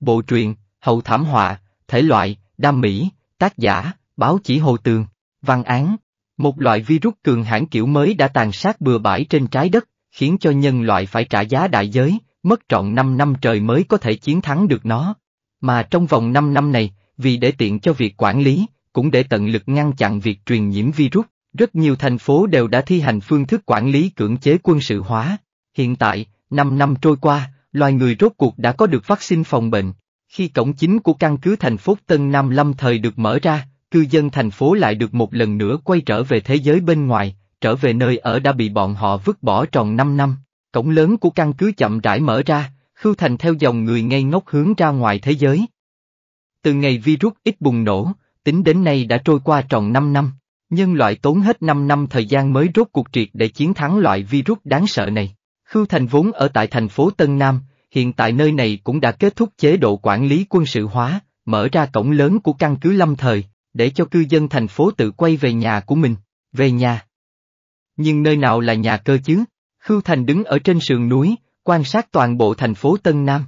Bộ truyện, hậu thảm họa, thể loại, đam mỹ, tác giả, báo chỉ hồ tường, văn án. Một loại virus cường hãn kiểu mới đã tàn sát bừa bãi trên trái đất, khiến cho nhân loại phải trả giá đại giới, mất trọn 5 năm trời mới có thể chiến thắng được nó. Mà trong vòng 5 năm này, vì để tiện cho việc quản lý, cũng để tận lực ngăn chặn việc truyền nhiễm virus, rất nhiều thành phố đều đã thi hành phương thức quản lý cưỡng chế quân sự hóa. Hiện tại, 5 năm trôi qua, loài người rốt cuộc đã có được vaccine phòng bệnh. Khi cổng chính của căn cứ thành phố Tân Nam Lâm thời được mở ra, cư dân thành phố lại được một lần nữa quay trở về thế giới bên ngoài, trở về nơi ở đã bị bọn họ vứt bỏ tròn 5 năm. Cổng lớn của căn cứ chậm rãi mở ra, Khưu Thành theo dòng người ngây ngốc hướng ra ngoài thế giới. Từ ngày virus ít bùng nổ, tính đến nay đã trôi qua tròn 5 năm, nhân loại tốn hết 5 năm thời gian mới rốt cuộc triệt để chiến thắng loại virus đáng sợ này. Khưu Thành vốn ở tại thành phố Tân Nam, hiện tại nơi này cũng đã kết thúc chế độ quản lý quân sự hóa, mở ra cổng lớn của căn cứ lâm thời, để cho cư dân thành phố tự quay về nhà của mình, về nhà. Nhưng nơi nào là nhà cơ chứ? Khưu Thành đứng ở trên sườn núi, quan sát toàn bộ thành phố Tân Nam.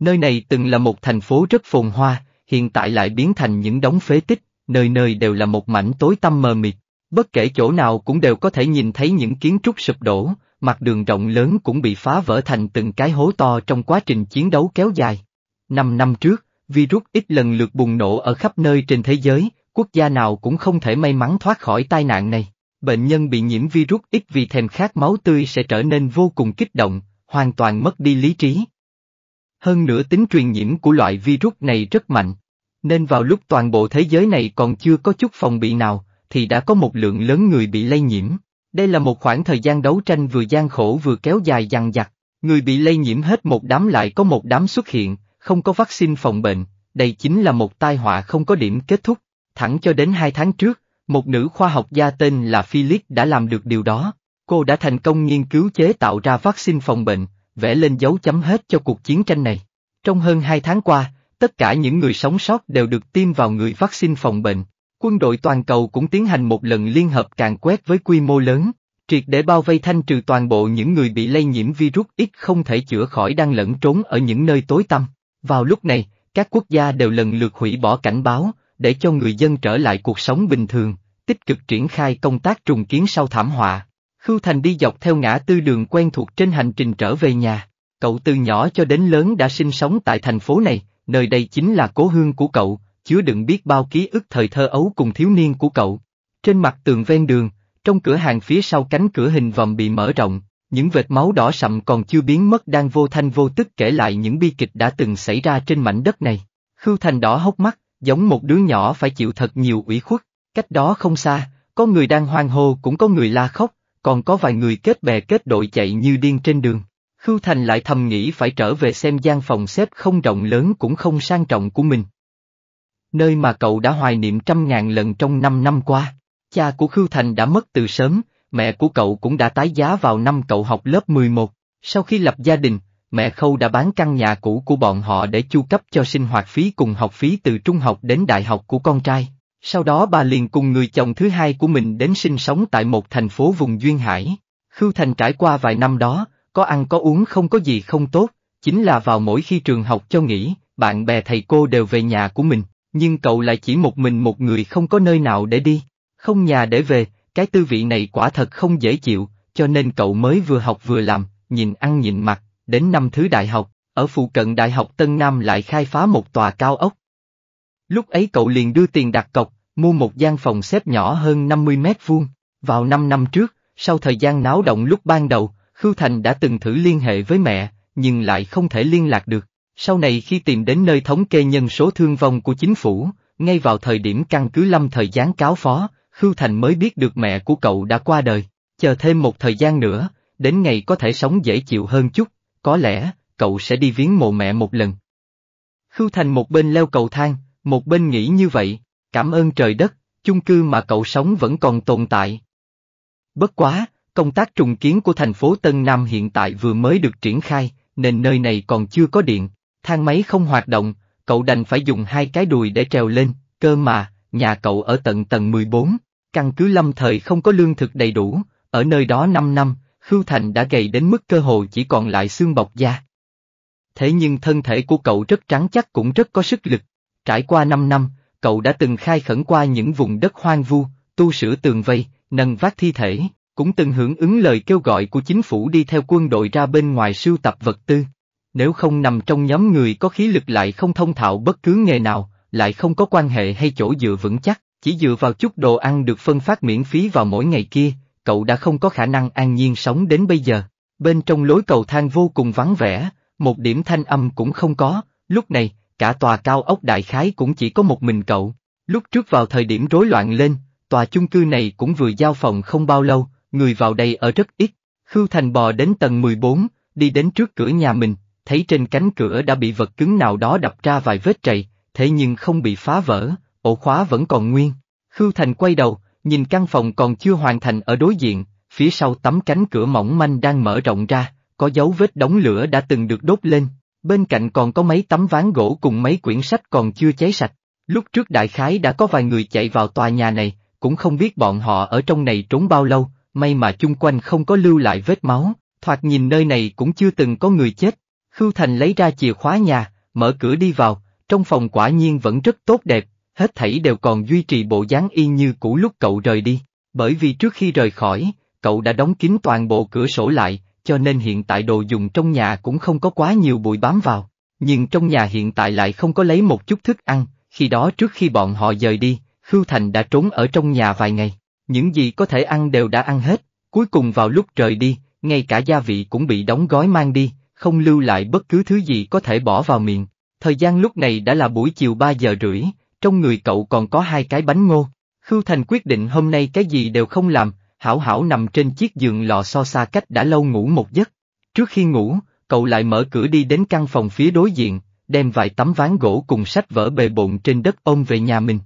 Nơi này từng là một thành phố rất phồn hoa, hiện tại lại biến thành những đống phế tích, nơi nơi đều là một mảnh tối tăm mờ mịt. Bất kể chỗ nào cũng đều có thể nhìn thấy những kiến trúc sụp đổ, mặt đường rộng lớn cũng bị phá vỡ thành từng cái hố to trong quá trình chiến đấu kéo dài. Năm năm trước, virus ít lần lượt bùng nổ ở khắp nơi trên thế giới, quốc gia nào cũng không thể may mắn thoát khỏi tai nạn này. Bệnh nhân bị nhiễm virus ít vì thèm khát máu tươi sẽ trở nên vô cùng kích động, hoàn toàn mất đi lý trí. Hơn nữa tính truyền nhiễm của loại virus này rất mạnh, nên vào lúc toàn bộ thế giới này còn chưa có chút phòng bị nào, thì đã có một lượng lớn người bị lây nhiễm. Đây là một khoảng thời gian đấu tranh vừa gian khổ vừa kéo dài dằn dặt, người bị lây nhiễm hết một đám lại có một đám xuất hiện, không có vaccine phòng bệnh, đây chính là một tai họa không có điểm kết thúc, thẳng cho đến hai tháng trước, một nữ khoa học gia tên là Philip đã làm được điều đó. Cô đã thành công nghiên cứu chế tạo ra vaccine phòng bệnh, vẽ lên dấu chấm hết cho cuộc chiến tranh này. Trong hơn hai tháng qua, tất cả những người sống sót đều được tiêm vào người vaccine phòng bệnh, Quân đội toàn cầu cũng tiến hành một lần liên hợp càn quét với quy mô lớn, triệt để bao vây thanh trừ toàn bộ những người bị lây nhiễm virus ít không thể chữa khỏi đang lẫn trốn ở những nơi tối tăm. Vào lúc này, các quốc gia đều lần lượt hủy bỏ cảnh báo, để cho người dân trở lại cuộc sống bình thường, tích cực triển khai công tác trùng kiến sau thảm họa. Khưu Thành đi dọc theo ngã tư đường quen thuộc trên hành trình trở về nhà. Cậu từ nhỏ cho đến lớn đã sinh sống tại thành phố này, nơi đây chính là cố hương của cậu, chứa đựng biết bao ký ức thời thơ ấu cùng thiếu niên của cậu. Trên mặt tường ven đường, trong cửa hàng phía sau cánh cửa hình vòm bị mở rộng, những vệt máu đỏ sậm còn chưa biến mất đang vô thanh vô tức kể lại những bi kịch đã từng xảy ra trên mảnh đất này. Khưu Thành đỏ hốc mắt, giống một đứa nhỏ phải chịu thật nhiều ủy khuất, cách đó không xa, có người đang hoang hô cũng có người la khóc, còn có vài người kết bè kết đội chạy như điên trên đường. Khưu Thành lại thầm nghĩ phải trở về xem gian phòng xếp không rộng lớn cũng không sang trọng của mình nơi mà cậu đã hoài niệm trăm ngàn lần trong năm năm qua. Cha của Khưu Thành đã mất từ sớm, mẹ của cậu cũng đã tái giá vào năm cậu học lớp 11. Sau khi lập gia đình, mẹ Khâu đã bán căn nhà cũ của bọn họ để chu cấp cho sinh hoạt phí cùng học phí từ trung học đến đại học của con trai. Sau đó bà liền cùng người chồng thứ hai của mình đến sinh sống tại một thành phố vùng duyên hải. Khưu Thành trải qua vài năm đó, có ăn có uống không có gì không tốt, chính là vào mỗi khi trường học cho nghỉ, bạn bè thầy cô đều về nhà của mình, nhưng cậu lại chỉ một mình một người không có nơi nào để đi, không nhà để về, cái tư vị này quả thật không dễ chịu, cho nên cậu mới vừa học vừa làm, nhìn ăn nhìn mặt, đến năm thứ đại học, ở phụ cận Đại học Tân Nam lại khai phá một tòa cao ốc. Lúc ấy cậu liền đưa tiền đặt cọc, mua một gian phòng xếp nhỏ hơn 50 mét vuông, vào 5 năm trước, sau thời gian náo động lúc ban đầu, Khưu Thành đã từng thử liên hệ với mẹ, nhưng lại không thể liên lạc được. Sau này khi tìm đến nơi thống kê nhân số thương vong của chính phủ, ngay vào thời điểm căn cứ lâm thời gián cáo phó, Khưu Thành mới biết được mẹ của cậu đã qua đời, chờ thêm một thời gian nữa, đến ngày có thể sống dễ chịu hơn chút, có lẽ, cậu sẽ đi viếng mộ mẹ một lần. Khưu Thành một bên leo cầu thang, một bên nghĩ như vậy, cảm ơn trời đất, chung cư mà cậu sống vẫn còn tồn tại. Bất quá, công tác trùng kiến của thành phố Tân Nam hiện tại vừa mới được triển khai, nên nơi này còn chưa có điện, thang máy không hoạt động, cậu đành phải dùng hai cái đùi để trèo lên, cơ mà, nhà cậu ở tận tầng 14, căn cứ lâm thời không có lương thực đầy đủ, ở nơi đó 5 năm, Khưu Thành đã gầy đến mức cơ hồ chỉ còn lại xương bọc da. Thế nhưng thân thể của cậu rất trắng chắc cũng rất có sức lực, trải qua 5 năm, cậu đã từng khai khẩn qua những vùng đất hoang vu, tu sửa tường vây, nâng vác thi thể, cũng từng hưởng ứng lời kêu gọi của chính phủ đi theo quân đội ra bên ngoài sưu tập vật tư nếu không nằm trong nhóm người có khí lực lại không thông thạo bất cứ nghề nào, lại không có quan hệ hay chỗ dựa vững chắc, chỉ dựa vào chút đồ ăn được phân phát miễn phí vào mỗi ngày kia, cậu đã không có khả năng an nhiên sống đến bây giờ. Bên trong lối cầu thang vô cùng vắng vẻ, một điểm thanh âm cũng không có, lúc này, cả tòa cao ốc đại khái cũng chỉ có một mình cậu. Lúc trước vào thời điểm rối loạn lên, tòa chung cư này cũng vừa giao phòng không bao lâu, người vào đây ở rất ít. Khưu Thành bò đến tầng 14, đi đến trước cửa nhà mình, thấy trên cánh cửa đã bị vật cứng nào đó đập ra vài vết trầy, thế nhưng không bị phá vỡ, ổ khóa vẫn còn nguyên. Khưu Thành quay đầu, nhìn căn phòng còn chưa hoàn thành ở đối diện, phía sau tấm cánh cửa mỏng manh đang mở rộng ra, có dấu vết đóng lửa đã từng được đốt lên, bên cạnh còn có mấy tấm ván gỗ cùng mấy quyển sách còn chưa cháy sạch. Lúc trước đại khái đã có vài người chạy vào tòa nhà này, cũng không biết bọn họ ở trong này trốn bao lâu, may mà chung quanh không có lưu lại vết máu, thoạt nhìn nơi này cũng chưa từng có người chết. Khưu Thành lấy ra chìa khóa nhà, mở cửa đi vào, trong phòng quả nhiên vẫn rất tốt đẹp, hết thảy đều còn duy trì bộ dáng y như cũ lúc cậu rời đi, bởi vì trước khi rời khỏi, cậu đã đóng kín toàn bộ cửa sổ lại, cho nên hiện tại đồ dùng trong nhà cũng không có quá nhiều bụi bám vào, nhưng trong nhà hiện tại lại không có lấy một chút thức ăn, khi đó trước khi bọn họ rời đi, Khưu Thành đã trốn ở trong nhà vài ngày, những gì có thể ăn đều đã ăn hết, cuối cùng vào lúc rời đi, ngay cả gia vị cũng bị đóng gói mang đi, không lưu lại bất cứ thứ gì có thể bỏ vào miệng. Thời gian lúc này đã là buổi chiều 3 giờ rưỡi, trong người cậu còn có hai cái bánh ngô. Khưu Thành quyết định hôm nay cái gì đều không làm, hảo hảo nằm trên chiếc giường lò so xa cách đã lâu ngủ một giấc. Trước khi ngủ, cậu lại mở cửa đi đến căn phòng phía đối diện, đem vài tấm ván gỗ cùng sách vở bề bộn trên đất ôm về nhà mình.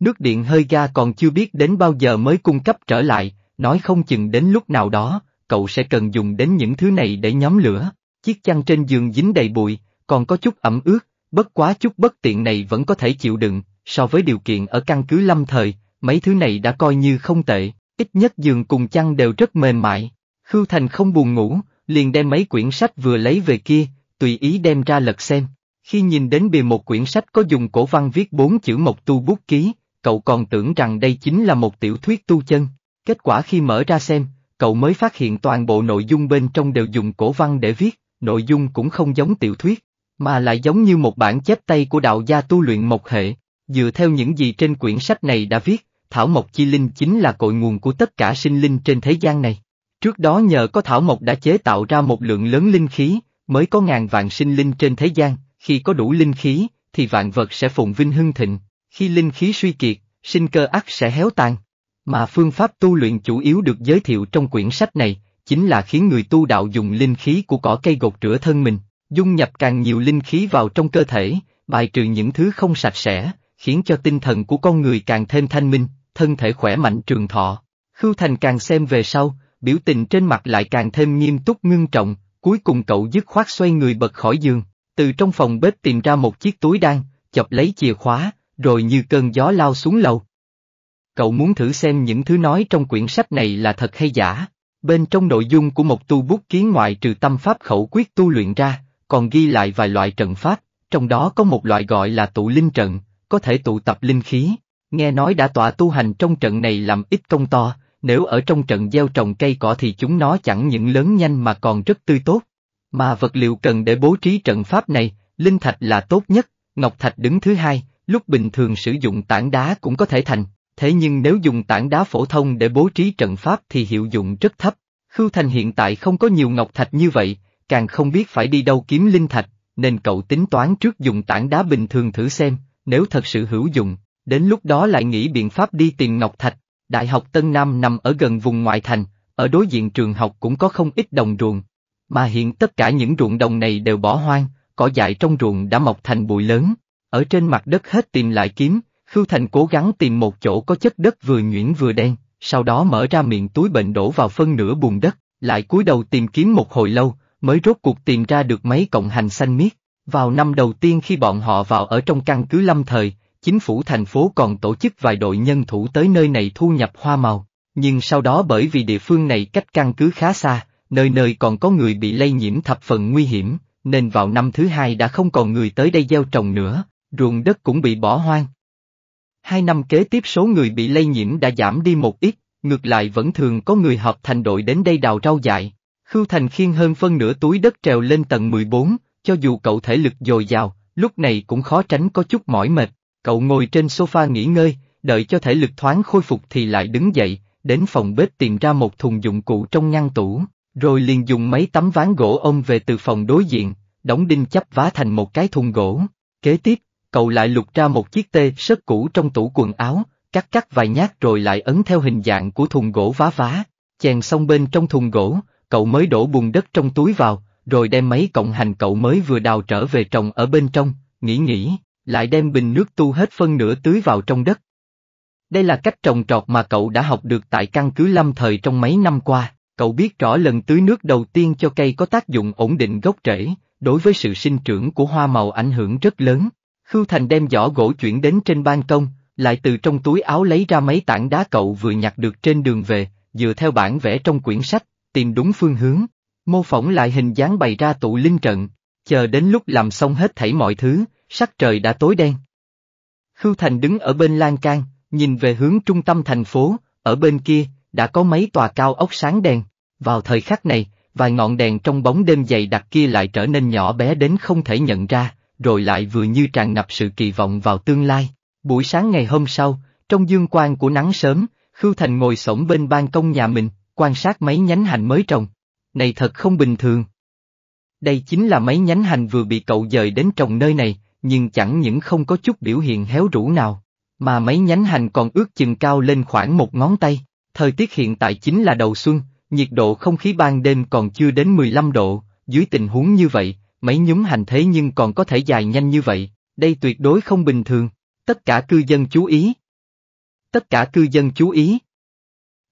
Nước điện hơi ga còn chưa biết đến bao giờ mới cung cấp trở lại, nói không chừng đến lúc nào đó, cậu sẽ cần dùng đến những thứ này để nhóm lửa chiếc chăn trên giường dính đầy bụi, còn có chút ẩm ướt, bất quá chút bất tiện này vẫn có thể chịu đựng, so với điều kiện ở căn cứ lâm thời, mấy thứ này đã coi như không tệ, ít nhất giường cùng chăn đều rất mềm mại. Khưu Thành không buồn ngủ, liền đem mấy quyển sách vừa lấy về kia, tùy ý đem ra lật xem. Khi nhìn đến bìa một quyển sách có dùng cổ văn viết bốn chữ Mộc Tu bút ký, cậu còn tưởng rằng đây chính là một tiểu thuyết tu chân. Kết quả khi mở ra xem, cậu mới phát hiện toàn bộ nội dung bên trong đều dùng cổ văn để viết, nội dung cũng không giống tiểu thuyết, mà lại giống như một bản chép tay của đạo gia tu luyện mộc hệ. Dựa theo những gì trên quyển sách này đã viết, Thảo Mộc Chi Linh chính là cội nguồn của tất cả sinh linh trên thế gian này. Trước đó nhờ có Thảo Mộc đã chế tạo ra một lượng lớn linh khí, mới có ngàn vạn sinh linh trên thế gian, khi có đủ linh khí, thì vạn vật sẽ phồn vinh hưng thịnh, khi linh khí suy kiệt, sinh cơ ắt sẽ héo tàn. Mà phương pháp tu luyện chủ yếu được giới thiệu trong quyển sách này, chính là khiến người tu đạo dùng linh khí của cỏ cây gột rửa thân mình, dung nhập càng nhiều linh khí vào trong cơ thể, bài trừ những thứ không sạch sẽ, khiến cho tinh thần của con người càng thêm thanh minh, thân thể khỏe mạnh trường thọ. Khưu Thành càng xem về sau, biểu tình trên mặt lại càng thêm nghiêm túc ngưng trọng, cuối cùng cậu dứt khoát xoay người bật khỏi giường, từ trong phòng bếp tìm ra một chiếc túi đan, chọc lấy chìa khóa, rồi như cơn gió lao xuống lầu. Cậu muốn thử xem những thứ nói trong quyển sách này là thật hay giả. Bên trong nội dung của một tu bút ký ngoại trừ tâm pháp khẩu quyết tu luyện ra, còn ghi lại vài loại trận pháp, trong đó có một loại gọi là tụ linh trận, có thể tụ tập linh khí. Nghe nói đã tọa tu hành trong trận này làm ít công to, nếu ở trong trận gieo trồng cây cỏ thì chúng nó chẳng những lớn nhanh mà còn rất tươi tốt. Mà vật liệu cần để bố trí trận pháp này, linh thạch là tốt nhất, ngọc thạch đứng thứ hai, lúc bình thường sử dụng tảng đá cũng có thể thành, thế nhưng nếu dùng tảng đá phổ thông để bố trí trận pháp thì hiệu dụng rất thấp. Khưu Thành hiện tại không có nhiều ngọc thạch như vậy, càng không biết phải đi đâu kiếm linh thạch, nên cậu tính toán trước dùng tảng đá bình thường thử xem, nếu thật sự hữu dụng, đến lúc đó lại nghĩ biện pháp đi tìm ngọc thạch. Đại học Tân Nam nằm ở gần vùng ngoại thành, ở đối diện trường học cũng có không ít đồng ruộng, mà hiện tất cả những ruộng đồng này đều bỏ hoang, cỏ dại trong ruộng đã mọc thành bụi lớn, ở trên mặt đất hết tìm lại kiếm, Khưu Thành cố gắng tìm một chỗ có chất đất vừa nhuyễn vừa đen, sau đó mở ra miệng túi bệnh đổ vào phân nửa bùn đất, lại cúi đầu tìm kiếm một hồi lâu, mới rốt cuộc tìm ra được mấy cọng hành xanh miết. Vào năm đầu tiên khi bọn họ vào ở trong căn cứ lâm thời, chính phủ thành phố còn tổ chức vài đội nhân thủ tới nơi này thu nhập hoa màu, nhưng sau đó bởi vì địa phương này cách căn cứ khá xa, nơi nơi còn có người bị lây nhiễm thập phần nguy hiểm, nên vào năm thứ hai đã không còn người tới đây gieo trồng nữa, ruộng đất cũng bị bỏ hoang, Hai năm kế tiếp số người bị lây nhiễm đã giảm đi một ít, ngược lại vẫn thường có người hợp thành đội đến đây đào rau dại. Khưu Thành khiêng hơn phân nửa túi đất trèo lên tầng 14, cho dù cậu thể lực dồi dào, lúc này cũng khó tránh có chút mỏi mệt. Cậu ngồi trên sofa nghỉ ngơi, đợi cho thể lực thoáng khôi phục thì lại đứng dậy, đến phòng bếp tìm ra một thùng dụng cụ trong ngăn tủ, rồi liền dùng mấy tấm ván gỗ ôm về từ phòng đối diện, đóng đinh chắp vá thành một cái thùng gỗ. Kế tiếp, cậu lại lục ra một chiếc tê sớt cũ trong tủ quần áo, cắt cắt vài nhát rồi lại ấn theo hình dạng của thùng gỗ vá vá, chèn xong bên trong thùng gỗ, cậu mới đổ bùn đất trong túi vào, rồi đem mấy cọng hành cậu mới vừa đào trở về trồng ở bên trong, nghĩ nghĩ, lại đem bình nước tu hết phân nửa tưới vào trong đất. Đây là cách trồng trọt mà cậu đã học được tại căn cứ lâm thời trong mấy năm qua, cậu biết rõ lần tưới nước đầu tiên cho cây có tác dụng ổn định gốc rễ, đối với sự sinh trưởng của hoa màu ảnh hưởng rất lớn. Khưu Thành đem giỏ gỗ chuyển đến trên ban công, lại từ trong túi áo lấy ra mấy tảng đá cậu vừa nhặt được trên đường về, dựa theo bản vẽ trong quyển sách, tìm đúng phương hướng, mô phỏng lại hình dáng bày ra tụ linh trận, chờ đến lúc làm xong hết thảy mọi thứ, sắc trời đã tối đen. Khưu Thành đứng ở bên lan can, nhìn về hướng trung tâm thành phố, ở bên kia, đã có mấy tòa cao ốc sáng đèn, vào thời khắc này, vài ngọn đèn trong bóng đêm dày đặc kia lại trở nên nhỏ bé đến không thể nhận ra, rồi lại vừa như tràn ngập sự kỳ vọng vào tương lai. Buổi sáng ngày hôm sau, trong dương quang của nắng sớm, Khưu Thành ngồi sổng bên ban công nhà mình, quan sát mấy nhánh hành mới trồng. Này thật không bình thường. Đây chính là mấy nhánh hành vừa bị cậu dời đến trồng nơi này, nhưng chẳng những không có chút biểu hiện héo rũ nào, mà mấy nhánh hành còn ước chừng cao lên khoảng một ngón tay. Thời tiết hiện tại chính là đầu xuân, nhiệt độ không khí ban đêm còn chưa đến 15 độ, dưới tình huống như vậy, mấy nhúm hành thế nhưng còn có thể dài nhanh như vậy, đây tuyệt đối không bình thường, tất cả cư dân chú ý. Tất cả cư dân chú ý.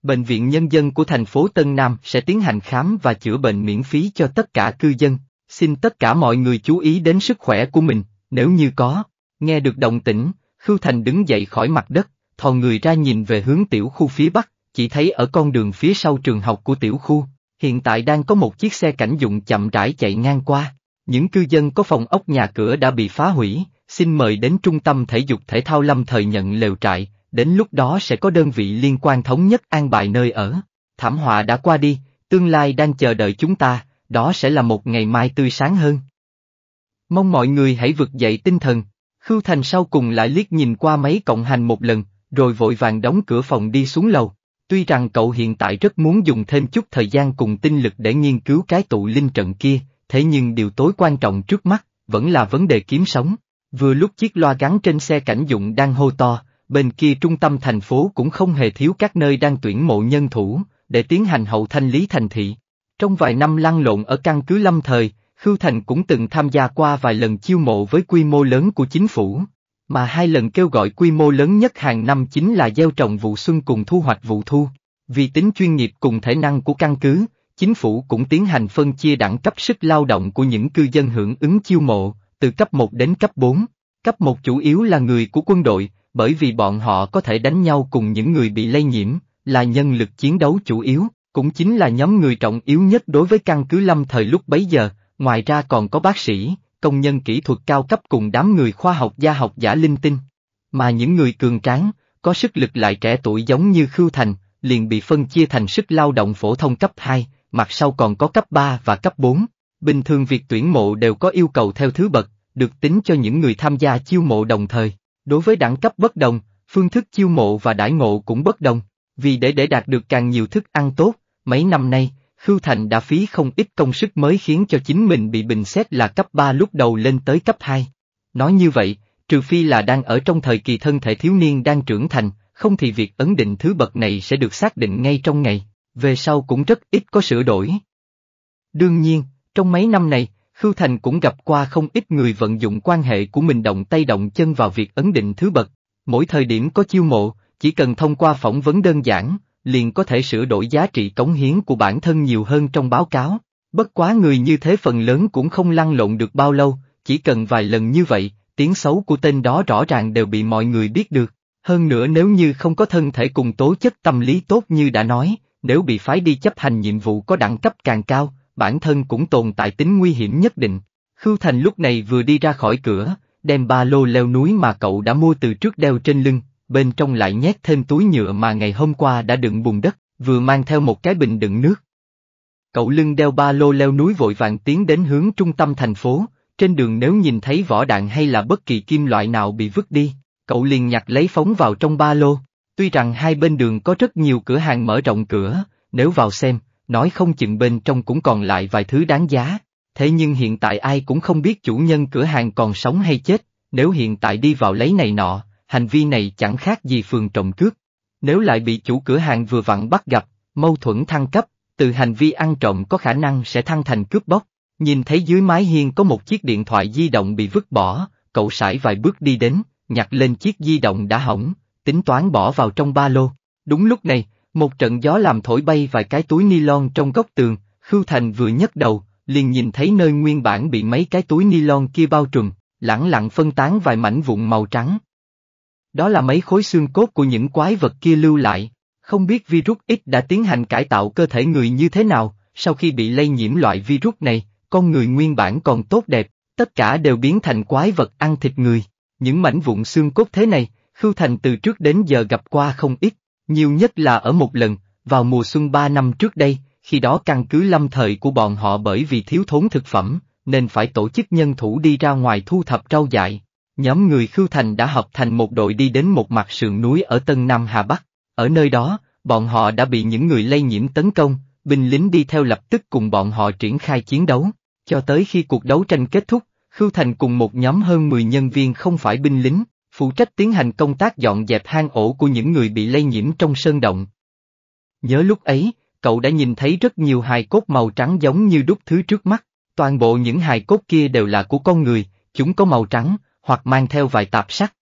Bệnh viện Nhân dân của thành phố Tân Nam sẽ tiến hành khám và chữa bệnh miễn phí cho tất cả cư dân, xin tất cả mọi người chú ý đến sức khỏe của mình, nếu như có. Nghe được động tĩnh, Khưu Thành đứng dậy khỏi mặt đất, thò người ra nhìn về hướng tiểu khu phía bắc, chỉ thấy ở con đường phía sau trường học của tiểu khu, hiện tại đang có một chiếc xe cảnh dụng chậm rãi chạy ngang qua. Những cư dân có phòng ốc nhà cửa đã bị phá hủy, xin mời đến Trung tâm Thể dục Thể thao Lâm Thời nhận lều trại, đến lúc đó sẽ có đơn vị liên quan thống nhất an bài nơi ở. Thảm họa đã qua đi, tương lai đang chờ đợi chúng ta, đó sẽ là một ngày mai tươi sáng hơn. Mong mọi người hãy vực dậy tinh thần. Khưu Thành sau cùng lại liếc nhìn qua mấy cộng hành một lần, rồi vội vàng đóng cửa phòng đi xuống lầu. Tuy rằng cậu hiện tại rất muốn dùng thêm chút thời gian cùng tinh lực để nghiên cứu cái tụ linh trận kia, thế nhưng điều tối quan trọng trước mắt, vẫn là vấn đề kiếm sống. Vừa lúc chiếc loa gắn trên xe cảnh dụng đang hô to, bên kia trung tâm thành phố cũng không hề thiếu các nơi đang tuyển mộ nhân thủ, để tiến hành hậu thanh lý thành thị. Trong vài năm lăn lộn ở căn cứ lâm thời, Khưu Thành cũng từng tham gia qua vài lần chiêu mộ với quy mô lớn của chính phủ, mà hai lần kêu gọi quy mô lớn nhất hàng năm chính là gieo trồng vụ xuân cùng thu hoạch vụ thu. Vì tính chuyên nghiệp cùng thể năng của căn cứ, Chính phủ cũng tiến hành phân chia đẳng cấp sức lao động của những cư dân hưởng ứng chiêu mộ, từ cấp 1 đến cấp 4. Cấp 1 chủ yếu là người của quân đội, bởi vì bọn họ có thể đánh nhau cùng những người bị lây nhiễm, là nhân lực chiến đấu chủ yếu, cũng chính là nhóm người trọng yếu nhất đối với căn cứ lâm thời lúc bấy giờ, ngoài ra còn có bác sĩ, công nhân kỹ thuật cao cấp cùng đám người khoa học gia học giả linh tinh. Mà những người cường tráng, có sức lực lại trẻ tuổi giống như Khưu Thành, liền bị phân chia thành sức lao động phổ thông cấp 2, mặt sau còn có cấp 3 và cấp 4. Bình thường việc tuyển mộ đều có yêu cầu theo thứ bậc, được tính cho những người tham gia chiêu mộ đồng thời. Đối với đẳng cấp bất đồng, phương thức chiêu mộ và đãi ngộ cũng bất đồng, vì để để đạt được càng nhiều thức ăn tốt, mấy năm nay, Khưu Thành đã phí không ít công sức mới khiến cho chính mình bị bình xét là cấp 3 lúc đầu lên tới cấp 2. Nói như vậy, trừ phi là đang ở trong thời kỳ thân thể thiếu niên đang trưởng thành, không thì việc ấn định thứ bậc này sẽ được xác định ngay trong ngày về sau cũng rất ít có sửa đổi. Đương nhiên, trong mấy năm này, Khưu Thành cũng gặp qua không ít người vận dụng quan hệ của mình động tay động chân vào việc ấn định thứ bậc. Mỗi thời điểm có chiêu mộ, chỉ cần thông qua phỏng vấn đơn giản, liền có thể sửa đổi giá trị cống hiến của bản thân nhiều hơn trong báo cáo. Bất quá người như thế phần lớn cũng không lăn lộn được bao lâu, chỉ cần vài lần như vậy, tiếng xấu của tên đó rõ ràng đều bị mọi người biết được. Hơn nữa nếu như không có thân thể cùng tố chất tâm lý tốt như đã nói, nếu bị phái đi chấp hành nhiệm vụ có đẳng cấp càng cao, bản thân cũng tồn tại tính nguy hiểm nhất định. Khưu Thành lúc này vừa đi ra khỏi cửa, đem ba lô leo núi mà cậu đã mua từ trước đeo trên lưng, bên trong lại nhét thêm túi nhựa mà ngày hôm qua đã đựng bùn đất, vừa mang theo một cái bình đựng nước. Cậu lưng đeo ba lô leo núi vội vàng tiến đến hướng trung tâm thành phố, trên đường nếu nhìn thấy vỏ đạn hay là bất kỳ kim loại nào bị vứt đi, cậu liền nhặt lấy phóng vào trong ba lô. Tuy rằng hai bên đường có rất nhiều cửa hàng mở rộng cửa, nếu vào xem, nói không chừng bên trong cũng còn lại vài thứ đáng giá. Thế nhưng hiện tại ai cũng không biết chủ nhân cửa hàng còn sống hay chết, nếu hiện tại đi vào lấy này nọ, hành vi này chẳng khác gì phường trộm cướp. Nếu lại bị chủ cửa hàng vừa vặn bắt gặp, mâu thuẫn thăng cấp, từ hành vi ăn trộm có khả năng sẽ thăng thành cướp bóc. Nhìn thấy dưới mái hiên có một chiếc điện thoại di động bị vứt bỏ, cậu sải vài bước đi đến, nhặt lên chiếc di động đã hỏng, tính toán bỏ vào trong ba lô. Đúng lúc này, một trận gió làm thổi bay vài cái túi ni lon trong góc tường, Khưu Thành vừa nhấc đầu, liền nhìn thấy nơi nguyên bản bị mấy cái túi ni lon kia bao trùm, lẳng lặng phân tán vài mảnh vụn màu trắng. Đó là mấy khối xương cốt của những quái vật kia lưu lại, không biết virus X đã tiến hành cải tạo cơ thể người như thế nào, sau khi bị lây nhiễm loại virus này, con người nguyên bản còn tốt đẹp, tất cả đều biến thành quái vật ăn thịt người. Những mảnh vụn xương cốt thế này, Khưu Thành từ trước đến giờ gặp qua không ít, nhiều nhất là ở một lần, vào mùa xuân ba năm trước đây, khi đó căn cứ lâm thời của bọn họ bởi vì thiếu thốn thực phẩm, nên phải tổ chức nhân thủ đi ra ngoài thu thập rau dại. Nhóm người Khưu Thành đã hợp thành một đội đi đến một mặt sườn núi ở Tân Nam Hà Bắc, ở nơi đó, bọn họ đã bị những người lây nhiễm tấn công, binh lính đi theo lập tức cùng bọn họ triển khai chiến đấu, cho tới khi cuộc đấu tranh kết thúc, Khưu Thành cùng một nhóm hơn 10 nhân viên không phải binh lính, phụ trách tiến hành công tác dọn dẹp hang ổ của những người bị lây nhiễm trong sơn động. Nhớ lúc ấy, cậu đã nhìn thấy rất nhiều hài cốt màu trắng giống như đúc thứ trước mắt, toàn bộ những hài cốt kia đều là của con người, chúng có màu trắng, hoặc mang theo vài tạp sắc.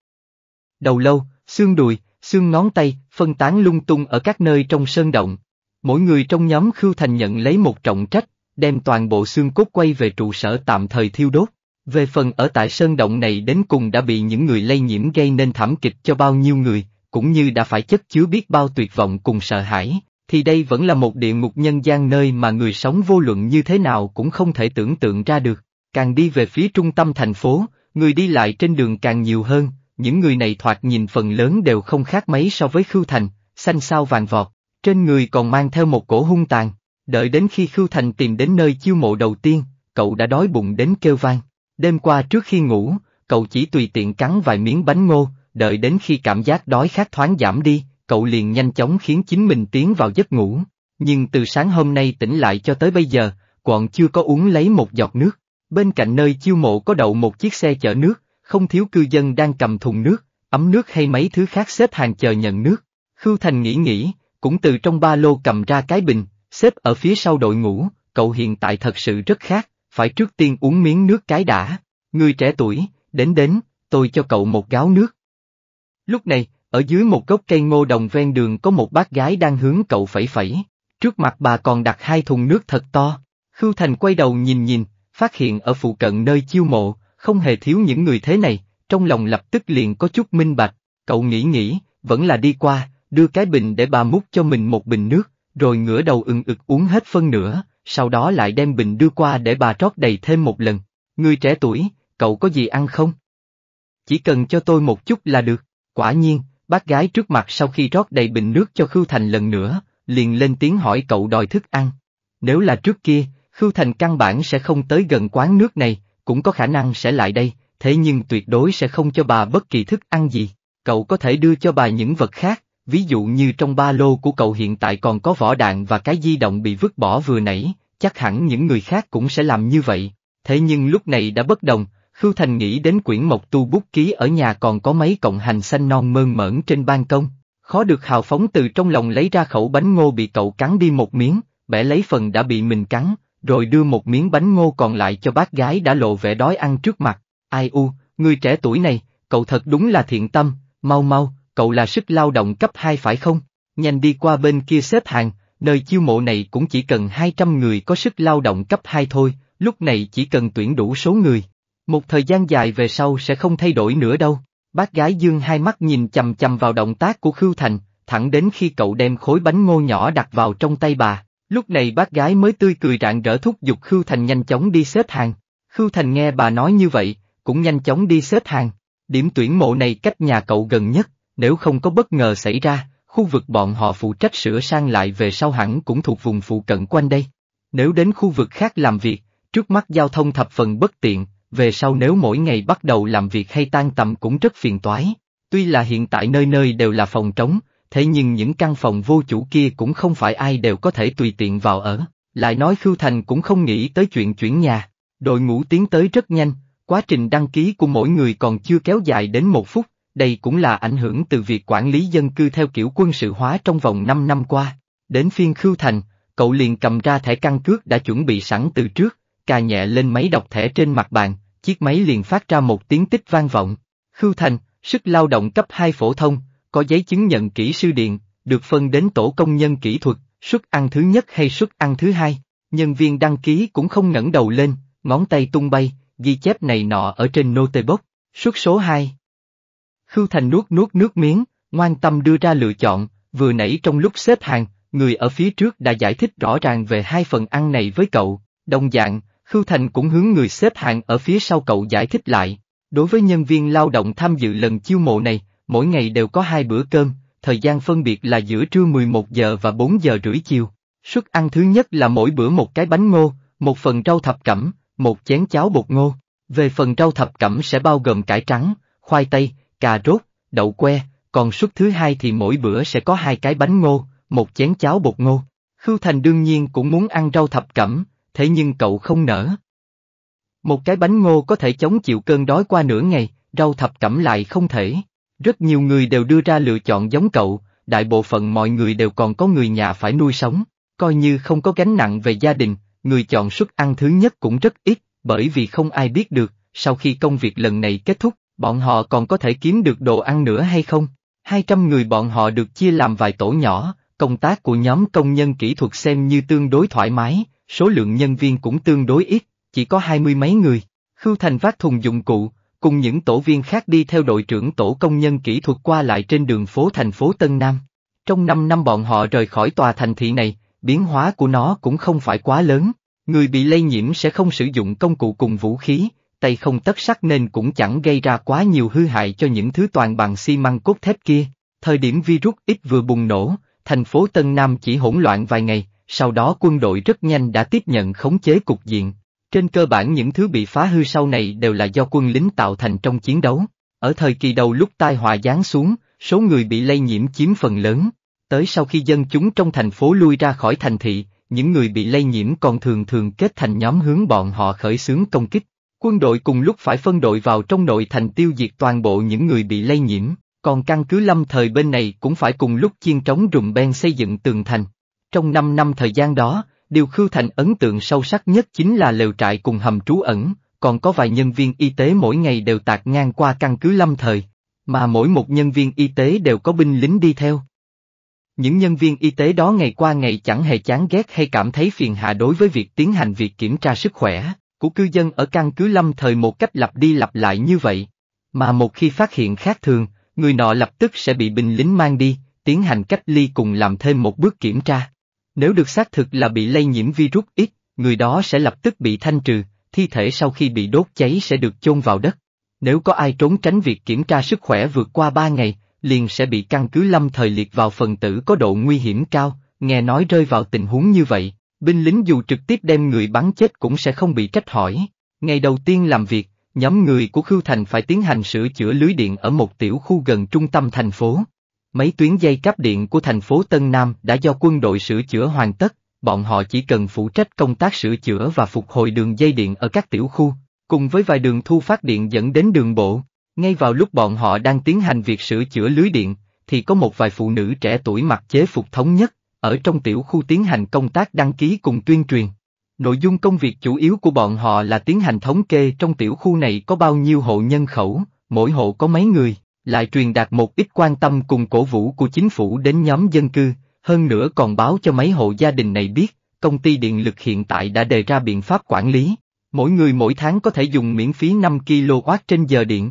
Đầu lâu, xương đùi, xương ngón tay, phân tán lung tung ở các nơi trong sơn động. Mỗi người trong nhóm Khưu Thành nhận lấy một trọng trách, đem toàn bộ xương cốt quay về trụ sở tạm thời thiêu đốt. Về phần ở tại sơn động này đến cùng đã bị những người lây nhiễm gây nên thảm kịch cho bao nhiêu người, cũng như đã phải chất chứa biết bao tuyệt vọng cùng sợ hãi, thì đây vẫn là một địa ngục nhân gian nơi mà người sống vô luận như thế nào cũng không thể tưởng tượng ra được. Càng đi về phía trung tâm thành phố, người đi lại trên đường càng nhiều hơn, những người này thoạt nhìn phần lớn đều không khác mấy so với Khưu Thành, xanh sao vàng vọt, trên người còn mang theo một cổ hung tàn. Đợi đến khi Khưu Thành tìm đến nơi chiêu mộ đầu tiên, cậu đã đói bụng đến kêu vang. Đêm qua trước khi ngủ, cậu chỉ tùy tiện cắn vài miếng bánh ngô, đợi đến khi cảm giác đói khát thoáng giảm đi, cậu liền nhanh chóng khiến chính mình tiến vào giấc ngủ. Nhưng từ sáng hôm nay tỉnh lại cho tới bây giờ, quọn chưa có uống lấy một giọt nước. Bên cạnh nơi chiêu mộ có đậu một chiếc xe chở nước, không thiếu cư dân đang cầm thùng nước, ấm nước hay mấy thứ khác xếp hàng chờ nhận nước. Khưu Thành nghĩ nghĩ, cũng từ trong ba lô cầm ra cái bình, xếp ở phía sau đội ngũ, cậu hiện tại thật sự rất khác, phải trước tiên uống miếng nước cái đã, người trẻ tuổi, đến đến, tôi cho cậu một gáo nước. Lúc này, ở dưới một gốc cây ngô đồng ven đường có một bác gái đang hướng cậu phẩy phẩy, trước mặt bà còn đặt hai thùng nước thật to, Khưu Thành quay đầu nhìn nhìn, phát hiện ở phụ cận nơi chiêu mộ, không hề thiếu những người thế này, trong lòng lập tức liền có chút minh bạch, cậu nghĩ nghĩ, vẫn là đi qua, đưa cái bình để bà múc cho mình một bình nước, rồi ngửa đầu ừng ực uống hết phân nửa, sau đó lại đem bình đưa qua để bà rót đầy thêm một lần. Ngươi trẻ tuổi, cậu có gì ăn không? Chỉ cần cho tôi một chút là được. Quả nhiên, bác gái trước mặt sau khi rót đầy bình nước cho Khưu Thành lần nữa, liền lên tiếng hỏi cậu đòi thức ăn. Nếu là trước kia, Khưu Thành căn bản sẽ không tới gần quán nước này, cũng có khả năng sẽ lại đây, thế nhưng tuyệt đối sẽ không cho bà bất kỳ thức ăn gì. Cậu có thể đưa cho bà những vật khác, ví dụ như trong ba lô của cậu hiện tại còn có vỏ đạn và cái di động bị vứt bỏ vừa nãy, chắc hẳn những người khác cũng sẽ làm như vậy. Thế nhưng lúc này đã bất đồng, Khưu Thành nghĩ đến quyển mộc tu bút ký ở nhà còn có mấy cọng hành xanh non mơn mởn trên ban công. Khó được hào phóng từ trong lòng lấy ra khẩu bánh ngô bị cậu cắn đi một miếng, bẻ lấy phần đã bị mình cắn, rồi đưa một miếng bánh ngô còn lại cho bác gái đã lộ vẻ đói ăn trước mặt. Ai u, người trẻ tuổi này, cậu thật đúng là thiện tâm, mau mau, cậu là sức lao động cấp 2 phải không? Nhanh đi qua bên kia xếp hàng, nơi chiêu mộ này cũng chỉ cần 200 người có sức lao động cấp 2 thôi, lúc này chỉ cần tuyển đủ số người. Một thời gian dài về sau sẽ không thay đổi nữa đâu. Bác gái dương hai mắt nhìn chầm chầm vào động tác của Khưu Thành, thẳng đến khi cậu đem khối bánh ngô nhỏ đặt vào trong tay bà. Lúc này bác gái mới tươi cười rạng rỡ thúc giục Khưu Thành nhanh chóng đi xếp hàng. Khưu Thành nghe bà nói như vậy, cũng nhanh chóng đi xếp hàng. Điểm tuyển mộ này cách nhà cậu gần nhất, nếu không có bất ngờ xảy ra, khu vực bọn họ phụ trách sửa sang lại về sau hẳn cũng thuộc vùng phụ cận quanh đây. Nếu đến khu vực khác làm việc, trước mắt giao thông thập phần bất tiện, về sau nếu mỗi ngày bắt đầu làm việc hay tan tầm cũng rất phiền toái. Tuy là hiện tại nơi nơi đều là phòng trống, thế nhưng những căn phòng vô chủ kia cũng không phải ai đều có thể tùy tiện vào ở. Lại nói Khưu Thành cũng không nghĩ tới chuyện chuyển nhà. Đội ngũ tiến tới rất nhanh, quá trình đăng ký của mỗi người còn chưa kéo dài đến một phút, đây cũng là ảnh hưởng từ việc quản lý dân cư theo kiểu quân sự hóa trong vòng 5 năm qua. Đến phiên Khưu Thành, cậu liền cầm ra thẻ căn cước đã chuẩn bị sẵn từ trước, cà nhẹ lên máy đọc thẻ trên mặt bàn, chiếc máy liền phát ra một tiếng tích vang vọng. Khưu Thành, sức lao động cấp 2 phổ thông, có giấy chứng nhận kỹ sư điện, được phân đến tổ công nhân kỹ thuật, suất ăn thứ nhất hay suất ăn thứ hai. Nhân viên đăng ký cũng không ngẩng đầu lên, ngón tay tung bay, ghi chép này nọ ở trên notebook. Suất số 2 Khưu Thành nuốt nuốt nước miếng, ngoan tâm đưa ra lựa chọn, vừa nãy trong lúc xếp hàng, người ở phía trước đã giải thích rõ ràng về hai phần ăn này với cậu, đồng dạng, Khưu Thành cũng hướng người xếp hàng ở phía sau cậu giải thích lại. Đối với nhân viên lao động tham dự lần chiêu mộ này, mỗi ngày đều có hai bữa cơm, thời gian phân biệt là giữa trưa 11 giờ và 4 giờ rưỡi chiều. Suất ăn thứ nhất là mỗi bữa một cái bánh ngô, một phần rau thập cẩm, một chén cháo bột ngô. Về phần rau thập cẩm sẽ bao gồm cải trắng, khoai tây, cà rốt, đậu que, còn suất thứ hai thì mỗi bữa sẽ có hai cái bánh ngô, một chén cháo bột ngô. Khưu Thành đương nhiên cũng muốn ăn rau thập cẩm, thế nhưng cậu không nỡ. Một cái bánh ngô có thể chống chịu cơn đói qua nửa ngày, rau thập cẩm lại không thể. Rất nhiều người đều đưa ra lựa chọn giống cậu, đại bộ phận mọi người đều còn có người nhà phải nuôi sống, coi như không có gánh nặng về gia đình, người chọn suất ăn thứ nhất cũng rất ít, bởi vì không ai biết được, sau khi công việc lần này kết thúc, bọn họ còn có thể kiếm được đồ ăn nữa hay không? 200 người bọn họ được chia làm vài tổ nhỏ, công tác của nhóm công nhân kỹ thuật xem như tương đối thoải mái, số lượng nhân viên cũng tương đối ít, chỉ có hai mươi mấy người. Khưu Thành vác thùng dụng cụ, cùng những tổ viên khác đi theo đội trưởng tổ công nhân kỹ thuật qua lại trên đường phố thành phố Tân Nam. Trong 5 năm bọn họ rời khỏi tòa thành thị này, biến hóa của nó cũng không phải quá lớn. Người bị lây nhiễm sẽ không sử dụng công cụ cùng vũ khí, tay không tất sắt nên cũng chẳng gây ra quá nhiều hư hại cho những thứ toàn bằng xi măng cốt thép kia. Thời điểm virus ít vừa bùng nổ, thành phố Tân Nam chỉ hỗn loạn vài ngày, sau đó quân đội rất nhanh đã tiếp nhận khống chế cục diện. Trên cơ bản những thứ bị phá hư sau này đều là do quân lính tạo thành trong chiến đấu. Ở thời kỳ đầu lúc tai họa giáng xuống, số người bị lây nhiễm chiếm phần lớn. Tới sau khi dân chúng trong thành phố lui ra khỏi thành thị, những người bị lây nhiễm còn thường thường kết thành nhóm hướng bọn họ khởi xướng công kích. Quân đội cùng lúc phải phân đội vào trong nội thành tiêu diệt toàn bộ những người bị lây nhiễm, còn căn cứ lâm thời bên này cũng phải cùng lúc chiên trống rùm ben xây dựng tường thành. Trong 5 năm thời gian đó, điều Khưu Thành ấn tượng sâu sắc nhất chính là lều trại cùng hầm trú ẩn, còn có vài nhân viên y tế mỗi ngày đều tạc ngang qua căn cứ lâm thời, mà mỗi một nhân viên y tế đều có binh lính đi theo. Những nhân viên y tế đó ngày qua ngày chẳng hề chán ghét hay cảm thấy phiền hạ đối với việc tiến hành việc kiểm tra sức khỏe, của cư dân ở căn cứ lâm thời một cách lặp đi lặp lại như vậy. Mà một khi phát hiện khác thường, người nọ lập tức sẽ bị binh lính mang đi, tiến hành cách ly cùng làm thêm một bước kiểm tra. Nếu được xác thực là bị lây nhiễm virus ít, người đó sẽ lập tức bị thanh trừ, thi thể sau khi bị đốt cháy sẽ được chôn vào đất. Nếu có ai trốn tránh việc kiểm tra sức khỏe vượt qua 3 ngày, liền sẽ bị căn cứ lâm thời liệt vào phần tử có độ nguy hiểm cao, nghe nói rơi vào tình huống như vậy, binh lính dù trực tiếp đem người bắn chết cũng sẽ không bị trách hỏi. Ngày đầu tiên làm việc, nhóm người của Khưu Thành phải tiến hành sửa chữa lưới điện ở một tiểu khu gần trung tâm thành phố. Mấy tuyến dây cáp điện của thành phố Tân Nam đã do quân đội sửa chữa hoàn tất, bọn họ chỉ cần phụ trách công tác sửa chữa và phục hồi đường dây điện ở các tiểu khu, cùng với vài đường thu phát điện dẫn đến đường bộ. Ngay vào lúc bọn họ đang tiến hành việc sửa chữa lưới điện, thì có một vài phụ nữ trẻ tuổi mặc chế phục thống nhất, ở trong tiểu khu tiến hành công tác đăng ký cùng tuyên truyền. Nội dung công việc chủ yếu của bọn họ là tiến hành thống kê trong tiểu khu này có bao nhiêu hộ nhân khẩu, mỗi hộ có mấy người, lại truyền đạt một ít quan tâm cùng cổ vũ của chính phủ đến nhóm dân cư, hơn nữa còn báo cho mấy hộ gia đình này biết, công ty điện lực hiện tại đã đề ra biện pháp quản lý, mỗi người mỗi tháng có thể dùng miễn phí 5 kW trên giờ điện.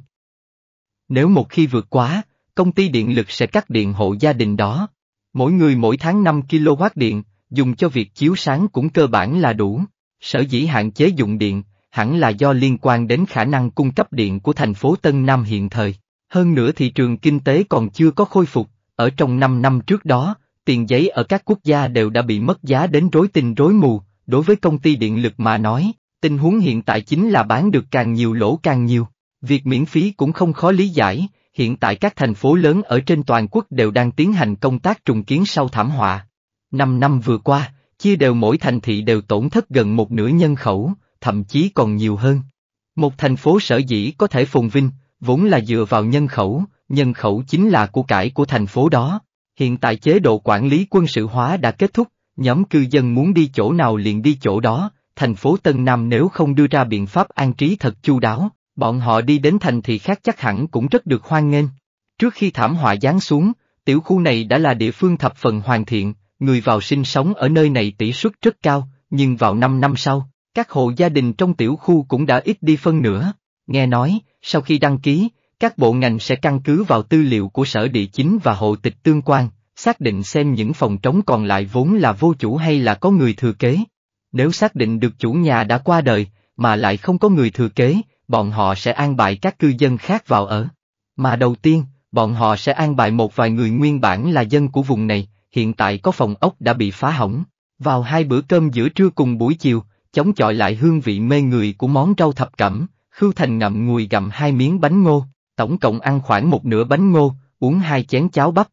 Nếu một khi vượt quá, công ty điện lực sẽ cắt điện hộ gia đình đó, Mỗi người mỗi tháng 5 kW điện, dùng cho việc chiếu sáng cũng cơ bản là đủ. Sở dĩ hạn chế dụng điện, hẳn là do liên quan đến khả năng cung cấp điện của thành phố Tân Nam hiện thời. Hơn nữa thị trường kinh tế còn chưa có khôi phục, ở trong 5 năm trước đó, tiền giấy ở các quốc gia đều đã bị mất giá đến rối tình rối mù, đối với công ty điện lực mà nói, tình huống hiện tại chính là bán được càng nhiều lỗ càng nhiều. Việc miễn phí cũng không khó lý giải, hiện tại các thành phố lớn ở trên toàn quốc đều đang tiến hành công tác trùng kiến sau thảm họa. Năm năm vừa qua, chia đều mỗi thành thị đều tổn thất gần một nửa nhân khẩu, thậm chí còn nhiều hơn. Một thành phố sở dĩ có thể phồn vinh, vốn là dựa vào nhân khẩu, nhân khẩu chính là của cải của thành phố đó. Hiện tại chế độ quản lý quân sự hóa đã kết thúc, nhóm cư dân muốn đi chỗ nào liền đi chỗ đó, thành phố Tân Nam nếu không đưa ra biện pháp an trí thật chu đáo, Bọn họ đi đến thành thị khác chắc hẳn cũng rất được hoan nghênh. Trước khi thảm họa giáng xuống, tiểu khu này đã là địa phương thập phần hoàn thiện, người vào sinh sống ở nơi này tỷ suất rất cao, nhưng vào 5 năm sau, các hộ gia đình trong tiểu khu cũng đã ít đi phân nữa. Nghe nói, sau khi đăng ký, các bộ ngành sẽ căn cứ vào tư liệu của sở địa chính và hộ tịch tương quan, xác định xem những phòng trống còn lại vốn là vô chủ hay là có người thừa kế. Nếu xác định được chủ nhà đã qua đời, mà lại không có người thừa kế, bọn họ sẽ an bài các cư dân khác vào ở. Mà đầu tiên, bọn họ sẽ an bài một vài người nguyên bản là dân của vùng này, hiện tại có phòng ốc đã bị phá hỏng. Vào hai bữa cơm giữa trưa cùng buổi chiều, chống chọi lại hương vị mê người của món rau thập cẩm, Khưu Thành ngậm ngùi gặm hai miếng bánh ngô, tổng cộng ăn khoảng một nửa bánh ngô, uống hai chén cháo bắp.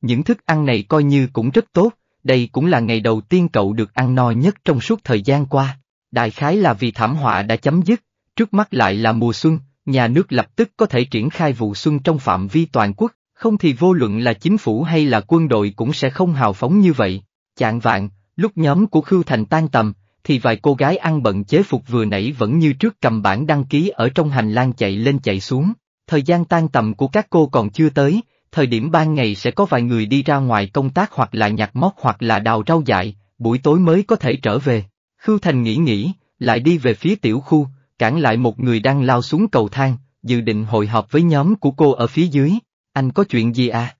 Những thức ăn này coi như cũng rất tốt, đây cũng là ngày đầu tiên cậu được ăn no nhất trong suốt thời gian qua. Đại khái là vì thảm họa đã chấm dứt, trước mắt lại là mùa xuân, nhà nước lập tức có thể triển khai vụ xuân trong phạm vi toàn quốc, không thì vô luận là chính phủ hay là quân đội cũng sẽ không hào phóng như vậy. Chạng vạn, lúc nhóm của Khưu Thành tan tầm, thì vài cô gái ăn bận chế phục vừa nãy vẫn như trước cầm bản đăng ký ở trong hành lang chạy lên chạy xuống. Thời gian tan tầm của các cô còn chưa tới, thời điểm ban ngày sẽ có vài người đi ra ngoài công tác hoặc là nhặt móc hoặc là đào rau dại, buổi tối mới có thể trở về. Khưu Thành nghĩ nghĩ, lại đi về phía tiểu khu, cản lại một người đang lao xuống cầu thang, dự định hội họp với nhóm của cô ở phía dưới, anh có chuyện gì à?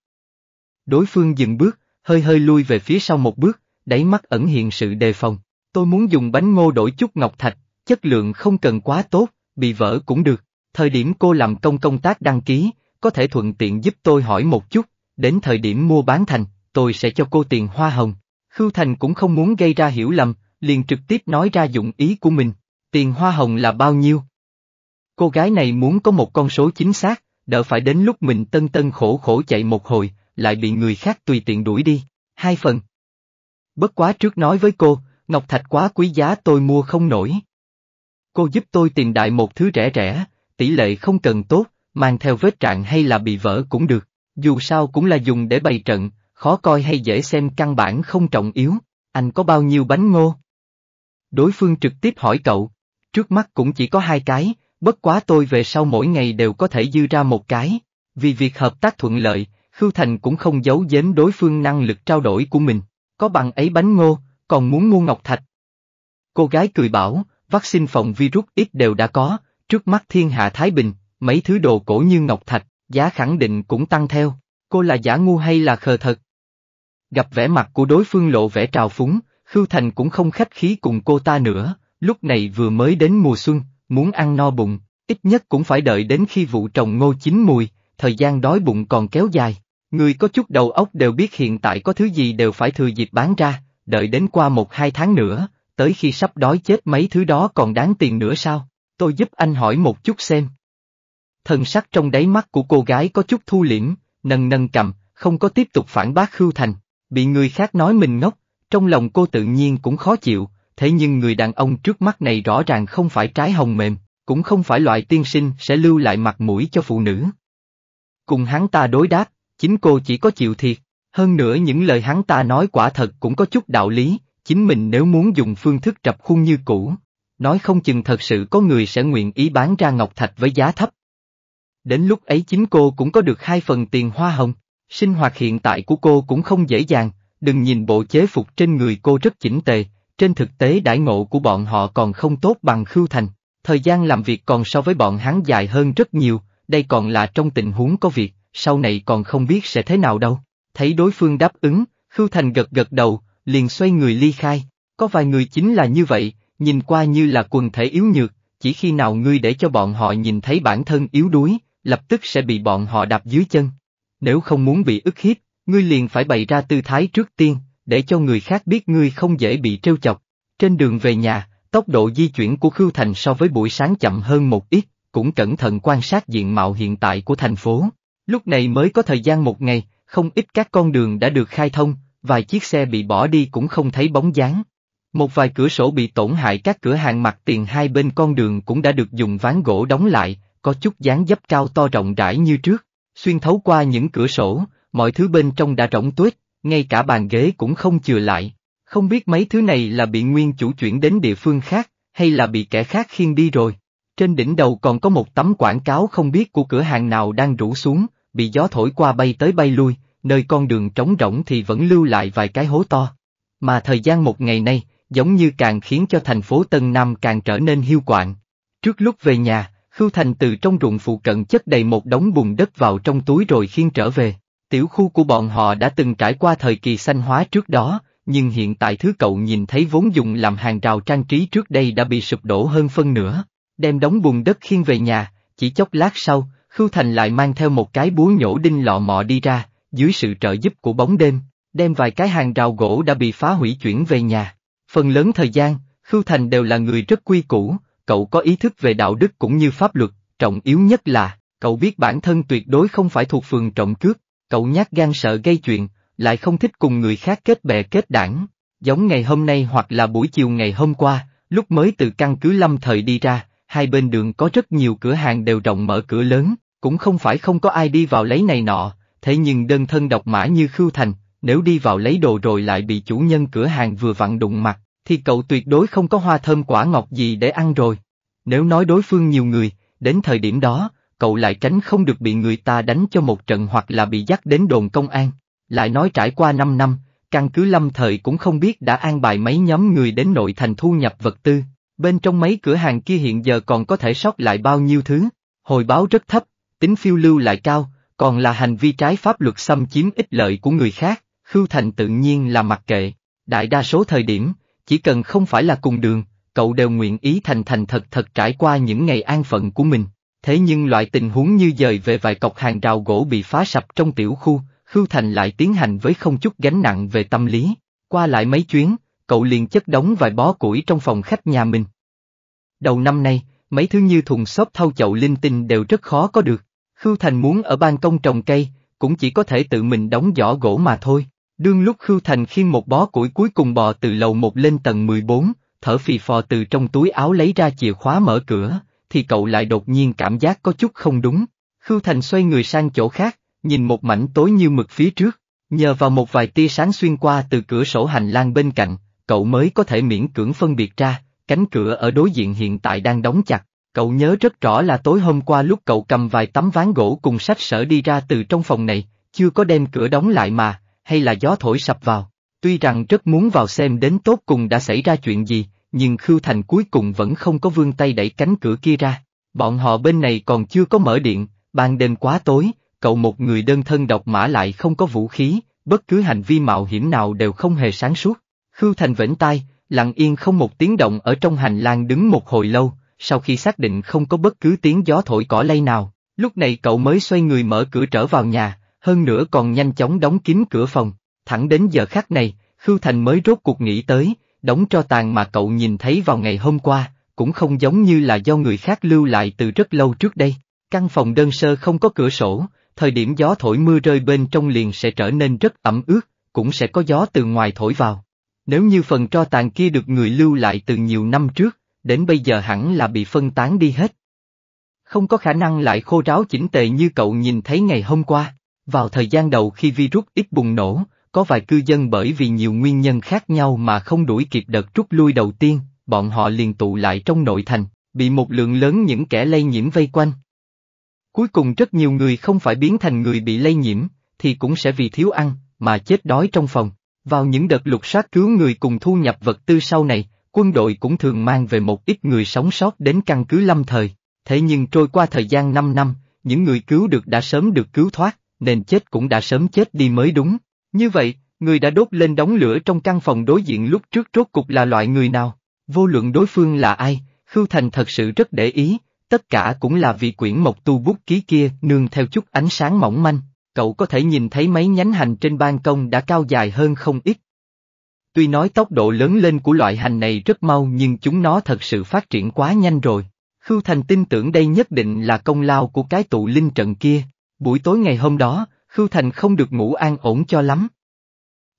Đối phương dừng bước, hơi hơi lui về phía sau một bước, đáy mắt ẩn hiện sự đề phòng. Tôi muốn dùng bánh ngô đổi chút ngọc thạch, chất lượng không cần quá tốt, bị vỡ cũng được. Thời điểm cô làm công công tác đăng ký, có thể thuận tiện giúp tôi hỏi một chút, đến thời điểm mua bán thành, tôi sẽ cho cô tiền hoa hồng. Khưu Thành cũng không muốn gây ra hiểu lầm, liền trực tiếp nói ra dụng ý của mình, Tiền hoa hồng là bao nhiêu? Cô gái này muốn có một con số chính xác, đỡ phải đến lúc mình tân tân khổ khổ chạy một hồi, lại bị người khác tùy tiện đuổi đi. Hai phần. Bất quá trước nói với cô, Ngọc Thạch quá quý giá tôi mua không nổi. Cô giúp tôi tìm đại một thứ rẻ rẻ, tỷ lệ không cần tốt, mang theo vết trạng hay là bị vỡ cũng được, dù sao cũng là dùng để bày trận, khó coi hay dễ xem căn bản không trọng yếu, anh có bao nhiêu bánh ngô? Đối phương trực tiếp hỏi cậu. Trước mắt cũng chỉ có hai cái, bất quá tôi về sau mỗi ngày đều có thể dư ra một cái. Vì việc hợp tác thuận lợi, Khưu Thành cũng không giấu giếm đối phương năng lực trao đổi của mình. Có bằng ấy bánh ngô, còn muốn mua ngọc thạch. Cô gái cười bảo, vaccine phòng virus ít đều đã có, trước mắt thiên hạ Thái Bình, mấy thứ đồ cổ như ngọc thạch, giá khẳng định cũng tăng theo. Cô là giả ngu hay là khờ thật? Gặp vẻ mặt của đối phương lộ vẻ trào phúng, Khưu Thành cũng không khách khí cùng cô ta nữa, Lúc này vừa mới đến mùa xuân, muốn ăn no bụng, ít nhất cũng phải đợi đến khi vụ trồng ngô chín mùi, thời gian đói bụng còn kéo dài. Người có chút đầu óc đều biết hiện tại có thứ gì đều phải thừa dịp bán ra, đợi đến qua một hai tháng nữa, tới khi sắp đói chết mấy thứ đó còn đáng tiền nữa sao? Tôi giúp anh hỏi một chút xem. Thần sắc trong đáy mắt của cô gái có chút thu liễm, nâng nâng cầm, không có tiếp tục phản bác Khưu Thành, bị người khác nói mình ngốc, trong lòng cô tự nhiên cũng khó chịu, thế nhưng người đàn ông trước mắt này rõ ràng không phải trái hồng mềm, cũng không phải loại tiên sinh sẽ lưu lại mặt mũi cho phụ nữ. Cùng hắn ta đối đáp, chính cô chỉ có chịu thiệt, hơn nữa những lời hắn ta nói quả thật cũng có chút đạo lý, chính mình nếu muốn dùng phương thức trập khuôn như cũ, nói không chừng thật sự có người sẽ nguyện ý bán ra ngọc thạch với giá thấp. Đến lúc ấy chính cô cũng có được hai phần tiền hoa hồng, sinh hoạt hiện tại của cô cũng không dễ dàng, đừng nhìn bộ chế phục trên người cô rất chỉnh tề, trên thực tế đãi ngộ của bọn họ còn không tốt bằng Khưu Thành, thời gian làm việc còn so với bọn hắn dài hơn rất nhiều, đây còn là trong tình huống có việc, sau này còn không biết sẽ thế nào đâu. Thấy đối phương đáp ứng, Khưu Thành gật gật đầu, liền xoay người ly khai, có vài người chính là như vậy, nhìn qua như là quần thể yếu nhược, chỉ khi nào ngươi để cho bọn họ nhìn thấy bản thân yếu đuối, lập tức sẽ bị bọn họ đạp dưới chân. Nếu không muốn bị ức hiếp, ngươi liền phải bày ra tư thái trước tiên, để cho người khác biết ngươi không dễ bị trêu chọc. Trên đường về nhà, tốc độ di chuyển của Khưu Thành so với buổi sáng chậm hơn một ít, cũng cẩn thận quan sát diện mạo hiện tại của thành phố. Lúc này mới có thời gian một ngày, không ít các con đường đã được khai thông, vài chiếc xe bị bỏ đi cũng không thấy bóng dáng. Một vài cửa sổ bị tổn hại các cửa hàng mặt tiền hai bên con đường cũng đã được dùng ván gỗ đóng lại, có chút dáng dấp cao to rộng rãi như trước. Xuyên thấu qua những cửa sổ, mọi thứ bên trong đã rỗng tuyết ngay cả bàn ghế cũng không chừa lại. Không biết mấy thứ này là bị nguyên chủ chuyển đến địa phương khác, hay là bị kẻ khác khiêng đi rồi. Trên đỉnh đầu còn có một tấm quảng cáo không biết của cửa hàng nào đang rủ xuống, bị gió thổi qua bay tới bay lui, nơi con đường trống rỗng thì vẫn lưu lại vài cái hố to. Mà thời gian một ngày nay, giống như càng khiến cho thành phố Tân Nam càng trở nên hiu quạng. Trước lúc về nhà, Khưu Thành từ trong ruộng phụ cận chất đầy một đống bùn đất vào trong túi rồi khiêng trở về. Tiểu khu của bọn họ đã từng trải qua thời kỳ xanh hóa trước đó, nhưng hiện tại thứ cậu nhìn thấy vốn dùng làm hàng rào trang trí trước đây đã bị sụp đổ hơn phân nữa, Đem đóng bùn đất khiêng về nhà, chỉ chốc lát sau, Khưu Thành lại mang theo một cái búa nhổ đinh lọ mọ đi ra, dưới sự trợ giúp của bóng đêm, đem vài cái hàng rào gỗ đã bị phá hủy chuyển về nhà. Phần lớn thời gian, Khưu Thành đều là người rất quy củ, cậu có ý thức về đạo đức cũng như pháp luật, trọng yếu nhất là, cậu biết bản thân tuyệt đối không phải thuộc phường trọng cướp, Cậu nhát gan sợ gây chuyện, lại không thích cùng người khác kết bè kết đảng, giống ngày hôm nay hoặc là buổi chiều ngày hôm qua, lúc mới từ căn cứ lâm thời đi ra, hai bên đường có rất nhiều cửa hàng đều rộng mở cửa lớn, cũng không phải không có ai đi vào lấy này nọ, thế nhưng đơn thân độc mã như Khưu Thành, nếu đi vào lấy đồ rồi lại bị chủ nhân cửa hàng vừa vặn đụng mặt, thì cậu tuyệt đối không có hoa thơm quả ngọt gì để ăn rồi. Nếu nói đối phương nhiều người, đến thời điểm đó, cậu lại tránh không được bị người ta đánh cho một trận hoặc là bị dắt đến đồn công an. Lại nói trải qua 5 năm, căn cứ lâm thời cũng không biết đã an bài mấy nhóm người đến nội thành thu nhập vật tư. Bên trong mấy cửa hàng kia hiện giờ còn có thể sót lại bao nhiêu thứ, hồi báo rất thấp, tính phiêu lưu lại cao, còn là hành vi trái pháp luật xâm chiếm ích lợi của người khác, Khưu Thành tự nhiên là mặc kệ. Đại đa số thời điểm, chỉ cần không phải là cùng đường, cậu đều nguyện ý thành thành thật thật trải qua những ngày an phận của mình. Thế nhưng loại tình huống như dời về vài cọc hàng rào gỗ bị phá sập trong tiểu khu, Khưu Thành lại tiến hành với không chút gánh nặng về tâm lý. Qua lại mấy chuyến, cậu liền chất đóng vài bó củi trong phòng khách nhà mình. Đầu năm nay, mấy thứ như thùng xốp thau chậu linh tinh đều rất khó có được. Khưu Thành muốn ở ban công trồng cây, cũng chỉ có thể tự mình đóng giỏ gỗ mà thôi. Đương lúc Khưu Thành khiêng một bó củi cuối cùng bò từ lầu một lên tầng 14, thở phì phò từ trong túi áo lấy ra chìa khóa mở cửa, thì cậu lại đột nhiên cảm giác có chút không đúng. Khưu Thành xoay người sang chỗ khác, nhìn một mảnh tối như mực phía trước, nhờ vào một vài tia sáng xuyên qua từ cửa sổ hành lang bên cạnh, cậu mới có thể miễn cưỡng phân biệt ra, cánh cửa ở đối diện hiện tại đang đóng chặt. Cậu nhớ rất rõ là tối hôm qua lúc cậu cầm vài tấm ván gỗ cùng sách sở đi ra từ trong phòng này, chưa có đem cửa đóng lại mà, hay là gió thổi sập vào. Tuy rằng rất muốn vào xem đến tốt cùng đã xảy ra chuyện gì, nhưng Khưu Thành cuối cùng vẫn không có vương tay đẩy cánh cửa kia ra. Bọn họ bên này còn chưa có mở điện, ban đêm quá tối, cậu một người đơn thân độc mã lại không có vũ khí, bất cứ hành vi mạo hiểm nào đều không hề sáng suốt. Khưu Thành vẫn tay, lặng yên không một tiếng động ở trong hành lang đứng một hồi lâu, sau khi xác định không có bất cứ tiếng gió thổi cỏ lay nào, lúc này cậu mới xoay người mở cửa trở vào nhà, hơn nữa còn nhanh chóng đóng kín cửa phòng, thẳng đến giờ khắc này, Khưu Thành mới rốt cuộc nghĩ tới, đống tro tàn mà cậu nhìn thấy vào ngày hôm qua, cũng không giống như là do người khác lưu lại từ rất lâu trước đây. Căn phòng đơn sơ không có cửa sổ, thời điểm gió thổi mưa rơi bên trong liền sẽ trở nên rất ẩm ướt, cũng sẽ có gió từ ngoài thổi vào. Nếu như phần tro tàn kia được người lưu lại từ nhiều năm trước, đến bây giờ hẳn là bị phân tán đi hết. Không có khả năng lại khô ráo chỉnh tề như cậu nhìn thấy ngày hôm qua. Vào thời gian đầu khi virus ít bùng nổ, có vài cư dân bởi vì nhiều nguyên nhân khác nhau mà không đuổi kịp đợt rút lui đầu tiên, bọn họ liền tụ lại trong nội thành, bị một lượng lớn những kẻ lây nhiễm vây quanh. Cuối cùng rất nhiều người không phải biến thành người bị lây nhiễm, thì cũng sẽ vì thiếu ăn, mà chết đói trong phòng. Vào những đợt lục soát cứu người cùng thu nhập vật tư sau này, quân đội cũng thường mang về một ít người sống sót đến căn cứ lâm thời. Thế nhưng trôi qua thời gian 5 năm, những người cứu được đã sớm được cứu thoát, nên chết cũng đã sớm chết đi mới đúng. Như vậy, người đã đốt lên đóng lửa trong căn phòng đối diện lúc trước rốt cục là loại người nào, vô luận đối phương là ai, Khưu Thành thật sự rất để ý, tất cả cũng là vì quyển mộc tu bút ký kia nương theo chút ánh sáng mỏng manh, cậu có thể nhìn thấy mấy nhánh hành trên ban công đã cao dài hơn không ít. Tuy nói tốc độ lớn lên của loại hành này rất mau nhưng chúng nó thật sự phát triển quá nhanh rồi. Khưu Thành tin tưởng đây nhất định là công lao của cái tụ linh trận kia. Buổi tối ngày hôm đó, Khưu Thành không được ngủ an ổn cho lắm.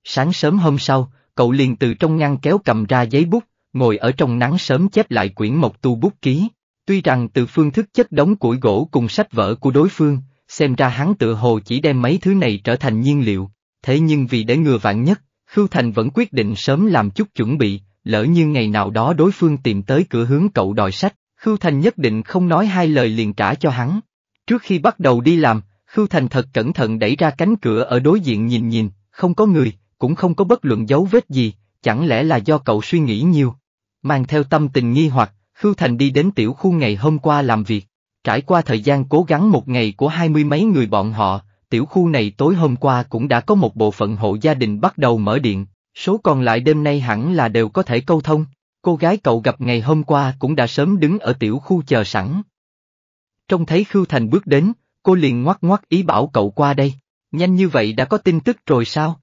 Sáng sớm hôm sau, cậu liền từ trong ngăn kéo cầm ra giấy bút, ngồi ở trong nắng sớm chép lại quyển mộc tu bút ký. Tuy rằng từ phương thức chất đóng củi gỗ cùng sách vở của đối phương, xem ra hắn tự hồ chỉ đem mấy thứ này trở thành nhiên liệu, thế nhưng vì để ngừa vạn nhất, Khưu Thành vẫn quyết định sớm làm chút chuẩn bị, lỡ như ngày nào đó đối phương tìm tới cửa hướng cậu đòi sách, Khưu Thành nhất định không nói hai lời liền trả cho hắn. Trước khi bắt đầu đi làm, Khưu Thành thật cẩn thận đẩy ra cánh cửa ở đối diện nhìn nhìn, không có người, cũng không có bất luận dấu vết gì, chẳng lẽ là do cậu suy nghĩ nhiều. Mang theo tâm tình nghi hoặc, Khưu Thành đi đến tiểu khu ngày hôm qua làm việc. Trải qua thời gian cố gắng một ngày của hai mươi mấy người bọn họ, tiểu khu này tối hôm qua cũng đã có một bộ phận hộ gia đình bắt đầu mở điện, số còn lại đêm nay hẳn là đều có thể câu thông. Cô gái cậu gặp ngày hôm qua cũng đã sớm đứng ở tiểu khu chờ sẵn. Trông thấy Khưu Thành bước đến, cô liền ngoắc ngoắc ý bảo cậu qua đây. Nhanh như vậy đã có tin tức rồi sao?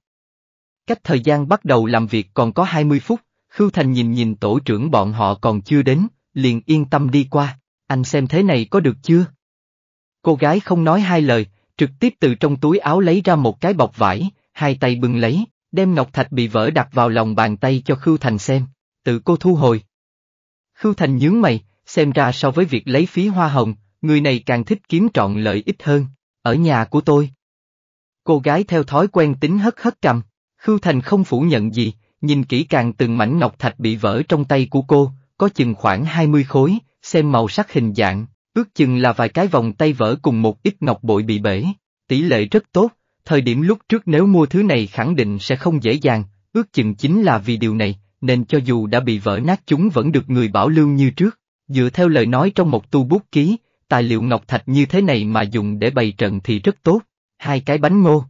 Cách thời gian bắt đầu làm việc còn có 20 phút, Khưu Thành nhìn nhìn tổ trưởng bọn họ còn chưa đến, liền yên tâm đi qua, anh xem thế này có được chưa? Cô gái không nói hai lời, trực tiếp từ trong túi áo lấy ra một cái bọc vải, hai tay bưng lấy, đem ngọc thạch bị vỡ đặt vào lòng bàn tay cho Khưu Thành xem, tự cô thu hồi. Khưu Thành nhướng mày, xem ra so với việc lấy phí hoa hồng, người này càng thích kiếm trọn lợi ích hơn, ở nhà của tôi. Cô gái theo thói quen tính hất hất cầm, Khưu Thành không phủ nhận gì, nhìn kỹ càng từng mảnh ngọc thạch bị vỡ trong tay của cô, có chừng khoảng 20 khối, xem màu sắc hình dạng, ước chừng là vài cái vòng tay vỡ cùng một ít ngọc bội bị bể, tỷ lệ rất tốt, thời điểm lúc trước nếu mua thứ này khẳng định sẽ không dễ dàng, ước chừng chính là vì điều này, nên cho dù đã bị vỡ nát chúng vẫn được người bảo lưu như trước. Dựa theo lời nói trong một tu bút ký, tài liệu ngọc thạch như thế này mà dùng để bày trận thì rất tốt, hai cái bánh ngô.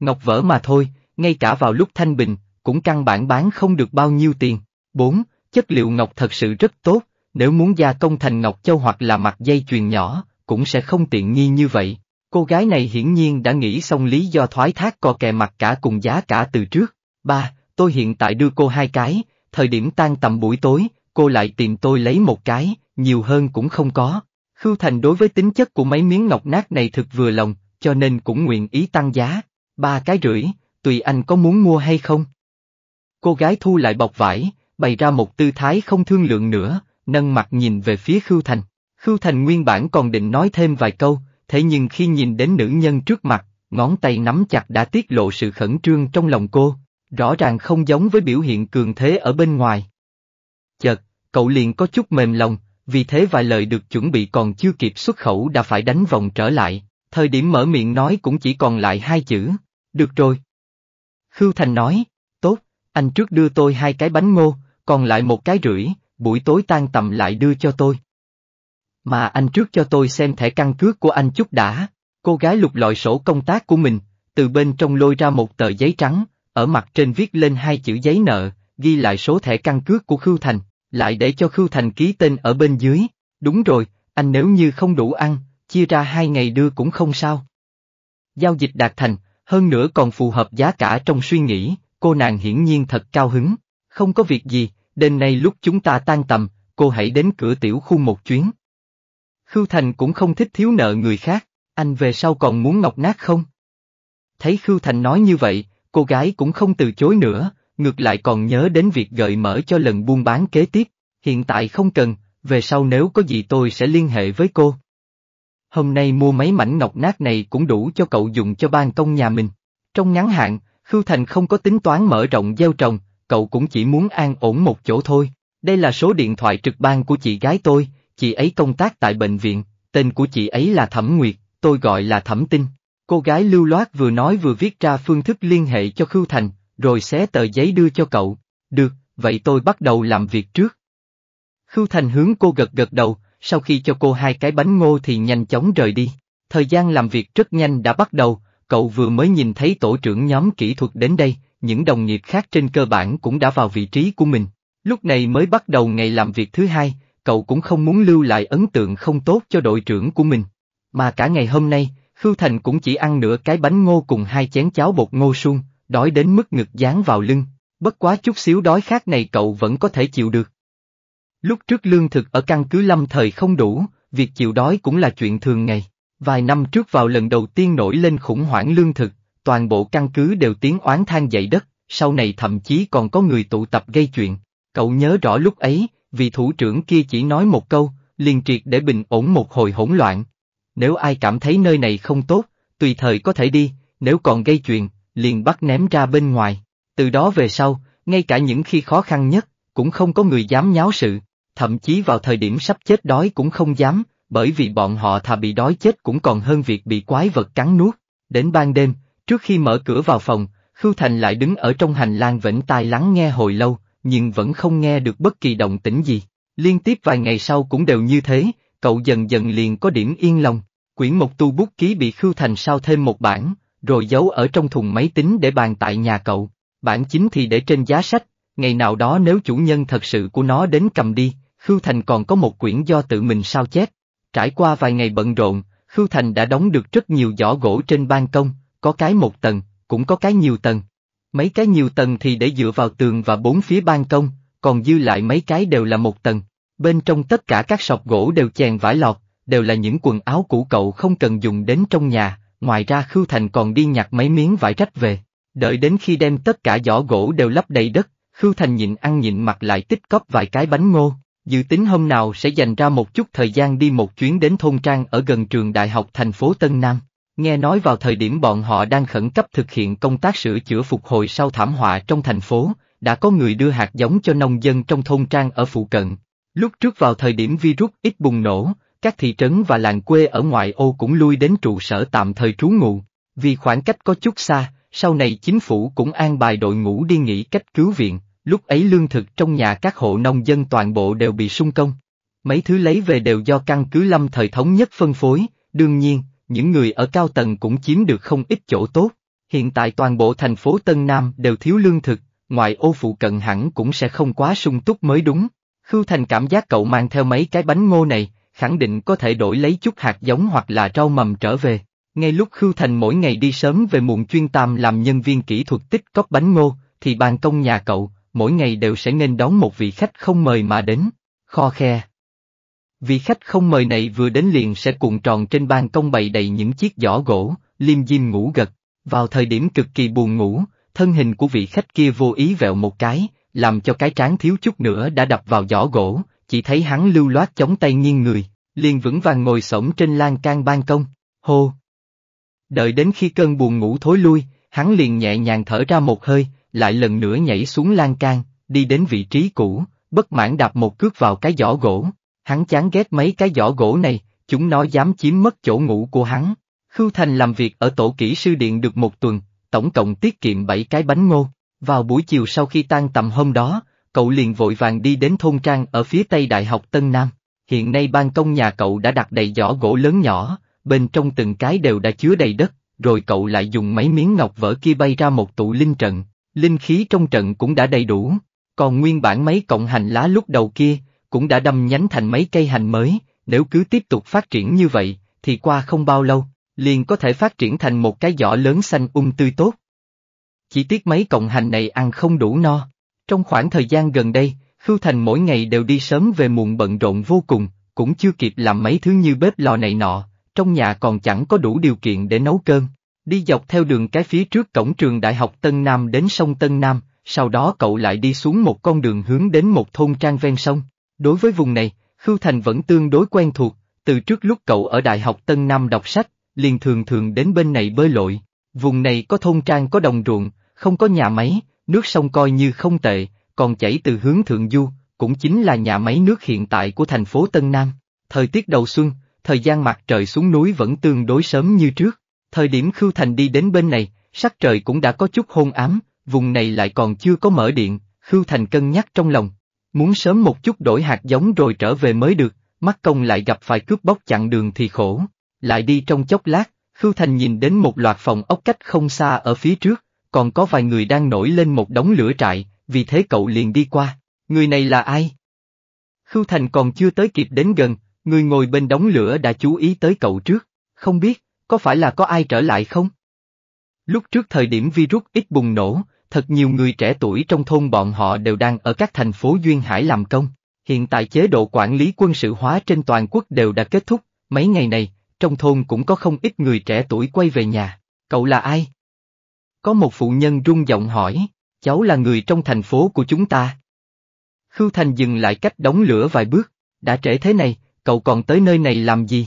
Ngọc vỡ mà thôi, ngay cả vào lúc thanh bình, cũng căn bản bán không được bao nhiêu tiền. 4. Chất liệu ngọc thật sự rất tốt, nếu muốn gia công thành ngọc châu hoặc là mặt dây chuyền nhỏ, cũng sẽ không tiện nghi như vậy. Cô gái này hiển nhiên đã nghĩ xong lý do thoái thác co kè mặt cả cùng giá cả từ trước. Ba, Tôi hiện tại đưa cô hai cái, thời điểm tan tầm buổi tối, cô lại tìm tôi lấy một cái, nhiều hơn cũng không có. Khưu Thành đối với tính chất của mấy miếng ngọc nát này thực vừa lòng, cho nên cũng nguyện ý tăng giá, ba cái rưỡi, tùy anh có muốn mua hay không. Cô gái thu lại bọc vải, bày ra một tư thái không thương lượng nữa, nâng mặt nhìn về phía Khưu Thành. Khưu Thành nguyên bản còn định nói thêm vài câu, thế nhưng khi nhìn đến nữ nhân trước mặt, ngón tay nắm chặt đã tiết lộ sự khẩn trương trong lòng cô, rõ ràng không giống với biểu hiện cường thế ở bên ngoài. Chợt, cậu liền có chút mềm lòng, vì thế vài lời được chuẩn bị còn chưa kịp xuất khẩu đã phải đánh vòng trở lại, thời điểm mở miệng nói cũng chỉ còn lại hai chữ, được rồi. Khưu Thành nói, tốt, anh trước đưa tôi hai cái bánh ngô, còn lại một cái rưỡi, buổi tối tan tầm lại đưa cho tôi. Mà anh trước cho tôi xem thẻ căn cước của anh chút đã, cô gái lục lọi sổ công tác của mình, từ bên trong lôi ra một tờ giấy trắng, ở mặt trên viết lên hai chữ giấy nợ, ghi lại số thẻ căn cước của Khưu Thành lại để cho Khưu Thành ký tên ở bên dưới, đúng rồi, anh nếu như không đủ ăn, chia ra hai ngày đưa cũng không sao. Giao dịch đạt thành, hơn nữa còn phù hợp giá cả trong suy nghĩ, cô nàng hiển nhiên thật cao hứng, không có việc gì, đêm nay lúc chúng ta tan tầm, cô hãy đến cửa tiểu khu một chuyến. Khưu Thành cũng không thích thiếu nợ người khác, anh về sau còn muốn ngọc nát không? Thấy Khưu Thành nói như vậy, cô gái cũng không từ chối nữa, ngược lại còn nhớ đến việc gợi mở cho lần buôn bán kế tiếp, hiện tại không cần, về sau nếu có gì tôi sẽ liên hệ với cô. Hôm nay mua mấy mảnh ngọc nát này cũng đủ cho cậu dùng cho ban công nhà mình. Trong ngắn hạn, Khưu Thành không có tính toán mở rộng gieo trồng, cậu cũng chỉ muốn an ổn một chỗ thôi. Đây là số điện thoại trực ban của chị gái tôi, chị ấy công tác tại bệnh viện, tên của chị ấy là Thẩm Nguyệt, tôi gọi là Thẩm Tinh. Cô gái lưu loát vừa nói vừa viết ra phương thức liên hệ cho Khưu Thành, rồi xé tờ giấy đưa cho cậu. Được, vậy tôi bắt đầu làm việc trước. Khưu Thành hướng cô gật gật đầu, sau khi cho cô hai cái bánh ngô thì nhanh chóng rời đi. Thời gian làm việc rất nhanh đã bắt đầu, cậu vừa mới nhìn thấy tổ trưởng nhóm kỹ thuật đến đây, những đồng nghiệp khác trên cơ bản cũng đã vào vị trí của mình. Lúc này mới bắt đầu ngày làm việc thứ hai, cậu cũng không muốn lưu lại ấn tượng không tốt cho đội trưởng của mình. Mà cả ngày hôm nay, Khưu Thành cũng chỉ ăn nửa cái bánh ngô cùng hai chén cháo bột ngô suông, đói đến mức ngực dán vào lưng, bất quá chút xíu đói khác này cậu vẫn có thể chịu được. Lúc trước lương thực ở căn cứ lâm thời không đủ, việc chịu đói cũng là chuyện thường ngày. Vài năm trước vào lần đầu tiên nổi lên khủng hoảng lương thực, toàn bộ căn cứ đều tiếng oán than dậy đất, sau này thậm chí còn có người tụ tập gây chuyện. Cậu nhớ rõ lúc ấy, vị thủ trưởng kia chỉ nói một câu, liền triệt để bình ổn một hồi hỗn loạn. Nếu ai cảm thấy nơi này không tốt, tùy thời có thể đi, nếu còn gây chuyện, liền bắt ném ra bên ngoài. Từ đó về sau, ngay cả những khi khó khăn nhất, cũng không có người dám nháo sự, thậm chí vào thời điểm sắp chết đói cũng không dám, bởi vì bọn họ thà bị đói chết cũng còn hơn việc bị quái vật cắn nuốt. Đến ban đêm, trước khi mở cửa vào phòng, Khưu Thành lại đứng ở trong hành lang vẫn tai lắng nghe hồi lâu, nhưng vẫn không nghe được bất kỳ động tĩnh gì. Liên tiếp vài ngày sau cũng đều như thế, cậu dần dần liền có điểm yên lòng. Quyển Mộc Tu bút ký bị Khưu Thành sao thêm một bản, rồi giấu ở trong thùng máy tính để bàn tại nhà cậu, bản chính thì để trên giá sách, ngày nào đó nếu chủ nhân thật sự của nó đến cầm đi, Khưu Thành còn có một quyển do tự mình sao chép. Trải qua vài ngày bận rộn, Khưu Thành đã đóng được rất nhiều giỏ gỗ trên ban công, có cái một tầng, cũng có cái nhiều tầng. Mấy cái nhiều tầng thì để dựa vào tường và bốn phía ban công, còn dư lại mấy cái đều là một tầng. Bên trong tất cả các sọt gỗ đều chèn vải lọt, đều là những quần áo cũ cậu không cần dùng đến trong nhà, Ngoài ra Khưu Thành còn đi nhặt mấy miếng vải rách về. Đợi đến khi đem tất cả giỏ gỗ đều lấp đầy đất, Khưu Thành nhịn ăn nhịn mặt lại tích cóp vài cái bánh ngô, dự tính hôm nào sẽ dành ra một chút thời gian đi một chuyến đến thôn trang ở gần trường đại học thành phố Tân Nam. Nghe nói vào thời điểm bọn họ đang khẩn cấp thực hiện công tác sửa chữa phục hồi sau thảm họa trong thành phố, đã có người đưa hạt giống cho nông dân trong thôn trang ở phụ cận. Lúc trước vào thời điểm virus ít bùng nổ, các thị trấn và làng quê ở ngoại ô cũng lui đến trụ sở tạm thời trú ngụ, vì khoảng cách có chút xa, sau này chính phủ cũng an bài đội ngũ đi nghỉ cách cứu viện, lúc ấy lương thực trong nhà các hộ nông dân toàn bộ đều bị sung công. Mấy thứ lấy về đều do căn cứ lâm thời thống nhất phân phối, đương nhiên, những người ở cao tầng cũng chiếm được không ít chỗ tốt. Hiện tại toàn bộ thành phố Tân Nam đều thiếu lương thực, ngoại ô phụ cận hẳn cũng sẽ không quá sung túc mới đúng. Khưu Thành cảm giác cậu mang theo mấy cái bánh ngô này, khẳng định có thể đổi lấy chút hạt giống hoặc là rau mầm trở về. Ngay lúc Khưu Thành mỗi ngày đi sớm về muộn chuyên tam làm nhân viên kỹ thuật tích cóp bánh ngô, thì ban công nhà cậu, mỗi ngày đều sẽ nên đón một vị khách không mời mà đến. Kho khe. Vị khách không mời này vừa đến liền sẽ cuộn tròn trên ban công bày đầy những chiếc giỏ gỗ, liêm diêm ngủ gật. Vào thời điểm cực kỳ buồn ngủ, thân hình của vị khách kia vô ý vẹo một cái, làm cho cái trán thiếu chút nữa đã đập vào giỏ gỗ, chỉ thấy hắn lưu loát chống tay nghiêng người, liền vững vàng ngồi sổng trên lan can ban công, hô. Đợi đến khi cơn buồn ngủ thối lui, hắn liền nhẹ nhàng thở ra một hơi, lại lần nữa nhảy xuống lan can, đi đến vị trí cũ, bất mãn đạp một cước vào cái giỏ gỗ. Hắn chán ghét mấy cái giỏ gỗ này, chúng nó dám chiếm mất chỗ ngủ của hắn. Khưu Thành làm việc ở tổ kỹ sư điện được một tuần, tổng cộng tiết kiệm 7 cái bánh ngô. Vào buổi chiều sau khi tan tầm hôm đó, cậu liền vội vàng đi đến thôn trang ở phía tây Đại học Tân Nam. Hiện nay ban công nhà cậu đã đặt đầy giỏ gỗ lớn nhỏ, bên trong từng cái đều đã chứa đầy đất, rồi cậu lại dùng mấy miếng ngọc vỡ kia bay ra một tụ linh trận, linh khí trong trận cũng đã đầy đủ, còn nguyên bản mấy cọng hành lá lúc đầu kia, cũng đã đâm nhánh thành mấy cây hành mới, nếu cứ tiếp tục phát triển như vậy, thì qua không bao lâu, liền có thể phát triển thành một cái giỏ lớn xanh ung tươi tốt. Chỉ tiếc mấy cọng hành này ăn không đủ no, trong khoảng thời gian gần đây, Khưu Thành mỗi ngày đều đi sớm về muộn bận rộn vô cùng, cũng chưa kịp làm mấy thứ như bếp lò này nọ, trong nhà còn chẳng có đủ điều kiện để nấu cơm. Đi dọc theo đường cái phía trước cổng trường Đại học Tân Nam đến sông Tân Nam, sau đó cậu lại đi xuống một con đường hướng đến một thôn trang ven sông. Đối với vùng này, Khưu Thành vẫn tương đối quen thuộc, từ trước lúc cậu ở Đại học Tân Nam đọc sách, liền thường thường đến bên này bơi lội. Vùng này có thôn trang có đồng ruộng, không có nhà máy, Nước sông coi như không tệ, còn chảy từ hướng Thượng Du, cũng chính là nhà máy nước hiện tại của thành phố Tân Nam. Thời tiết đầu xuân, thời gian mặt trời xuống núi vẫn tương đối sớm như trước. Thời điểm Khưu Thành đi đến bên này, sắc trời cũng đã có chút hôn ám, vùng này lại còn chưa có mở điện, Khưu Thành cân nhắc trong lòng. Muốn sớm một chút đổi hạt giống rồi trở về mới được, mắc công lại gặp phải cướp bóc chặn đường thì khổ. Lại đi trong chốc lát, Khưu Thành nhìn đến một loạt phòng ốc cách không xa ở phía trước, còn có vài người đang nổi lên một đống lửa trại, vì thế cậu liền đi qua. Người này là ai? Khưu Thành còn chưa tới kịp đến gần, người ngồi bên đống lửa đã chú ý tới cậu trước, không biết, có phải là có ai trở lại không? Lúc trước thời điểm virus ít bùng nổ, thật nhiều người trẻ tuổi trong thôn bọn họ đều đang ở các thành phố Duyên Hải làm công. Hiện tại chế độ quản lý quân sự hóa trên toàn quốc đều đã kết thúc, mấy ngày này, trong thôn cũng có không ít người trẻ tuổi quay về nhà. Cậu là ai? Có một phụ nhân rung giọng hỏi, cháu là người trong thành phố của chúng ta. Khưu Thành dừng lại cách đóng lửa vài bước, đã trễ thế này, cậu còn tới nơi này làm gì?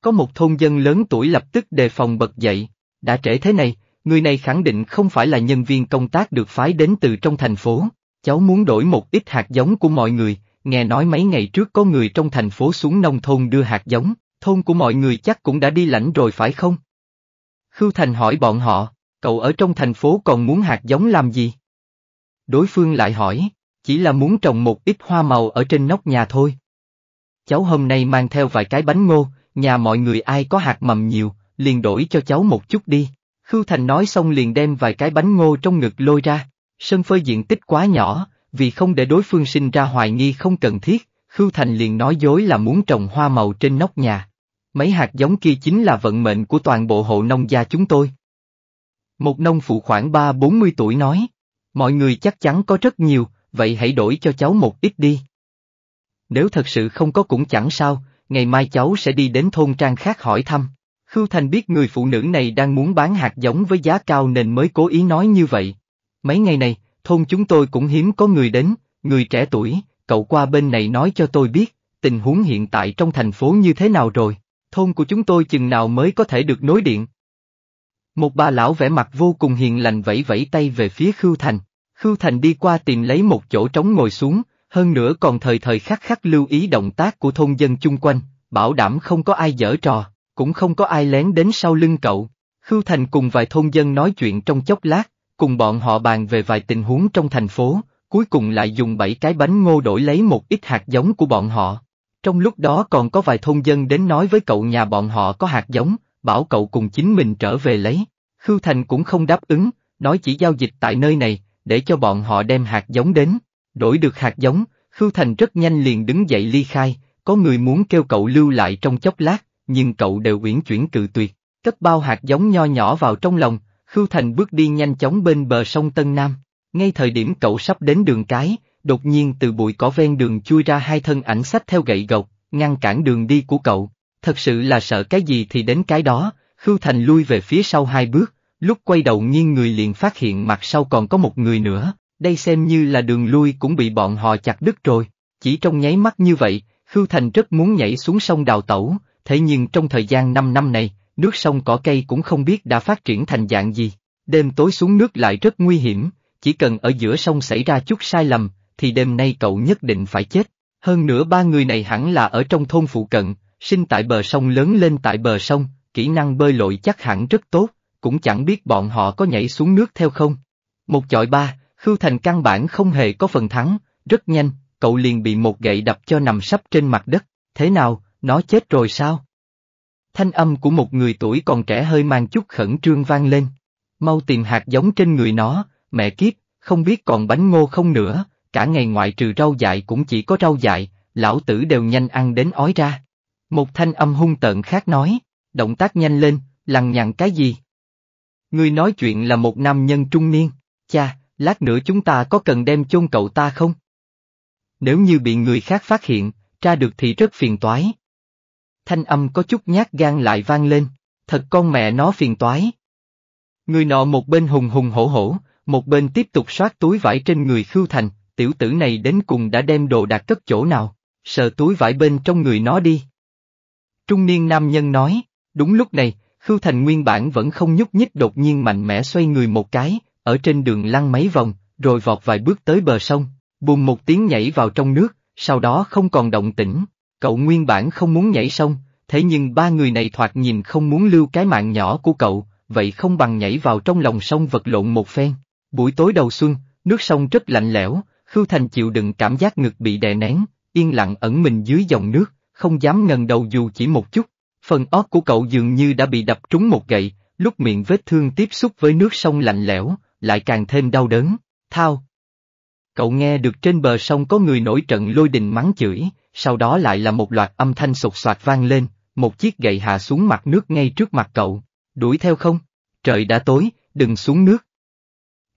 Có một thôn dân lớn tuổi lập tức đề phòng bật dậy, đã trễ thế này, người này khẳng định không phải là nhân viên công tác được phái đến từ trong thành phố, cháu muốn đổi một ít hạt giống của mọi người, nghe nói mấy ngày trước có người trong thành phố xuống nông thôn đưa hạt giống, thôn của mọi người chắc cũng đã đi lãnh rồi phải không? Khưu Thành hỏi bọn họ, Cậu ở trong thành phố còn muốn hạt giống làm gì? Đối phương lại hỏi, chỉ là muốn trồng một ít hoa màu ở trên nóc nhà thôi. Cháu hôm nay mang theo vài cái bánh ngô, nhà mọi người ai có hạt mầm nhiều, liền đổi cho cháu một chút đi. Khưu Thành nói xong liền đem vài cái bánh ngô trong ngực lôi ra, sân phơi diện tích quá nhỏ, vì không để đối phương sinh ra hoài nghi không cần thiết, Khưu Thành liền nói dối là muốn trồng hoa màu trên nóc nhà. Mấy hạt giống kia chính là vận mệnh của toàn bộ hộ nông gia chúng tôi. Một nông phụ khoảng 3-40 tuổi nói, mọi người chắc chắn có rất nhiều, vậy hãy đổi cho cháu một ít đi. Nếu thật sự không có cũng chẳng sao, ngày mai cháu sẽ đi đến thôn trang khác hỏi thăm. Khưu Thành biết người phụ nữ này đang muốn bán hạt giống với giá cao nên mới cố ý nói như vậy. Mấy ngày này, thôn chúng tôi cũng hiếm có người đến, người trẻ tuổi, cậu qua bên này nói cho tôi biết, tình huống hiện tại trong thành phố như thế nào rồi, thôn của chúng tôi chừng nào mới có thể được nối điện. Một bà lão vẻ mặt vô cùng hiền lành vẫy vẫy tay về phía Khưu Thành. Khưu Thành đi qua tìm lấy một chỗ trống ngồi xuống, hơn nữa còn thời thời khắc khắc lưu ý động tác của thôn dân chung quanh, bảo đảm không có ai dở trò, cũng không có ai lén đến sau lưng cậu. Khưu Thành cùng vài thôn dân nói chuyện trong chốc lát, cùng bọn họ bàn về vài tình huống trong thành phố, cuối cùng lại dùng bảy cái bánh ngô đổi lấy một ít hạt giống của bọn họ. Trong lúc đó còn có vài thôn dân đến nói với cậu nhà bọn họ có hạt giống, bảo cậu cùng chính mình trở về lấy. Khưu Thành cũng không đáp ứng, nói chỉ giao dịch tại nơi này, để cho bọn họ đem hạt giống đến. Đổi được hạt giống, Khưu Thành rất nhanh liền đứng dậy ly khai, có người muốn kêu cậu lưu lại trong chốc lát, nhưng cậu đều uyển chuyển cự tuyệt. Cất bao hạt giống nho nhỏ vào trong lòng, Khưu Thành bước đi nhanh chóng bên bờ sông Tân Nam. Ngay thời điểm cậu sắp đến đường cái, đột nhiên từ bụi cỏ ven đường chui ra hai thân ảnh sách theo gậy gộc, ngăn cản đường đi của cậu thật sự là sợ cái gì thì đến cái đó, Khưu Thành lui về phía sau hai bước, lúc quay đầu nghiêng người liền phát hiện mặt sau còn có một người nữa, đây xem như là đường lui cũng bị bọn họ chặt đứt rồi, chỉ trong nháy mắt như vậy, Khưu Thành rất muốn nhảy xuống sông đào tẩu, thế nhưng trong thời gian 5 năm này, nước sông cỏ cây cũng không biết đã phát triển thành dạng gì, đêm tối xuống nước lại rất nguy hiểm, chỉ cần ở giữa sông xảy ra chút sai lầm, thì đêm nay cậu nhất định phải chết. Hơn nữa ba người này hẳn là ở trong thôn phụ cận, Sinh tại bờ sông lớn lên tại bờ sông, kỹ năng bơi lội chắc hẳn rất tốt, cũng chẳng biết bọn họ có nhảy xuống nước theo không. Một chọi ba, Khưu Thành căn bản không hề có phần thắng, rất nhanh, cậu liền bị một gậy đập cho nằm sắp trên mặt đất, thế nào, nó chết rồi sao? Thanh âm của một người tuổi còn trẻ hơi mang chút khẩn trương vang lên. Mau tìm hạt giống trên người nó, mẹ kiếp, không biết còn bánh ngô không nữa, cả ngày ngoại trừ rau dại cũng chỉ có rau dại, lão tử đều nhanh ăn đến ói ra. Một thanh âm hung tợn khác nói, động tác nhanh lên, lằng nhằng cái gì? người nói chuyện là một nam nhân trung niên, cha, lát nữa chúng ta có cần đem chôn cậu ta không? Nếu như bị người khác phát hiện, tra được thì rất phiền toái. Thanh âm có chút nhát gan lại vang lên, thật con mẹ nó phiền toái. Người nọ một bên hùng hùng hổ hổ, một bên tiếp tục soát túi vải trên người Khưu Thành, tiểu tử này đến cùng đã đem đồ đạc cất chỗ nào, sờ túi vải bên trong người nó đi. Trung niên nam nhân nói, đúng lúc này, Khưu Thành nguyên bản vẫn không nhúc nhích đột nhiên mạnh mẽ xoay người một cái, ở trên đường lăn mấy vòng, rồi vọt vài bước tới bờ sông, bùm một tiếng nhảy vào trong nước, sau đó không còn động tĩnh. Cậu nguyên bản không muốn nhảy sông, thế nhưng ba người này thoạt nhìn không muốn lưu cái mạng nhỏ của cậu, vậy không bằng nhảy vào trong lòng sông vật lộn một phen. Buổi tối đầu xuân, nước sông rất lạnh lẽo, Khưu Thành chịu đựng cảm giác ngực bị đè nén, yên lặng ẩn mình dưới dòng nước, không dám ngần đầu dù chỉ một chút. Phần óc của cậu dường như đã bị đập trúng một gậy, lúc miệng vết thương tiếp xúc với nước sông lạnh lẽo, lại càng thêm đau đớn. Thao! Cậu nghe được trên bờ sông có người nổi trận lôi đình mắng chửi, sau đó lại là một loạt âm thanh sột soạt vang lên, một chiếc gậy hạ xuống mặt nước ngay trước mặt cậu. Đuổi theo không? Trời đã tối, đừng xuống nước.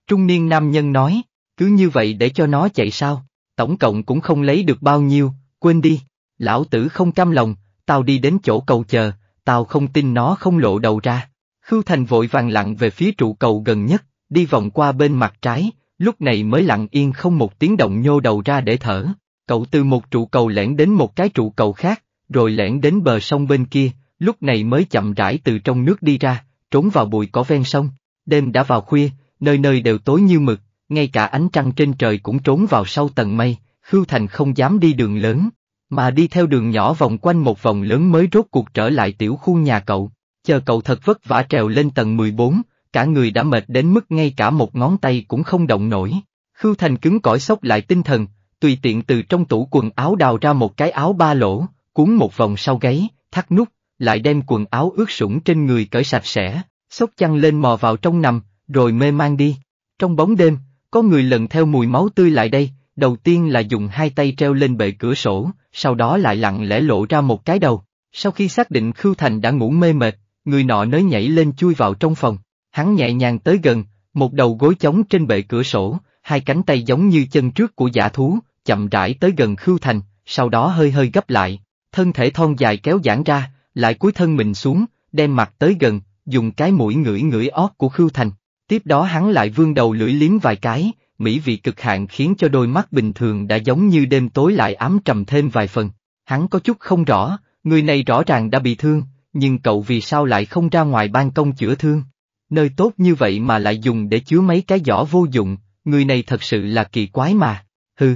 Trung niên nam nhân nói, cứ như vậy để cho nó chạy sao, tổng cộng cũng không lấy được bao nhiêu, quên đi. Lão tử không cam lòng, tao đi đến chỗ cầu chờ, tao không tin nó không lộ đầu ra. Khưu Thành vội vàng lặng về phía trụ cầu gần nhất, đi vòng qua bên mặt trái, lúc này mới lặng yên không một tiếng động nhô đầu ra để thở. Cậu từ một trụ cầu lẻn đến một cái trụ cầu khác, rồi lẻn đến bờ sông bên kia, lúc này mới chậm rãi từ trong nước đi ra, trốn vào bụi cỏ ven sông. Đêm đã vào khuya, nơi nơi đều tối như mực, ngay cả ánh trăng trên trời cũng trốn vào sau tầng mây, Khưu Thành không dám đi đường lớn, mà đi theo đường nhỏ vòng quanh một vòng lớn mới rốt cuộc trở lại tiểu khu nhà cậu, chờ cậu thật vất vả trèo lên tầng 14, cả người đã mệt đến mức ngay cả một ngón tay cũng không động nổi. Khưu Thành cứng cỏi sốc lại tinh thần, tùy tiện từ trong tủ quần áo đào ra một cái áo ba lỗ, cuốn một vòng sau gáy, thắt nút, lại đem quần áo ướt sũng trên người cởi sạch sẽ, xốc chăn lên mò vào trong nằm, rồi mê mang đi. Trong bóng đêm, có người lần theo mùi máu tươi lại đây, đầu tiên là dùng hai tay treo lên bệ cửa sổ, sau đó lại lặng lẽ lộ ra một cái đầu. Sau khi xác định Khưu Thành đã ngủ mê mệt, người nọ nới nhảy lên chui vào trong phòng, hắn nhẹ nhàng tới gần, một đầu gối chống trên bệ cửa sổ, hai cánh tay giống như chân trước của giả thú, chậm rãi tới gần Khưu Thành, sau đó hơi hơi gấp lại, thân thể thon dài kéo giãn ra, lại cúi thân mình xuống, đem mặt tới gần, dùng cái mũi ngửi ngửi ót của Khưu Thành. Tiếp đó hắn lại vương đầu lưỡi liếm vài cái, mỹ vị cực hạn khiến cho đôi mắt bình thường đã giống như đêm tối lại ám trầm thêm vài phần. Hắn có chút không rõ, người này rõ ràng đã bị thương, nhưng cậu vì sao lại không ra ngoài ban công chữa thương? Nơi tốt như vậy mà lại dùng để chứa mấy cái giỏ vô dụng, người này thật sự là kỳ quái mà, hư.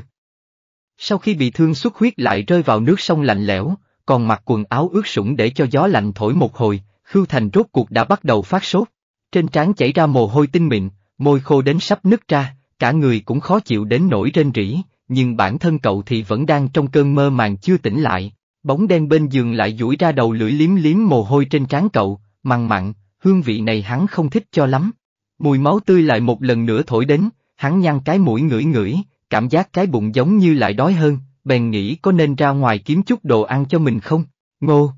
Sau khi bị thương xuất huyết lại rơi vào nước sông lạnh lẽo, còn mặc quần áo ướt sũng để cho gió lạnh thổi một hồi, Khưu Thành rốt cuộc đã bắt đầu phát sốt. Trên trán chảy ra mồ hôi tinh mịn, môi khô đến sắp nứt ra, cả người cũng khó chịu đến nỗi rên rỉ, nhưng bản thân cậu thì vẫn đang trong cơn mơ màng chưa tỉnh lại, bóng đen bên giường lại duỗi ra đầu lưỡi liếm liếm mồ hôi trên trán cậu, mặn mặn, hương vị này hắn không thích cho lắm. Mùi máu tươi lại một lần nữa thổi đến, hắn nhăn cái mũi ngửi ngửi, cảm giác cái bụng giống như lại đói hơn, bèn nghĩ có nên ra ngoài kiếm chút đồ ăn cho mình không, ngô.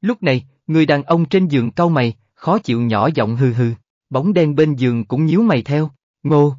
Lúc này, người đàn ông trên giường cau mày, khó chịu nhỏ giọng hừ hừ, bóng đen bên giường cũng nhíu mày theo, ngô.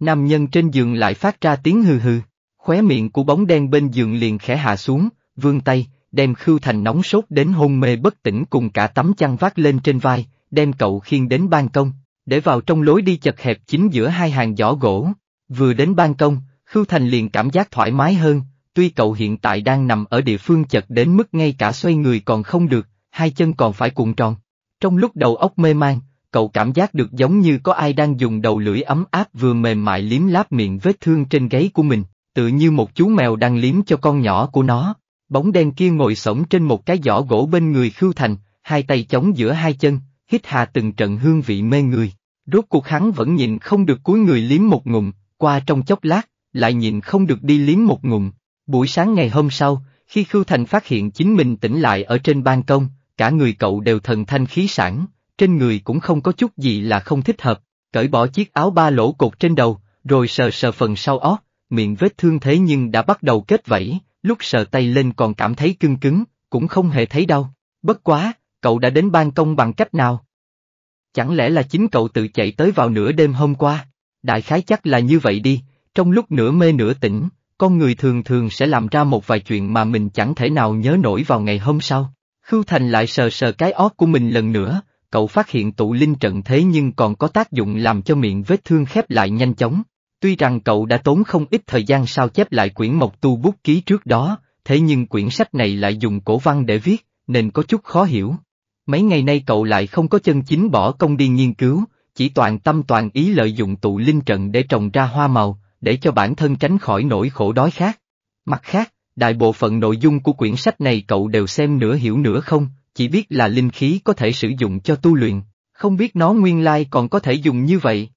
Nam nhân trên giường lại phát ra tiếng hừ hừ, khóe miệng của bóng đen bên giường liền khẽ hạ xuống, vươn tay, đem Khưu Thành nóng sốt đến hôn mê bất tỉnh cùng cả tấm chăn vác lên trên vai, đem cậu khiêng đến ban công, để vào trong lối đi chật hẹp chính giữa hai hàng giỏ gỗ. Vừa đến ban công, Khưu Thành liền cảm giác thoải mái hơn, tuy cậu hiện tại đang nằm ở địa phương chật đến mức ngay cả xoay người còn không được, hai chân còn phải cuộn tròn. Trong lúc đầu óc mê man, cậu cảm giác được giống như có ai đang dùng đầu lưỡi ấm áp vừa mềm mại liếm láp miệng vết thương trên gáy của mình, tự như một chú mèo đang liếm cho con nhỏ của nó. Bóng đen kia ngồi sổng trên một cái giỏ gỗ bên người Khưu Thành, hai tay chống giữa hai chân, hít hà từng trận hương vị mê người. Rốt cuộc hắn vẫn nhìn không được cuối người liếm một ngụm, qua trong chốc lát, lại nhìn không được đi liếm một ngụm. Buổi sáng ngày hôm sau, khi Khưu Thành phát hiện chính mình tỉnh lại ở trên ban công, cả người cậu đều thần thanh khí sản, trên người cũng không có chút gì là không thích hợp, cởi bỏ chiếc áo ba lỗ cột trên đầu, rồi sờ sờ phần sau ót, miệng vết thương thế nhưng đã bắt đầu kết vẫy, lúc sờ tay lên còn cảm thấy cưng cứng, cũng không hề thấy đau. Bất quá, cậu đã đến ban công bằng cách nào? Chẳng lẽ là chính cậu tự chạy tới vào nửa đêm hôm qua? Đại khái chắc là như vậy đi, trong lúc nửa mê nửa tỉnh, con người thường thường sẽ làm ra một vài chuyện mà mình chẳng thể nào nhớ nổi vào ngày hôm sau. Khưu Thành lại sờ sờ cái ót của mình lần nữa, cậu phát hiện tụ linh trận thế nhưng còn có tác dụng làm cho miệng vết thương khép lại nhanh chóng. Tuy rằng cậu đã tốn không ít thời gian sao chép lại quyển mộc tu bút ký trước đó, thế nhưng quyển sách này lại dùng cổ văn để viết, nên có chút khó hiểu. Mấy ngày nay cậu lại không có chân chính bỏ công đi nghiên cứu, chỉ toàn tâm toàn ý lợi dụng tụ linh trận để trồng ra hoa màu, để cho bản thân tránh khỏi nỗi khổ đói khác. Mặt khác, đại bộ phận nội dung của quyển sách này cậu đều xem nửa hiểu nửa không, chỉ biết là linh khí có thể sử dụng cho tu luyện, không biết nó nguyên lai còn có thể dùng như vậy.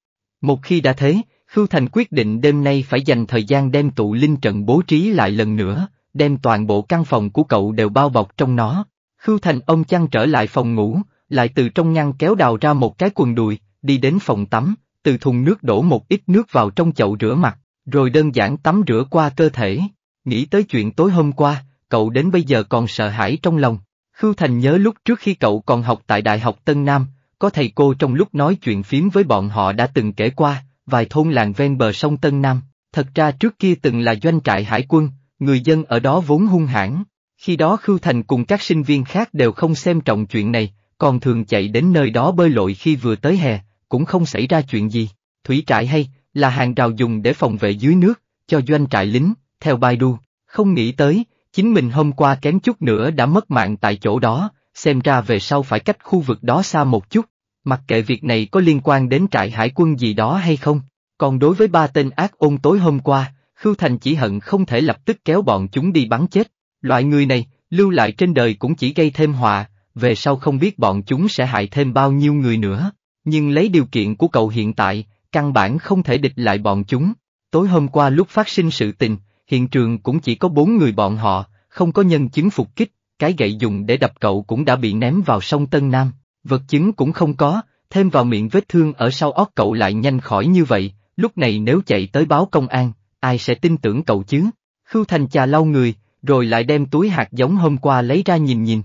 Một khi đã thế, Khưu Thành quyết định đêm nay phải dành thời gian đem tụ linh trận bố trí lại lần nữa, đem toàn bộ căn phòng của cậu đều bao bọc trong nó. Khưu Thành ông chăn trở lại phòng ngủ, lại từ trong ngăn kéo đào ra một cái quần đùi, đi đến phòng tắm, từ thùng nước đổ một ít nước vào trong chậu rửa mặt, rồi đơn giản tắm rửa qua cơ thể. Nghĩ tới chuyện tối hôm qua, cậu đến bây giờ còn sợ hãi trong lòng. Khưu Thành nhớ lúc trước khi cậu còn học tại Đại học Tân Nam, có thầy cô trong lúc nói chuyện phím với bọn họ đã từng kể qua, vài thôn làng ven bờ sông Tân Nam, thật ra trước kia từng là doanh trại hải quân, người dân ở đó vốn hung hãn. Khi đó Khưu Thành cùng các sinh viên khác đều không xem trọng chuyện này, còn thường chạy đến nơi đó bơi lội khi vừa tới hè, cũng không xảy ra chuyện gì. Thủy trại hay, là hàng rào dùng để phòng vệ dưới nước, cho doanh trại lính, theo Baidu, không nghĩ tới, Chính mình hôm qua kém chút nữa đã mất mạng tại chỗ đó, xem ra về sau phải cách khu vực đó xa một chút, mặc kệ việc này có liên quan đến trại hải quân gì đó hay không. Còn đối với ba tên ác ôn tối hôm qua, Khưu Thành chỉ hận không thể lập tức kéo bọn chúng đi bắn chết. Loại người này, lưu lại trên đời cũng chỉ gây thêm họa, về sau không biết bọn chúng sẽ hại thêm bao nhiêu người nữa. Nhưng lấy điều kiện của cậu hiện tại, căn bản không thể địch lại bọn chúng. Tối hôm qua lúc phát sinh sự tình, hiện trường cũng chỉ có bốn người bọn họ, không có nhân chứng phục kích, cái gậy dùng để đập cậu cũng đã bị ném vào sông Tân Nam, vật chứng cũng không có, thêm vào miệng vết thương ở sau óc cậu lại nhanh khỏi như vậy, lúc này nếu chạy tới báo công an, ai sẽ tin tưởng cậu chứ? Khưu Thành trà lau người, rồi lại đem túi hạt giống hôm qua lấy ra nhìn nhìn.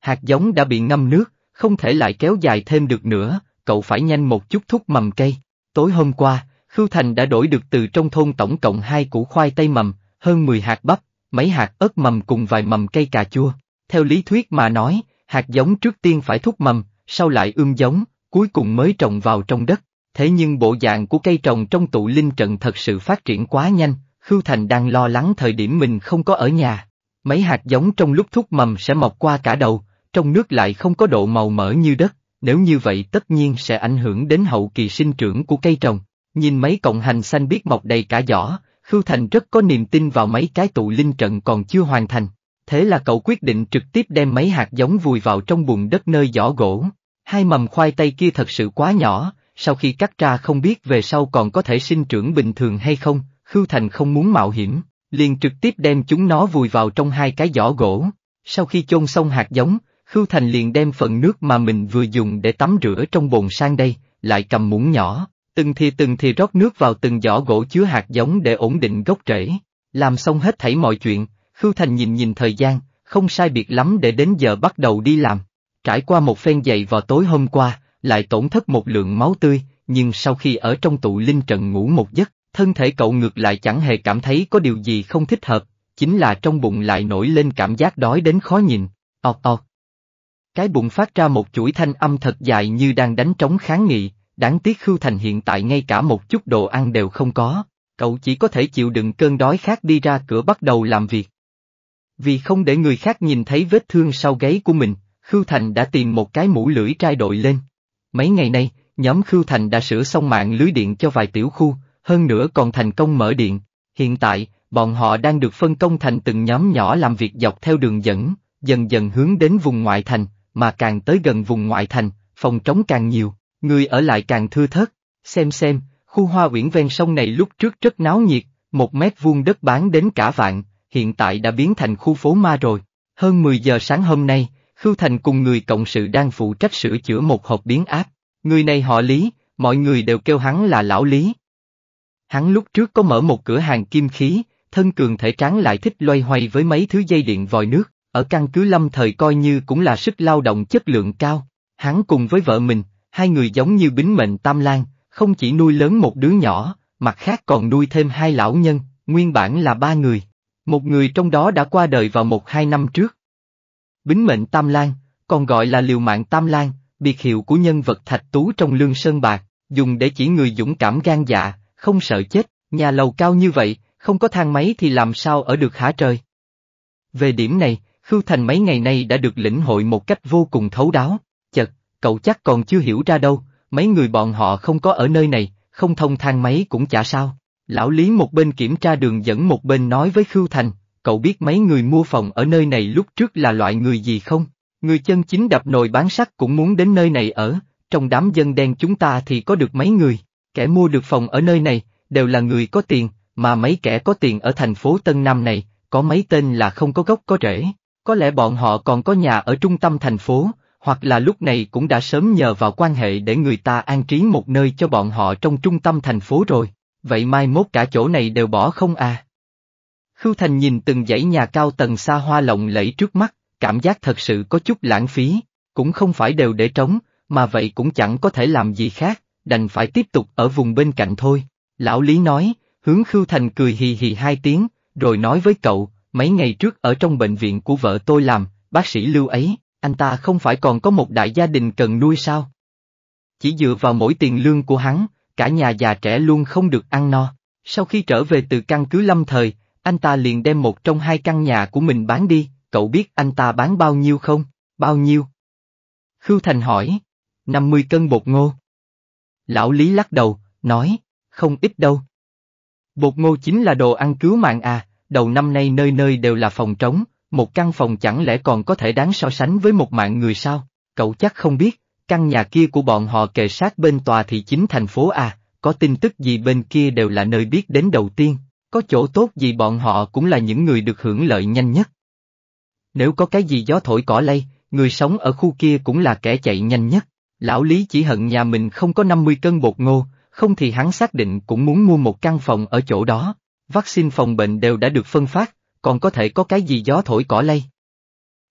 Hạt giống đã bị ngâm nước, không thể lại kéo dài thêm được nữa, cậu phải nhanh một chút thúc mầm cây. Tối hôm qua, Khưu Thành đã đổi được từ trong thôn tổng cộng hai củ khoai tây mầm, hơn 10 hạt bắp, mấy hạt ớt mầm cùng vài mầm cây cà chua. Theo lý thuyết mà nói, hạt giống trước tiên phải thúc mầm, sau lại ươm giống, cuối cùng mới trồng vào trong đất. Thế nhưng bộ dạng của cây trồng trong tụ linh trận thật sự phát triển quá nhanh, Khưu Thành đang lo lắng thời điểm mình không có ở nhà. Mấy hạt giống trong lúc thúc mầm sẽ mọc qua cả đầu, trong nước lại không có độ màu mỡ như đất, nếu như vậy tất nhiên sẽ ảnh hưởng đến hậu kỳ sinh trưởng của cây trồng. Nhìn mấy cọng hành xanh biết mọc đầy cả giỏ, Khưu Thành rất có niềm tin vào mấy cái tụ linh trận còn chưa hoàn thành. Thế là cậu quyết định trực tiếp đem mấy hạt giống vùi vào trong bùn đất nơi giỏ gỗ. Hai mầm khoai tây kia thật sự quá nhỏ, sau khi cắt ra không biết về sau còn có thể sinh trưởng bình thường hay không, Khưu Thành không muốn mạo hiểm, liền trực tiếp đem chúng nó vùi vào trong hai cái giỏ gỗ. Sau khi chôn xong hạt giống, Khưu Thành liền đem phần nước mà mình vừa dùng để tắm rửa trong bồn sang đây, lại cầm muỗng nhỏ, Từng thì từng thì rót nước vào từng giỏ gỗ chứa hạt giống để ổn định gốc rễ. Làm xong hết thảy mọi chuyện, Khưu Thành nhìn nhìn thời gian, không sai biệt lắm để đến giờ bắt đầu đi làm. Trải qua một phen dậy vào tối hôm qua, lại tổn thất một lượng máu tươi, nhưng sau khi ở trong tụ linh trận ngủ một giấc, thân thể cậu ngược lại chẳng hề cảm thấy có điều gì không thích hợp, chính là trong bụng lại nổi lên cảm giác đói đến khó nhìn, ọt ọt. Cái bụng phát ra một chuỗi thanh âm thật dài như đang đánh trống kháng nghị, Đáng tiếc Khưu Thành hiện tại ngay cả một chút đồ ăn đều không có, cậu chỉ có thể chịu đựng cơn đói khát đi ra cửa bắt đầu làm việc. Vì không để người khác nhìn thấy vết thương sau gáy của mình, Khưu Thành đã tìm một cái mũ lưỡi trai đội lên. Mấy ngày nay, nhóm Khưu Thành đã sửa xong mạng lưới điện cho vài tiểu khu, hơn nữa còn thành công mở điện. Hiện tại, bọn họ đang được phân công thành từng nhóm nhỏ làm việc dọc theo đường dẫn, dần dần hướng đến vùng ngoại thành, mà càng tới gần vùng ngoại thành, phòng trống càng nhiều. Người ở lại càng thưa thớt, xem xem, khu hoa uyển ven sông này lúc trước rất náo nhiệt, một mét vuông đất bán đến cả vạn, hiện tại đã biến thành khu phố ma rồi. Hơn 10 giờ sáng hôm nay, Khưu Thành cùng người cộng sự đang phụ trách sửa chữa một hộp biến áp. Người này họ Lý, mọi người đều kêu hắn là Lão Lý. Hắn lúc trước có mở một cửa hàng kim khí, thân cường thể tráng lại thích loay hoay với mấy thứ dây điện vòi nước, ở căn cứ lâm thời coi như cũng là sức lao động chất lượng cao. Hắn cùng với vợ mình, hai người giống như bính mệnh tam lan, không chỉ nuôi lớn một đứa nhỏ, mặt khác còn nuôi thêm hai lão nhân, nguyên bản là ba người. Một người trong đó đã qua đời vào một hai năm trước. Bính mệnh tam lan, còn gọi là liều mạng tam lan, biệt hiệu của nhân vật thạch tú trong lương sơn bạc, dùng để chỉ người dũng cảm gan dạ, không sợ chết, nhà lầu cao như vậy, không có thang máy thì làm sao ở được hả trời. Về điểm này, Khưu Thành mấy ngày nay đã được lĩnh hội một cách vô cùng thấu đáo cậu chắc còn chưa hiểu ra đâu, mấy người bọn họ không có ở nơi này, không thông thang máy cũng chả sao. Lão Lý một bên kiểm tra đường dẫn một bên nói với Khưu Thành, cậu biết mấy người mua phòng ở nơi này lúc trước là loại người gì không? Người chân chính đập nồi bán sắt cũng muốn đến nơi này ở, trong đám dân đen chúng ta thì có được mấy người, kẻ mua được phòng ở nơi này, đều là người có tiền, mà mấy kẻ có tiền ở thành phố Tân Nam này, có mấy tên là không có gốc có rễ. Có lẽ bọn họ còn có nhà ở trung tâm thành phố, hoặc là lúc này cũng đã sớm nhờ vào quan hệ để người ta an trí một nơi cho bọn họ trong trung tâm thành phố rồi, vậy mai mốt cả chỗ này đều bỏ không à? Khưu Thành nhìn từng dãy nhà cao tầng xa hoa lộng lẫy trước mắt, cảm giác thật sự có chút lãng phí, cũng không phải đều để trống, mà vậy cũng chẳng có thể làm gì khác, đành phải tiếp tục ở vùng bên cạnh thôi. Lão Lý nói, hướng Khưu Thành cười hì hì hai tiếng, rồi nói với cậu, mấy ngày trước ở trong bệnh viện của vợ tôi làm, bác sĩ Lưu ấy, anh ta không phải còn có một đại gia đình cần nuôi sao? Chỉ dựa vào mỗi tiền lương của hắn, cả nhà già trẻ luôn không được ăn no. Sau khi trở về từ căn cứ lâm thời, anh ta liền đem một trong hai căn nhà của mình bán đi, cậu biết anh ta bán bao nhiêu không? Bao nhiêu? Khưu Thành hỏi. 50 cân bột ngô. Lão Lý lắc đầu, nói, không ít đâu. Bột ngô chính là đồ ăn cứu mạng à, đầu năm nay nơi nơi đều là phòng trống, một căn phòng chẳng lẽ còn có thể đáng so sánh với một mạng người sao? Cậu chắc không biết, căn nhà kia của bọn họ kề sát bên tòa thị chính thành phố à, có tin tức gì bên kia đều là nơi biết đến đầu tiên, có chỗ tốt gì bọn họ cũng là những người được hưởng lợi nhanh nhất. Nếu có cái gì gió thổi cỏ lây, người sống ở khu kia cũng là kẻ chạy nhanh nhất. Lão Lý chỉ hận nhà mình không có 50 cân bột ngô, không thì hắn xác định cũng muốn mua một căn phòng ở chỗ đó. Vaccine phòng bệnh đều đã được phân phát, còn có thể có cái gì gió thổi cỏ lây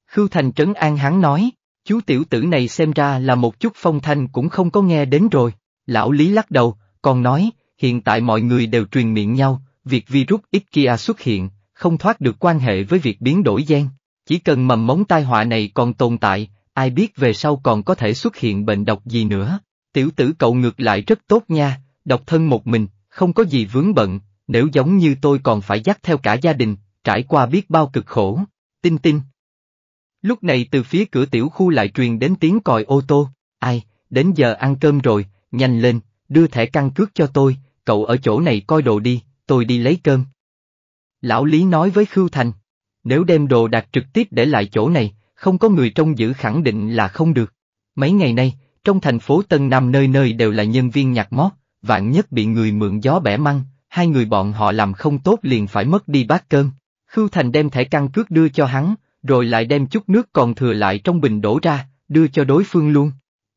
Khưu Thành trấn an hắn nói, chú tiểu tử này xem ra là một chút phong thanh cũng không có nghe đến rồi, lão Lý lắc đầu, còn nói, hiện tại mọi người đều truyền miệng nhau, việc virus ít xuất hiện, không thoát được quan hệ với việc biến đổi gen, chỉ cần mầm móng tai họa này còn tồn tại, ai biết về sau còn có thể xuất hiện bệnh độc gì nữa. Tiểu tử cậu ngược lại rất tốt nha, độc thân một mình, không có gì vướng bận, nếu giống như tôi còn phải dắt theo cả gia đình, trải qua biết bao cực khổ, tin tin. Lúc này từ phía cửa tiểu khu lại truyền đến tiếng còi ô tô, ai, đến giờ ăn cơm rồi, nhanh lên, đưa thẻ căn cước cho tôi, cậu ở chỗ này coi đồ đi, tôi đi lấy cơm. Lão Lý nói với Khưu Thành, nếu đem đồ đặt trực tiếp để lại chỗ này, không có người trông giữ khẳng định là không được. Mấy ngày nay, trong thành phố Tân Nam nơi nơi đều là nhân viên nhặt mót, vạn nhất bị người mượn gió bẻ măng, hai người bọn họ làm không tốt liền phải mất đi bát cơm. Khưu Thành đem thẻ căn cước đưa cho hắn, rồi lại đem chút nước còn thừa lại trong bình đổ ra, đưa cho đối phương luôn.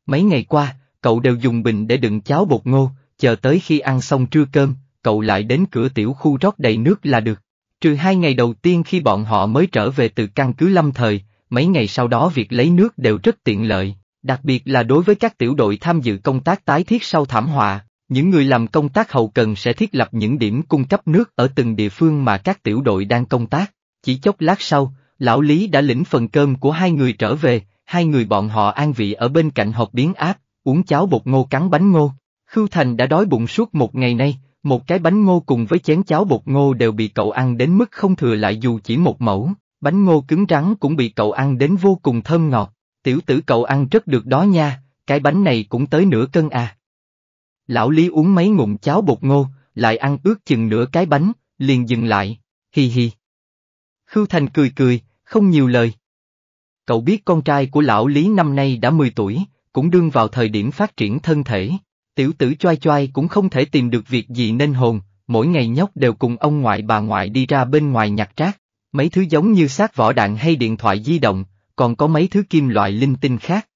Mấy ngày qua, cậu đều dùng bình để đựng cháo bột ngô, chờ tới khi ăn xong trưa cơm, cậu lại đến cửa tiểu khu rót đầy nước là được. Trừ hai ngày đầu tiên khi bọn họ mới trở về từ căn cứ lâm thời, mấy ngày sau đó việc lấy nước đều rất tiện lợi, đặc biệt là đối với các tiểu đội tham dự công tác tái thiết sau thảm họa. Những người làm công tác hậu cần sẽ thiết lập những điểm cung cấp nước ở từng địa phương mà các tiểu đội đang công tác. Chỉ chốc lát sau, lão Lý đã lĩnh phần cơm của hai người trở về, hai người bọn họ an vị ở bên cạnh hộp biến áp, uống cháo bột ngô cắn bánh ngô. Khưu Thành đã đói bụng suốt một ngày nay, một cái bánh ngô cùng với chén cháo bột ngô đều bị cậu ăn đến mức không thừa lại dù chỉ một mẫu, bánh ngô cứng rắn cũng bị cậu ăn đến vô cùng thơm ngọt. Tiểu tử cậu ăn rất được đó nha, cái bánh này cũng tới nửa cân à. Lão Lý uống mấy ngụm cháo bột ngô, lại ăn ước chừng nửa cái bánh, liền dừng lại, hi hi. Khưu Thành cười cười, không nhiều lời. Cậu biết con trai của lão Lý năm nay đã mười tuổi, cũng đương vào thời điểm phát triển thân thể. Tiểu tử choai choai cũng không thể tìm được việc gì nên hồn, mỗi ngày nhóc đều cùng ông ngoại bà ngoại đi ra bên ngoài nhặt rác, mấy thứ giống như xác vỏ đạn hay điện thoại di động, còn có mấy thứ kim loại linh tinh khác.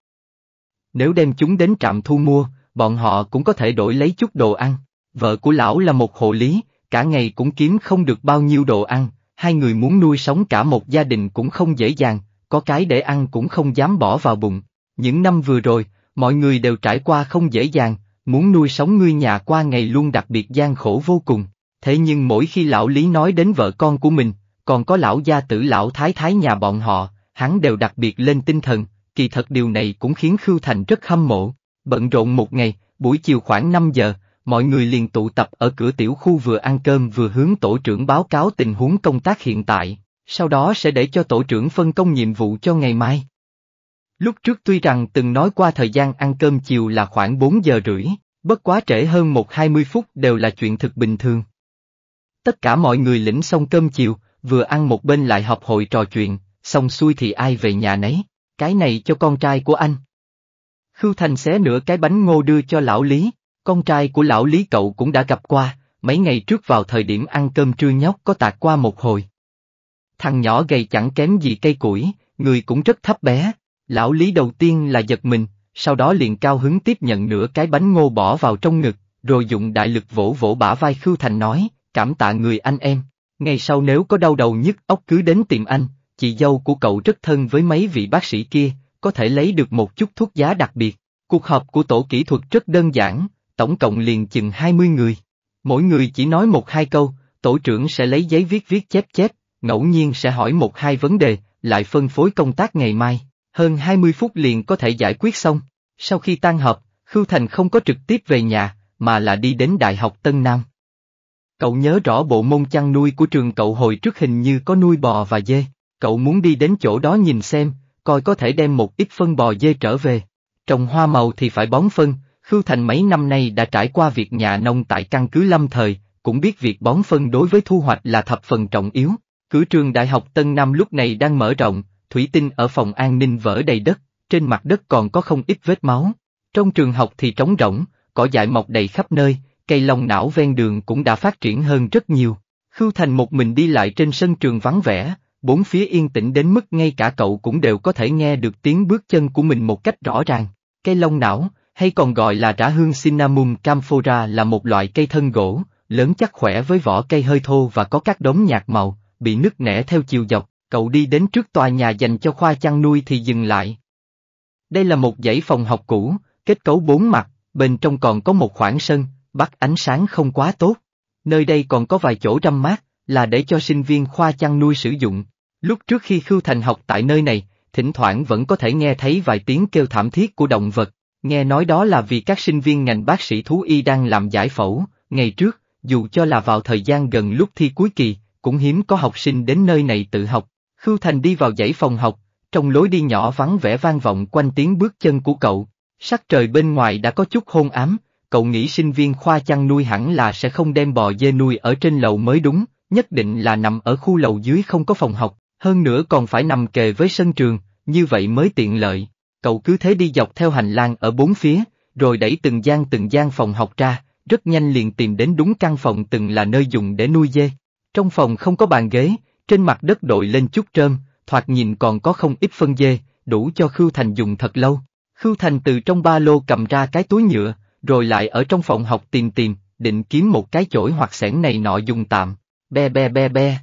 Nếu đem chúng đến trạm thu mua, bọn họ cũng có thể đổi lấy chút đồ ăn. Vợ của lão là một hộ lý, cả ngày cũng kiếm không được bao nhiêu đồ ăn, hai người muốn nuôi sống cả một gia đình cũng không dễ dàng, có cái để ăn cũng không dám bỏ vào bụng. Những năm vừa rồi, mọi người đều trải qua không dễ dàng, muốn nuôi sống ngươi nhà qua ngày luôn đặc biệt gian khổ vô cùng. Thế nhưng mỗi khi lão Lý nói đến vợ con của mình, còn có lão gia tử lão thái thái nhà bọn họ, hắn đều đặc biệt lên tinh thần, kỳ thật điều này cũng khiến Khưu Thành rất hâm mộ. Bận rộn một ngày, buổi chiều khoảng 5 giờ, mọi người liền tụ tập ở cửa tiểu khu vừa ăn cơm vừa hướng tổ trưởng báo cáo tình huống công tác hiện tại, sau đó sẽ để cho tổ trưởng phân công nhiệm vụ cho ngày mai. Lúc trước tuy rằng từng nói qua thời gian ăn cơm chiều là khoảng 4 giờ rưỡi, bất quá trễ hơn một hai mươi phút đều là chuyện thực bình thường. Tất cả mọi người lĩnh xong cơm chiều, vừa ăn một bên lại họp hội trò chuyện, xong xuôi thì ai về nhà nấy, cái này cho con trai của anh. Khưu Thành xé nửa cái bánh ngô đưa cho lão Lý, con trai của lão Lý cậu cũng đã gặp qua, mấy ngày trước vào thời điểm ăn cơm trưa nhóc có tạc qua một hồi. Thằng nhỏ gầy chẳng kém gì cây củi, người cũng rất thấp bé, lão Lý đầu tiên là giật mình, sau đó liền cao hứng tiếp nhận nửa cái bánh ngô bỏ vào trong ngực, rồi dùng đại lực vỗ vỗ bả vai Khưu Thành nói, cảm tạ người anh em, ngày sau nếu có đau đầu nhức óc cứ đến tìm anh, chị dâu của cậu rất thân với mấy vị bác sĩ kia, có thể lấy được một chút thuốc giá đặc biệt. Cuộc họp của tổ kỹ thuật rất đơn giản, tổng cộng liền chừng 20 người. Mỗi người chỉ nói một hai câu, tổ trưởng sẽ lấy giấy viết viết chép chép, ngẫu nhiên sẽ hỏi một hai vấn đề, lại phân phối công tác ngày mai. Hơn 20 phút liền có thể giải quyết xong. Sau khi tan họp, Khưu Thành không có trực tiếp về nhà, mà là đi đến Đại học Tân Nam. Cậu nhớ rõ bộ môn chăn nuôi của trường cậu hồi trước hình như có nuôi bò và dê, cậu muốn đi đến chỗ đó nhìn xem, coi có thể đem một ít phân bò dê trở về. Trồng hoa màu thì phải bón phân, Khưu Thành mấy năm nay đã trải qua việc nhà nông tại căn cứ lâm thời, cũng biết việc bón phân đối với thu hoạch là thập phần trọng yếu. Cử trường Đại học Tân Nam lúc này đang mở rộng, thủy tinh ở phòng an ninh vỡ đầy đất, trên mặt đất còn có không ít vết máu. Trong trường học thì trống rỗng, cỏ dại mọc đầy khắp nơi, cây long não ven đường cũng đã phát triển hơn rất nhiều. Khưu Thành một mình đi lại trên sân trường vắng vẻ, bốn phía yên tĩnh đến mức ngay cả cậu cũng đều có thể nghe được tiếng bước chân của mình một cách rõ ràng. Cây long não, hay còn gọi là rã hương Cinnamum camphora là một loại cây thân gỗ, lớn chắc khỏe với vỏ cây hơi thô và có các đốm nhạt màu, bị nứt nẻ theo chiều dọc, cậu đi đến trước tòa nhà dành cho khoa chăn nuôi thì dừng lại. Đây là một dãy phòng học cũ, kết cấu bốn mặt, bên trong còn có một khoảng sân, bắt ánh sáng không quá tốt. Nơi đây còn có vài chỗ râm mát, là để cho sinh viên khoa chăn nuôi sử dụng. Lúc trước khi Khưu Thành học tại nơi này, thỉnh thoảng vẫn có thể nghe thấy vài tiếng kêu thảm thiết của động vật, nghe nói đó là vì các sinh viên ngành bác sĩ thú y đang làm giải phẫu, ngày trước, dù cho là vào thời gian gần lúc thi cuối kỳ, cũng hiếm có học sinh đến nơi này tự học. Khưu Thành đi vào dãy phòng học, trong lối đi nhỏ vắng vẻ vang vọng quanh tiếng bước chân của cậu. Sắc trời bên ngoài đã có chút hôn ám, cậu nghĩ sinh viên khoa chăn nuôi hẳn là sẽ không đem bò dê nuôi ở trên lầu mới đúng, nhất định là nằm ở khu lầu dưới không có phòng học, hơn nữa còn phải nằm kề với sân trường, như vậy mới tiện lợi. Cậu cứ thế đi dọc theo hành lang ở bốn phía, rồi đẩy từng gian từng gian phòng học ra, rất nhanh liền tìm đến đúng căn phòng từng là nơi dùng để nuôi dê. Trong phòng không có bàn ghế, trên mặt đất đội lên chút trơm, thoạt nhìn còn có không ít phân dê, đủ cho Khưu Thành dùng thật lâu. Khưu Thành từ trong ba lô cầm ra cái túi nhựa, rồi lại ở trong phòng học tìm tìm, định kiếm một cái chổi hoặc xẻng này nọ dùng tạm. Be be be be.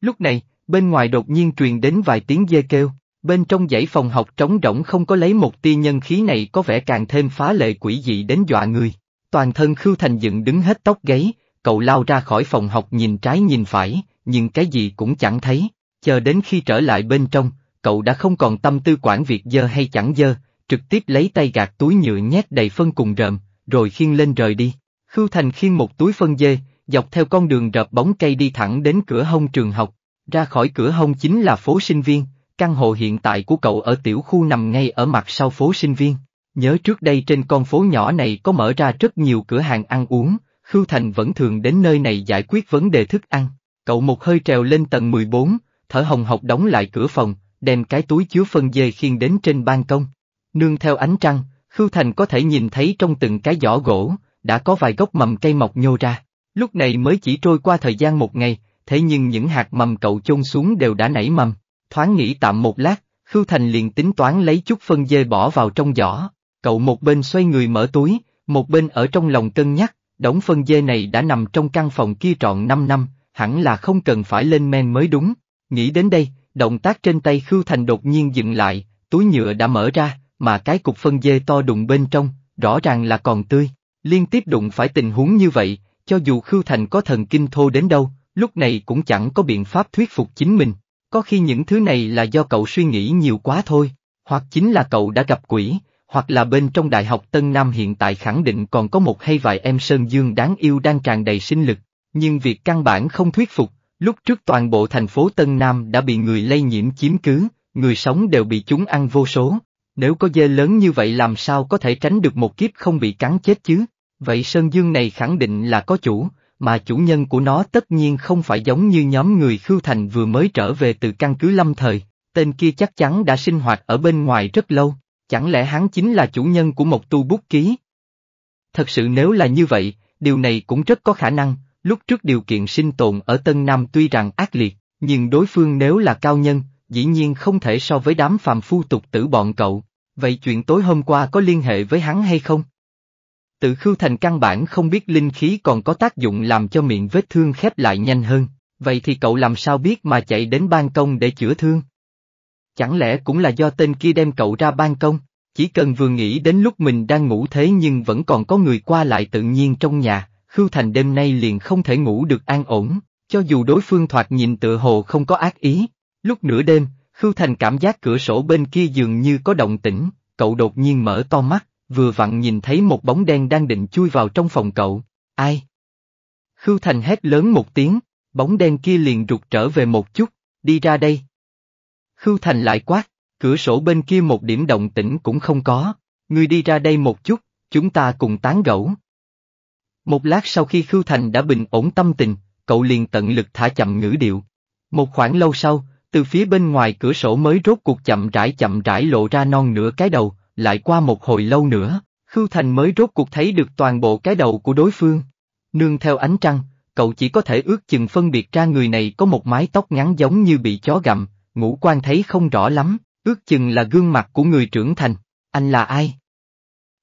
Lúc này, bên ngoài đột nhiên truyền đến vài tiếng dê kêu, bên trong dãy phòng học trống rỗng không có lấy một tia nhân khí này có vẻ càng thêm phá lệ quỷ dị đến dọa người. Toàn thân Khưu Thành dựng đứng hết tóc gáy, cậu lao ra khỏi phòng học nhìn trái nhìn phải, nhưng cái gì cũng chẳng thấy, chờ đến khi trở lại bên trong, cậu đã không còn tâm tư quản việc dơ hay chẳng dơ, trực tiếp lấy tay gạt túi nhựa nhét đầy phân cùng rợm, rồi khiêng lên rời đi. Khưu Thành khiêng một túi phân dê, dọc theo con đường rợp bóng cây đi thẳng đến cửa hông trường học, ra khỏi cửa hông chính là phố sinh viên, căn hộ hiện tại của cậu ở tiểu khu nằm ngay ở mặt sau phố sinh viên. Nhớ trước đây trên con phố nhỏ này có mở ra rất nhiều cửa hàng ăn uống, Khưu Thành vẫn thường đến nơi này giải quyết vấn đề thức ăn. Cậu một hơi trèo lên tầng 14, thở hồng hộc đóng lại cửa phòng, đem cái túi chứa phân dê khiêng đến trên ban công. Nương theo ánh trăng, Khưu Thành có thể nhìn thấy trong từng cái giỏ gỗ, đã có vài gốc mầm cây mọc nhô ra. Lúc này mới chỉ trôi qua thời gian một ngày, thế nhưng những hạt mầm cậu chôn xuống đều đã nảy mầm. Thoáng nghĩ tạm một lát, Khưu Thành liền tính toán lấy chút phân dê bỏ vào trong giỏ. Cậu một bên xoay người mở túi, một bên ở trong lòng cân nhắc, đống phân dê này đã nằm trong căn phòng kia trọn 5 năm, hẳn là không cần phải lên men mới đúng. Nghĩ đến đây, động tác trên tay Khưu Thành đột nhiên dừng lại, túi nhựa đã mở ra, mà cái cục phân dê to đụng bên trong, rõ ràng là còn tươi. Liên tiếp đụng phải tình huống như vậy, cho dù Khưu Thành có thần kinh thô đến đâu, lúc này cũng chẳng có biện pháp thuyết phục chính mình. Có khi những thứ này là do cậu suy nghĩ nhiều quá thôi, hoặc chính là cậu đã gặp quỷ, hoặc là bên trong Đại học Tân Nam hiện tại khẳng định còn có một hay vài em Sơn Dương đáng yêu đang tràn đầy sinh lực, nhưng việc căn bản không thuyết phục, lúc trước toàn bộ thành phố Tân Nam đã bị người lây nhiễm chiếm cứ, người sống đều bị chúng ăn vô số, nếu có dê lớn như vậy làm sao có thể tránh được một kiếp không bị cắn chết chứ, vậy Sơn Dương này khẳng định là có chủ, mà chủ nhân của nó tất nhiên không phải giống như nhóm người Khưu Thành vừa mới trở về từ căn cứ lâm thời, tên kia chắc chắn đã sinh hoạt ở bên ngoài rất lâu, chẳng lẽ hắn chính là chủ nhân của một tu bút ký? Thật sự nếu là như vậy, điều này cũng rất có khả năng, lúc trước điều kiện sinh tồn ở Tân Nam tuy rằng ác liệt, nhưng đối phương nếu là cao nhân, dĩ nhiên không thể so với đám phàm phu tục tử bọn cậu, vậy chuyện tối hôm qua có liên hệ với hắn hay không? Tự khưu thành căn bản không biết linh khí còn có tác dụng làm cho miệng vết thương khép lại nhanh hơn, vậy thì cậu làm sao biết mà chạy đến ban công để chữa thương? Chẳng lẽ cũng là do tên kia đem cậu ra ban công? Chỉ cần vừa nghĩ đến lúc mình đang ngủ thế nhưng vẫn còn có người qua lại tự nhiên trong nhà, Khưu Thành đêm nay liền không thể ngủ được an ổn, cho dù đối phương thoạt nhìn tựa hồ không có ác ý. Lúc nửa đêm, Khưu Thành cảm giác cửa sổ bên kia dường như có động tĩnh, cậu đột nhiên mở to mắt, vừa vặn nhìn thấy một bóng đen đang định chui vào trong phòng cậu. Ai? Khưu Thành hét lớn một tiếng, bóng đen kia liền rụt trở về một chút, đi ra đây. Khưu Thành lại quát, cửa sổ bên kia một điểm động tĩnh cũng không có, ngươi đi ra đây một chút, chúng ta cùng tán gẫu. Một lát sau khi Khưu Thành đã bình ổn tâm tình, cậu liền tận lực thả chậm ngữ điệu. Một khoảng lâu sau, từ phía bên ngoài cửa sổ mới rốt cuộc chậm rãi chậm rãi lộ ra non nửa cái đầu, lại qua một hồi lâu nữa, Khưu Thành mới rốt cuộc thấy được toàn bộ cái đầu của đối phương. Nương theo ánh trăng, cậu chỉ có thể ước chừng phân biệt ra người này có một mái tóc ngắn giống như bị chó gặm, ngũ quan thấy không rõ lắm, ước chừng là gương mặt của người trưởng thành, anh là ai?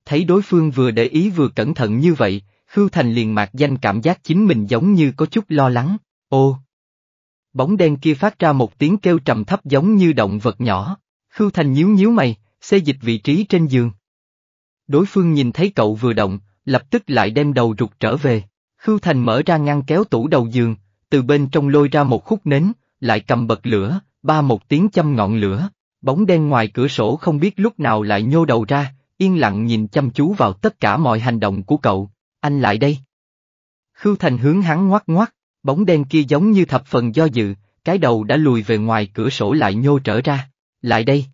Thấy đối phương vừa để ý vừa cẩn thận như vậy, Khưu Thành liền mạc danh cảm giác chính mình giống như có chút lo lắng, ô. Bóng đen kia phát ra một tiếng kêu trầm thấp giống như động vật nhỏ, Khưu Thành nhíu nhíu mày, xê dịch vị trí trên giường. Đối phương nhìn thấy cậu vừa động, lập tức lại đem đầu rụt trở về. Khưu Thành mở ra ngăn kéo tủ đầu giường, từ bên trong lôi ra một khúc nến, lại cầm bật lửa, ba một tiếng châm ngọn lửa, bóng đen ngoài cửa sổ không biết lúc nào lại nhô đầu ra, yên lặng nhìn chăm chú vào tất cả mọi hành động của cậu, anh lại đây. Khưu Thành hướng hắn ngoắc ngoắc, bóng đen kia giống như thập phần do dự, cái đầu đã lùi về ngoài cửa sổ lại nhô trở ra, lại đây.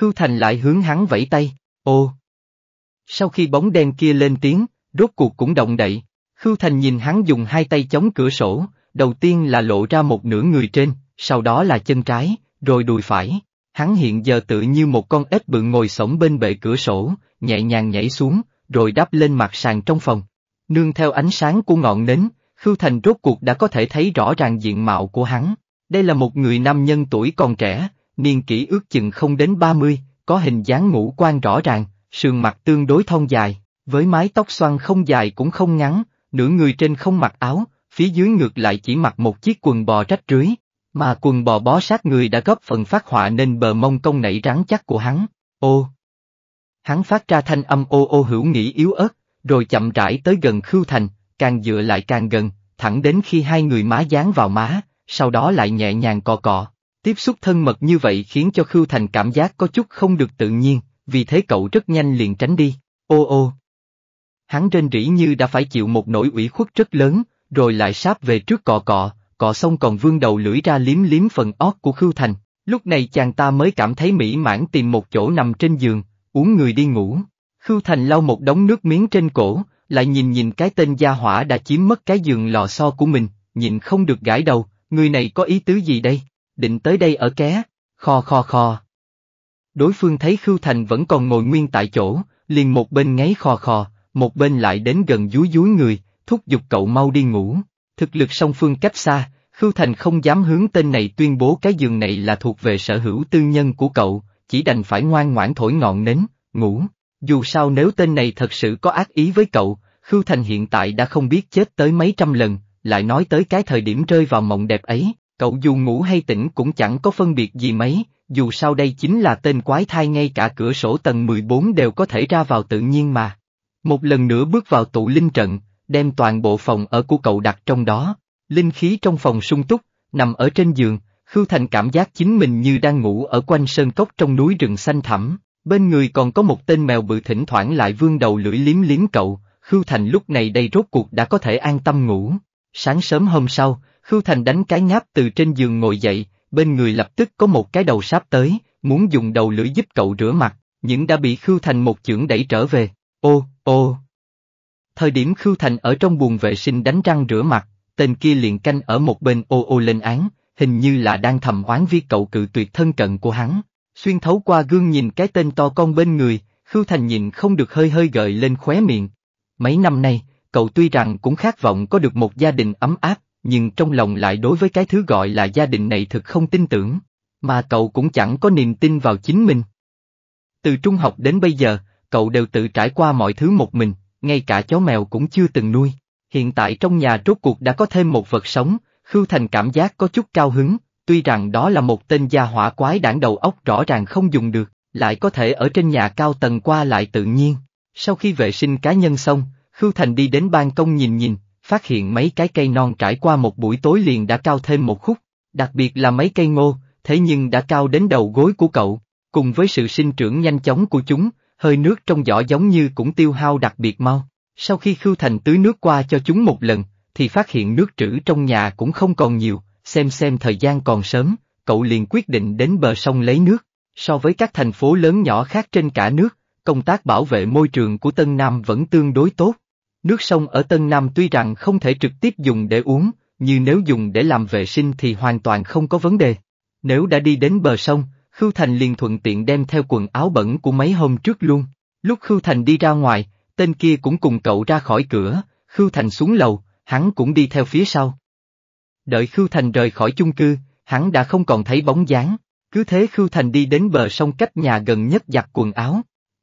Khưu Thành lại hướng hắn vẫy tay, ô. Sau khi bóng đen kia lên tiếng, rốt cuộc cũng động đậy, Khưu Thành nhìn hắn dùng hai tay chống cửa sổ, đầu tiên là lộ ra một nửa người trên, sau đó là chân trái, rồi đùi phải. Hắn hiện giờ tự như một con ếch bự ngồi sổng bên bệ cửa sổ, nhẹ nhàng nhảy xuống, rồi đáp lên mặt sàn trong phòng. Nương theo ánh sáng của ngọn nến, Khưu Thành rốt cuộc đã có thể thấy rõ ràng diện mạo của hắn. Đây là một người nam nhân tuổi còn trẻ, niên kỷ ước chừng không đến 30, có hình dáng ngũ quan rõ ràng, sườn mặt tương đối thon dài, với mái tóc xoăn không dài cũng không ngắn, nửa người trên không mặc áo, phía dưới ngược lại chỉ mặc một chiếc quần bò rách rưới, mà quần bò bó sát người đã góp phần phát họa nên bờ mông công nảy rắn chắc của hắn, ô. Hắn phát ra thanh âm ô ô hữu nghĩ yếu ớt, rồi chậm rãi tới gần Khưu Thành, càng dựa lại càng gần, thẳng đến khi hai người má dán vào má, sau đó lại nhẹ nhàng cọ cọ. Tiếp xúc thân mật như vậy khiến cho Khưu Thành cảm giác có chút không được tự nhiên, vì thế cậu rất nhanh liền tránh đi. Ô ô! Hắn rên rỉ như đã phải chịu một nỗi ủy khuất rất lớn, rồi lại sáp về trước cọ cọ, cọ xong còn vương đầu lưỡi ra liếm liếm phần ót của Khưu Thành. Lúc này chàng ta mới cảm thấy mỹ mãn tìm một chỗ nằm trên giường, uống người đi ngủ. Khưu Thành lau một đống nước miếng trên cổ, lại nhìn nhìn cái tên gia hỏa đã chiếm mất cái giường lò xo của mình, nhìn không được gãi đầu, người này có ý tứ gì đây? định tới đây ở ké, kho kho kho. Đối phương thấy Khưu Thành vẫn còn ngồi nguyên tại chỗ, liền một bên ngáy kho kho, một bên lại đến gần dúi dúi người, thúc giục cậu mau đi ngủ. Thực lực song phương cách xa, Khưu Thành không dám hướng tên này tuyên bố cái giường này là thuộc về sở hữu tư nhân của cậu, chỉ đành phải ngoan ngoãn thổi ngọn nến, ngủ. Dù sao nếu tên này thật sự có ác ý với cậu, Khưu Thành hiện tại đã không biết chết tới mấy trăm lần, lại nói tới cái thời điểm rơi vào mộng đẹp ấy, cậu dù ngủ hay tỉnh cũng chẳng có phân biệt gì mấy, dù sao đây chính là tên quái thai ngay cả cửa sổ tầng 14 đều có thể ra vào tự nhiên mà. Một lần nữa bước vào tụ linh trận, đem toàn bộ phòng ở của cậu đặt trong đó, linh khí trong phòng sung túc, nằm ở trên giường, Khưu Thành cảm giác chính mình như đang ngủ ở quanh sơn cốc trong núi rừng xanh thẳm, bên người còn có một tên mèo bự thỉnh thoảng lại vương đầu lưỡi liếm liếm cậu, Khưu Thành lúc này đây rốt cuộc đã có thể an tâm ngủ. Sáng sớm hôm sau, Khưu Thành đánh cái ngáp từ trên giường ngồi dậy, bên người lập tức có một cái đầu sáp tới, muốn dùng đầu lưỡi giúp cậu rửa mặt, nhưng đã bị Khưu Thành một chưởng đẩy trở về. Ô, ô. Thời điểm Khưu Thành ở trong buồng vệ sinh đánh răng rửa mặt, tên kia liền canh ở một bên ô ô lên án, hình như là đang thầm oán vi cậu cự tuyệt thân cận của hắn. Xuyên thấu qua gương nhìn cái tên to con bên người, Khưu Thành nhìn không được hơi hơi gợi lên khóe miệng. Mấy năm nay, cậu tuy rằng cũng khát vọng có được một gia đình ấm áp, nhưng trong lòng lại đối với cái thứ gọi là gia đình này thực không tin tưởng, mà cậu cũng chẳng có niềm tin vào chính mình. Từ trung học đến bây giờ, cậu đều tự trải qua mọi thứ một mình, ngay cả chó mèo cũng chưa từng nuôi. Hiện tại trong nhà rốt cuộc đã có thêm một vật sống, Khưu Thành cảm giác có chút cao hứng, tuy rằng đó là một tên gia hỏa quái đảng đầu óc rõ ràng không dùng được, lại có thể ở trên nhà cao tầng qua lại tự nhiên. Sau khi vệ sinh cá nhân xong, Khưu Thành đi đến ban công nhìn nhìn, phát hiện mấy cái cây non trải qua một buổi tối liền đã cao thêm một khúc, đặc biệt là mấy cây ngô, thế nhưng đã cao đến đầu gối của cậu, cùng với sự sinh trưởng nhanh chóng của chúng, hơi nước trong giỏ giống như cũng tiêu hao đặc biệt mau. Sau khi Khưu Thành tưới nước qua cho chúng một lần, thì phát hiện nước trữ trong nhà cũng không còn nhiều, xem xem thời gian còn sớm, cậu liền quyết định đến bờ sông lấy nước. So với các thành phố lớn nhỏ khác trên cả nước, công tác bảo vệ môi trường của Tân Nam vẫn tương đối tốt, Nước sông ở Tân Nam tuy rằng không thể trực tiếp dùng để uống, nhưng nếu dùng để làm vệ sinh thì hoàn toàn không có vấn đề. Nếu đã đi đến bờ sông, Khưu Thành liền thuận tiện đem theo quần áo bẩn của mấy hôm trước luôn. Lúc Khưu Thành đi ra ngoài, tên kia cũng cùng cậu ra khỏi cửa, Khưu Thành xuống lầu, hắn cũng đi theo phía sau. Đợi Khưu Thành rời khỏi chung cư, hắn đã không còn thấy bóng dáng, cứ thế Khưu Thành đi đến bờ sông cách nhà gần nhất giặt quần áo.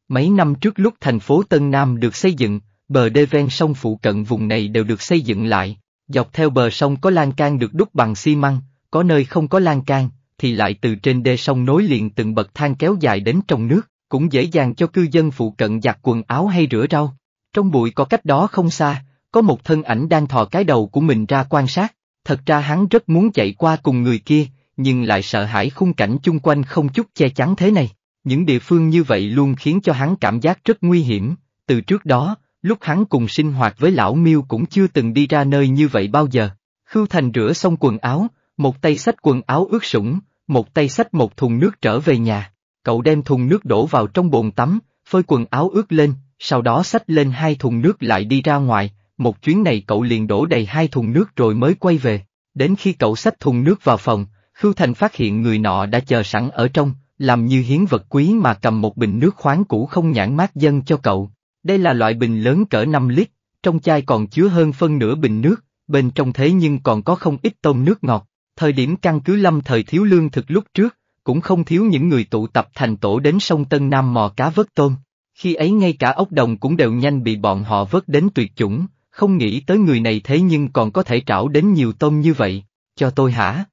Mấy năm trước lúc thành phố Tân Nam được xây dựng, bờ đê ven sông phụ cận vùng này đều được xây dựng lại, dọc theo bờ sông có lan can được đúc bằng xi măng, có nơi không có lan can, thì lại từ trên đê sông nối liền từng bậc thang kéo dài đến trong nước, cũng dễ dàng cho cư dân phụ cận giặt quần áo hay rửa rau. Trong bụi có cách đó không xa, có một thân ảnh đang thò cái đầu của mình ra quan sát, thật ra hắn rất muốn chạy qua cùng người kia, nhưng lại sợ hãi khung cảnh chung quanh không chút che chắn thế này. Những địa phương như vậy luôn khiến cho hắn cảm giác rất nguy hiểm, từ trước đó, Lúc hắn cùng sinh hoạt với lão miêu cũng chưa từng đi ra nơi như vậy bao giờ. Khưu Thành rửa xong quần áo, một tay xách quần áo ướt sũng, một tay xách một thùng nước trở về nhà. Cậu đem thùng nước đổ vào trong bồn tắm, phơi quần áo ướt lên, sau đó xách lên hai thùng nước lại đi ra ngoài, một chuyến này cậu liền đổ đầy hai thùng nước rồi mới quay về. Đến khi cậu xách thùng nước vào phòng, Khưu Thành phát hiện người nọ đã chờ sẵn ở trong, làm như hiến vật quý mà cầm một bình nước khoáng cũ không nhãn mát dâng cho cậu. Đây là loại bình lớn cỡ 5 lít, trong chai còn chứa hơn phân nửa bình nước, bên trong thế nhưng còn có không ít tôm nước ngọt. Thời điểm căn cứ lâm thời thiếu lương thực lúc trước, cũng không thiếu những người tụ tập thành tổ đến sông Tân Nam mò cá vớt tôm. Khi ấy ngay cả ốc đồng cũng đều nhanh bị bọn họ vớt đến tuyệt chủng, không nghĩ tới người này thế nhưng còn có thể trảo đến nhiều tôm như vậy, cho tôi hả?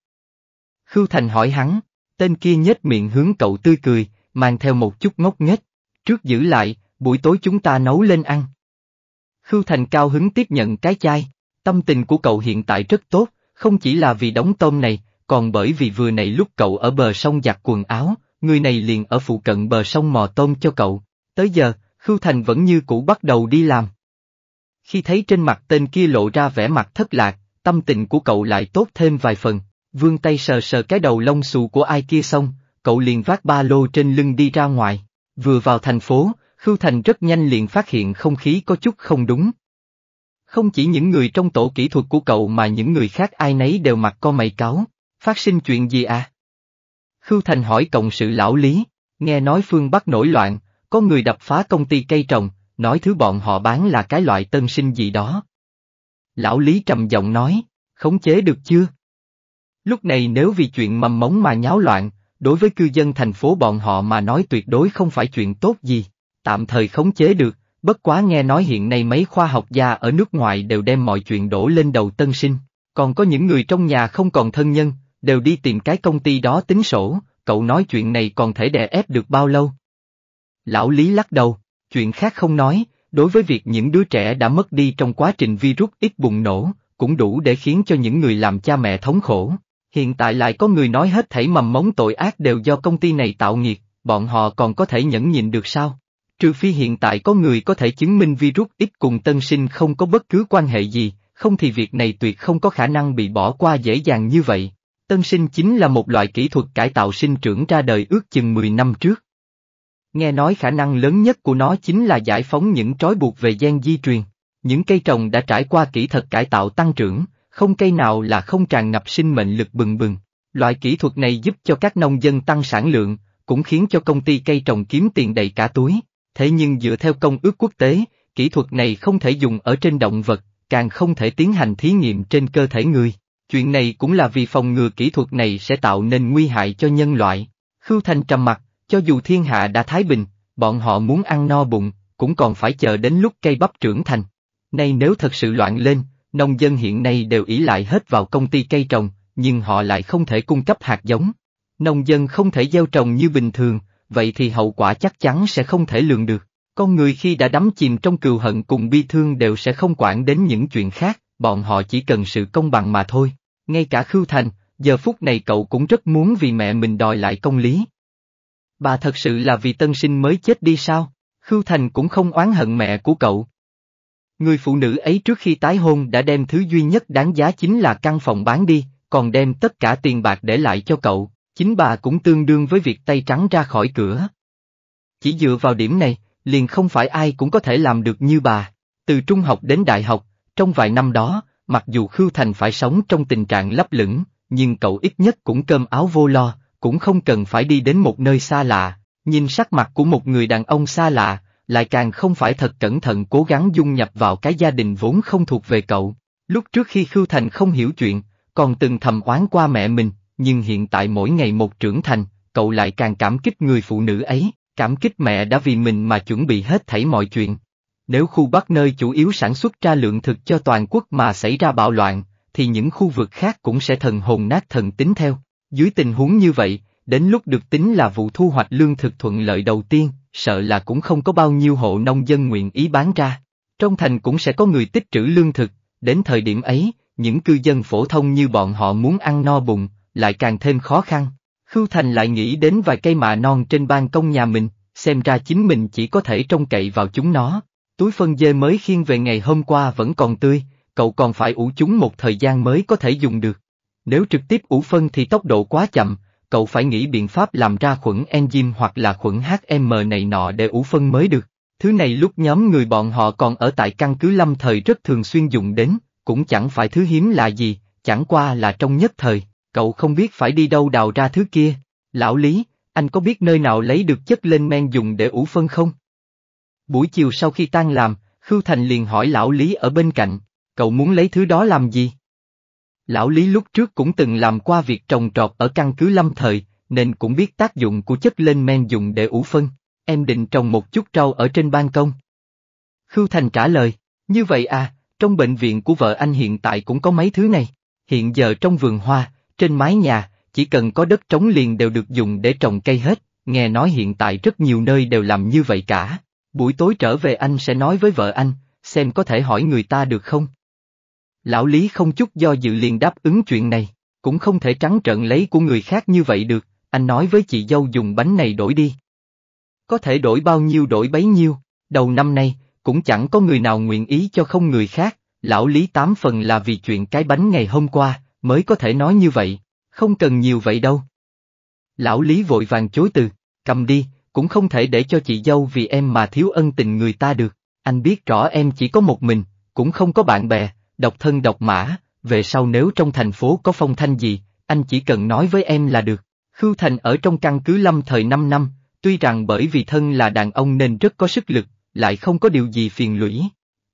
Khưu Thành hỏi hắn, tên kia nhếch miệng hướng cậu tươi cười, mang theo một chút ngốc nghếch, trước giữ lại, buổi tối chúng ta nấu lên ăn. Khưu Thành cao hứng tiếp nhận cái chai, tâm tình của cậu hiện tại rất tốt, không chỉ là vì đóng tôm này, còn bởi vì vừa nãy lúc cậu ở bờ sông giặt quần áo, người này liền ở phụ cận bờ sông mò tôm cho cậu, tới giờ, Khưu Thành vẫn như cũ bắt đầu đi làm. Khi thấy trên mặt tên kia lộ ra vẻ mặt thất lạc, tâm tình của cậu lại tốt thêm vài phần, vươn tay sờ sờ cái đầu lông xù của ai kia xong, cậu liền vác ba lô trên lưng đi ra ngoài, vừa vào thành phố, Khưu Thành rất nhanh liền phát hiện không khí có chút không đúng. Không chỉ những người trong tổ kỹ thuật của cậu mà những người khác ai nấy đều mặt co mày cáo, phát sinh chuyện gì à? Khưu Thành hỏi cộng sự lão Lý, nghe nói phương Bắc nổi loạn, có người đập phá công ty cây trồng, nói thứ bọn họ bán là cái loại tân sinh gì đó. Lão Lý trầm giọng nói, khống chế được chưa? Lúc này nếu vì chuyện mầm móng mà nháo loạn, đối với cư dân thành phố bọn họ mà nói tuyệt đối không phải chuyện tốt gì tạm thời khống chế được, bất quá nghe nói hiện nay mấy khoa học gia ở nước ngoài đều đem mọi chuyện đổ lên đầu tân sinh, còn có những người trong nhà không còn thân nhân, đều đi tìm cái công ty đó tính sổ, cậu nói chuyện này còn thể đè ép được bao lâu. Lão Lý lắc đầu, chuyện khác không nói, đối với việc những đứa trẻ đã mất đi trong quá trình virus ít bùng nổ, cũng đủ để khiến cho những người làm cha mẹ thống khổ. Hiện tại lại có người nói hết thảy mầm mống tội ác đều do công ty này tạo nghiệt, bọn họ còn có thể nhẫn nhịn được sao? trừ phi hiện tại có người có thể chứng minh virus X cùng tân sinh không có bất cứ quan hệ gì, không thì việc này tuyệt không có khả năng bị bỏ qua dễ dàng như vậy. Tân sinh chính là một loại kỹ thuật cải tạo sinh trưởng ra đời ước chừng 10 năm trước. Nghe nói khả năng lớn nhất của nó chính là giải phóng những trói buộc về gen di truyền. Những cây trồng đã trải qua kỹ thuật cải tạo tăng trưởng, không cây nào là không tràn ngập sinh mệnh lực bừng bừng. Loại kỹ thuật này giúp cho các nông dân tăng sản lượng, cũng khiến cho công ty cây trồng kiếm tiền đầy cả túi thế nhưng dựa theo công ước quốc tế, kỹ thuật này không thể dùng ở trên động vật, càng không thể tiến hành thí nghiệm trên cơ thể người. Chuyện này cũng là vì phòng ngừa kỹ thuật này sẽ tạo nên nguy hại cho nhân loại. Khưu Thành trầm mặt, cho dù thiên hạ đã thái bình, bọn họ muốn ăn no bụng, cũng còn phải chờ đến lúc cây bắp trưởng thành. Nay nếu thật sự loạn lên, nông dân hiện nay đều ỷ lại hết vào công ty cây trồng, nhưng họ lại không thể cung cấp hạt giống. Nông dân không thể gieo trồng như bình thường, vậy thì hậu quả chắc chắn sẽ không thể lường được. Con người khi đã đắm chìm trong cừu hận cùng bi thương đều sẽ không quản đến những chuyện khác, bọn họ chỉ cần sự công bằng mà thôi. Ngay cả Khưu Thành, giờ phút này cậu cũng rất muốn vì mẹ mình đòi lại công lý. Bà thật sự là vì tân sinh mới chết đi sao? Khưu Thành cũng không oán hận mẹ của cậu. Người phụ nữ ấy trước khi tái hôn đã đem thứ duy nhất đáng giá chính là căn phòng bán đi, còn đem tất cả tiền bạc để lại cho cậu chính bà cũng tương đương với việc tay trắng ra khỏi cửa. Chỉ dựa vào điểm này, liền không phải ai cũng có thể làm được như bà. Từ trung học đến đại học, trong vài năm đó, mặc dù Khưu Thành phải sống trong tình trạng lấp lửng, nhưng cậu ít nhất cũng cơm áo vô lo, cũng không cần phải đi đến một nơi xa lạ, nhìn sắc mặt của một người đàn ông xa lạ, lại càng không phải thật cẩn thận cố gắng dung nhập vào cái gia đình vốn không thuộc về cậu. Lúc trước khi Khưu Thành không hiểu chuyện, còn từng thầm oán qua mẹ mình, nhưng hiện tại mỗi ngày một trưởng thành, cậu lại càng cảm kích người phụ nữ ấy, cảm kích mẹ đã vì mình mà chuẩn bị hết thảy mọi chuyện. Nếu khu Bắc nơi chủ yếu sản xuất ra lượng thực cho toàn quốc mà xảy ra bạo loạn, thì những khu vực khác cũng sẽ thần hồn nát thần tính theo. Dưới tình huống như vậy, đến lúc được tính là vụ thu hoạch lương thực thuận lợi đầu tiên, sợ là cũng không có bao nhiêu hộ nông dân nguyện ý bán ra. Trong thành cũng sẽ có người tích trữ lương thực, đến thời điểm ấy, những cư dân phổ thông như bọn họ muốn ăn no bụng, lại càng thêm khó khăn. Khưu Thành lại nghĩ đến vài cây mạ non trên ban công nhà mình, xem ra chính mình chỉ có thể trông cậy vào chúng nó. Túi phân dê mới khiên về ngày hôm qua vẫn còn tươi, cậu còn phải ủ chúng một thời gian mới có thể dùng được. Nếu trực tiếp ủ phân thì tốc độ quá chậm, cậu phải nghĩ biện pháp làm ra khuẩn enzyme hoặc là khuẩn HM này nọ để ủ phân mới được. Thứ này lúc nhóm người bọn họ còn ở tại căn cứ lâm thời rất thường xuyên dùng đến, cũng chẳng phải thứ hiếm là gì, chẳng qua là trong nhất thời cậu không biết phải đi đâu đào ra thứ kia. Lão Lý, anh có biết nơi nào lấy được chất lên men dùng để ủ phân không? Buổi chiều sau khi tan làm, Khưu Thành liền hỏi lão Lý ở bên cạnh, cậu muốn lấy thứ đó làm gì? Lão Lý lúc trước cũng từng làm qua việc trồng trọt ở căn cứ lâm thời, nên cũng biết tác dụng của chất lên men dùng để ủ phân. Em định trồng một chút rau ở trên ban công. Khưu Thành trả lời, như vậy à, trong bệnh viện của vợ anh hiện tại cũng có mấy thứ này. Hiện giờ trong vườn hoa, trên mái nhà, chỉ cần có đất trống liền đều được dùng để trồng cây hết, nghe nói hiện tại rất nhiều nơi đều làm như vậy cả. Buổi tối trở về anh sẽ nói với vợ anh, xem có thể hỏi người ta được không? Lão Lý không chút do dự liền đáp ứng chuyện này, cũng không thể trắng trợn lấy của người khác như vậy được, anh nói với chị dâu dùng bánh này đổi đi. Có thể đổi bao nhiêu đổi bấy nhiêu, đầu năm nay, cũng chẳng có người nào nguyện ý cho không người khác, lão Lý tám phần là vì chuyện cái bánh ngày hôm qua, mới có thể nói như vậy, không cần nhiều vậy đâu. Lão Lý vội vàng chối từ, cầm đi, cũng không thể để cho chị dâu vì em mà thiếu ân tình người ta được, anh biết rõ em chỉ có một mình, cũng không có bạn bè, độc thân độc mã, về sau nếu trong thành phố có phong thanh gì, anh chỉ cần nói với em là được. Khưu Thành ở trong căn cứ lâm thời 5 năm, tuy rằng bởi vì thân là đàn ông nên rất có sức lực, lại không có điều gì phiền lũy.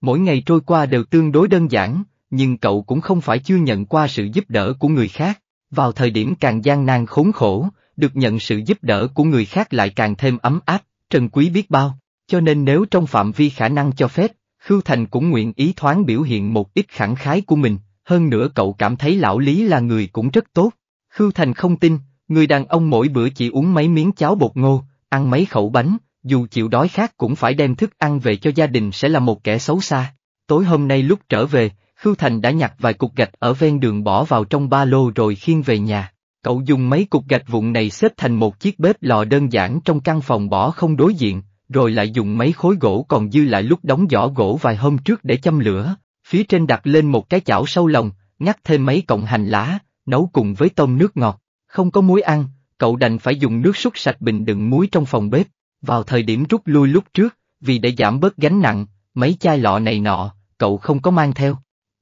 Mỗi ngày trôi qua đều tương đối đơn giản, nhưng cậu cũng không phải chưa nhận qua sự giúp đỡ của người khác. Vào thời điểm càng gian nan khốn khổ, được nhận sự giúp đỡ của người khác lại càng thêm ấm áp, trân quý biết bao. Cho nên nếu trong phạm vi khả năng cho phép, Khưu Thành cũng nguyện ý thoáng biểu hiện một ít khẳng khái của mình, hơn nữa cậu cảm thấy lão Lý là người cũng rất tốt. Khưu Thành không tin, người đàn ông mỗi bữa chỉ uống mấy miếng cháo bột ngô, ăn mấy khẩu bánh, dù chịu đói khác cũng phải đem thức ăn về cho gia đình sẽ là một kẻ xấu xa. Tối hôm nay lúc trở về, Khưu Thành đã nhặt vài cục gạch ở ven đường bỏ vào trong ba lô rồi khiêng về nhà. Cậu dùng mấy cục gạch vụn này xếp thành một chiếc bếp lò đơn giản trong căn phòng bỏ không đối diện, rồi lại dùng mấy khối gỗ còn dư lại lúc đóng giỏ gỗ vài hôm trước để châm lửa, phía trên đặt lên một cái chảo sâu lòng, ngắt thêm mấy cọng hành lá, nấu cùng với tôm nước ngọt. Không có muối ăn, cậu đành phải dùng nước súc sạch bình đựng muối trong phòng bếp. Vào thời điểm rút lui lúc trước, vì để giảm bớt gánh nặng, mấy chai lọ này nọ, cậu không có mang theo.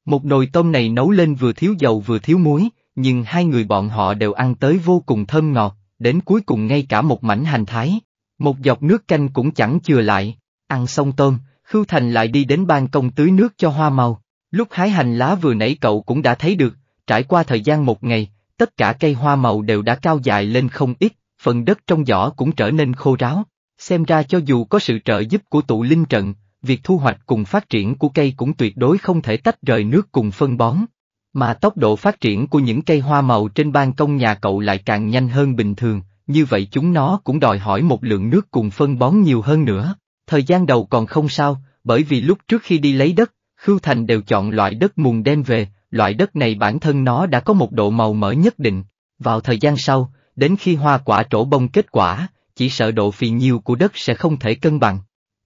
Một nồi tôm này nấu lên vừa thiếu dầu vừa thiếu muối, nhưng hai người bọn họ đều ăn tới vô cùng thơm ngọt, đến cuối cùng ngay cả một mảnh hành thái, một giọt nước canh cũng chẳng chừa lại. Ăn xong tôm, Khưu Thành lại đi đến ban công tưới nước cho hoa màu. Lúc hái hành lá vừa nãy cậu cũng đã thấy được, trải qua thời gian một ngày, tất cả cây hoa màu đều đã cao dài lên không ít, phần đất trong giỏ cũng trở nên khô ráo. Xem ra cho dù có sự trợ giúp của tụ linh trận, việc thu hoạch cùng phát triển của cây cũng tuyệt đối không thể tách rời nước cùng phân bón. Mà tốc độ phát triển của những cây hoa màu trên ban công nhà cậu lại càng nhanh hơn bình thường, như vậy chúng nó cũng đòi hỏi một lượng nước cùng phân bón nhiều hơn nữa. Thời gian đầu còn không sao, bởi vì lúc trước khi đi lấy đất, Khưu Thành đều chọn loại đất mùn đem về, loại đất này bản thân nó đã có một độ màu mỡ nhất định. Vào thời gian sau, đến khi hoa quả trổ bông kết quả, chỉ sợ độ phì nhiêu của đất sẽ không thể cân bằng.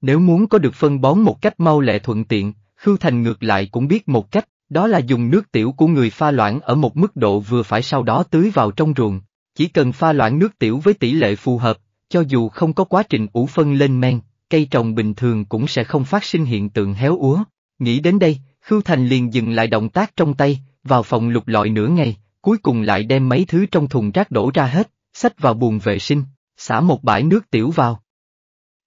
Nếu muốn có được phân bón một cách mau lẹ thuận tiện, Khưu Thành ngược lại cũng biết một cách, đó là dùng nước tiểu của người pha loãng ở một mức độ vừa phải sau đó tưới vào trong ruộng. Chỉ cần pha loãng nước tiểu với tỷ lệ phù hợp, cho dù không có quá trình ủ phân lên men, cây trồng bình thường cũng sẽ không phát sinh hiện tượng héo úa. Nghĩ đến đây, Khưu Thành liền dừng lại động tác trong tay, vào phòng lục lọi nửa ngày, cuối cùng lại đem mấy thứ trong thùng rác đổ ra hết, xách vào buồng vệ sinh, xả một bãi nước tiểu vào,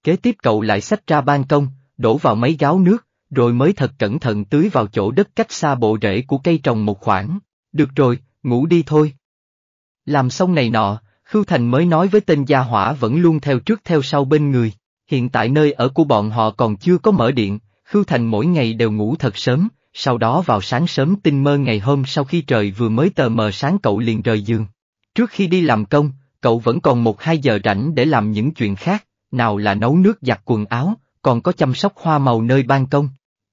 Kế tiếp cậu lại xách ra ban công, đổ vào mấy gáo nước, rồi mới thật cẩn thận tưới vào chỗ đất cách xa bộ rễ của cây trồng một khoảng. Được rồi, ngủ đi thôi. Làm xong này nọ, Khưu Thành mới nói với tên gia hỏa vẫn luôn theo trước theo sau bên người. Hiện tại nơi ở của bọn họ còn chưa có mở điện, Khưu Thành mỗi ngày đều ngủ thật sớm, sau đó vào sáng sớm tinh mơ ngày hôm sau khi trời vừa mới tờ mờ sáng cậu liền rời giường. Trước khi đi làm công, cậu vẫn còn một hai giờ rảnh để làm những chuyện khác, nào là nấu nước giặt quần áo, còn có chăm sóc hoa màu nơi ban công.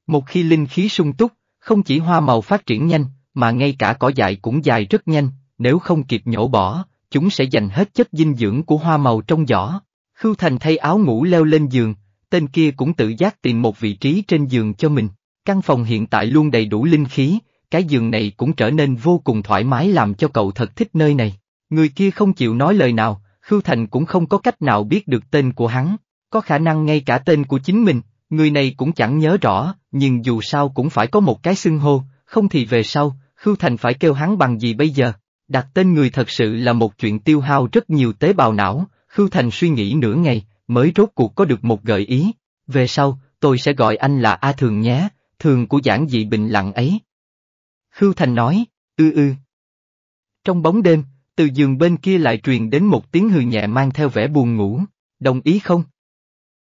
Một khi linh khí sung túc, không chỉ hoa màu phát triển nhanh, mà ngay cả cỏ dại cũng dài rất nhanh, nếu không kịp nhổ bỏ, chúng sẽ dành hết chất dinh dưỡng của hoa màu trong giỏ. Khưu Thành thay áo ngủ leo lên giường, tên kia cũng tự giác tìm một vị trí trên giường cho mình. Căn phòng hiện tại luôn đầy đủ linh khí, cái giường này cũng trở nên vô cùng thoải mái làm cho cậu thật thích nơi này. Người kia không chịu nói lời nào, Khưu Thành cũng không có cách nào biết được tên của hắn, có khả năng ngay cả tên của chính mình, người này cũng chẳng nhớ rõ, nhưng dù sao cũng phải có một cái xưng hô, không thì về sau, Khưu Thành phải kêu hắn bằng gì bây giờ. Đặt tên người thật sự là một chuyện tiêu hao rất nhiều tế bào não, Khưu Thành suy nghĩ nửa ngày, mới rốt cuộc có được một gợi ý. Về sau, tôi sẽ gọi anh là A Thường nhé, thường của giảng dị bình lặng ấy. Khưu Thành nói, ư ư. Trong bóng đêm, từ giường bên kia lại truyền đến một tiếng hừ nhẹ mang theo vẻ buồn ngủ, đồng ý không?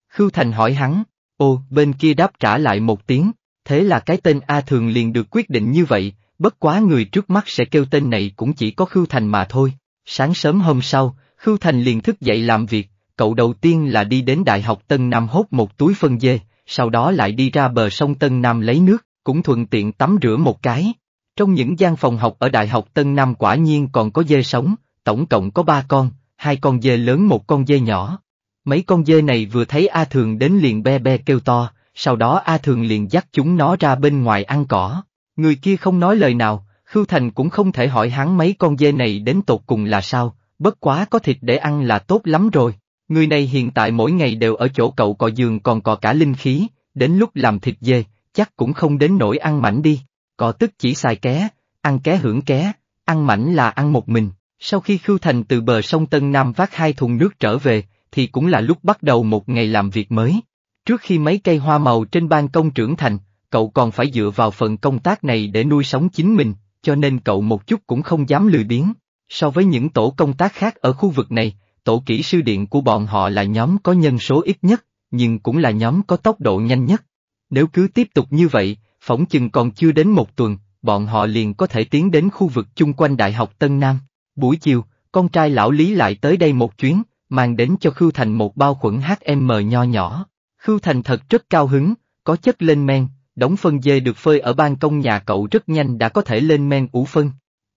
Khưu Thành hỏi hắn, ô, bên kia đáp trả lại một tiếng, thế là cái tên A Thường liền được quyết định như vậy, bất quá người trước mắt sẽ kêu tên này cũng chỉ có Khưu Thành mà thôi. Sáng sớm hôm sau, Khưu Thành liền thức dậy làm việc, cậu đầu tiên là đi đến Đại học Tân Nam hốt một túi phân dê, sau đó lại đi ra bờ sông Tân Nam lấy nước, cũng thuận tiện tắm rửa một cái. Trong những gian phòng học ở Đại học Tân Nam quả nhiên còn có dê sống, tổng cộng có ba con, hai con dê lớn một con dê nhỏ. Mấy con dê này vừa thấy A Thường đến liền be be kêu to, sau đó A Thường liền dắt chúng nó ra bên ngoài ăn cỏ. Người kia không nói lời nào, Khưu Thành cũng không thể hỏi hắn mấy con dê này đến tột cùng là sao, bất quá có thịt để ăn là tốt lắm rồi. Người này hiện tại mỗi ngày đều ở chỗ cậu cò giường còn cò cả linh khí, đến lúc làm thịt dê, chắc cũng không đến nỗi ăn mảnh đi. Cỏ tức chỉ xài ké, ăn ké hưởng ké, ăn mảnh là ăn một mình. Sau khi Khưu Thành từ bờ sông Tân Nam vác hai thùng nước trở về, thì cũng là lúc bắt đầu một ngày làm việc mới. Trước khi mấy cây hoa màu trên ban công trưởng thành, cậu còn phải dựa vào phần công tác này để nuôi sống chính mình, cho nên cậu một chút cũng không dám lười biếng. So với những tổ công tác khác ở khu vực này, tổ kỹ sư điện của bọn họ là nhóm có nhân số ít nhất, nhưng cũng là nhóm có tốc độ nhanh nhất. Nếu cứ tiếp tục như vậy, phỏng chừng còn chưa đến một tuần, bọn họ liền có thể tiến đến khu vực chung quanh Đại học Tân Nam. Buổi chiều, con trai lão Lý lại tới đây một chuyến, mang đến cho Khưu Thành một bao khuẩn HM nho nhỏ. Khưu Thành thật rất cao hứng, có chất lên men, đóng phân dê được phơi ở ban công nhà cậu rất nhanh đã có thể lên men ủ phân.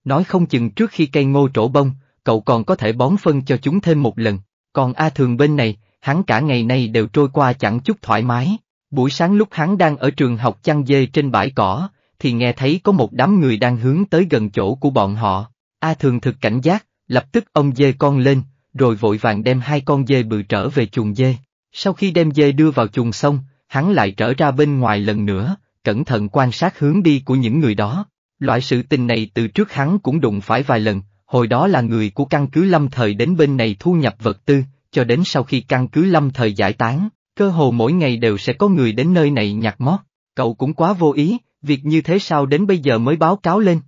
Nói không chừng trước khi cây ngô trổ bông, cậu còn có thể bón phân cho chúng thêm một lần. Còn A Thường bên này, hắn cả ngày nay đều trôi qua chẳng chút thoải mái. Buổi sáng lúc hắn đang ở trường học chăn dê trên bãi cỏ, thì nghe thấy có một đám người đang hướng tới gần chỗ của bọn họ. A thường thực cảnh giác, lập tức ông dê con lên, rồi vội vàng đem hai con dê bự trở về chuồng dê. Sau khi đem dê đưa vào chuồng xong, hắn lại trở ra bên ngoài lần nữa, cẩn thận quan sát hướng đi của những người đó. Loại sự tình này từ trước hắn cũng đụng phải vài lần, hồi đó là người của căn cứ lâm thời đến bên này thu nhập vật tư, cho đến sau khi căn cứ lâm thời giải tán, cơ hồ mỗi ngày đều sẽ có người đến nơi này nhặt mót, cậu cũng quá vô ý, việc như thế sao đến bây giờ mới báo cáo lên.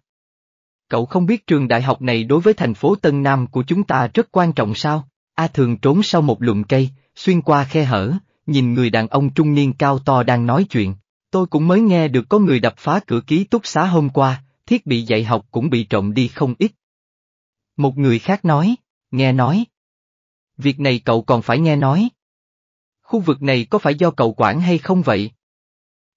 Cậu không biết trường đại học này đối với thành phố Tân Nam của chúng ta rất quan trọng sao? A thường trốn sau một lùm cây, xuyên qua khe hở, nhìn người đàn ông trung niên cao to đang nói chuyện. Tôi cũng mới nghe được có người đập phá cửa ký túc xá hôm qua, thiết bị dạy học cũng bị trộm đi không ít. Một người khác nói, nghe nói. Việc này cậu còn phải nghe nói khu vực này có phải do cậu quản hay không vậy?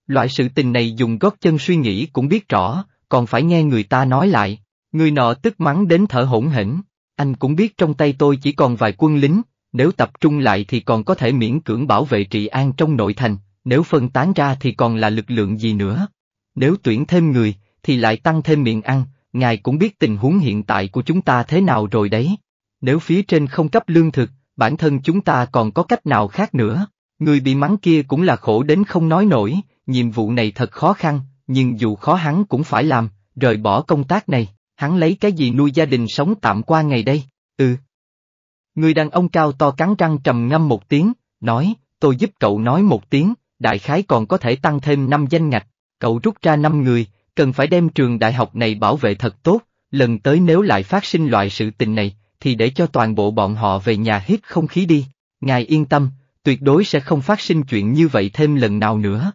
Loại sự tình này dùng gót chân suy nghĩ cũng biết rõ, còn phải nghe người ta nói lại, người nọ tức mắng đến thở hỗn hển, anh cũng biết trong tay tôi chỉ còn vài quân lính, nếu tập trung lại thì còn có thể miễn cưỡng bảo vệ trị an trong nội thành, nếu phân tán ra thì còn là lực lượng gì nữa. Nếu tuyển thêm người, thì lại tăng thêm miệng ăn, ngài cũng biết tình huống hiện tại của chúng ta thế nào rồi đấy. Nếu phía trên không cấp lương thực, bản thân chúng ta còn có cách nào khác nữa. Người bị mắng kia cũng là khổ đến không nói nổi, nhiệm vụ này thật khó khăn, nhưng dù khó hắn cũng phải làm, rời bỏ công tác này, hắn lấy cái gì nuôi gia đình sống tạm qua ngày đây, ừ. Người đàn ông cao to cắn răng trầm ngâm một tiếng, nói, tôi giúp cậu nói một tiếng, đại khái còn có thể tăng thêm 5 danh ngạch, cậu rút ra 5 người, cần phải đem trường đại học này bảo vệ thật tốt, lần tới nếu lại phát sinh loại sự tình này, thì để cho toàn bộ bọn họ về nhà hít không khí đi, ngài yên tâm, tuyệt đối sẽ không phát sinh chuyện như vậy thêm lần nào nữa.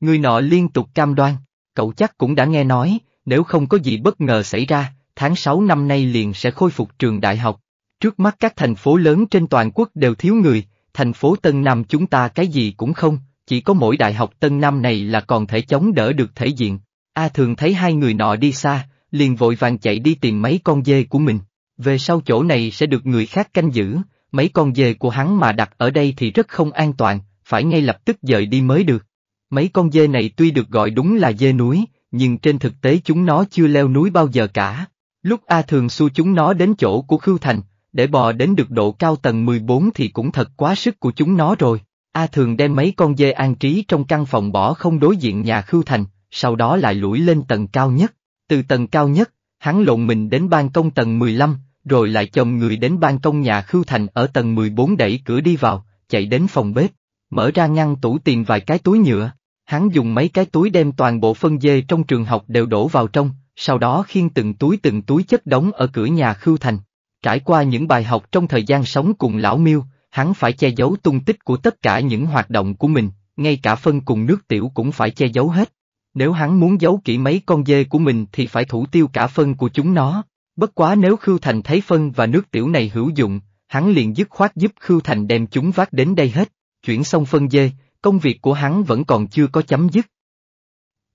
Người nọ liên tục cam đoan, cậu chắc cũng đã nghe nói, nếu không có gì bất ngờ xảy ra, tháng 6 năm nay liền sẽ khôi phục trường đại học. Trước mắt các thành phố lớn trên toàn quốc đều thiếu người, thành phố Tân Nam chúng ta cái gì cũng không, chỉ có mỗi đại học Tân Nam này là còn thể chống đỡ được thể diện. A thường thấy hai người nọ đi xa, liền vội vàng chạy đi tìm mấy con dê của mình, về sau chỗ này sẽ được người khác canh giữ, mấy con dê của hắn mà đặt ở đây thì rất không an toàn, phải ngay lập tức dời đi mới được. Mấy con dê này tuy được gọi đúng là dê núi, nhưng trên thực tế chúng nó chưa leo núi bao giờ cả. Lúc A Thường xu chúng nó đến chỗ của Khưu Thành, để bò đến được độ cao tầng 14 thì cũng thật quá sức của chúng nó rồi. A Thường đem mấy con dê an trí trong căn phòng bỏ không đối diện nhà Khưu Thành, sau đó lại lủi lên tầng cao nhất. Từ tầng cao nhất, hắn lộn mình đến ban công tầng 15, rồi lại chồng người đến ban công nhà Khưu Thành ở tầng 14 đẩy cửa đi vào, chạy đến phòng bếp, mở ra ngăn tủ tiền vài cái túi nhựa, hắn dùng mấy cái túi đem toàn bộ phân dê trong trường học đều đổ vào trong, sau đó khiêng từng túi từng túi chất đóng ở cửa nhà Khưu Thành. Trải qua những bài học trong thời gian sống cùng lão miêu, hắn phải che giấu tung tích của tất cả những hoạt động của mình, ngay cả phân cùng nước tiểu cũng phải che giấu hết. Nếu hắn muốn giấu kỹ mấy con dê của mình thì phải thủ tiêu cả phân của chúng nó. Bất quá nếu Khưu Thành thấy phân và nước tiểu này hữu dụng, hắn liền dứt khoát giúp Khưu Thành đem chúng vác đến đây hết, chuyển xong phân dê, công việc của hắn vẫn còn chưa có chấm dứt.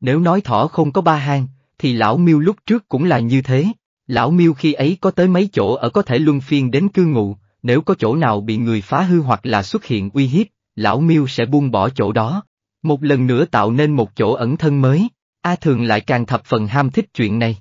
Nếu nói thỏ không có ba hang, thì lão miêu lúc trước cũng là như thế, lão miêu khi ấy có tới mấy chỗ ở có thể luân phiên đến cư ngụ, nếu có chỗ nào bị người phá hư hoặc là xuất hiện uy hiếp, lão miêu sẽ buông bỏ chỗ đó, một lần nữa tạo nên một chỗ ẩn thân mới, A Thường lại càng thập phần ham thích chuyện này.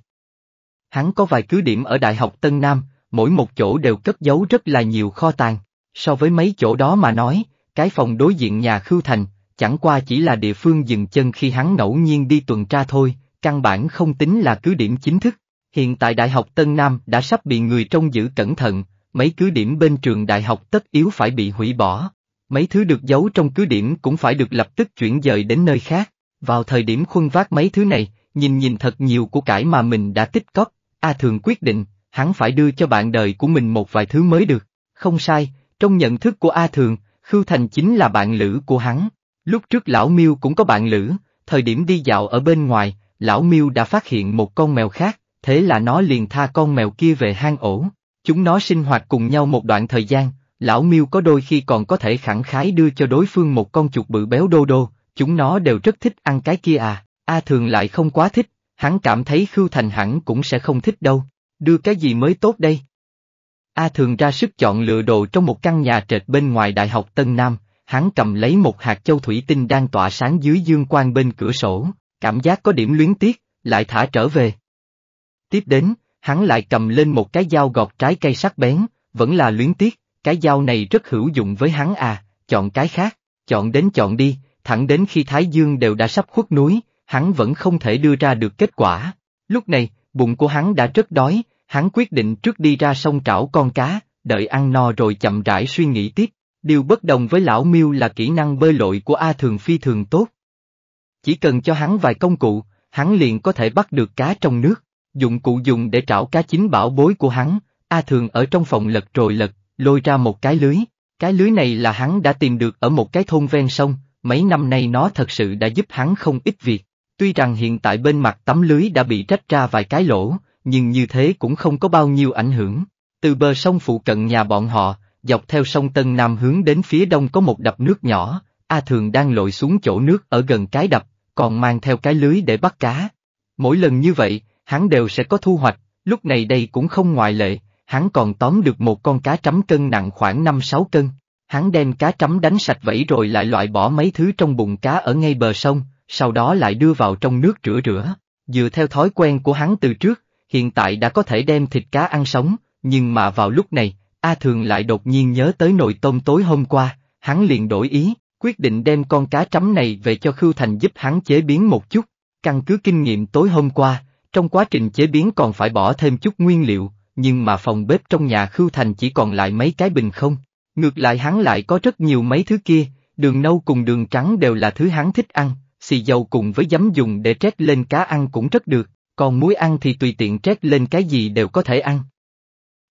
Hắn có vài cứ điểm ở Đại học Tân Nam, mỗi một chỗ đều cất giấu rất là nhiều kho tàng. So với mấy chỗ đó mà nói, cái phòng đối diện nhà Khưu Thành, chẳng qua chỉ là địa phương dừng chân khi hắn ngẫu nhiên đi tuần tra thôi, căn bản không tính là cứ điểm chính thức. Hiện tại Đại học Tân Nam đã sắp bị người trông giữ cẩn thận, mấy cứ điểm bên trường đại học tất yếu phải bị hủy bỏ. Mấy thứ được giấu trong cứ điểm cũng phải được lập tức chuyển dời đến nơi khác. Vào thời điểm khuân vác mấy thứ này, nhìn nhìn thật nhiều của cải mà mình đã tích cóp, A Thường quyết định, hắn phải đưa cho bạn đời của mình một vài thứ mới được. Không sai, trong nhận thức của A Thường, Khưu Thành chính là bạn lữ của hắn. Lúc trước Lão Miêu cũng có bạn lữ, thời điểm đi dạo ở bên ngoài, Lão Miêu đã phát hiện một con mèo khác, thế là nó liền tha con mèo kia về hang ổ. Chúng nó sinh hoạt cùng nhau một đoạn thời gian, Lão Miêu có đôi khi còn có thể khẳng khái đưa cho đối phương một con chuột bự béo đô đô, chúng nó đều rất thích ăn cái kia à, A Thường lại không quá thích, Hắn cảm thấy Khưu Thành hẳn cũng sẽ không thích đâu, đưa cái gì mới tốt đây. A thường ra sức chọn lựa đồ trong một căn nhà trệt bên ngoài Đại học Tân Nam, hắn cầm lấy một hạt châu thủy tinh đang tỏa sáng dưới dương quan bên cửa sổ, cảm giác có điểm luyến tiếc, lại thả trở về. Tiếp đến, hắn lại cầm lên một cái dao gọt trái cây sắc bén, vẫn là luyến tiếc, cái dao này rất hữu dụng với hắn à, chọn cái khác, chọn đến chọn đi, thẳng đến khi Thái Dương đều đã sắp khuất núi, hắn vẫn không thể đưa ra được kết quả. Lúc này, bụng của hắn đã rất đói, hắn quyết định trước đi ra sông trảo con cá, đợi ăn no rồi chậm rãi suy nghĩ tiếp. Điều bất đồng với lão miêu là kỹ năng bơi lội của A Thường phi thường tốt. Chỉ cần cho hắn vài công cụ, hắn liền có thể bắt được cá trong nước. Dụng cụ dùng để trảo cá chính bảo bối của hắn, A Thường ở trong phòng lật rồi lật, lôi ra một cái lưới. Cái lưới này là hắn đã tìm được ở một cái thôn ven sông, mấy năm nay nó thật sự đã giúp hắn không ít việc. Tuy rằng hiện tại bên mặt tấm lưới đã bị rách ra vài cái lỗ, nhưng như thế cũng không có bao nhiêu ảnh hưởng. Từ bờ sông phụ cận nhà bọn họ, dọc theo sông Tân Nam hướng đến phía đông có một đập nước nhỏ, A Thường đang lội xuống chỗ nước ở gần cái đập, còn mang theo cái lưới để bắt cá. Mỗi lần như vậy, hắn đều sẽ có thu hoạch, lúc này đây cũng không ngoại lệ, hắn còn tóm được một con cá trắm cân nặng khoảng 5-6 cân. Hắn đem cá trắm đánh sạch vẫy rồi lại loại bỏ mấy thứ trong bụng cá ở ngay bờ sông, sau đó lại đưa vào trong nước rửa rửa. Dựa theo thói quen của hắn từ trước, hiện tại đã có thể đem thịt cá ăn sống, nhưng mà vào lúc này, A Thường lại đột nhiên nhớ tới nồi tôm tối hôm qua, hắn liền đổi ý, quyết định đem con cá trắm này về cho Khưu Thành giúp hắn chế biến một chút. Căn cứ kinh nghiệm tối hôm qua, trong quá trình chế biến còn phải bỏ thêm chút nguyên liệu, nhưng mà phòng bếp trong nhà Khưu Thành chỉ còn lại mấy cái bình không. Ngược lại hắn lại có rất nhiều mấy thứ kia, đường nâu cùng đường trắng đều là thứ hắn thích ăn, xì dầu cùng với giấm dùng để trét lên cá ăn cũng rất được, còn muối ăn thì tùy tiện trét lên cái gì đều có thể ăn.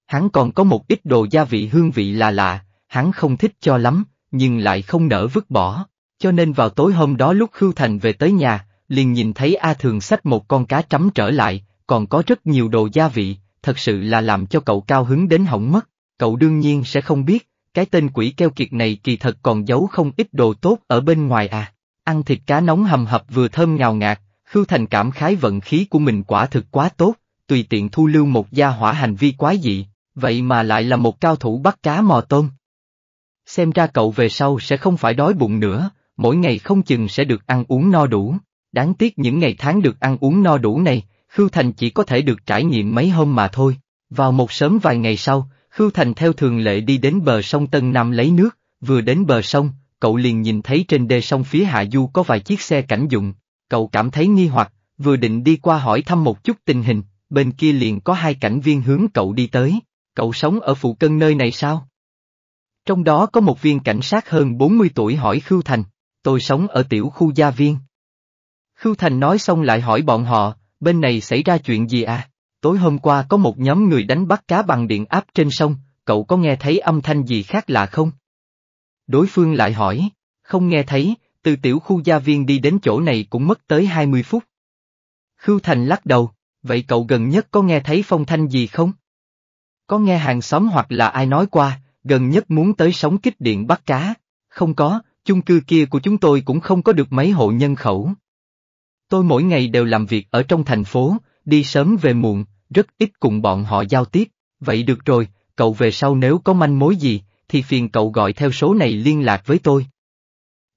Hắn còn có một ít đồ gia vị hương vị là lạ, hắn không thích cho lắm, nhưng lại không nỡ vứt bỏ, cho nên vào tối hôm đó lúc Khưu Thành về tới nhà, liền nhìn thấy A Thường xách một con cá trắm trở lại, còn có rất nhiều đồ gia vị, thật sự là làm cho cậu cao hứng đến hỏng mất, cậu đương nhiên sẽ không biết, cái tên quỷ keo kiệt này kỳ thật còn giấu không ít đồ tốt ở bên ngoài à ăn thịt cá nóng hầm hập vừa thơm ngào ngạt, Khưu Thành cảm khái vận khí của mình quả thực quá tốt, tùy tiện thu lưu một gia hỏa hành vi quái dị, vậy mà lại là một cao thủ bắt cá mò tôm. Xem ra cậu về sau sẽ không phải đói bụng nữa, mỗi ngày không chừng sẽ được ăn uống no đủ. Đáng tiếc những ngày tháng được ăn uống no đủ này, Khưu Thành chỉ có thể được trải nghiệm mấy hôm mà thôi. Vào một sớm vài ngày sau, Khưu Thành theo thường lệ đi đến bờ sông Tân Nam lấy nước, vừa đến bờ sông, cậu liền nhìn thấy trên đê sông phía hạ du có vài chiếc xe cảnh dụng, cậu cảm thấy nghi hoặc, vừa định đi qua hỏi thăm một chút tình hình, bên kia liền có hai cảnh viên hướng cậu đi tới, cậu sống ở phụ cân nơi này sao? Trong đó có một viên cảnh sát hơn 40 tuổi hỏi Khưu Thành, tôi sống ở tiểu khu gia viên. Khưu Thành nói xong lại hỏi bọn họ, bên này xảy ra chuyện gì à? Tối hôm qua có một nhóm người đánh bắt cá bằng điện áp trên sông, cậu có nghe thấy âm thanh gì khác lạ không? Đối phương lại hỏi, không nghe thấy, từ tiểu khu gia viên đi đến chỗ này cũng mất tới 20 phút. Khưu Thành lắc đầu, vậy cậu gần nhất có nghe thấy phong thanh gì không? Có nghe hàng xóm hoặc là ai nói qua, gần nhất muốn tới sống kích điện bắt cá, không có, chung cư kia của chúng tôi cũng không có được mấy hộ nhân khẩu. Tôi mỗi ngày đều làm việc ở trong thành phố, đi sớm về muộn, rất ít cùng bọn họ giao tiếp, vậy được rồi, cậu về sau nếu có manh mối gì, thì phiền cậu gọi theo số này liên lạc với tôi.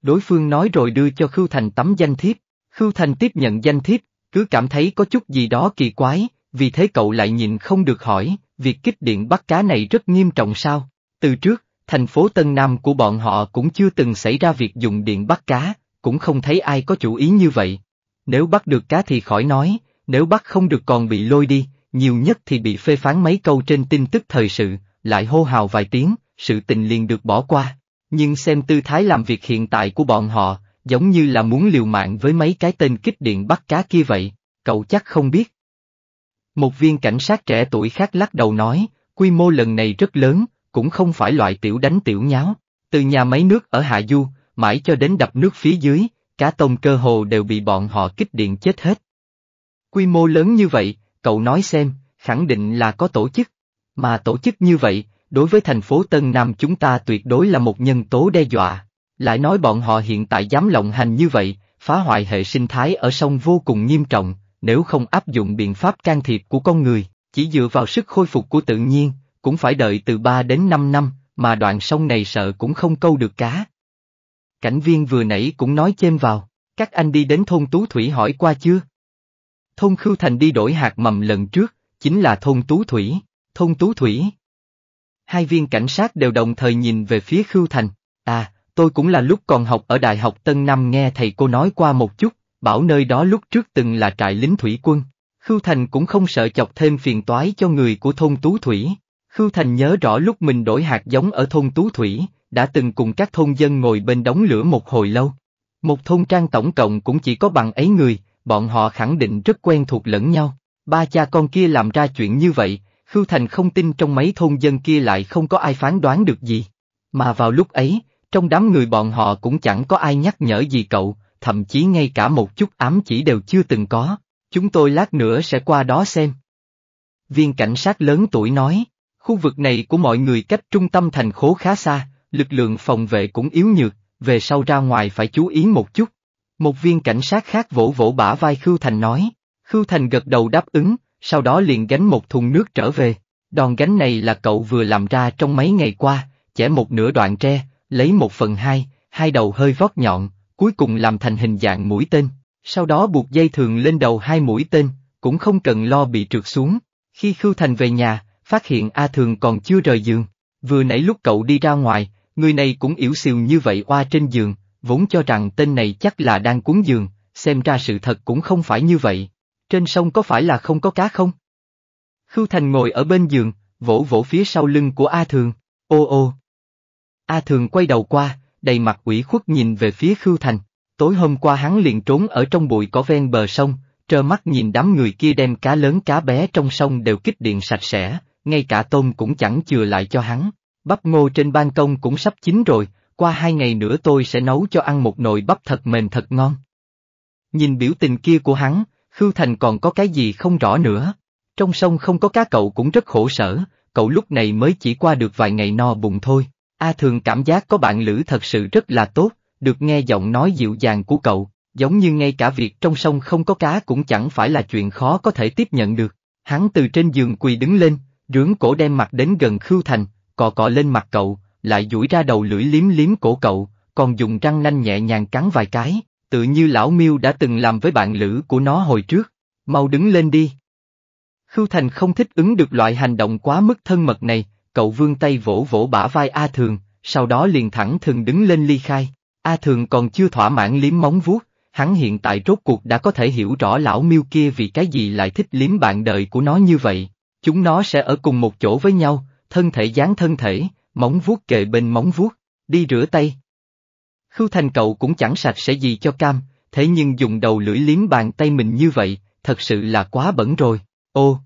Đối phương nói rồi đưa cho Khưu Thành tấm danh thiếp, Khưu Thành tiếp nhận danh thiếp, cứ cảm thấy có chút gì đó kỳ quái, vì thế cậu lại nhìn không được hỏi, việc kích điện bắt cá này rất nghiêm trọng sao? Từ trước, thành phố Tân Nam của bọn họ cũng chưa từng xảy ra việc dùng điện bắt cá, cũng không thấy ai có chủ ý như vậy. Nếu bắt được cá thì khỏi nói, nếu bắt không được còn bị lôi đi, nhiều nhất thì bị phê phán mấy câu trên tin tức thời sự, lại hô hào vài tiếng, sự tình liền được bỏ qua. Nhưng xem tư thái làm việc hiện tại của bọn họ, giống như là muốn liều mạng với mấy cái tên kích điện bắt cá kia vậy, cậu chắc không biết. Một viên cảnh sát trẻ tuổi khác lắc đầu nói, quy mô lần này rất lớn, cũng không phải loại tiểu đánh tiểu nháo, từ nhà máy nước ở Hạ Du, mãi cho đến đập nước phía dưới, cá tôm cơ hồ đều bị bọn họ kích điện chết hết. Quy mô lớn như vậy, cậu nói xem, khẳng định là có tổ chức, mà tổ chức như vậy, đối với thành phố Tân Nam chúng ta tuyệt đối là một nhân tố đe dọa. Lại nói bọn họ hiện tại dám lộng hành như vậy, phá hoại hệ sinh thái ở sông vô cùng nghiêm trọng, nếu không áp dụng biện pháp can thiệp của con người, chỉ dựa vào sức khôi phục của tự nhiên, cũng phải đợi từ 3 đến 5 năm, mà đoạn sông này sợ cũng không câu được cá. Cảnh viên vừa nãy cũng nói chêm vào, các anh đi đến thôn Tú Thủy hỏi qua chưa? Thôn Khưu Thành đi đổi hạt mầm lần trước, chính là thôn Tú Thủy, thôn Tú Thủy hai viên cảnh sát đều đồng thời nhìn về phía Khưu Thành. À, tôi cũng là lúc còn học ở Đại học Tân Nam nghe thầy cô nói qua một chút, bảo nơi đó lúc trước từng là trại lính thủy quân. Khưu Thành cũng không sợ chọc thêm phiền toái cho người của thôn Tú Thủy. Khưu Thành nhớ rõ lúc mình đổi hạt giống ở thôn Tú Thủy, đã từng cùng các thôn dân ngồi bên đống lửa một hồi lâu. Một thôn trang tổng cộng cũng chỉ có bằng ấy người, bọn họ khẳng định rất quen thuộc lẫn nhau. Ba cha con kia làm ra chuyện như vậy, Khưu Thành không tin trong mấy thôn dân kia lại không có ai phán đoán được gì. Mà vào lúc ấy, trong đám người bọn họ cũng chẳng có ai nhắc nhở gì cậu, thậm chí ngay cả một chút ám chỉ đều chưa từng có. Chúng tôi lát nữa sẽ qua đó xem. Viên cảnh sát lớn tuổi nói, khu vực này của mọi người cách trung tâm thành phố khá xa, lực lượng phòng vệ cũng yếu nhược, về sau ra ngoài phải chú ý một chút. Một viên cảnh sát khác vỗ vỗ bả vai Khưu Thành nói, Khưu Thành gật đầu đáp ứng, sau đó liền gánh một thùng nước trở về. Đòn gánh này là cậu vừa làm ra trong mấy ngày qua, chẻ một nửa đoạn tre, lấy một phần hai, hai đầu hơi vót nhọn, cuối cùng làm thành hình dạng mũi tên, sau đó buộc dây thường lên đầu hai mũi tên, cũng không cần lo bị trượt xuống. Khi Khưu Thành về nhà, phát hiện A Thường còn chưa rời giường, vừa nãy lúc cậu đi ra ngoài, người này cũng yếu xìu như vậy qua trên giường, vốn cho rằng tên này chắc là đang cuốn giường, xem ra sự thật cũng không phải như vậy trên sông có phải là không có cá không? Khưu Thành ngồi ở bên giường, vỗ vỗ phía sau lưng của A Thường, ô ô. A Thường quay đầu qua, đầy mặt ủy khuất nhìn về phía Khưu Thành, tối hôm qua hắn liền trốn ở trong bụi cỏ ven bờ sông, trơ mắt nhìn đám người kia đem cá lớn cá bé trong sông đều kích điện sạch sẽ, ngay cả tôm cũng chẳng chừa lại cho hắn. Bắp ngô trên ban công cũng sắp chín rồi, qua hai ngày nữa tôi sẽ nấu cho ăn một nồi bắp thật mềm thật ngon. Nhìn biểu tình kia của hắn, Khưu Thành còn có cái gì không rõ nữa. Trong sông không có cá cậu cũng rất khổ sở, cậu lúc này mới chỉ qua được vài ngày no bụng thôi. A Thường cảm giác có bạn lữ thật sự rất là tốt, được nghe giọng nói dịu dàng của cậu, giống như ngay cả việc trong sông không có cá cũng chẳng phải là chuyện khó có thể tiếp nhận được. Hắn từ trên giường quỳ đứng lên, rướng cổ đem mặt đến gần Khưu Thành, cọ cọ lên mặt cậu, lại duỗi ra đầu lưỡi liếm liếm cổ cậu, còn dùng răng nanh nhẹ nhàng cắn vài cái tự như lão miêu đã từng làm với bạn lữ của nó hồi trước, mau đứng lên đi. Khưu Thành không thích ứng được loại hành động quá mức thân mật này, cậu vươn tay vỗ vỗ bả vai A Thường, sau đó liền thẳng thường đứng lên ly khai. A Thường còn chưa thỏa mãn liếm móng vuốt, hắn hiện tại rốt cuộc đã có thể hiểu rõ lão miêu kia vì cái gì lại thích liếm bạn đời của nó như vậy. Chúng nó sẽ ở cùng một chỗ với nhau, thân thể dán thân thể, móng vuốt kề bên móng vuốt, đi rửa tay, Khưu Thành cậu cũng chẳng sạch sẽ gì cho cam, thế nhưng dùng đầu lưỡi liếm bàn tay mình như vậy, thật sự là quá bẩn rồi, ô.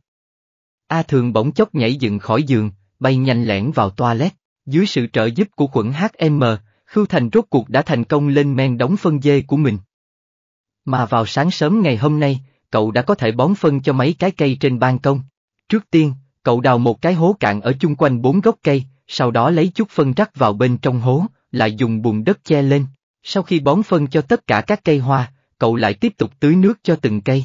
A Thường bỗng chốc nhảy dựng khỏi giường, bay nhanh lẻn vào toilet, dưới sự trợ giúp của khuẩn HM, Khưu Thành rốt cuộc đã thành công lên men đóng phân dê của mình. Mà vào sáng sớm ngày hôm nay, cậu đã có thể bón phân cho mấy cái cây trên ban công. Trước tiên, cậu đào một cái hố cạn ở chung quanh bốn gốc cây, sau đó lấy chút phân rắc vào bên trong hố, lại dùng bùn đất che lên. Sau khi bón phân cho tất cả các cây hoa, cậu lại tiếp tục tưới nước cho từng cây.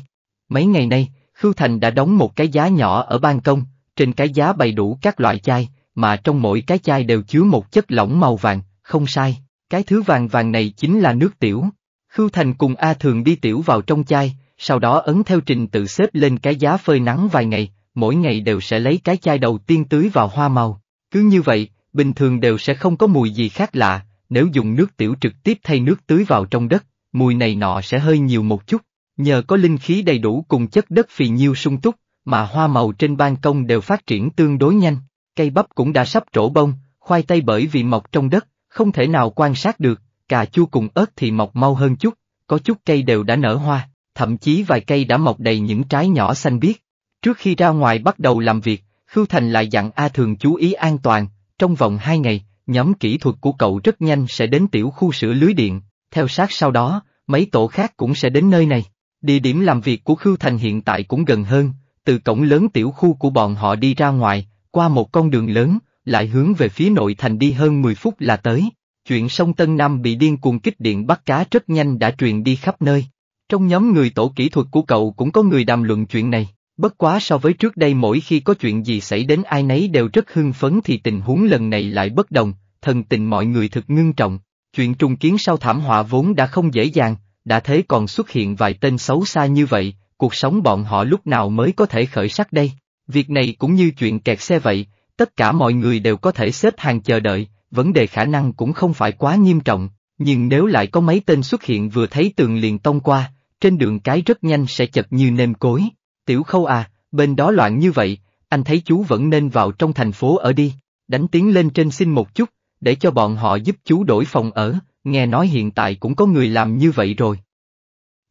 Mấy ngày nay, Khưu Thành đã đóng một cái giá nhỏ ở ban công, trên cái giá bày đủ các loại chai, mà trong mỗi cái chai đều chứa một chất lỏng màu vàng, không sai, cái thứ vàng vàng này chính là nước tiểu. Khưu Thành cùng A Thường đi tiểu vào trong chai, sau đó ấn theo trình tự xếp lên cái giá phơi nắng vài ngày, mỗi ngày đều sẽ lấy cái chai đầu tiên tưới vào hoa màu. Cứ như vậy, bình thường đều sẽ không có mùi gì khác lạ, nếu dùng nước tiểu trực tiếp thay nước tưới vào trong đất, mùi này nọ sẽ hơi nhiều một chút. Nhờ có linh khí đầy đủ cùng chất đất phì nhiêu sung túc, mà hoa màu trên ban công đều phát triển tương đối nhanh, cây bắp cũng đã sắp trổ bông, khoai tây bởi vì mọc trong đất, không thể nào quan sát được, cà chua cùng ớt thì mọc mau hơn chút, có chút cây đều đã nở hoa, thậm chí vài cây đã mọc đầy những trái nhỏ xanh biếc. Trước khi ra ngoài bắt đầu làm việc, Khưu Thành lại dặn A Thường chú ý an toàn, trong vòng 2 ngày, nhóm kỹ thuật của cậu rất nhanh sẽ đến tiểu khu sửa lưới điện, theo sát sau đó, mấy tổ khác cũng sẽ đến nơi này. Địa điểm làm việc của Khưu Thành hiện tại cũng gần hơn, từ cổng lớn tiểu khu của bọn họ đi ra ngoài, qua một con đường lớn, lại hướng về phía nội thành đi hơn 10 phút là tới. Chuyện sông Tân Nam bị điên cuồng kích điện bắt cá rất nhanh đã truyền đi khắp nơi. Trong nhóm người tổ kỹ thuật của cậu cũng có người đàm luận chuyện này. Bất quá so với trước đây mỗi khi có chuyện gì xảy đến ai nấy đều rất hưng phấn thì tình huống lần này lại bất đồng, thần tình mọi người thực ngưng trọng. Chuyện trùng kiến sau thảm họa vốn đã không dễ dàng, đã thế còn xuất hiện vài tên xấu xa như vậy, cuộc sống bọn họ lúc nào mới có thể khởi sắc đây. Việc này cũng như chuyện kẹt xe vậy, tất cả mọi người đều có thể xếp hàng chờ đợi, vấn đề khả năng cũng không phải quá nghiêm trọng, nhưng nếu lại có mấy tên xuất hiện vừa thấy tường liền tông qua, trên đường cái rất nhanh sẽ chật như nêm cối. Tiểu khâu à, bên đó loạn như vậy, anh thấy chú vẫn nên vào trong thành phố ở đi, đánh tiếng lên trên xin một chút, để cho bọn họ giúp chú đổi phòng ở, nghe nói hiện tại cũng có người làm như vậy rồi.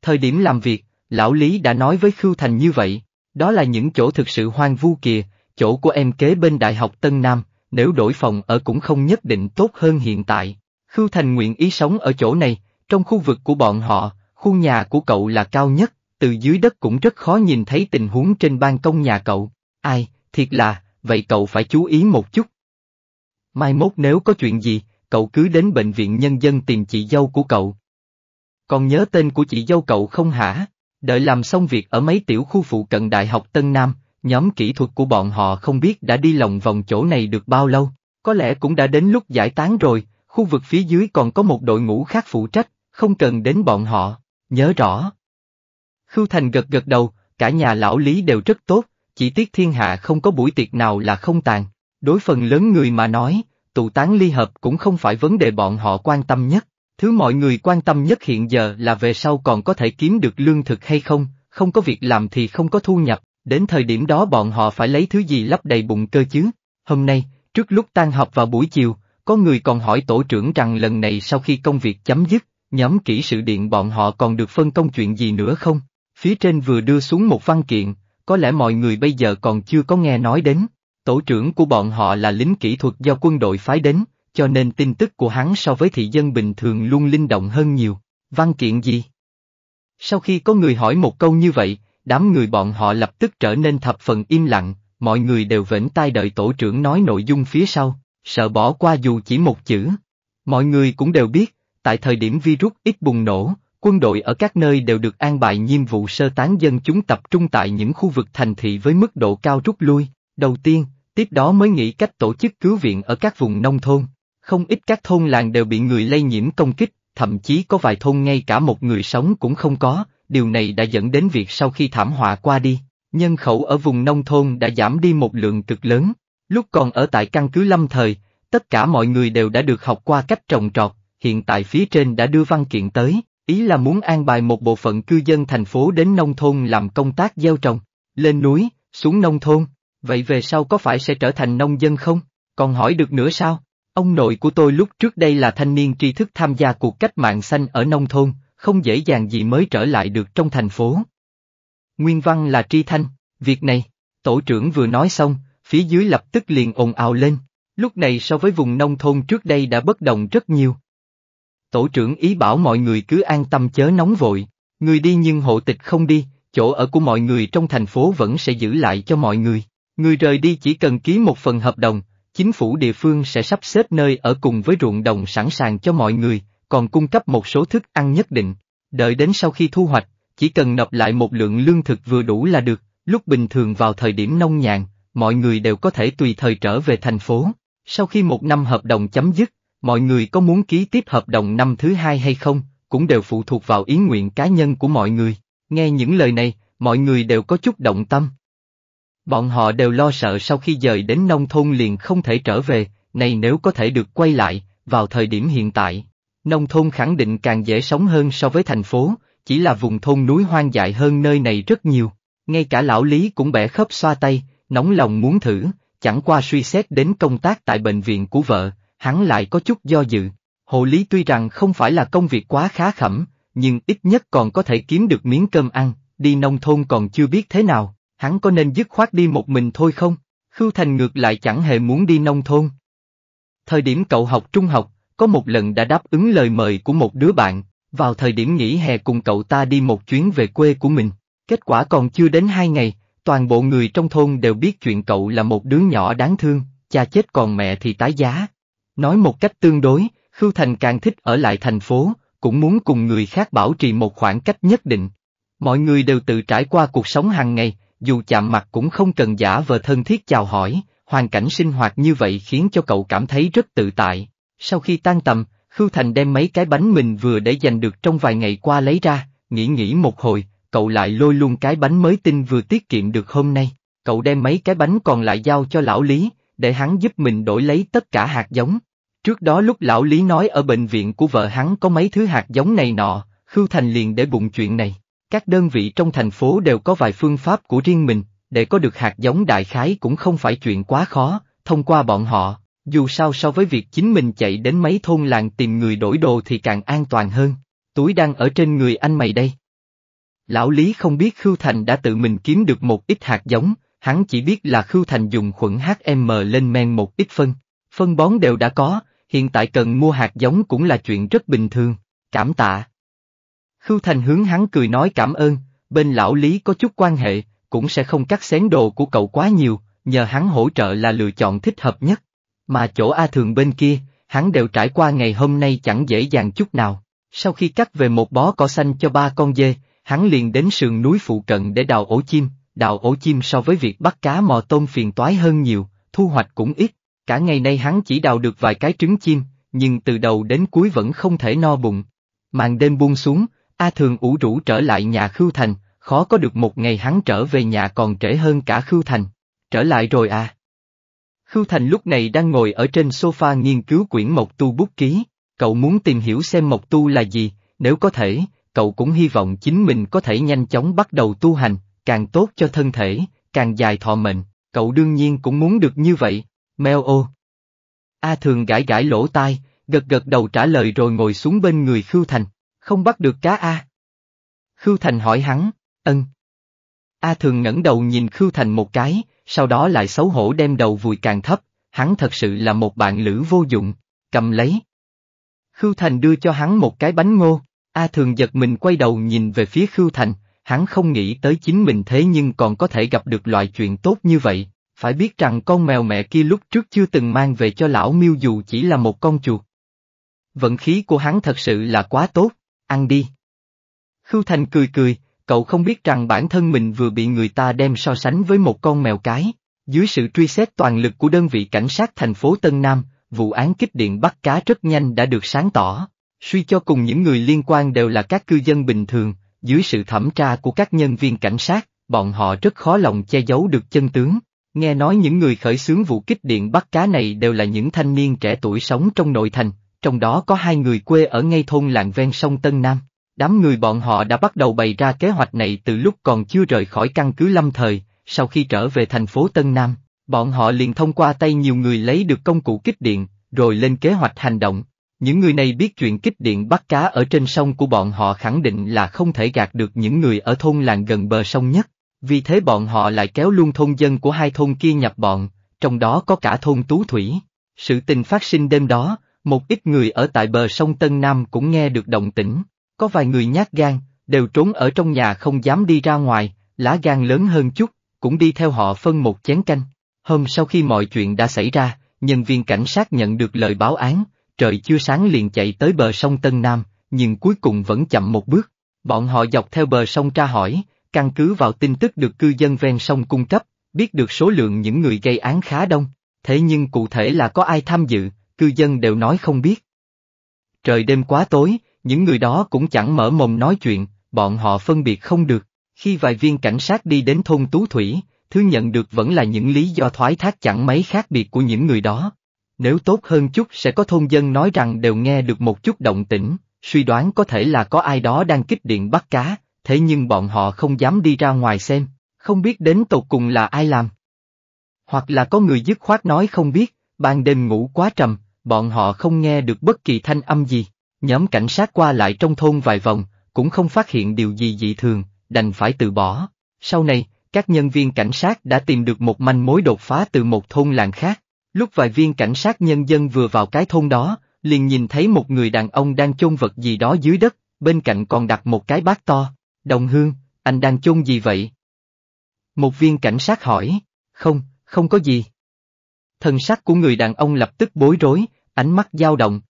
Thời điểm làm việc, lão Lý đã nói với Khưu Thành như vậy, đó là những chỗ thực sự hoang vu kìa, chỗ của em kế bên Đại học Tân Nam, nếu đổi phòng ở cũng không nhất định tốt hơn hiện tại. Khưu Thành nguyện ý sống ở chỗ này, trong khu vực của bọn họ, khu nhà của cậu là cao nhất, từ dưới đất cũng rất khó nhìn thấy tình huống trên ban công nhà cậu. Ai, thiệt là, vậy cậu phải chú ý một chút. Mai mốt nếu có chuyện gì, cậu cứ đến bệnh viện nhân dân tìm chị dâu của cậu. Còn nhớ tên của chị dâu cậu không hả? Đợi làm xong việc ở mấy tiểu khu phụ cận Đại học Tân Nam, nhóm kỹ thuật của bọn họ không biết đã đi lòng vòng chỗ này được bao lâu, có lẽ cũng đã đến lúc giải tán rồi, khu vực phía dưới còn có một đội ngũ khác phụ trách, không cần đến bọn họ, nhớ rõ. Khưu Thành gật gật đầu, cả nhà lão Lý đều rất tốt, chỉ tiếc thiên hạ không có buổi tiệc nào là không tàn. Đối phần lớn người mà nói, tụ tán ly hợp cũng không phải vấn đề bọn họ quan tâm nhất. Thứ mọi người quan tâm nhất hiện giờ là về sau còn có thể kiếm được lương thực hay không, không có việc làm thì không có thu nhập, đến thời điểm đó bọn họ phải lấy thứ gì lấp đầy bụng cơ chứ. Hôm nay, trước lúc tan học vào buổi chiều, có người còn hỏi tổ trưởng rằng lần này sau khi công việc chấm dứt, nhóm kỹ sự điện bọn họ còn được phân công chuyện gì nữa không? Phía trên vừa đưa xuống một văn kiện, có lẽ mọi người bây giờ còn chưa có nghe nói đến. Tổ trưởng của bọn họ là lính kỹ thuật do quân đội phái đến, cho nên tin tức của hắn so với thị dân bình thường luôn linh động hơn nhiều. Văn kiện gì? Sau khi có người hỏi một câu như vậy, đám người bọn họ lập tức trở nên thập phần im lặng, mọi người đều vẫn tai đợi tổ trưởng nói nội dung phía sau, sợ bỏ qua dù chỉ một chữ. Mọi người cũng đều biết, tại thời điểm virus ít bùng nổ, Quân đội ở các nơi đều được an bài nhiệm vụ sơ tán dân chúng tập trung tại những khu vực thành thị với mức độ cao rút lui, đầu tiên, tiếp đó mới nghĩ cách tổ chức cứu viện ở các vùng nông thôn. Không ít các thôn làng đều bị người lây nhiễm công kích, thậm chí có vài thôn ngay cả một người sống cũng không có, điều này đã dẫn đến việc sau khi thảm họa qua đi, nhân khẩu ở vùng nông thôn đã giảm đi một lượng cực lớn. Lúc còn ở tại căn cứ lâm thời, tất cả mọi người đều đã được học qua cách trồng trọt, hiện tại phía trên đã đưa văn kiện tới, Ý là muốn an bài một bộ phận cư dân thành phố đến nông thôn làm công tác gieo trồng, lên núi, xuống nông thôn, vậy về sau có phải sẽ trở thành nông dân không? Còn hỏi được nữa sao? Ông nội của tôi lúc trước đây là thanh niên tri thức tham gia cuộc cách mạng xanh ở nông thôn, không dễ dàng gì mới trở lại được trong thành phố. Nguyên văn là tri thanh, việc này, tổ trưởng vừa nói xong, phía dưới lập tức liền ồn ào lên, lúc này so với vùng nông thôn trước đây đã bất đồng rất nhiều tổ trưởng ý bảo mọi người cứ an tâm chớ nóng vội, người đi nhưng hộ tịch không đi, chỗ ở của mọi người trong thành phố vẫn sẽ giữ lại cho mọi người. Người rời đi chỉ cần ký một phần hợp đồng, chính phủ địa phương sẽ sắp xếp nơi ở cùng với ruộng đồng sẵn sàng cho mọi người, còn cung cấp một số thức ăn nhất định. Đợi đến sau khi thu hoạch, chỉ cần nộp lại một lượng lương thực vừa đủ là được, lúc bình thường vào thời điểm nông nhàn, mọi người đều có thể tùy thời trở về thành phố. Sau khi một năm hợp đồng chấm dứt, Mọi người có muốn ký tiếp hợp đồng năm thứ hai hay không, cũng đều phụ thuộc vào ý nguyện cá nhân của mọi người. Nghe những lời này, mọi người đều có chút động tâm. Bọn họ đều lo sợ sau khi dời đến nông thôn liền không thể trở về, này nếu có thể được quay lại, vào thời điểm hiện tại. Nông thôn khẳng định càng dễ sống hơn so với thành phố, chỉ là vùng thôn núi hoang dại hơn nơi này rất nhiều. Ngay cả lão Lý cũng bẻ khớp xoa tay, nóng lòng muốn thử, chẳng qua suy xét đến công tác tại bệnh viện của vợ, hắn lại có chút do dự. Hộ lý tuy rằng không phải là công việc quá khá khẩm, nhưng ít nhất còn có thể kiếm được miếng cơm ăn, đi nông thôn còn chưa biết thế nào, hắn có nên dứt khoát đi một mình thôi không? Khưu Thành ngược lại chẳng hề muốn đi nông thôn. Thời điểm cậu học trung học, có một lần đã đáp ứng lời mời của một đứa bạn, vào thời điểm nghỉ hè cùng cậu ta đi một chuyến về quê của mình. Kết quả còn chưa đến hai ngày, toàn bộ người trong thôn đều biết chuyện cậu là một đứa nhỏ đáng thương, cha chết còn mẹ thì tái giá, Nói một cách tương đối, Khưu Thành càng thích ở lại thành phố, cũng muốn cùng người khác bảo trì một khoảng cách nhất định. Mọi người đều tự trải qua cuộc sống hàng ngày, dù chạm mặt cũng không cần giả vờ thân thiết chào hỏi, hoàn cảnh sinh hoạt như vậy khiến cho cậu cảm thấy rất tự tại. Sau khi tan tầm, Khưu Thành đem mấy cái bánh mình vừa để dành được trong vài ngày qua lấy ra, nghĩ nghĩ một hồi, cậu lại lôi luôn cái bánh mới tinh vừa tiết kiệm được hôm nay. Cậu đem mấy cái bánh còn lại giao cho lão Lý, để hắn giúp mình đổi lấy tất cả hạt giống. Trước đó lúc lão Lý nói ở bệnh viện của vợ hắn có mấy thứ hạt giống này nọ, Khưu Thành liền để bụng chuyện này. Các đơn vị trong thành phố đều có vài phương pháp của riêng mình, để có được hạt giống đại khái cũng không phải chuyện quá khó, thông qua bọn họ, dù sao so với việc chính mình chạy đến mấy thôn làng tìm người đổi đồ thì càng an toàn hơn, túi đang ở trên người anh mày đây. Lão Lý không biết Khưu Thành đã tự mình kiếm được một ít hạt giống, hắn chỉ biết là Khưu Thành dùng khuẩn HM lên men một ít phân. Phân bón đều đã có, hiện tại cần mua hạt giống cũng là chuyện rất bình thường, cảm tạ. Khưu Thành hướng hắn cười nói cảm ơn, bên lão Lý có chút quan hệ, cũng sẽ không cắt xén đồ của cậu quá nhiều, nhờ hắn hỗ trợ là lựa chọn thích hợp nhất. Mà chỗ A Thường bên kia, hắn đều trải qua ngày hôm nay chẳng dễ dàng chút nào. Sau khi cắt về một bó cỏ xanh cho ba con dê, hắn liền đến sườn núi phụ cận để đào ổ chim, đào ổ chim so với việc bắt cá mò tôm phiền toái hơn nhiều, thu hoạch cũng ít, cả ngày nay hắn chỉ đào được vài cái trứng chim, nhưng từ đầu đến cuối vẫn không thể no bụng. Màn đêm buông xuống, A Thường ủ rũ trở lại nhà Khưu Thành, khó có được một ngày hắn trở về nhà còn trễ hơn cả Khưu Thành. Trở lại rồi à? Khưu Thành lúc này đang ngồi ở trên sofa nghiên cứu quyển Mộc Tu bút ký, cậu muốn tìm hiểu xem Mộc Tu là gì, nếu có thể, cậu cũng hy vọng chính mình có thể nhanh chóng bắt đầu tu hành, càng tốt cho thân thể, càng dài thọ mệnh, cậu đương nhiên cũng muốn được như vậy, meo ô. A thường gãi gãi lỗ tai, gật gật đầu trả lời rồi ngồi xuống bên người Khưu Thành, không bắt được cá A. Khưu Thành hỏi hắn, ân. A thường ngẩng đầu nhìn Khưu Thành một cái, sau đó lại xấu hổ đem đầu vùi càng thấp, hắn thật sự là một bạn lữ vô dụng, cầm lấy. Khưu Thành đưa cho hắn một cái bánh ngô, A thường giật mình quay đầu nhìn về phía Khưu Thành, hắn không nghĩ tới chính mình thế nhưng còn có thể gặp được loại chuyện tốt như vậy, phải biết rằng con mèo mẹ kia lúc trước chưa từng mang về cho lão miêu dù chỉ là một con chuột. Vận khí của hắn thật sự là quá tốt, ăn đi. Khưu Thành cười cười, cậu không biết rằng bản thân mình vừa bị người ta đem so sánh với một con mèo cái. Dưới sự truy xét toàn lực của đơn vị cảnh sát thành phố Tân Nam, vụ án kích điện bắt cá rất nhanh đã được sáng tỏ. Suy cho cùng những người liên quan đều là các cư dân bình thường, dưới sự thẩm tra của các nhân viên cảnh sát, bọn họ rất khó lòng che giấu được chân tướng. Nghe nói những người khởi xướng vụ kích điện bắt cá này đều là những thanh niên trẻ tuổi sống trong nội thành, trong đó có hai người quê ở ngay thôn làng ven sông Tân Nam. Đám người bọn họ đã bắt đầu bày ra kế hoạch này từ lúc còn chưa rời khỏi căn cứ lâm thời, sau khi trở về thành phố Tân Nam, bọn họ liền thông qua tay nhiều người lấy được công cụ kích điện, rồi lên kế hoạch hành động, những người này biết chuyện kích điện bắt cá ở trên sông của bọn họ khẳng định là không thể gạt được những người ở thôn làng gần bờ sông nhất, vì thế bọn họ lại kéo luôn thôn dân của hai thôn kia nhập bọn, trong đó có cả thôn Tú Thủy. Sự tình phát sinh đêm đó, một ít người ở tại bờ sông Tân Nam cũng nghe được động tĩnh, có vài người nhát gan, đều trốn ở trong nhà không dám đi ra ngoài, lá gan lớn hơn chút, cũng đi theo họ phân một chén canh. Hôm sau khi mọi chuyện đã xảy ra, nhân viên cảnh sát nhận được lời báo án, trời chưa sáng liền chạy tới bờ sông Tân Nam, nhưng cuối cùng vẫn chậm một bước. Bọn họ dọc theo bờ sông tra hỏi, căn cứ vào tin tức được cư dân ven sông cung cấp, biết được số lượng những người gây án khá đông, thế nhưng cụ thể là có ai tham dự, cư dân đều nói không biết. Trời đêm quá tối, những người đó cũng chẳng mở mồm nói chuyện, bọn họ phân biệt không được. Khi vài viên cảnh sát đi đến thôn Tú Thủy, thứ nhận được vẫn là những lý do thoái thác chẳng mấy khác biệt của những người đó. Nếu tốt hơn chút sẽ có thôn dân nói rằng đều nghe được một chút động tĩnh, suy đoán có thể là có ai đó đang kích điện bắt cá, thế nhưng bọn họ không dám đi ra ngoài xem, không biết đến tột cùng là ai làm. Hoặc là có người dứt khoát nói không biết, ban đêm ngủ quá trầm, bọn họ không nghe được bất kỳ thanh âm gì. Nhóm cảnh sát qua lại trong thôn vài vòng, cũng không phát hiện điều gì dị thường, đành phải từ bỏ. Sau này, các nhân viên cảnh sát đã tìm được một manh mối đột phá từ một thôn làng khác. Lúc vài viên cảnh sát nhân dân vừa vào cái thôn đó, liền nhìn thấy một người đàn ông đang chôn vật gì đó dưới đất, bên cạnh còn đặt một cái bát to. Đồng hương, anh đang chôn gì vậy? Một viên cảnh sát hỏi, không, không có gì. Thần sắc của người đàn ông lập tức bối rối, ánh mắt dao động.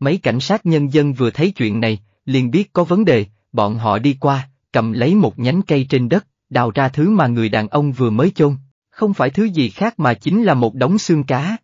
Mấy cảnh sát nhân dân vừa thấy chuyện này, liền biết có vấn đề, bọn họ đi qua, cầm lấy một nhánh cây trên đất, đào ra thứ mà người đàn ông vừa mới chôn, không phải thứ gì khác mà chính là một đống xương cá.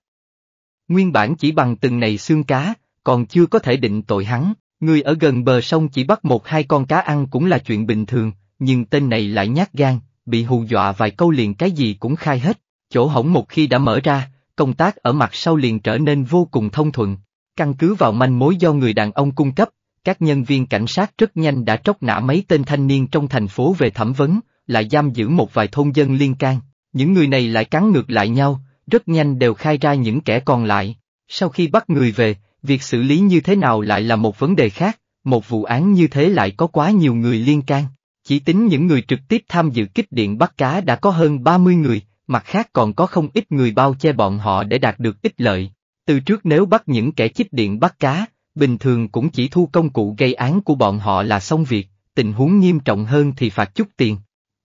Nguyên bản chỉ bằng từng này xương cá, còn chưa có thể định tội hắn, người ở gần bờ sông chỉ bắt một hai con cá ăn cũng là chuyện bình thường, nhưng tên này lại nhát gan, bị hù dọa vài câu liền cái gì cũng khai hết, chỗ hổng một khi đã mở ra, công tác ở mặt sau liền trở nên vô cùng thông thuận. Căn cứ vào manh mối do người đàn ông cung cấp, các nhân viên cảnh sát rất nhanh đã tróc nã mấy tên thanh niên trong thành phố về thẩm vấn, lại giam giữ một vài thôn dân liên can, những người này lại cắn ngược lại nhau, rất nhanh đều khai ra những kẻ còn lại. Sau khi bắt người về, việc xử lý như thế nào lại là một vấn đề khác, một vụ án như thế lại có quá nhiều người liên can. Chỉ tính những người trực tiếp tham dự kích điện bắt cá đã có hơn 30 người, mặt khác còn có không ít người bao che bọn họ để đạt được ích lợi. Từ trước nếu bắt những kẻ chích điện bắt cá, bình thường cũng chỉ thu công cụ gây án của bọn họ là xong việc, tình huống nghiêm trọng hơn thì phạt chút tiền.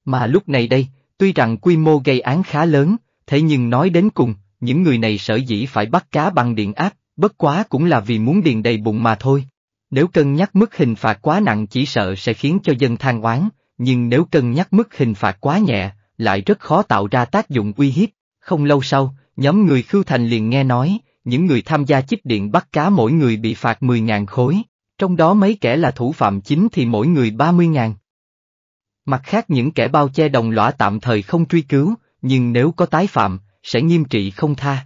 Mà lúc này đây, Tuy rằng quy mô gây án khá lớn, thế nhưng nói đến cùng, những người này sở dĩ phải bắt cá bằng điện áp, bất quá cũng là vì muốn điền đầy bụng mà thôi. Nếu cân nhắc mức hình phạt quá nặng chỉ sợ sẽ khiến cho dân than oán, nhưng nếu cân nhắc mức hình phạt quá nhẹ, lại rất khó tạo ra tác dụng uy hiếp. Không lâu sau, nhóm người Khưu Thành liền nghe nói, những người tham gia chích điện bắt cá mỗi người bị phạt 10.000 khối, trong đó mấy kẻ là thủ phạm chính thì mỗi người 30.000. Mặt khác những kẻ bao che đồng lõa tạm thời không truy cứu, nhưng nếu có tái phạm, sẽ nghiêm trị không tha.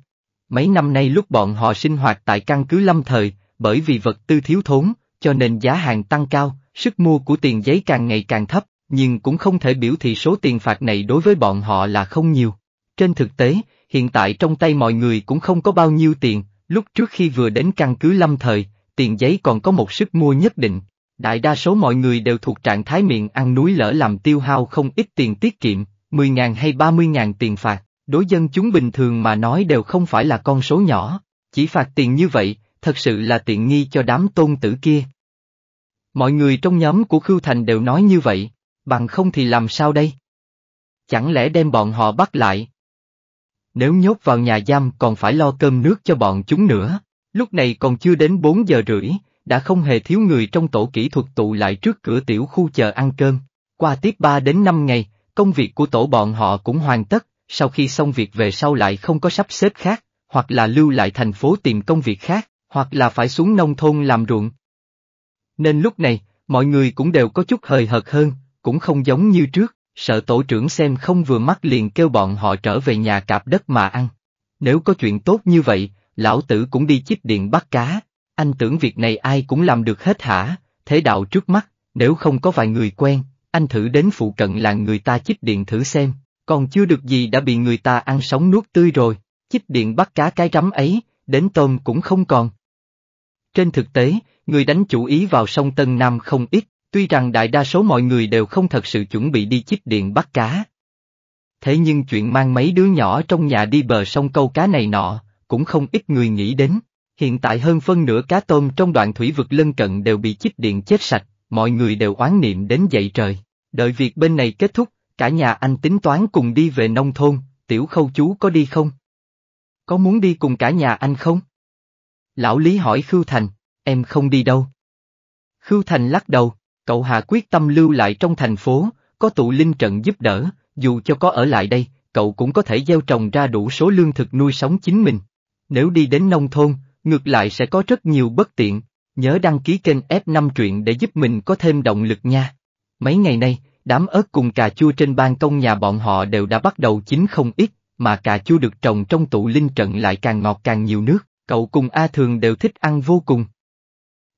Mấy năm nay lúc bọn họ sinh hoạt tại căn cứ lâm thời, bởi vì vật tư thiếu thốn, cho nên giá hàng tăng cao, sức mua của tiền giấy càng ngày càng thấp, nhưng cũng không thể biểu thị số tiền phạt này đối với bọn họ là không nhiều. Trên thực tế, hiện tại trong tay mọi người cũng không có bao nhiêu tiền, lúc trước khi vừa đến căn cứ lâm thời, tiền giấy còn có một sức mua nhất định, Đại đa số mọi người đều thuộc trạng thái miệng ăn núi lỡ làm tiêu hao không ít tiền tiết kiệm, 10.000 hay 30.000 tiền phạt, đối dân chúng bình thường mà nói đều không phải là con số nhỏ, chỉ phạt tiền như vậy, thật sự là tiện nghi cho đám tôn tử kia. Mọi người trong nhóm của Khưu Thành đều nói như vậy, bằng không thì làm sao đây? Chẳng lẽ đem bọn họ bắt lại? Nếu nhốt vào nhà giam còn phải lo cơm nước cho bọn chúng nữa, lúc này còn chưa đến 4 giờ rưỡi, đã không hề thiếu người trong tổ kỹ thuật tụ lại trước cửa tiểu khu chờ ăn cơm. Qua tiếp 3 đến 5 ngày, công việc của tổ bọn họ cũng hoàn tất, sau khi xong việc về sau lại không có sắp xếp khác, hoặc là lưu lại thành phố tìm công việc khác, hoặc là phải xuống nông thôn làm ruộng. Nên lúc này, mọi người cũng đều có chút hời hợt hơn, cũng không giống như trước, sợ tổ trưởng xem không vừa mắt liền kêu bọn họ trở về nhà cạp đất mà ăn. Nếu có chuyện tốt như vậy, lão tử cũng đi chích điện bắt cá, anh tưởng việc này ai cũng làm được hết hả, thế đạo trước mắt, nếu không có vài người quen, anh thử đến phụ cận làng người ta chích điện thử xem, còn chưa được gì đã bị người ta ăn sống nuốt tươi rồi, chích điện bắt cá cái rắm ấy, đến tôm cũng không còn. Trên thực tế, người đánh chủ ý vào sông Tân Nam không ít, tuy rằng đại đa số mọi người đều không thật sự chuẩn bị đi chích điện bắt cá. Thế nhưng chuyện mang mấy đứa nhỏ trong nhà đi bờ sông câu cá này nọ, cũng không ít người nghĩ đến, Hiện tại hơn phân nửa cá tôm trong đoạn thủy vực lân cận đều bị chích điện chết sạch, mọi người đều oán niệm đến dậy trời. Đợi việc bên này kết thúc, cả nhà anh tính toán cùng đi về nông thôn, tiểu khâu chú có đi không? Có muốn đi cùng cả nhà anh không? Lão Lý hỏi Khưu Thành, em không đi đâu. Khưu Thành lắc đầu, cậu Hà quyết tâm lưu lại trong thành phố, có tụ linh trận giúp đỡ, dù cho có ở lại đây, cậu cũng có thể gieo trồng ra đủ số lương thực nuôi sống chính mình. Nếu đi đến nông thôn, Ngược lại sẽ có rất nhiều bất tiện, nhớ đăng ký kênh F5 truyện để giúp mình có thêm động lực nha. Mấy ngày nay, đám ớt cùng cà chua trên ban công nhà bọn họ đều đã bắt đầu chín không ít, mà cà chua được trồng trong tụ linh trận lại càng ngọt càng nhiều nước, cậu cùng A Thường đều thích ăn vô cùng.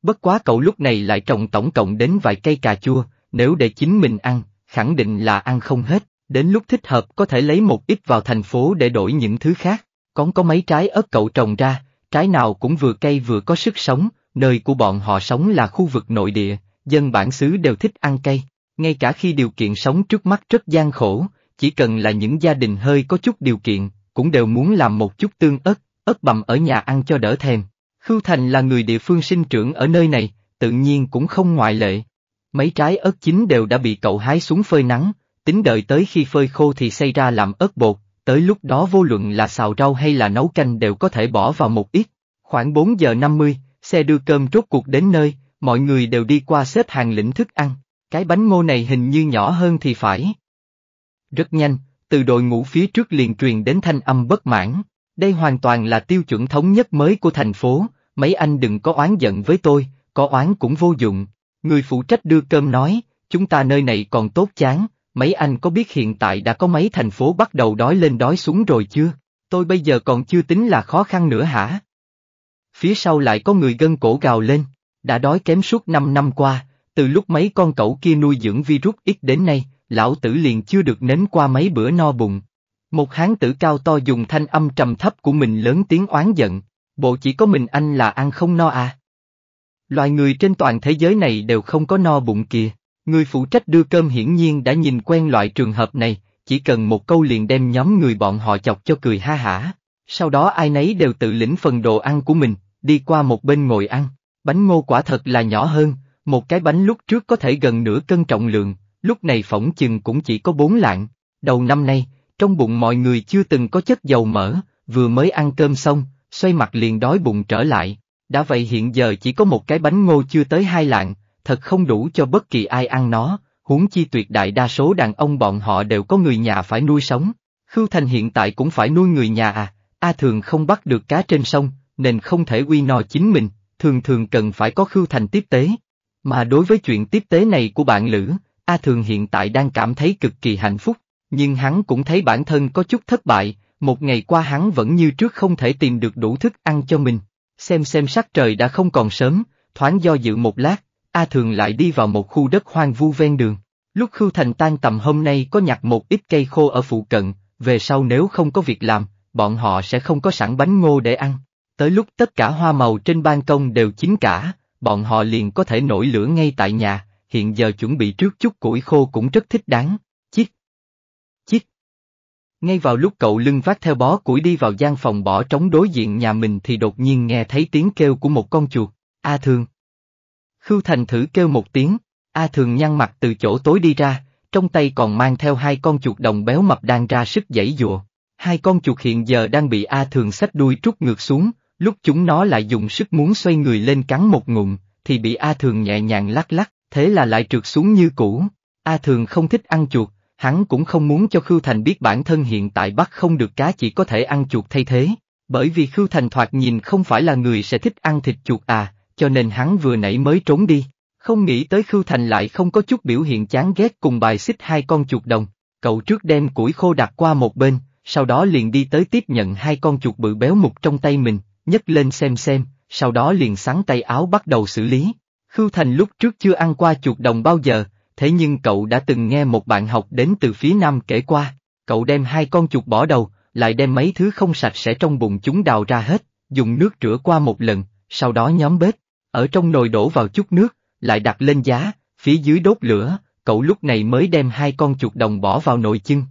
Bất quá cậu lúc này lại trồng tổng cộng đến vài cây cà chua, nếu để chính mình ăn, khẳng định là ăn không hết, đến lúc thích hợp có thể lấy một ít vào thành phố để đổi những thứ khác, còn có mấy trái ớt cậu trồng ra, trái nào cũng vừa cây vừa có sức sống, nơi của bọn họ sống là khu vực nội địa, dân bản xứ đều thích ăn cây. Ngay cả khi điều kiện sống trước mắt rất gian khổ, chỉ cần là những gia đình hơi có chút điều kiện, cũng đều muốn làm một chút tương ớt, ớt bằm ở nhà ăn cho đỡ thèm. Khưu Thành là người địa phương sinh trưởng ở nơi này, tự nhiên cũng không ngoại lệ. Mấy trái ớt chín đều đã bị cậu hái xuống phơi nắng, tính đợi tới khi phơi khô thì xây ra làm ớt bột, tới lúc đó vô luận là xào rau hay là nấu canh đều có thể bỏ vào một ít. Khoảng 4 giờ 50, xe đưa cơm rốt cuộc đến nơi, mọi người đều đi qua xếp hàng lĩnh thức ăn, cái bánh ngô này hình như nhỏ hơn thì phải. Rất nhanh, từ đội ngũ phía trước liền truyền đến thanh âm bất mãn, đây hoàn toàn là tiêu chuẩn thống nhất mới của thành phố, mấy anh đừng có oán giận với tôi, có oán cũng vô dụng. Người phụ trách đưa cơm nói, chúng ta nơi này còn tốt chán, mấy anh có biết hiện tại đã có mấy thành phố bắt đầu đói lên đói xuống rồi chưa? Tôi bây giờ còn chưa tính là khó khăn nữa hả? Phía sau lại có người gân cổ gào lên, đã đói kém suốt 5 năm qua, từ lúc mấy con cậu kia nuôi dưỡng virus ít đến nay, lão tử liền chưa được nếm qua mấy bữa no bụng. Một hán tử cao to dùng thanh âm trầm thấp của mình lớn tiếng oán giận, bộ chỉ có mình anh là ăn không no à. Loài người trên toàn thế giới này đều không có no bụng kìa. Người phụ trách đưa cơm hiển nhiên đã nhìn quen loại trường hợp này, chỉ cần một câu liền đem nhóm người bọn họ chọc cho cười ha hả. Sau đó ai nấy đều tự lĩnh phần đồ ăn của mình, đi qua một bên ngồi ăn. Bánh ngô quả thật là nhỏ hơn, một cái bánh lúc trước có thể gần nửa cân trọng lượng, lúc này phỏng chừng cũng chỉ có bốn lạng. Đầu năm nay, trong bụng mọi người chưa từng có chất dầu mỡ, vừa mới ăn cơm xong, xoay mặt liền đói bụng trở lại. Đã vậy hiện giờ chỉ có một cái bánh ngô chưa tới hai lạng, thật không đủ cho bất kỳ ai ăn nó, huống chi tuyệt đại đa số đàn ông bọn họ đều có người nhà phải nuôi sống. Khưu Thành hiện tại cũng phải nuôi người nhà à, A Thường không bắt được cá trên sông, nên không thể uy no chính mình, thường thường cần phải có Khưu Thành tiếp tế. Mà đối với chuyện tiếp tế này của bạn Lữ, A Thường hiện tại đang cảm thấy cực kỳ hạnh phúc, nhưng hắn cũng thấy bản thân có chút thất bại, một ngày qua hắn vẫn như trước không thể tìm được đủ thức ăn cho mình. Xem xem sắc trời đã không còn sớm, thoáng do dự một lát, A Thường lại đi vào một khu đất hoang vu ven đường. Lúc Khưu Thành tan tầm hôm nay có nhặt một ít cây khô ở phụ cận, về sau nếu không có việc làm, bọn họ sẽ không có sẵn bánh ngô để ăn. Tới lúc tất cả hoa màu trên ban công đều chín cả, bọn họ liền có thể nổi lửa ngay tại nhà, hiện giờ chuẩn bị trước chút củi khô cũng rất thích đáng. Chiếc! Chiếc! Ngay vào lúc cậu lưng vác theo bó củi đi vào gian phòng bỏ trống đối diện nhà mình thì đột nhiên nghe thấy tiếng kêu của một con chuột. A thường! Khưu Thành thử kêu một tiếng, A Thường nhăn mặt từ chỗ tối đi ra, trong tay còn mang theo hai con chuột đồng béo mập đang ra sức giãy dụa. Hai con chuột hiện giờ đang bị A Thường xách đuôi trút ngược xuống, lúc chúng nó lại dùng sức muốn xoay người lên cắn một ngụm, thì bị A Thường nhẹ nhàng lắc lắc, thế là lại trượt xuống như cũ. A Thường không thích ăn chuột, hắn cũng không muốn cho Khưu Thành biết bản thân hiện tại bắt không được cá chỉ có thể ăn chuột thay thế, bởi vì Khưu Thành thoạt nhìn không phải là người sẽ thích ăn thịt chuột à, cho nên hắn vừa nãy mới trốn đi. Không nghĩ tới Khưu Thành lại không có chút biểu hiện chán ghét cùng bài xích hai con chuột đồng. Cậu trước đem củi khô đặt qua một bên, sau đó liền đi tới tiếp nhận hai con chuột bự béo mục trong tay mình, nhấc lên xem xem, sau đó liền sáng tay áo bắt đầu xử lý. Khưu Thành lúc trước chưa ăn qua chuột đồng bao giờ, thế nhưng cậu đã từng nghe một bạn học đến từ phía Nam kể qua, cậu đem hai con chuột bỏ đầu, lại đem mấy thứ không sạch sẽ trong bụng chúng đào ra hết, dùng nước rửa qua một lần, sau đó nhóm bếp. Ở trong nồi đổ vào chút nước, lại đặt lên giá, phía dưới đốt lửa, cậu lúc này mới đem hai con chuột đồng bỏ vào nồi chưng.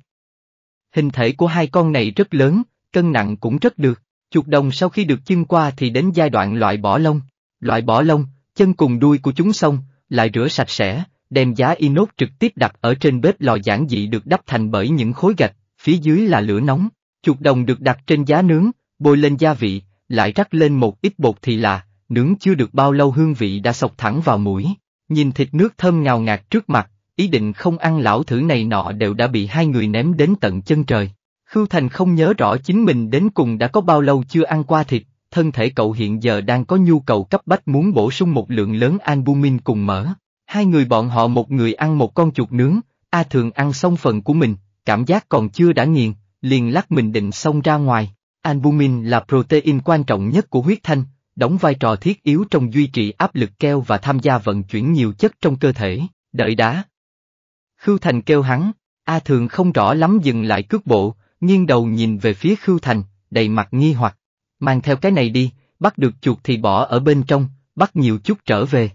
Hình thể của hai con này rất lớn, cân nặng cũng rất được, chuột đồng sau khi được chưng qua thì đến giai đoạn loại bỏ lông. Loại bỏ lông, chân cùng đuôi của chúng xong, lại rửa sạch sẽ, đem giá inox trực tiếp đặt ở trên bếp lò giản dị được đắp thành bởi những khối gạch, phía dưới là lửa nóng, chuột đồng được đặt trên giá nướng, bôi lên gia vị, lại rắc lên một ít bột thì là, nướng chưa được bao lâu hương vị đã sọc thẳng vào mũi, nhìn thịt nước thơm ngào ngạt trước mặt, ý định không ăn lão thử này nọ đều đã bị hai người ném đến tận chân trời. Khưu Thành không nhớ rõ chính mình đến cùng đã có bao lâu chưa ăn qua thịt, thân thể cậu hiện giờ đang có nhu cầu cấp bách muốn bổ sung một lượng lớn albumin cùng mỡ. Hai người bọn họ một người ăn một con chuột nướng, A Thường ăn xong phần của mình, cảm giác còn chưa đã nghiền, liền lắc mình định xông ra ngoài. Albumin là protein quan trọng nhất của huyết thanh, đóng vai trò thiết yếu trong duy trì áp lực keo và tham gia vận chuyển nhiều chất trong cơ thể, đợi đá. Khưu Thành kêu hắn, A Thường không rõ lắm dừng lại cước bộ, nghiêng đầu nhìn về phía Khưu Thành, đầy mặt nghi hoặc, mang theo cái này đi, bắt được chuột thì bỏ ở bên trong, bắt nhiều chút trở về.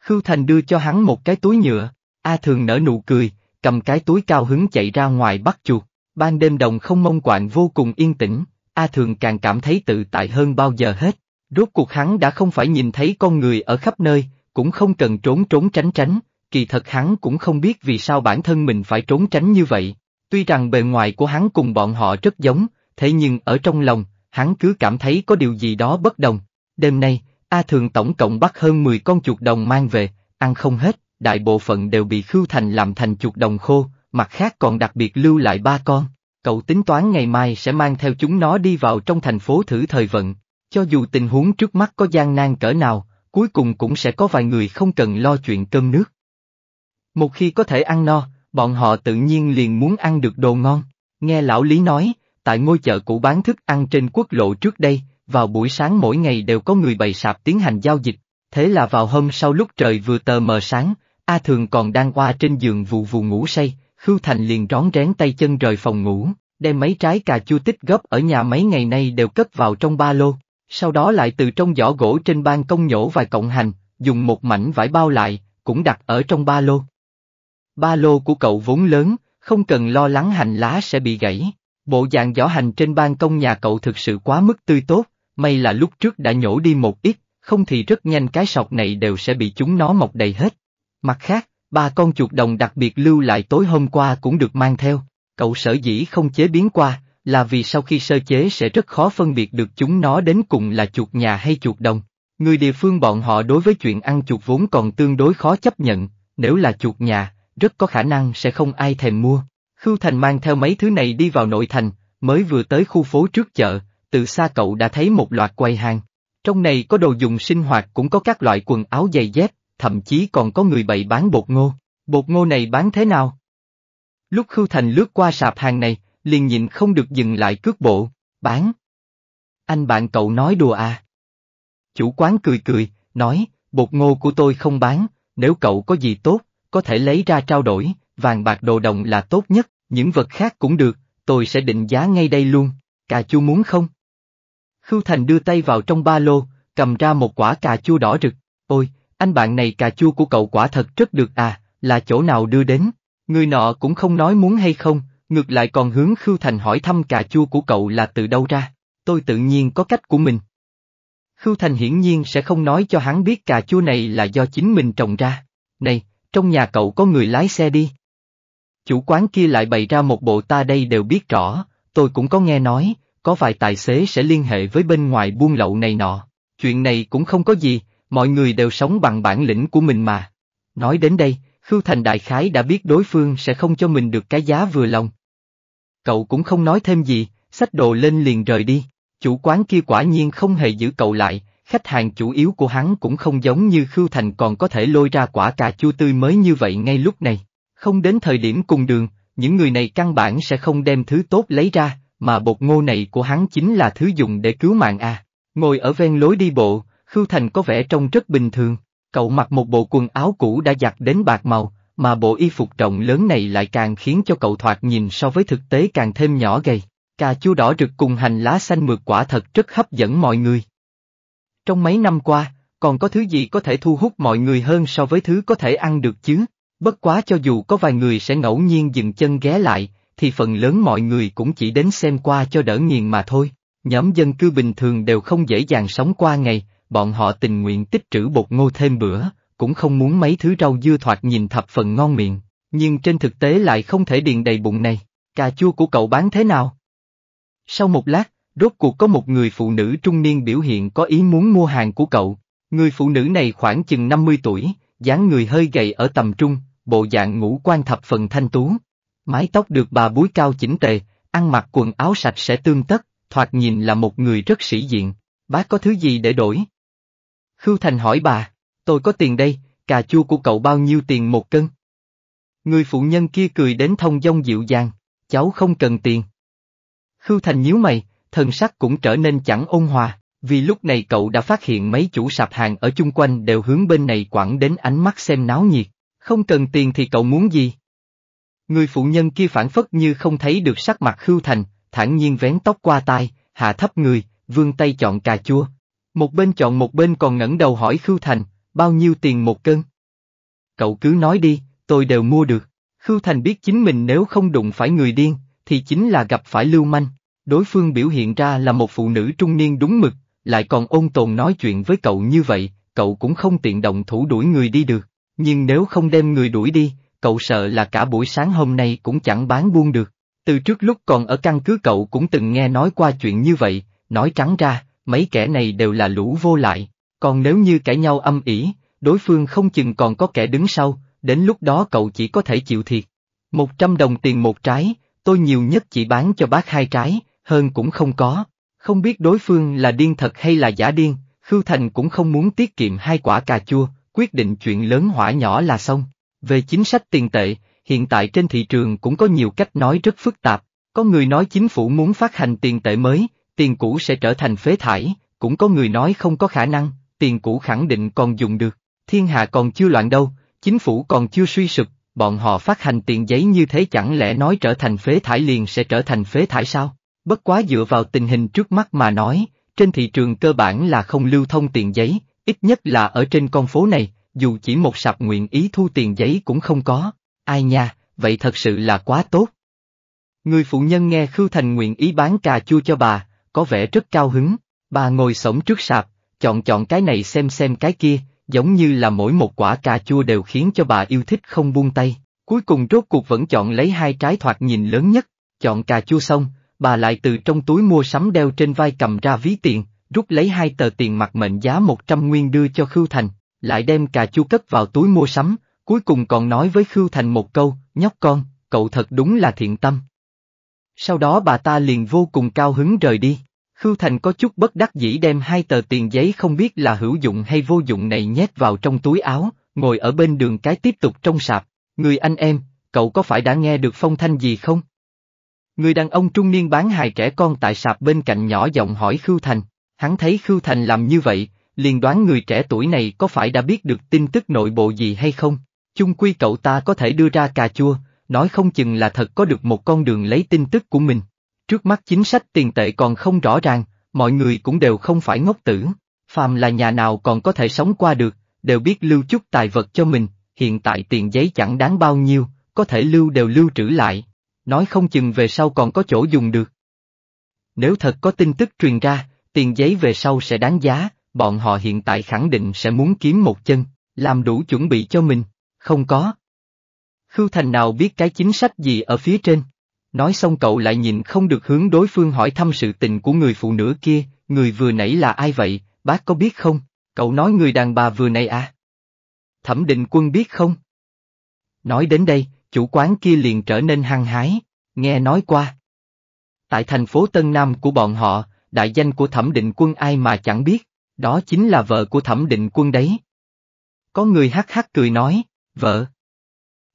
Khưu Thành đưa cho hắn một cái túi nhựa, A Thường nở nụ cười, cầm cái túi cao hứng chạy ra ngoài bắt chuột, ban đêm đồng không mông quạng vô cùng yên tĩnh, A Thường càng cảm thấy tự tại hơn bao giờ hết. Rốt cuộc hắn đã không phải nhìn thấy con người ở khắp nơi, cũng không cần trốn trốn tránh tránh, kỳ thật hắn cũng không biết vì sao bản thân mình phải trốn tránh như vậy. Tuy rằng bề ngoài của hắn cùng bọn họ rất giống, thế nhưng ở trong lòng, hắn cứ cảm thấy có điều gì đó bất đồng. Đêm nay, A Thường tổng cộng bắt hơn 10 con chuột đồng mang về, ăn không hết, đại bộ phận đều bị Khưu Thành làm thành chuột đồng khô, mặt khác còn đặc biệt lưu lại ba con. Cậu tính toán ngày mai sẽ mang theo chúng nó đi vào trong thành phố thử thời vận, cho dù tình huống trước mắt có gian nan cỡ nào, cuối cùng cũng sẽ có vài người không cần lo chuyện cơm nước. Một khi có thể ăn no, bọn họ tự nhiên liền muốn ăn được đồ ngon. Nghe lão Lý nói, tại ngôi chợ cũ bán thức ăn trên quốc lộ trước đây, vào buổi sáng mỗi ngày đều có người bày sạp tiến hành giao dịch, thế là vào hôm sau lúc trời vừa tờ mờ sáng, A Thường còn đang qua trên giường vụ vụ ngủ say, Khưu Thành liền rón rén tay chân rời phòng ngủ, đem mấy trái cà chua tích góp ở nhà mấy ngày nay đều cất vào trong ba lô, sau đó lại từ trong giỏ gỗ trên ban công nhổ vài cọng hành, dùng một mảnh vải bao lại, cũng đặt ở trong ba lô. Ba lô của cậu vốn lớn, không cần lo lắng hành lá sẽ bị gãy. Bộ dạng giỏ hành trên ban công nhà cậu thực sự quá mức tươi tốt, may là lúc trước đã nhổ đi một ít, không thì rất nhanh cái sọt này đều sẽ bị chúng nó mọc đầy hết. Mặt khác, ba con chuột đồng đặc biệt lưu lại tối hôm qua cũng được mang theo, cậu sở dĩ không chế biến qua, là vì sau khi sơ chế sẽ rất khó phân biệt được chúng nó đến cùng là chuột nhà hay chuột đồng. Người địa phương bọn họ đối với chuyện ăn chuột vốn còn tương đối khó chấp nhận, nếu là chuột nhà, rất có khả năng sẽ không ai thèm mua. Khưu Thành mang theo mấy thứ này đi vào nội thành, mới vừa tới khu phố trước chợ, từ xa cậu đã thấy một loạt quầy hàng. Trong này có đồ dùng sinh hoạt cũng có các loại quần áo giày dép, thậm chí còn có người bày bán bột ngô. Bột ngô này bán thế nào? Lúc Khưu Thành lướt qua sạp hàng này, liền nhịn không được dừng lại cước bộ, bán. Anh bạn cậu nói đùa à? Chủ quán cười cười, nói, bột ngô của tôi không bán, nếu cậu có gì tốt, có thể lấy ra trao đổi, vàng bạc đồ đồng là tốt nhất, những vật khác cũng được, tôi sẽ định giá ngay đây luôn, cà chua muốn không? Khưu Thành đưa tay vào trong ba lô, cầm ra một quả cà chua đỏ rực, ôi, anh bạn này cà chua của cậu quả thật rất được à, là chỗ nào đưa đến, người nọ cũng không nói muốn hay không, Ngược lại còn hướng Khưu Thành hỏi thăm cà chua của cậu là từ đâu ra, tôi tự nhiên có cách của mình. Khưu Thành hiển nhiên sẽ không nói cho hắn biết cà chua này là do chính mình trồng ra. Này, trong nhà cậu có người lái xe đi. Chủ quán kia lại bày ra một bộ ta đây đều biết rõ, tôi cũng có nghe nói, có vài tài xế sẽ liên hệ với bên ngoài buôn lậu này nọ. Chuyện này cũng không có gì, mọi người đều sống bằng bản lĩnh của mình mà. Nói đến đây, Khưu Thành đại khái đã biết đối phương sẽ không cho mình được cái giá vừa lòng, Cậu cũng không nói thêm gì, xách đồ lên liền rời đi. Chủ quán kia quả nhiên không hề giữ cậu lại, khách hàng chủ yếu của hắn cũng không giống như Khưu Thành còn có thể lôi ra quả cà chua tươi mới như vậy ngay lúc này. Không đến thời điểm cùng đường, những người này căn bản sẽ không đem thứ tốt lấy ra, mà bột ngô này của hắn chính là thứ dùng để cứu mạng à. Ngồi ở ven lối đi bộ, Khưu Thành có vẻ trông rất bình thường, cậu mặc một bộ quần áo cũ đã giặt đến bạc màu, mà bộ y phục rộng lớn này lại càng khiến cho cậu thoạt nhìn so với thực tế càng thêm nhỏ gầy. Cà chua đỏ rực cùng hành lá xanh mượt quả thật rất hấp dẫn mọi người. Trong mấy năm qua, còn có thứ gì có thể thu hút mọi người hơn so với thứ có thể ăn được chứ? Bất quá cho dù có vài người sẽ ngẫu nhiên dừng chân ghé lại, thì phần lớn mọi người cũng chỉ đến xem qua cho đỡ nghiền mà thôi. Nhóm dân cư bình thường đều không dễ dàng sống qua ngày, bọn họ tình nguyện tích trữ bột ngô thêm bữa, cũng không muốn mấy thứ rau dưa thoạt nhìn thập phần ngon miệng, nhưng trên thực tế lại không thể điền đầy bụng này, cà chua của cậu bán thế nào? Sau một lát, rốt cuộc có một người phụ nữ trung niên biểu hiện có ý muốn mua hàng của cậu, người phụ nữ này khoảng chừng 50 tuổi, dáng người hơi gầy ở tầm trung, bộ dạng ngũ quan thập phần thanh tú. Mái tóc được bà búi cao chỉnh tề, ăn mặc quần áo sạch sẽ tương tất, thoạt nhìn là một người rất sĩ diện, bác có thứ gì để đổi? Khưu Thành hỏi bà tôi có tiền đây, cà chua của cậu bao nhiêu tiền một cân? Người phụ nhân kia cười đến thông dong dịu dàng, cháu không cần tiền. Khưu Thành nhíu mày, thần sắc cũng trở nên chẳng ôn hòa, vì lúc này cậu đã phát hiện mấy chủ sạp hàng ở chung quanh đều hướng bên này quẳng đến ánh mắt xem náo nhiệt, không cần tiền thì cậu muốn gì? Người phụ nhân kia phản phất như không thấy được sắc mặt Khưu Thành, thản nhiên vén tóc qua tai, hạ thấp người, vươn tay chọn cà chua. Một bên chọn một bên còn ngẩng đầu hỏi Khưu Thành, bao nhiêu tiền một cân? Cậu cứ nói đi, tôi đều mua được. Khưu Thành biết chính mình nếu không đụng phải người điên, thì chính là gặp phải lưu manh. Đối phương biểu hiện ra là một phụ nữ trung niên đúng mực, lại còn ôn tồn nói chuyện với cậu như vậy, cậu cũng không tiện động thủ đuổi người đi được. Nhưng nếu không đem người đuổi đi, cậu sợ là cả buổi sáng hôm nay cũng chẳng bán buôn được. Từ trước lúc còn ở căn cứ cậu cũng từng nghe nói qua chuyện như vậy, nói trắng ra, mấy kẻ này đều là lũ vô lại, còn nếu như cãi nhau âm ỉ, đối phương không chừng còn có kẻ đứng sau, đến lúc đó cậu chỉ có thể chịu thiệt. 100 đồng tiền một trái, tôi nhiều nhất chỉ bán cho bác hai trái, hơn cũng không có. Không biết đối phương là điên thật hay là giả điên, Khưu Thành cũng không muốn tiết kiệm hai quả cà chua, quyết định chuyện lớn hỏa nhỏ là xong. Về chính sách tiền tệ, hiện tại trên thị trường cũng có nhiều cách nói rất phức tạp. Có người nói chính phủ muốn phát hành tiền tệ mới, tiền cũ sẽ trở thành phế thải, cũng có người nói không có khả năng, tiền cũ khẳng định còn dùng được, thiên hạ còn chưa loạn đâu, chính phủ còn chưa suy sụp, bọn họ phát hành tiền giấy như thế chẳng lẽ nói trở thành phế thải liền sẽ trở thành phế thải sao? Bất quá dựa vào tình hình trước mắt mà nói, trên thị trường cơ bản là không lưu thông tiền giấy, ít nhất là ở trên con phố này, dù chỉ một sạp nguyện ý thu tiền giấy cũng không có. Ai nha, vậy thật sự là quá tốt. Người phụ nhân nghe Khưu Thành nguyện ý bán cà chua cho bà, có vẻ rất cao hứng, bà ngồi sổng trước sạp, chọn chọn cái này xem xem cái kia, giống như là mỗi một quả cà chua đều khiến cho bà yêu thích không buông tay. Cuối cùng rốt cuộc vẫn chọn lấy hai trái thoạt nhìn lớn nhất, chọn cà chua xong, bà lại từ trong túi mua sắm đeo trên vai cầm ra ví tiền, rút lấy hai tờ tiền mặt mệnh giá 100 nguyên đưa cho Khưu Thành, lại đem cà chua cất vào túi mua sắm, cuối cùng còn nói với Khưu Thành một câu, nhóc con, cậu thật đúng là thiện tâm. Sau đó bà ta liền vô cùng cao hứng rời đi. Khưu Thành có chút bất đắc dĩ đem hai tờ tiền giấy không biết là hữu dụng hay vô dụng này nhét vào trong túi áo, ngồi ở bên đường cái tiếp tục trong sạp. Người anh em, cậu có phải đã nghe được phong thanh gì không? Người đàn ông trung niên bán hài trẻ con tại sạp bên cạnh nhỏ giọng hỏi Khưu Thành. Hắn thấy Khưu Thành làm như vậy, liền đoán người trẻ tuổi này có phải đã biết được tin tức nội bộ gì hay không. Chung quy cậu ta có thể đưa ra cà chua, nói không chừng là thật có được một con đường lấy tin tức của mình. Trước mắt chính sách tiền tệ còn không rõ ràng, mọi người cũng đều không phải ngốc tử. Phàm là nhà nào còn có thể sống qua được, đều biết lưu chút tài vật cho mình, hiện tại tiền giấy chẳng đáng bao nhiêu, có thể lưu đều lưu trữ lại, nói không chừng về sau còn có chỗ dùng được. Nếu thật có tin tức truyền ra, tiền giấy về sau sẽ đáng giá, bọn họ hiện tại khẳng định sẽ muốn kiếm một chân, làm đủ chuẩn bị cho mình, không có. Khưu Thành nào biết cái chính sách gì ở phía trên? Nói xong cậu lại nhìn không được hướng đối phương hỏi thăm sự tình của người phụ nữ kia, người vừa nãy là ai vậy, bác có biết không? Cậu nói người đàn bà vừa nãy à? Thẩm định quân biết không? Nói đến đây, chủ quán kia liền trở nên hăng hái, nghe nói qua. Tại thành phố Tân Nam của bọn họ, đại danh của thẩm định quân ai mà chẳng biết, đó chính là vợ của thẩm định quân đấy. Có người hắc hắc cười nói, vợ.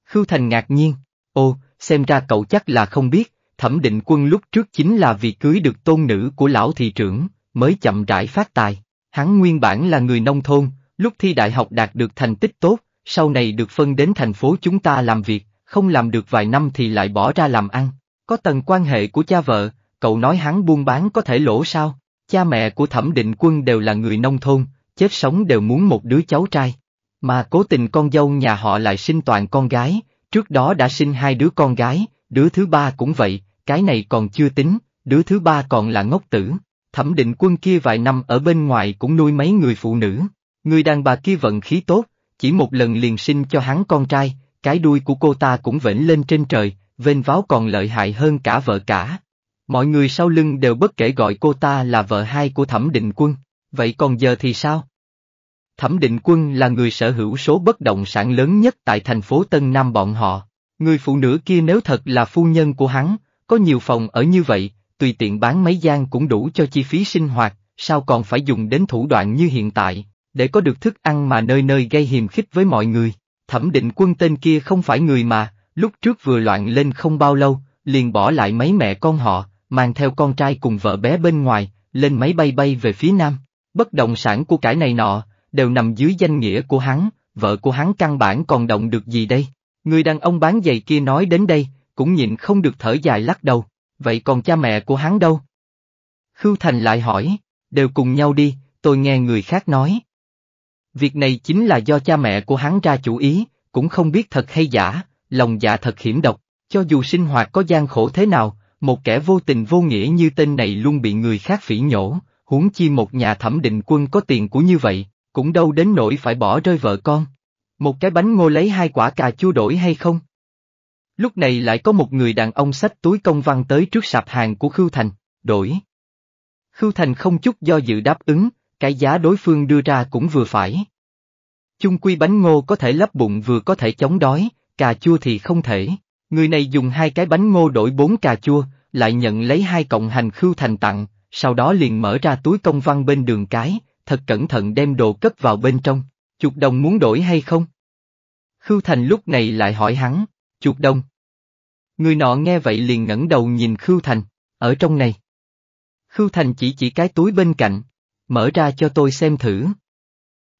Khưu Thành ngạc nhiên, ô, xem ra cậu chắc là không biết, thẩm định quân lúc trước chính là vì cưới được tôn nữ của lão thị trưởng, mới chậm rãi phát tài. Hắn nguyên bản là người nông thôn, lúc thi đại học đạt được thành tích tốt, sau này được phân đến thành phố chúng ta làm việc, không làm được vài năm thì lại bỏ ra làm ăn. Có tầng quan hệ của cha vợ, cậu nói hắn buôn bán có thể lỗ sao? Cha mẹ của thẩm định quân đều là người nông thôn, chết sống đều muốn một đứa cháu trai. Mà cố tình con dâu nhà họ lại sinh toàn con gái, Trước đó đã sinh hai đứa con gái, đứa thứ ba cũng vậy, cái này còn chưa tính, đứa thứ ba còn là ngốc tử. Thẩm định quân kia vài năm ở bên ngoài cũng nuôi mấy người phụ nữ. Người đàn bà kia vận khí tốt, chỉ một lần liền sinh cho hắn con trai, cái đuôi của cô ta cũng vểnh lên trên trời, vênh váo còn lợi hại hơn cả vợ cả. Mọi người sau lưng đều bất kể gọi cô ta là vợ hai của thẩm định quân. Vậy còn giờ thì sao? Thẩm Định Quân là người sở hữu số bất động sản lớn nhất tại thành phố Tân Nam bọn họ. Người phụ nữ kia nếu thật là phu nhân của hắn, có nhiều phòng ở như vậy, tùy tiện bán mấy gian cũng đủ cho chi phí sinh hoạt, sao còn phải dùng đến thủ đoạn như hiện tại, để có được thức ăn mà nơi nơi gây hiềm khích với mọi người. Thẩm Định Quân tên kia không phải người mà, lúc trước vừa loạn lên không bao lâu, liền bỏ lại mấy mẹ con họ, mang theo con trai cùng vợ bé bên ngoài, lên máy bay bay về phía nam. Bất động sản của cải này nọ, đều nằm dưới danh nghĩa của hắn, vợ của hắn căn bản còn động được gì đây. Người đàn ông bán giày kia nói đến đây, cũng nhịn không được thở dài lắc đầu, vậy còn cha mẹ của hắn đâu? Khưu Thành lại hỏi, đều cùng nhau đi, tôi nghe người khác nói. Việc này chính là do cha mẹ của hắn ra chủ ý, cũng không biết thật hay giả, lòng dạ thật hiểm độc, cho dù sinh hoạt có gian khổ thế nào, một kẻ vô tình vô nghĩa như tên này luôn bị người khác phỉ nhổ, huống chi một nhà thẩm định quân có tiền của như vậy cũng đâu đến nỗi phải bỏ rơi vợ con. Một cái bánh ngô lấy hai quả cà chua đổi hay không? Lúc này lại có một người đàn ông xách túi công văn tới trước sạp hàng của Khưu Thành, đổi. Khưu Thành không chút do dự đáp ứng, cái giá đối phương đưa ra cũng vừa phải. Chung quy bánh ngô có thể lấp bụng vừa có thể chống đói, cà chua thì không thể. Người này dùng hai cái bánh ngô đổi bốn cà chua, lại nhận lấy hai cọng hành Khưu Thành tặng, sau đó liền mở ra túi công văn bên đường cái, thật cẩn thận đem đồ cất vào bên trong, chuột đồng muốn đổi hay không? Khưu Thành lúc này lại hỏi hắn, chuột đồng. Người nọ nghe vậy liền ngẩng đầu nhìn Khưu Thành, ở trong này. Khưu Thành chỉ chỉ cái túi bên cạnh, mở ra cho tôi xem thử.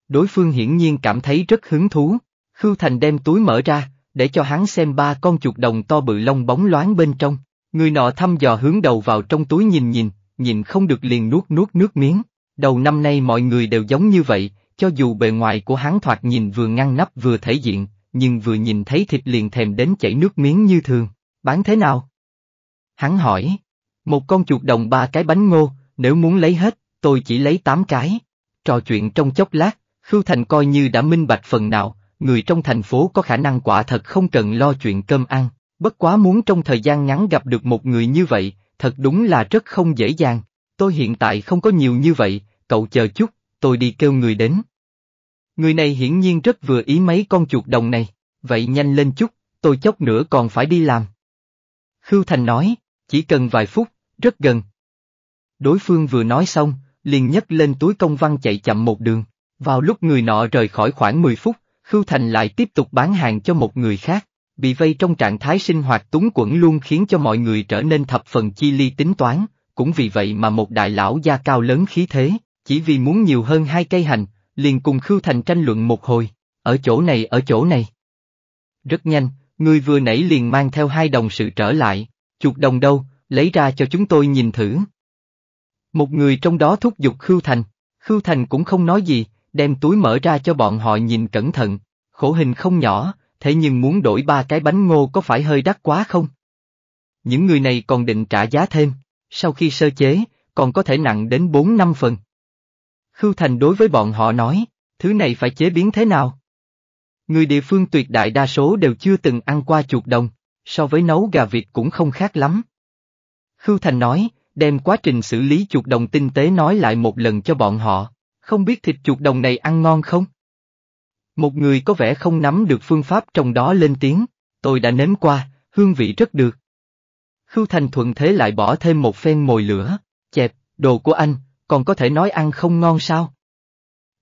Đối phương hiển nhiên cảm thấy rất hứng thú, Khưu Thành đem túi mở ra, để cho hắn xem ba con chuột đồng to bự lông bóng loáng bên trong, người nọ thăm dò hướng đầu vào trong túi nhìn nhìn, nhìn không được liền nuốt nuốt nước miếng, Đầu năm nay mọi người đều giống như vậy, cho dù bề ngoài của hắn thoạt nhìn vừa ngăn nắp vừa thể diện, nhưng vừa nhìn thấy thịt liền thèm đến chảy nước miếng như thường. Bán thế nào? Hắn hỏi. Một con chuột đồng ba cái bánh ngô, nếu muốn lấy hết, tôi chỉ lấy tám cái. Trò chuyện trong chốc lát, Khưu Thành coi như đã minh bạch phần nào, người trong thành phố có khả năng quả thật không cần lo chuyện cơm ăn, bất quá muốn trong thời gian ngắn gặp được một người như vậy, thật đúng là rất không dễ dàng. Tôi hiện tại không có nhiều như vậy, cậu chờ chút, tôi đi kêu người đến. Người này hiển nhiên rất vừa ý mấy con chuột đồng này, vậy nhanh lên chút, tôi chốc nữa còn phải đi làm. Khưu Thành nói, chỉ cần vài phút, rất gần. Đối phương vừa nói xong, liền nhấc lên túi công văn chạy chậm một đường. Vào lúc người nọ rời khỏi khoảng 10 phút, Khưu Thành lại tiếp tục bán hàng cho một người khác. Bị vây trong trạng thái sinh hoạt túng quẩn luôn khiến cho mọi người trở nên thập phần chi ly tính toán, cũng vì vậy mà một đại lão gia cao lớn khí thế, chỉ vì muốn nhiều hơn hai cây hành, liền cùng Khưu Thành tranh luận một hồi, ở chỗ này ở chỗ này. Rất nhanh, người vừa nãy liền mang theo hai đồng sự trở lại, chuột đồng đâu, lấy ra cho chúng tôi nhìn thử. Một người trong đó thúc giục Khưu Thành, Khưu Thành cũng không nói gì, đem túi mở ra cho bọn họ nhìn cẩn thận, khổ hình không nhỏ, thế nhưng muốn đổi ba cái bánh ngô có phải hơi đắt quá không? Những người này còn định trả giá thêm, sau khi sơ chế, còn có thể nặng đến 4-5 phần. Khưu Thành đối với bọn họ nói, thứ này phải chế biến thế nào? Người địa phương tuyệt đại đa số đều chưa từng ăn qua chuột đồng, so với nấu gà vịt cũng không khác lắm. Khưu Thành nói, đem quá trình xử lý chuột đồng tinh tế nói lại một lần cho bọn họ, không biết thịt chuột đồng này ăn ngon không? Một người có vẻ không nắm được phương pháp trong đó lên tiếng, tôi đã nếm qua, hương vị rất được. Khưu Thành thuận thế lại bỏ thêm một phen mồi lửa, chẹp, đồ của anh, còn có thể nói ăn không ngon sao?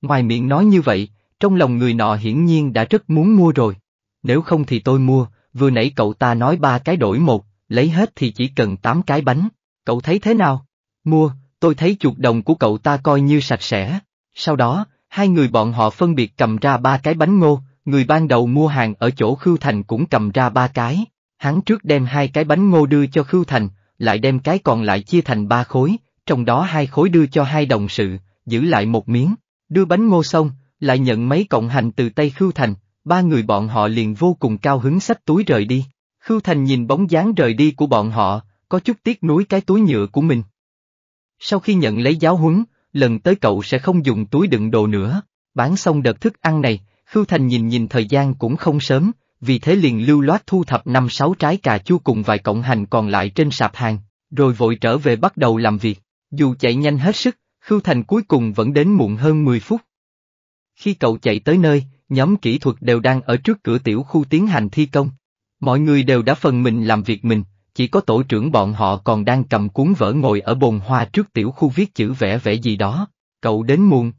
Ngoài miệng nói như vậy, trong lòng người nọ hiển nhiên đã rất muốn mua rồi. Nếu không thì tôi mua, vừa nãy cậu ta nói ba cái đổi một, lấy hết thì chỉ cần tám cái bánh. Cậu thấy thế nào? Mua, tôi thấy chuột đồng của cậu ta coi như sạch sẽ. Sau đó, hai người bọn họ phân biệt cầm ra ba cái bánh ngô, người ban đầu mua hàng ở chỗ Khưu Thành cũng cầm ra ba cái. Hắn trước đem hai cái bánh ngô đưa cho Khưu Thành, lại đem cái còn lại chia thành ba khối, trong đó hai khối đưa cho hai đồng sự, giữ lại một miếng, đưa bánh ngô xong, lại nhận mấy cộng hành từ Tây Khưu Thành, ba người bọn họ liền vô cùng cao hứng xách túi rời đi. Khưu Thành nhìn bóng dáng rời đi của bọn họ, có chút tiếc nuối cái túi nhựa của mình. Sau khi nhận lấy giáo huấn, lần tới cậu sẽ không dùng túi đựng đồ nữa, bán xong đợt thức ăn này, Khưu Thành nhìn nhìn thời gian cũng không sớm, vì thế liền lưu loát thu thập năm sáu trái cà chua cùng vài cọng hành còn lại trên sạp hàng, rồi vội trở về bắt đầu làm việc. Dù chạy nhanh hết sức, Khưu Thành cuối cùng vẫn đến muộn hơn 10 phút. Khi cậu chạy tới nơi, nhóm kỹ thuật đều đang ở trước cửa tiểu khu tiến hành thi công. Mọi người đều đã phần mình làm việc mình, chỉ có tổ trưởng bọn họ còn đang cầm cuốn vở ngồi ở bồn hoa trước tiểu khu viết chữ vẽ vẽ gì đó, cậu đến muộn.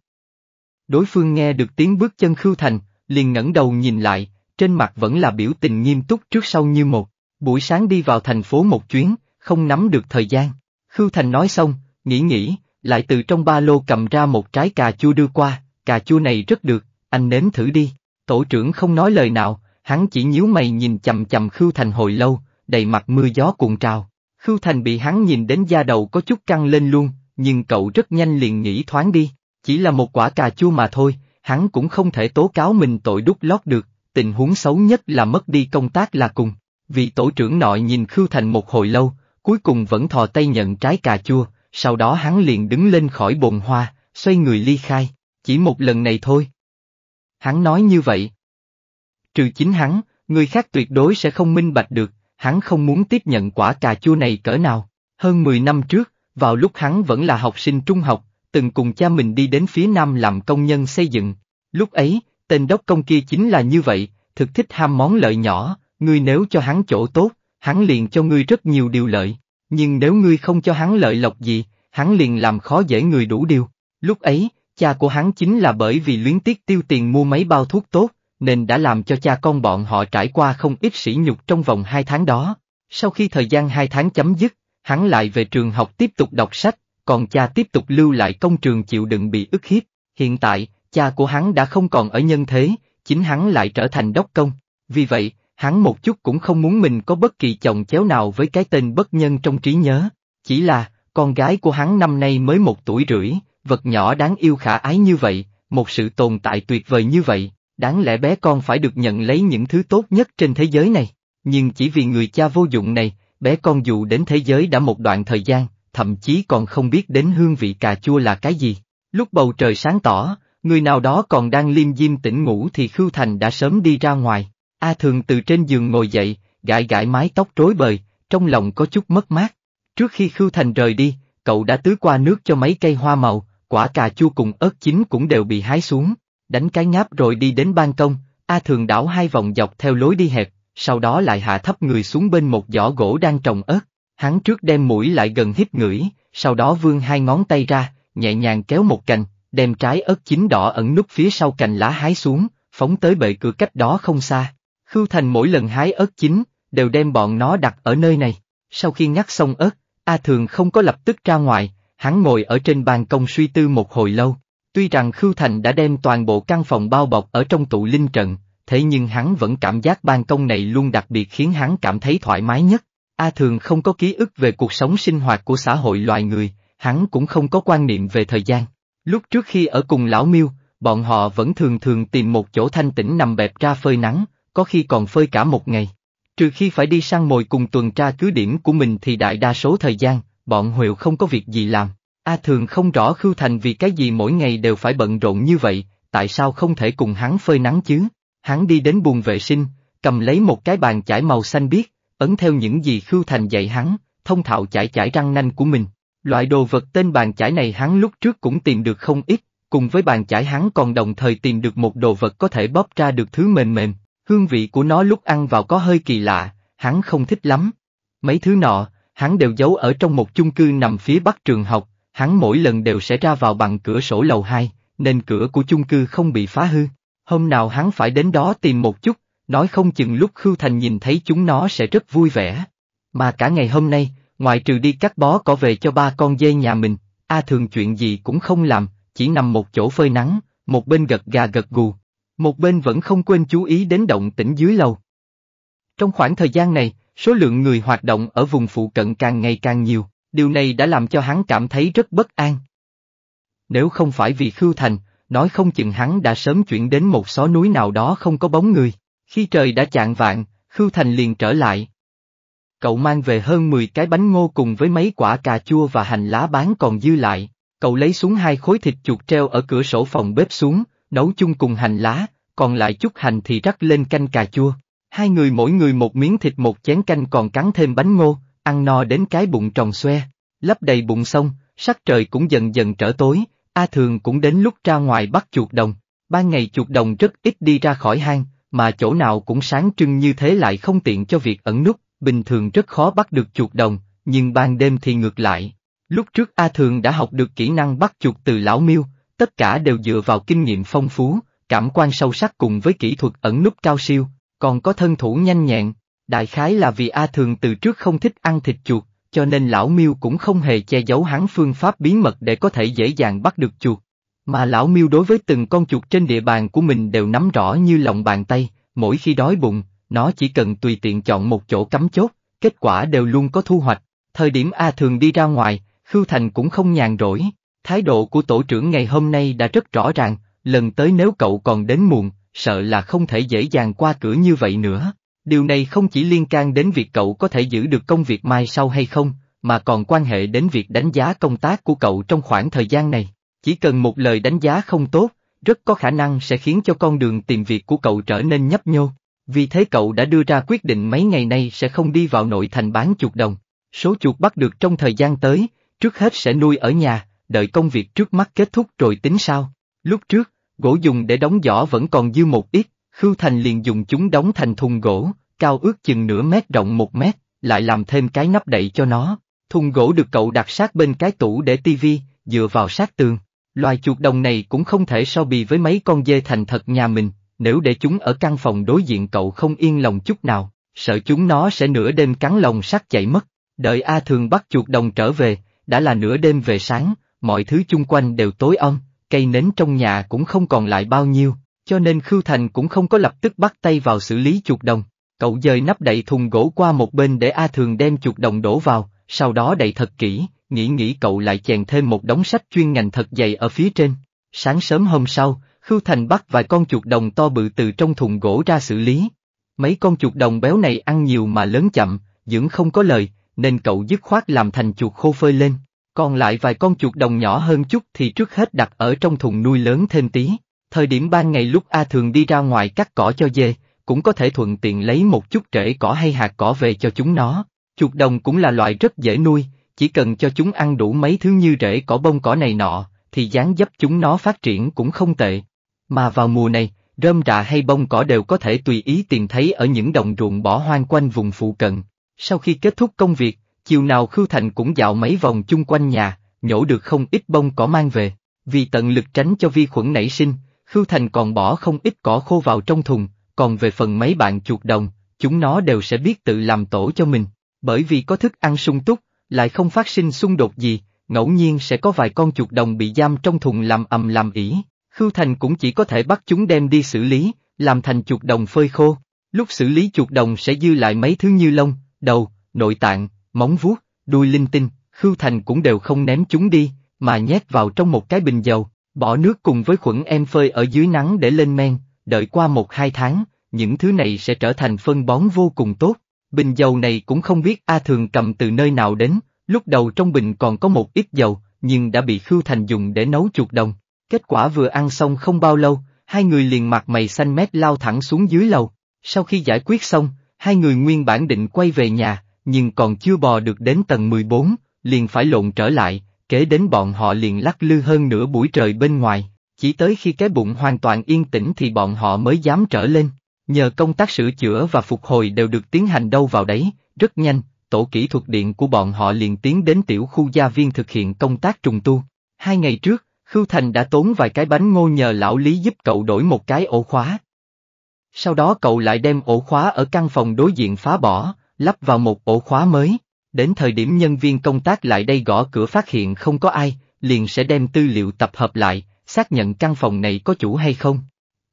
Đối phương nghe được tiếng bước chân Khưu Thành, liền ngẩng đầu nhìn lại, trên mặt vẫn là biểu tình nghiêm túc trước sau như một, buổi sáng đi vào thành phố một chuyến, không nắm được thời gian. Khưu Thành nói xong, nghĩ nghĩ, lại từ trong ba lô cầm ra một trái cà chua đưa qua, cà chua này rất được, anh nếm thử đi. Tổ trưởng không nói lời nào, hắn chỉ nhíu mày nhìn chầm chầm Khưu Thành hồi lâu, đầy mặt mưa gió cuồn trào. Khưu Thành bị hắn nhìn đến da đầu có chút căng lên luôn, nhưng cậu rất nhanh liền nghĩ thoáng đi, chỉ là một quả cà chua mà thôi, hắn cũng không thể tố cáo mình tội đút lót được, tình huống xấu nhất là mất đi công tác là cùng. Vị tổ trưởng nội nhìn Khưu Thành một hồi lâu, cuối cùng vẫn thò tay nhận trái cà chua, sau đó hắn liền đứng lên khỏi bồn hoa, xoay người ly khai, chỉ một lần này thôi. Hắn nói như vậy. Trừ chính hắn, người khác tuyệt đối sẽ không minh bạch được, hắn không muốn tiếp nhận quả cà chua này cỡ nào. Hơn 10 năm trước, vào lúc hắn vẫn là học sinh trung học, từng cùng cha mình đi đến phía Nam làm công nhân xây dựng. Lúc ấy, tên đốc công kia chính là như vậy, thực thích ham món lợi nhỏ, người nếu cho hắn chỗ tốt, hắn liền cho người rất nhiều điều lợi. Nhưng nếu ngươi không cho hắn lợi lộc gì, hắn liền làm khó dễ người đủ điều. Lúc ấy, cha của hắn chính là bởi vì luyến tiếc tiêu tiền mua mấy bao thuốc tốt, nên đã làm cho cha con bọn họ trải qua không ít sỉ nhục trong vòng hai tháng đó. Sau khi thời gian hai tháng chấm dứt, hắn lại về trường học tiếp tục đọc sách, còn cha tiếp tục lưu lại công trường chịu đựng bị ức hiếp. Hiện tại, cha của hắn đã không còn ở nhân thế, chính hắn lại trở thành đốc công. Vì vậy, hắn một chút cũng không muốn mình có bất kỳ chồng chéo nào với cái tên bất nhân trong trí nhớ, chỉ là, con gái của hắn năm nay mới một tuổi rưỡi, vật nhỏ đáng yêu khả ái như vậy, một sự tồn tại tuyệt vời như vậy, đáng lẽ bé con phải được nhận lấy những thứ tốt nhất trên thế giới này, nhưng chỉ vì người cha vô dụng này, bé con dù đến thế giới đã một đoạn thời gian, thậm chí còn không biết đến hương vị cà chua là cái gì. Lúc bầu trời sáng tỏ, người nào đó còn đang liêm diêm tỉnh ngủ thì Khưu Thành đã sớm đi ra ngoài. A Thường từ trên giường ngồi dậy, gãi gãi mái tóc rối bời, trong lòng có chút mất mát. Trước khi Khưu Thành rời đi, cậu đã tưới qua nước cho mấy cây hoa màu, quả cà chua cùng ớt chín cũng đều bị hái xuống, đánh cái ngáp rồi đi đến ban công, A Thường đảo hai vòng dọc theo lối đi hẹp, sau đó lại hạ thấp người xuống bên một giỏ gỗ đang trồng ớt. Hắn trước đem mũi lại gần hít ngửi, sau đó vươn hai ngón tay ra, nhẹ nhàng kéo một cành, đem trái ớt chín đỏ ẩn núp phía sau cành lá hái xuống, phóng tới bệ cửa cách đó không xa. Khưu Thành mỗi lần hái ớt chín, đều đem bọn nó đặt ở nơi này. Sau khi ngắt xong ớt, A Thường không có lập tức ra ngoài, hắn ngồi ở trên ban công suy tư một hồi lâu. Tuy rằng Khưu Thành đã đem toàn bộ căn phòng bao bọc ở trong tụ linh trận, thế nhưng hắn vẫn cảm giác ban công này luôn đặc biệt khiến hắn cảm thấy thoải mái nhất. A Thường không có ký ức về cuộc sống sinh hoạt của xã hội loài người, hắn cũng không có quan niệm về thời gian. Lúc trước khi ở cùng Lão Miêu, bọn họ vẫn thường thường tìm một chỗ thanh tĩnh nằm bẹp ra phơi nắng, có khi còn phơi cả một ngày. Trừ khi phải đi săn mồi cùng tuần tra cứ điểm của mình thì đại đa số thời gian, bọn Huệ không có việc gì làm. A thường không rõ Khưu Thành vì cái gì mỗi ngày đều phải bận rộn như vậy, tại sao không thể cùng hắn phơi nắng chứ? Hắn đi đến buồng vệ sinh, cầm lấy một cái bàn chải màu xanh biếc, ấn theo những gì Khưu Thành dạy hắn, thông thạo chải chải răng nanh của mình. Loại đồ vật tên bàn chải này hắn lúc trước cũng tìm được không ít, cùng với bàn chải hắn còn đồng thời tìm được một đồ vật có thể bóp ra được thứ mềm mềm, Hương vị của nó lúc ăn vào có hơi kỳ lạ, hắn không thích lắm. Mấy thứ nọ, hắn đều giấu ở trong một chung cư nằm phía bắc trường học, hắn mỗi lần đều sẽ ra vào bằng cửa sổ lầu 2, nên cửa của chung cư không bị phá hư. Hôm nào hắn phải đến đó tìm một chút, nói không chừng lúc Khưu Thành nhìn thấy chúng nó sẽ rất vui vẻ. Mà cả ngày hôm nay, ngoại trừ đi cắt bó cỏ về cho ba con dê nhà mình, A thường chuyện gì cũng không làm, chỉ nằm một chỗ phơi nắng, một bên gật gà gật gù, một bên vẫn không quên chú ý đến động tĩnh dưới lầu. Trong khoảng thời gian này, số lượng người hoạt động ở vùng phụ cận càng ngày càng nhiều, điều này đã làm cho hắn cảm thấy rất bất an. Nếu không phải vì Khưu Thành, nói không chừng hắn đã sớm chuyển đến một xó núi nào đó không có bóng người, khi trời đã chạng vạn, Khưu Thành liền trở lại. Cậu mang về hơn 10 cái bánh ngô cùng với mấy quả cà chua và hành lá bán còn dư lại, cậu lấy xuống hai khối thịt chuột treo ở cửa sổ phòng bếp xuống, nấu chung cùng hành lá, còn lại chút hành thì rắc lên canh cà chua. Hai người mỗi người một miếng thịt một chén canh còn cắn thêm bánh ngô, ăn no đến cái bụng tròn xoe, lấp đầy bụng xong, sắc trời cũng dần dần trở tối, A Thường cũng đến lúc ra ngoài bắt chuột đồng. Ban ngày chuột đồng rất ít đi ra khỏi hang, mà chỗ nào cũng sáng trưng như thế lại không tiện cho việc ẩn nút, bình thường rất khó bắt được chuột đồng, nhưng ban đêm thì ngược lại. Lúc trước A Thường đã học được kỹ năng bắt chuột từ lão miêu, tất cả đều dựa vào kinh nghiệm phong phú, cảm quan sâu sắc cùng với kỹ thuật ẩn núp cao siêu, còn có thân thủ nhanh nhẹn. Đại khái là vì A Thường từ trước không thích ăn thịt chuột, cho nên lão miêu cũng không hề che giấu hắn phương pháp bí mật để có thể dễ dàng bắt được chuột. Mà lão miêu đối với từng con chuột trên địa bàn của mình đều nắm rõ như lòng bàn tay, mỗi khi đói bụng, nó chỉ cần tùy tiện chọn một chỗ cắm chốt, kết quả đều luôn có thu hoạch. Thời điểm A Thường đi ra ngoài, Khưu Thành cũng không nhàn rỗi, Thái độ của tổ trưởng ngày hôm nay đã rất rõ ràng, lần tới nếu cậu còn đến muộn, sợ là không thể dễ dàng qua cửa như vậy nữa. Điều này không chỉ liên can đến việc cậu có thể giữ được công việc mai sau hay không, mà còn quan hệ đến việc đánh giá công tác của cậu trong khoảng thời gian này. Chỉ cần một lời đánh giá không tốt, rất có khả năng sẽ khiến cho con đường tìm việc của cậu trở nên nhấp nhô. Vì thế cậu đã đưa ra quyết định mấy ngày nay sẽ không đi vào nội thành bán chuột đồng. Số chuột bắt được trong thời gian tới, trước hết sẽ nuôi ở nhà, đợi công việc trước mắt kết thúc rồi tính sao. Lúc trước, gỗ dùng để đóng giỏ vẫn còn dư một ít, Khưu Thành liền dùng chúng đóng thành thùng gỗ, cao ước chừng nửa mét rộng một mét, lại làm thêm cái nắp đậy cho nó. Thùng gỗ được cậu đặt sát bên cái tủ để tivi, dựa vào sát tường. Loài chuột đồng này cũng không thể so bì với mấy con dê thành thật nhà mình, nếu để chúng ở căn phòng đối diện cậu không yên lòng chút nào, sợ chúng nó sẽ nửa đêm cắn lồng sắt chạy mất. Đợi A Thường bắt chuột đồng trở về, đã là nửa đêm về sáng, mọi thứ chung quanh đều tối om, cây nến trong nhà cũng không còn lại bao nhiêu, cho nên Khưu Thành cũng không có lập tức bắt tay vào xử lý chuột đồng. Cậu dời nắp đậy thùng gỗ qua một bên để A Thường đem chuột đồng đổ vào, sau đó đậy thật kỹ, nghĩ nghĩ cậu lại chèn thêm một đống sách chuyên ngành thật dày ở phía trên. Sáng sớm hôm sau, Khưu Thành bắt vài con chuột đồng to bự từ trong thùng gỗ ra xử lý. Mấy con chuột đồng béo này ăn nhiều mà lớn chậm, dưỡng không có lời, nên cậu dứt khoát làm thành chuột khô phơi lên. Còn lại vài con chuột đồng nhỏ hơn chút thì trước hết đặt ở trong thùng nuôi lớn thêm tí. Thời điểm ban ngày lúc A thường đi ra ngoài cắt cỏ cho dê, cũng có thể thuận tiện lấy một chút rễ cỏ hay hạt cỏ về cho chúng nó. Chuột đồng cũng là loại rất dễ nuôi, chỉ cần cho chúng ăn đủ mấy thứ như rễ cỏ bông cỏ này nọ, thì dáng dấp chúng nó phát triển cũng không tệ. Mà vào mùa này, rơm rạ hay bông cỏ đều có thể tùy ý tìm thấy ở những đồng ruộng bỏ hoang quanh vùng phụ cận. Sau khi kết thúc công việc, Chiều nào Khưu Thành cũng dạo mấy vòng chung quanh nhà, nhổ được không ít bông cỏ mang về. Vì tận lực tránh cho vi khuẩn nảy sinh, Khưu Thành còn bỏ không ít cỏ khô vào trong thùng, còn về phần mấy bạn chuột đồng, chúng nó đều sẽ biết tự làm tổ cho mình. Bởi vì có thức ăn sung túc, lại không phát sinh xung đột gì, ngẫu nhiên sẽ có vài con chuột đồng bị giam trong thùng làm ầm làm ỉ. Khưu Thành cũng chỉ có thể bắt chúng đem đi xử lý, làm thành chuột đồng phơi khô. Lúc xử lý chuột đồng sẽ dư lại mấy thứ như lông, đầu, nội tạng, móng vuốt, đuôi linh tinh, Khưu Thành cũng đều không ném chúng đi, mà nhét vào trong một cái bình dầu, bỏ nước cùng với khuẩn em phơi ở dưới nắng để lên men, đợi qua một hai tháng, những thứ này sẽ trở thành phân bón vô cùng tốt. Bình dầu này cũng không biết A Thường cầm từ nơi nào đến, lúc đầu trong bình còn có một ít dầu, nhưng đã bị Khưu Thành dùng để nấu chuột đồng. Kết quả vừa ăn xong không bao lâu, hai người liền mặt mày xanh mét lao thẳng xuống dưới lầu. Sau khi giải quyết xong, hai người nguyên bản định quay về nhà, nhưng còn chưa bò được đến tầng 14, liền phải lộn trở lại, kế đến bọn họ liền lắc lư hơn nửa buổi trời bên ngoài, chỉ tới khi cái bụng hoàn toàn yên tĩnh thì bọn họ mới dám trở lên. Nhờ công tác sửa chữa và phục hồi đều được tiến hành đâu vào đấy, rất nhanh, tổ kỹ thuật điện của bọn họ liền tiến đến tiểu khu gia viên thực hiện công tác trùng tu. Hai ngày trước, Khưu Thành đã tốn vài cái bánh ngô nhờ lão Lý giúp cậu đổi một cái ổ khóa. Sau đó cậu lại đem ổ khóa ở căn phòng đối diện phá bỏ, lắp vào một ổ khóa mới. Đến thời điểm nhân viên công tác lại đây gõ cửa phát hiện không có ai, liền sẽ đem tư liệu tập hợp lại, xác nhận căn phòng này có chủ hay không.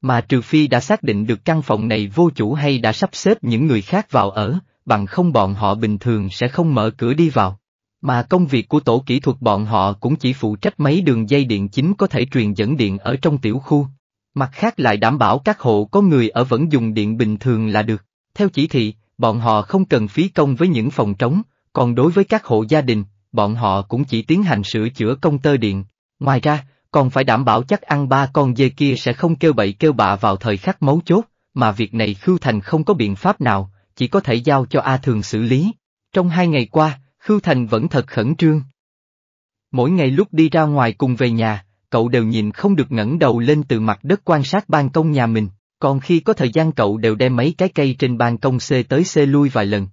Mà trừ phi đã xác định được căn phòng này vô chủ hay đã sắp xếp những người khác vào ở, bằng không bọn họ bình thường sẽ không mở cửa đi vào. Mà công việc của tổ kỹ thuật bọn họ cũng chỉ phụ trách mấy đường dây điện chính có thể truyền dẫn điện ở trong tiểu khu. Mặt khác lại đảm bảo các hộ có người ở vẫn dùng điện bình thường là được. Theo chỉ thị, bọn họ không cần phí công với những phòng trống, còn đối với các hộ gia đình, bọn họ cũng chỉ tiến hành sửa chữa công tơ điện. Ngoài ra, còn phải đảm bảo chắc ăn ba con dê kia sẽ không kêu bậy kêu bạ vào thời khắc mấu chốt, mà việc này Khưu Thành không có biện pháp nào, chỉ có thể giao cho A Thường xử lý. Trong hai ngày qua, Khưu Thành vẫn thật khẩn trương. Mỗi ngày lúc đi ra ngoài cùng về nhà, cậu đều nhìn không được ngẩng đầu lên từ mặt đất quan sát ban công nhà mình, còn khi có thời gian cậu đều đem mấy cái cây trên ban công xê tới xê lui vài lần.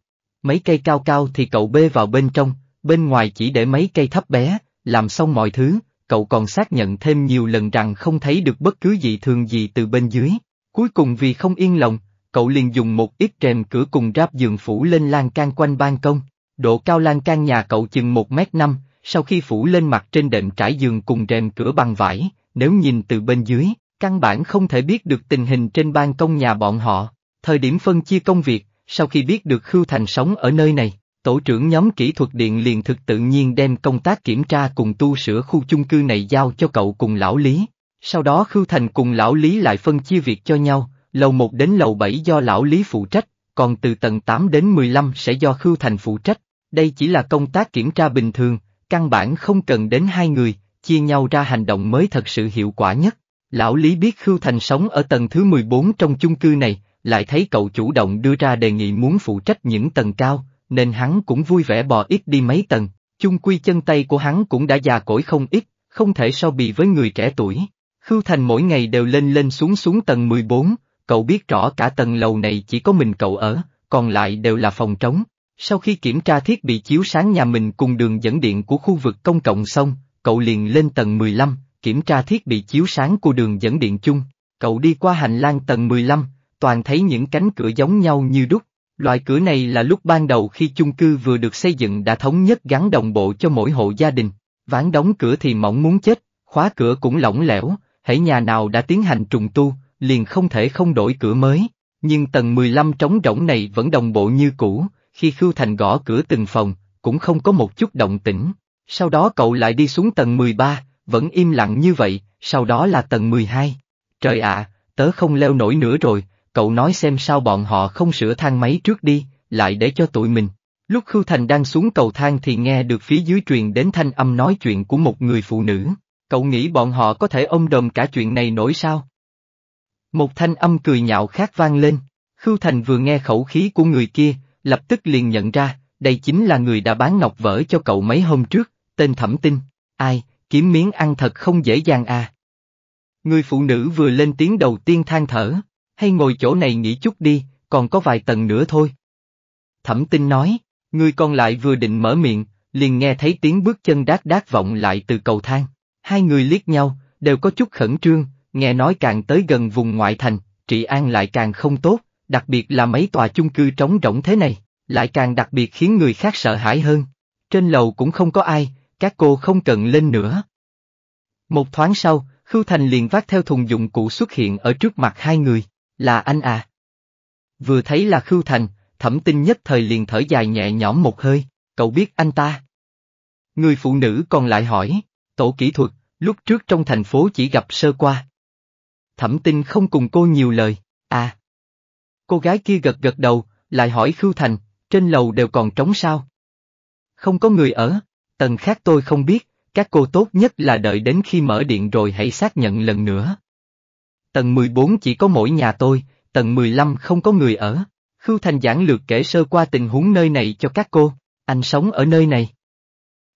Mấy cây cao cao thì cậu bê vào bên trong, bên ngoài chỉ để mấy cây thấp bé, làm xong mọi thứ, cậu còn xác nhận thêm nhiều lần rằng không thấy được bất cứ gì thường gì từ bên dưới. Cuối cùng vì không yên lòng, cậu liền dùng một ít rèm cửa cùng ráp giường phủ lên lan can quanh ban công. Độ cao lan can nhà cậu chừng 1 mét 5 sau khi phủ lên mặt trên đệm trải giường cùng rèm cửa bằng vải, nếu nhìn từ bên dưới, Căn bản không thể biết được tình hình trên ban công nhà bọn họ, thời điểm phân chia công việc, sau khi biết được Khưu Thành sống ở nơi này, tổ trưởng nhóm kỹ thuật điện liền thực tự nhiên đem công tác kiểm tra cùng tu sửa khu chung cư này giao cho cậu cùng lão Lý. Sau đó Khưu Thành cùng lão Lý lại phân chia việc cho nhau, lầu 1 đến lầu 7 do lão Lý phụ trách, còn từ tầng 8 đến 15 sẽ do Khưu Thành phụ trách. Đây chỉ là công tác kiểm tra bình thường, căn bản không cần đến hai người, chia nhau ra hành động mới thật sự hiệu quả nhất. Lão Lý biết Khưu Thành sống ở tầng thứ 14 trong chung cư này, lại thấy cậu chủ động đưa ra đề nghị muốn phụ trách những tầng cao, nên hắn cũng vui vẻ bò ít đi mấy tầng, chung quy chân tay của hắn cũng đã già cỗi không ít, không thể so bì với người trẻ tuổi. Khưu Thành mỗi ngày đều lên lên xuống xuống tầng 14, cậu biết rõ cả tầng lầu này chỉ có mình cậu ở, còn lại đều là phòng trống. Sau khi kiểm tra thiết bị chiếu sáng nhà mình cùng đường dẫn điện của khu vực công cộng xong, cậu liền lên tầng 15, kiểm tra thiết bị chiếu sáng của đường dẫn điện chung, cậu đi qua hành lang tầng 15, toàn thấy những cánh cửa giống nhau như đúc. Loại cửa này là lúc ban đầu khi chung cư vừa được xây dựng đã thống nhất gắn đồng bộ cho mỗi hộ gia đình, ván đóng cửa thì mỏng muốn chết, khóa cửa cũng lỏng lẻo, hễ nhà nào đã tiến hành trùng tu, liền không thể không đổi cửa mới. Nhưng tầng 15 trống rỗng này vẫn đồng bộ như cũ, khi Khưu Thành gõ cửa từng phòng, cũng không có một chút động tĩnh. Sau đó cậu lại đi xuống tầng 13, vẫn im lặng như vậy, sau đó là tầng 12. Trời ạ, tớ không leo nổi nữa rồi, cậu nói xem sao bọn họ không sửa thang máy trước đi, lại để cho tụi mình. Lúc Khưu Thành đang xuống cầu thang thì nghe được phía dưới truyền đến thanh âm nói chuyện của một người phụ nữ. Cậu nghĩ bọn họ có thể ôm đồm cả chuyện này nổi sao? Một thanh âm cười nhạo khác vang lên. Khưu Thành vừa nghe khẩu khí của người kia, lập tức liền nhận ra, đây chính là người đã bán ngọc vỡ cho cậu mấy hôm trước, tên Thẩm Tinh. Ai, kiếm miếng ăn thật không dễ dàng à. Người phụ nữ vừa lên tiếng đầu tiên than thở, hay ngồi chỗ này nghỉ chút đi, còn có vài tầng nữa thôi. Thẩm tinh nói, người còn lại vừa định mở miệng, liền nghe thấy tiếng bước chân đát đát vọng lại từ cầu thang. Hai người liếc nhau, đều có chút khẩn trương, nghe nói càng tới gần vùng ngoại thành, trị an lại càng không tốt, đặc biệt là mấy tòa chung cư trống rỗng thế này, lại càng đặc biệt khiến người khác sợ hãi hơn. Trên lầu cũng không có ai, các cô không cần lên nữa. Một thoáng sau, Khưu Thành liền vác theo thùng dụng cụ xuất hiện ở trước mặt hai người, là anh à. Vừa thấy là Khưu Thành, thẩm tinh nhất thời liền thở dài nhẹ nhõm một hơi, cậu biết anh ta. Người phụ nữ còn lại hỏi, tổ kỹ thuật, lúc trước trong thành phố chỉ gặp sơ qua. Thẩm tinh không cùng cô nhiều lời, à. Cô gái kia gật gật đầu, lại hỏi Khưu Thành, trên lầu đều còn trống sao? Không có người ở tầng khác tôi không biết, các cô tốt nhất là đợi đến khi mở điện rồi hãy xác nhận lần nữa. Tầng 14 chỉ có mỗi nhà tôi, tầng 15 không có người ở. Khưu Thành giảng lược kể sơ qua tình huống nơi này cho các cô, anh sống ở nơi này.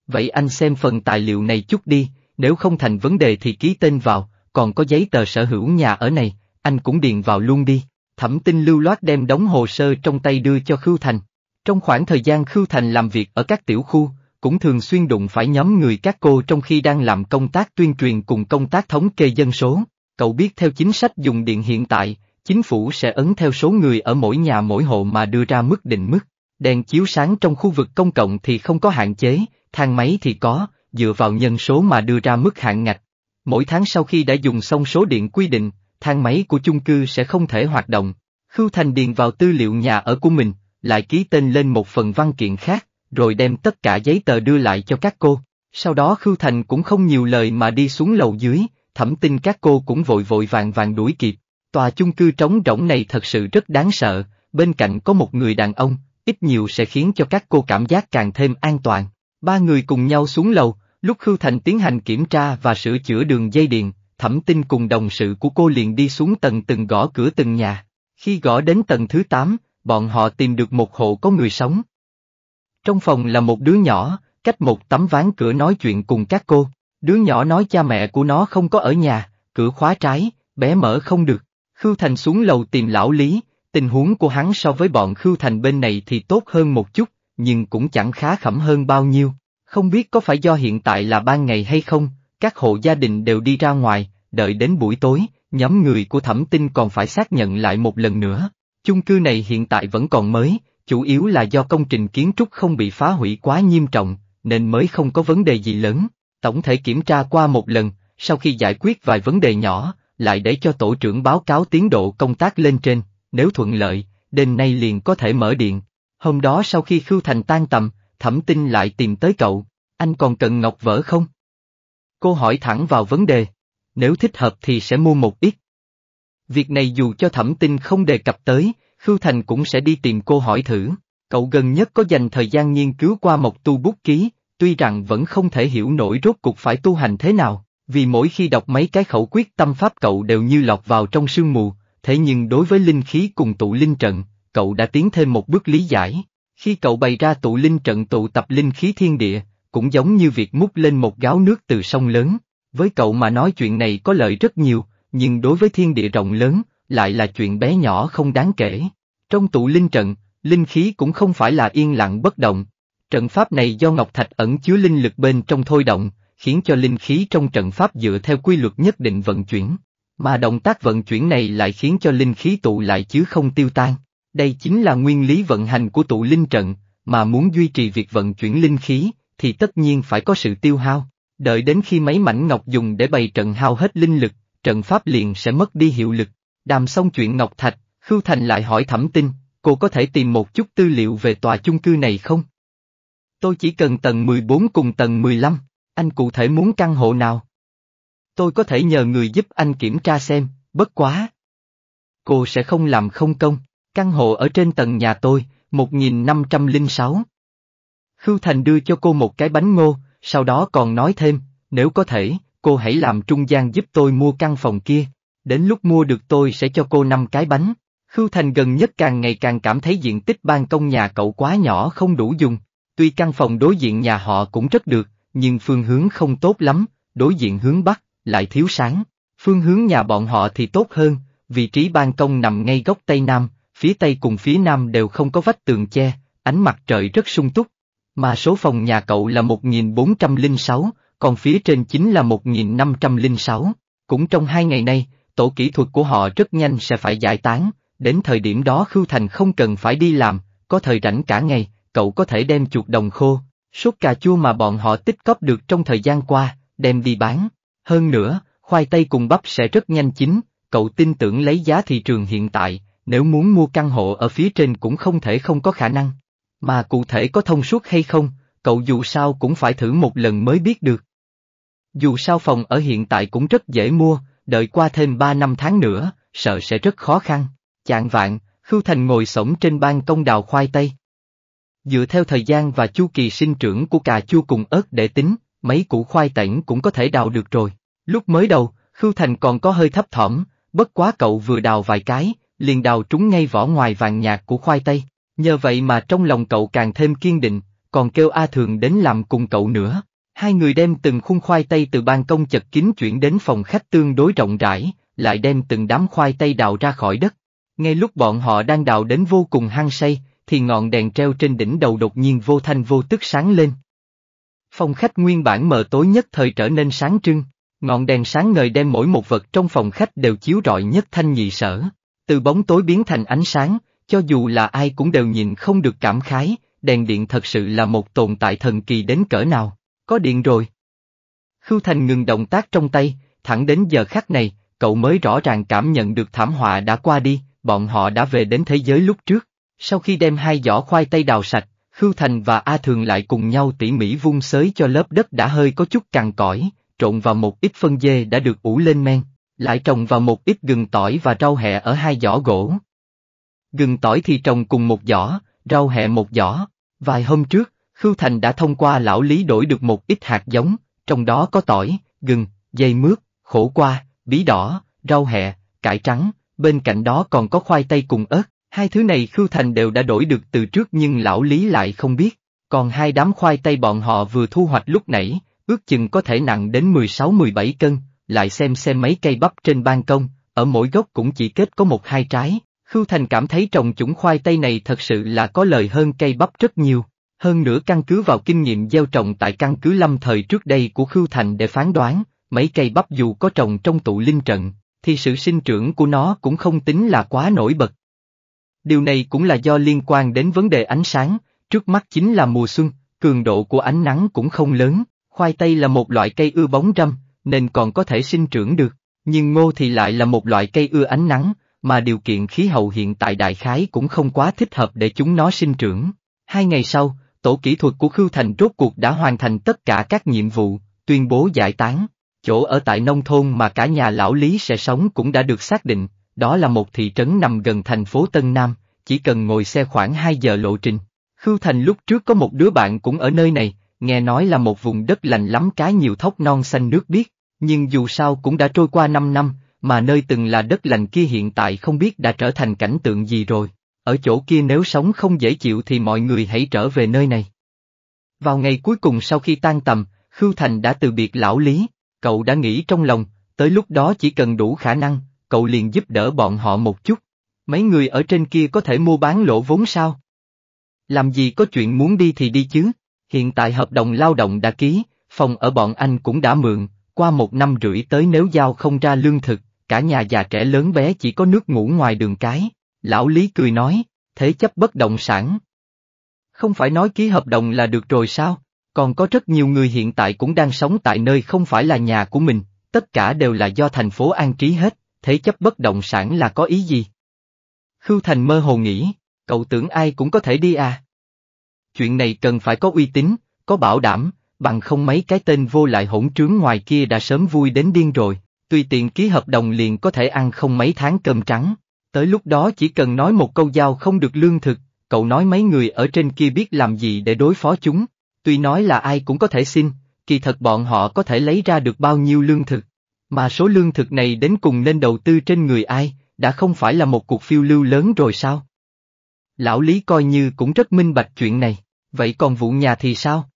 Vậy anh xem phần tài liệu này chút đi, nếu không thành vấn đề thì ký tên vào, còn có giấy tờ sở hữu nhà ở này, anh cũng điền vào luôn đi. Thẩm tinh lưu loát đem đóng hồ sơ trong tay đưa cho Khưu Thành. Trong khoảng thời gian Khưu Thành làm việc ở các tiểu khu, cũng thường xuyên đụng phải nhóm người các cô trong khi đang làm công tác tuyên truyền cùng công tác thống kê dân số. Cậu biết theo chính sách dùng điện hiện tại, chính phủ sẽ ấn theo số người ở mỗi nhà mỗi hộ mà đưa ra mức định mức. Đèn chiếu sáng trong khu vực công cộng thì không có hạn chế, thang máy thì có, dựa vào nhân số mà đưa ra mức hạn ngạch. Mỗi tháng sau khi đã dùng xong số điện quy định, thang máy của chung cư sẽ không thể hoạt động. Khưu Thành điền vào tư liệu nhà ở của mình, lại ký tên lên một phần văn kiện khác, rồi đem tất cả giấy tờ đưa lại cho các cô. Sau đó Khưu Thành cũng không nhiều lời mà đi xuống lầu dưới, thẩm tin các cô cũng vội vội vàng vàng đuổi kịp. Tòa chung cư trống rỗng này thật sự rất đáng sợ, bên cạnh có một người đàn ông, ít nhiều sẽ khiến cho các cô cảm giác càng thêm an toàn. Ba người cùng nhau xuống lầu, lúc Khưu Thành tiến hành kiểm tra và sửa chữa đường dây điện, thẩm tin cùng đồng sự của cô liền đi xuống tầng từng gõ cửa từng nhà. Khi gõ đến tầng thứ 8, bọn họ tìm được một hộ có người sống, trong phòng là một đứa nhỏ, cách một tấm ván cửa nói chuyện cùng các cô. Đứa nhỏ nói cha mẹ của nó không có ở nhà, cửa khóa trái, bé mở không được. Khưu Thành xuống lầu tìm lão Lý, tình huống của hắn so với bọn Khưu Thành bên này thì tốt hơn một chút, nhưng cũng chẳng khá khẩm hơn bao nhiêu. Không biết có phải do hiện tại là ban ngày hay không, các hộ gia đình đều đi ra ngoài, đợi đến buổi tối, nhóm người của thẩm tinh còn phải xác nhận lại một lần nữa. Chung cư này hiện tại vẫn còn mới, chủ yếu là do công trình kiến trúc không bị phá hủy quá nghiêm trọng, nên mới không có vấn đề gì lớn. Tổng thể kiểm tra qua một lần, sau khi giải quyết vài vấn đề nhỏ, lại để cho tổ trưởng báo cáo tiến độ công tác lên trên, nếu thuận lợi, đêm nay liền có thể mở điện. Hôm đó sau khi Khưu Thành tan tầm, Thẩm Tinh lại tìm tới cậu, anh còn cần ngọc vỡ không? Cô hỏi thẳng vào vấn đề, nếu thích hợp thì sẽ mua một ít. Việc này dù cho Thẩm Tinh không đề cập tới, Khưu Thành cũng sẽ đi tìm cô hỏi thử. Cậu gần nhất có dành thời gian nghiên cứu qua một tu bút ký, tuy rằng vẫn không thể hiểu nổi rốt cuộc phải tu hành thế nào, vì mỗi khi đọc mấy cái khẩu quyết tâm pháp cậu đều như lọt vào trong sương mù, thế nhưng đối với linh khí cùng tụ linh trận, cậu đã tiến thêm một bước lý giải. Khi cậu bày ra tụ linh trận tụ tập linh khí thiên địa, cũng giống như việc múc lên một gáo nước từ sông lớn, với cậu mà nói chuyện này có lợi rất nhiều, nhưng đối với thiên địa rộng lớn, lại là chuyện bé nhỏ không đáng kể. Trong tụ linh trận, linh khí cũng không phải là yên lặng bất động. Trận pháp này do Ngọc Thạch ẩn chứa linh lực bên trong thôi động, khiến cho linh khí trong trận pháp dựa theo quy luật nhất định vận chuyển. Mà động tác vận chuyển này lại khiến cho linh khí tụ lại chứ không tiêu tan. Đây chính là nguyên lý vận hành của tụ linh trận, mà muốn duy trì việc vận chuyển linh khí, thì tất nhiên phải có sự tiêu hao. Đợi đến khi mấy mảnh ngọc dùng để bày trận hao hết linh lực, trận pháp liền sẽ mất đi hiệu lực, Đàm xong chuyện Ngọc Thạch, Khưu Thành lại hỏi thẩm tinh, cô có thể tìm một chút tư liệu về tòa chung cư này không? Tôi chỉ cần tầng 14 cùng tầng 15, anh cụ thể muốn căn hộ nào? Tôi có thể nhờ người giúp anh kiểm tra xem, bất quá. Cô sẽ không làm không công, căn hộ ở trên tầng nhà tôi, 1506. Khưu Thành đưa cho cô một cái bánh ngô, sau đó còn nói thêm, nếu có thể, cô hãy làm trung gian giúp tôi mua căn phòng kia đến lúc mua được tôi sẽ cho cô năm cái bánh. Khưu Thành gần nhất càng ngày càng cảm thấy diện tích ban công nhà cậu quá nhỏ không đủ dùng, tuy căn phòng đối diện nhà họ cũng rất được, nhưng phương hướng không tốt lắm, đối diện hướng Bắc, lại thiếu sáng. Phương hướng nhà bọn họ thì tốt hơn, vị trí ban công nằm ngay góc Tây Nam, phía Tây cùng phía Nam đều không có vách tường che, ánh mặt trời rất sung túc. Mà số phòng nhà cậu là 1406, còn phía trên chính là 1506. Cũng trong hai ngày nay, tổ kỹ thuật của họ rất nhanh sẽ phải giải tán, đến thời điểm đó Khưu Thành không cần phải đi làm, có thời rảnh cả ngày, cậu có thể đem chuột đồng khô, sốt cà chua mà bọn họ tích cóp được trong thời gian qua, đem đi bán. Hơn nữa, khoai tây cùng bắp sẽ rất nhanh chín, cậu tin tưởng lấy giá thị trường hiện tại, nếu muốn mua căn hộ ở phía trên cũng không thể không có khả năng. Mà cụ thể có thông suốt hay không, cậu dù sao cũng phải thử một lần mới biết được. Dù sao phòng ở hiện tại cũng rất dễ mua, đợi qua thêm ba năm tháng nữa, sợ sẽ rất khó khăn. Chạng vạn, Khưu Thành ngồi sổng trên ban công đào khoai tây. Dựa theo thời gian và chu kỳ sinh trưởng của cà chua cùng ớt để tính, mấy củ khoai tảnh cũng có thể đào được rồi. Lúc mới đầu, Khưu Thành còn có hơi thấp thỏm, bất quá cậu vừa đào vài cái, liền đào trúng ngay vỏ ngoài vàng nhạt của khoai tây. Nhờ vậy mà trong lòng cậu càng thêm kiên định, còn kêu A Thường đến làm cùng cậu nữa. Hai người đem từng khung khoai tây từ ban công chật kín chuyển đến phòng khách tương đối rộng rãi, lại đem từng đám khoai tây đào ra khỏi đất. Ngay lúc bọn họ đang đào đến vô cùng hăng say, thì ngọn đèn treo trên đỉnh đầu đột nhiên vô thanh vô tức sáng lên. Phòng khách nguyên bản mờ tối nhất thời trở nên sáng trưng, ngọn đèn sáng ngời đem mỗi một vật trong phòng khách đều chiếu rọi nhất thanh nhị sở. Từ bóng tối biến thành ánh sáng, cho dù là ai cũng đều nhìn không được cảm khái, đèn điện thật sự là một tồn tại thần kỳ đến cỡ nào có điện rồi. Khưu Thành ngừng động tác trong tay, thẳng đến giờ khắc này, cậu mới rõ ràng cảm nhận được thảm họa đã qua đi, bọn họ đã về đến thế giới lúc trước. Sau khi đem hai giỏ khoai tây đào sạch, Khưu Thành và A Thường lại cùng nhau tỉ mỉ vung sới cho lớp đất đã hơi có chút cằn cỏi, trộn vào một ít phân dê đã được ủ lên men, lại trồng vào một ít gừng tỏi và rau hẹ ở hai giỏ gỗ. Gừng tỏi thì trồng cùng một giỏ, rau hẹ một giỏ. Vài hôm trước, Khưu Thành đã thông qua lão lý đổi được một ít hạt giống, trong đó có tỏi, gừng, dây mướp, khổ qua, bí đỏ, rau hẹ, cải trắng, bên cạnh đó còn có khoai tây cùng ớt. Hai thứ này Khưu Thành đều đã đổi được từ trước nhưng lão lý lại không biết. Còn hai đám khoai tây bọn họ vừa thu hoạch lúc nãy, ước chừng có thể nặng đến 16-17 cân, lại xem xem mấy cây bắp trên ban công, ở mỗi gốc cũng chỉ kết có một hai trái. Khưu Thành cảm thấy trồng chủng khoai tây này thật sự là có lời hơn cây bắp rất nhiều hơn nữa căn cứ vào kinh nghiệm gieo trồng tại căn cứ lâm thời trước đây của Khưu Thành để phán đoán, mấy cây bắp dù có trồng trong tụ linh trận, thì sự sinh trưởng của nó cũng không tính là quá nổi bật. Điều này cũng là do liên quan đến vấn đề ánh sáng, trước mắt chính là mùa xuân, cường độ của ánh nắng cũng không lớn, khoai tây là một loại cây ưa bóng râm, nên còn có thể sinh trưởng được, nhưng ngô thì lại là một loại cây ưa ánh nắng, mà điều kiện khí hậu hiện tại đại khái cũng không quá thích hợp để chúng nó sinh trưởng. Hai ngày sau, tổ kỹ thuật của Khưu Thành rốt cuộc đã hoàn thành tất cả các nhiệm vụ, tuyên bố giải tán. Chỗ ở tại nông thôn mà cả nhà lão Lý sẽ sống cũng đã được xác định, đó là một thị trấn nằm gần thành phố Tân Nam, chỉ cần ngồi xe khoảng 2 giờ lộ trình. Khưu Thành lúc trước có một đứa bạn cũng ở nơi này, nghe nói là một vùng đất lành lắm cá nhiều thóc non xanh nước biếc, nhưng dù sao cũng đã trôi qua 5 năm, mà nơi từng là đất lành kia hiện tại không biết đã trở thành cảnh tượng gì rồi ở chỗ kia nếu sống không dễ chịu thì mọi người hãy trở về nơi này. Vào ngày cuối cùng sau khi tan tầm, Khưu Thành đã từ biệt lão Lý, cậu đã nghĩ trong lòng, tới lúc đó chỉ cần đủ khả năng, cậu liền giúp đỡ bọn họ một chút. Mấy người ở trên kia có thể mua bán lỗ vốn sao? Làm gì có chuyện muốn đi thì đi chứ, hiện tại hợp đồng lao động đã ký, phòng ở bọn anh cũng đã mượn, qua một năm rưỡi tới nếu giao không ra lương thực, cả nhà già trẻ lớn bé chỉ có nước ngủ ngoài đường cái, Lão Lý cười nói, thế chấp bất động sản. Không phải nói ký hợp đồng là được rồi sao, còn có rất nhiều người hiện tại cũng đang sống tại nơi không phải là nhà của mình, tất cả đều là do thành phố an trí hết, thế chấp bất động sản là có ý gì? Khưu Thành mơ hồ nghĩ, cậu tưởng ai cũng có thể đi à? Chuyện này cần phải có uy tín, có bảo đảm, bằng không mấy cái tên vô lại hỗn trướng ngoài kia đã sớm vui đến điên rồi, tùy tiện ký hợp đồng liền có thể ăn không mấy tháng cơm trắng. Tới lúc đó chỉ cần nói một câu giao không được lương thực, cậu nói mấy người ở trên kia biết làm gì để đối phó chúng, tuy nói là ai cũng có thể xin, kỳ thật bọn họ có thể lấy ra được bao nhiêu lương thực, mà số lương thực này đến cùng nên đầu tư trên người ai, đã không phải là một cuộc phiêu lưu lớn rồi sao? Lão Lý coi như cũng rất minh bạch chuyện này, vậy còn vụ nhà thì sao?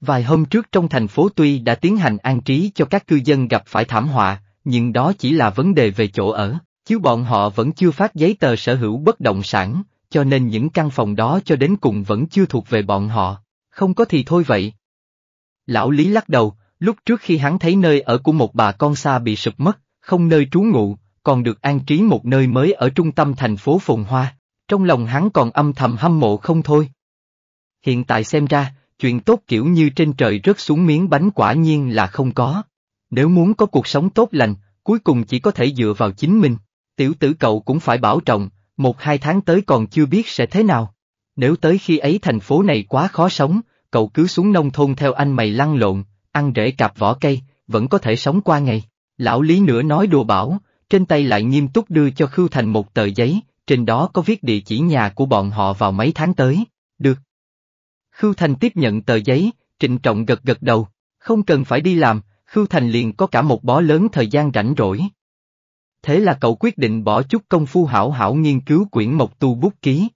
Vài hôm trước trong thành phố tuy đã tiến hành an trí cho các cư dân gặp phải thảm họa, nhưng đó chỉ là vấn đề về chỗ ở. Chứ bọn họ vẫn chưa phát giấy tờ sở hữu bất động sản, cho nên những căn phòng đó cho đến cùng vẫn chưa thuộc về bọn họ, không có thì thôi vậy. Lão Lý lắc đầu, lúc trước khi hắn thấy nơi ở của một bà con xa bị sụp mất, không nơi trú ngụ, còn được an trí một nơi mới ở trung tâm thành phố Phồn Hoa, trong lòng hắn còn âm thầm hâm mộ không thôi. Hiện tại xem ra, chuyện tốt kiểu như trên trời rớt xuống miếng bánh quả nhiên là không có. Nếu muốn có cuộc sống tốt lành, cuối cùng chỉ có thể dựa vào chính mình tiểu tử cậu cũng phải bảo trọng, một hai tháng tới còn chưa biết sẽ thế nào. Nếu tới khi ấy thành phố này quá khó sống, cậu cứ xuống nông thôn theo anh mày lăn lộn, ăn rễ cạp vỏ cây, vẫn có thể sống qua ngày. Lão Lý nữa nói đùa bảo, trên tay lại nghiêm túc đưa cho Khưu Thành một tờ giấy, trên đó có viết địa chỉ nhà của bọn họ vào mấy tháng tới. Được. Khưu Thành tiếp nhận tờ giấy, trịnh trọng gật gật đầu, không cần phải đi làm, Khưu Thành liền có cả một bó lớn thời gian rảnh rỗi. Thế là cậu quyết định bỏ chút công phu hảo hảo nghiên cứu quyển mộc tu bút ký.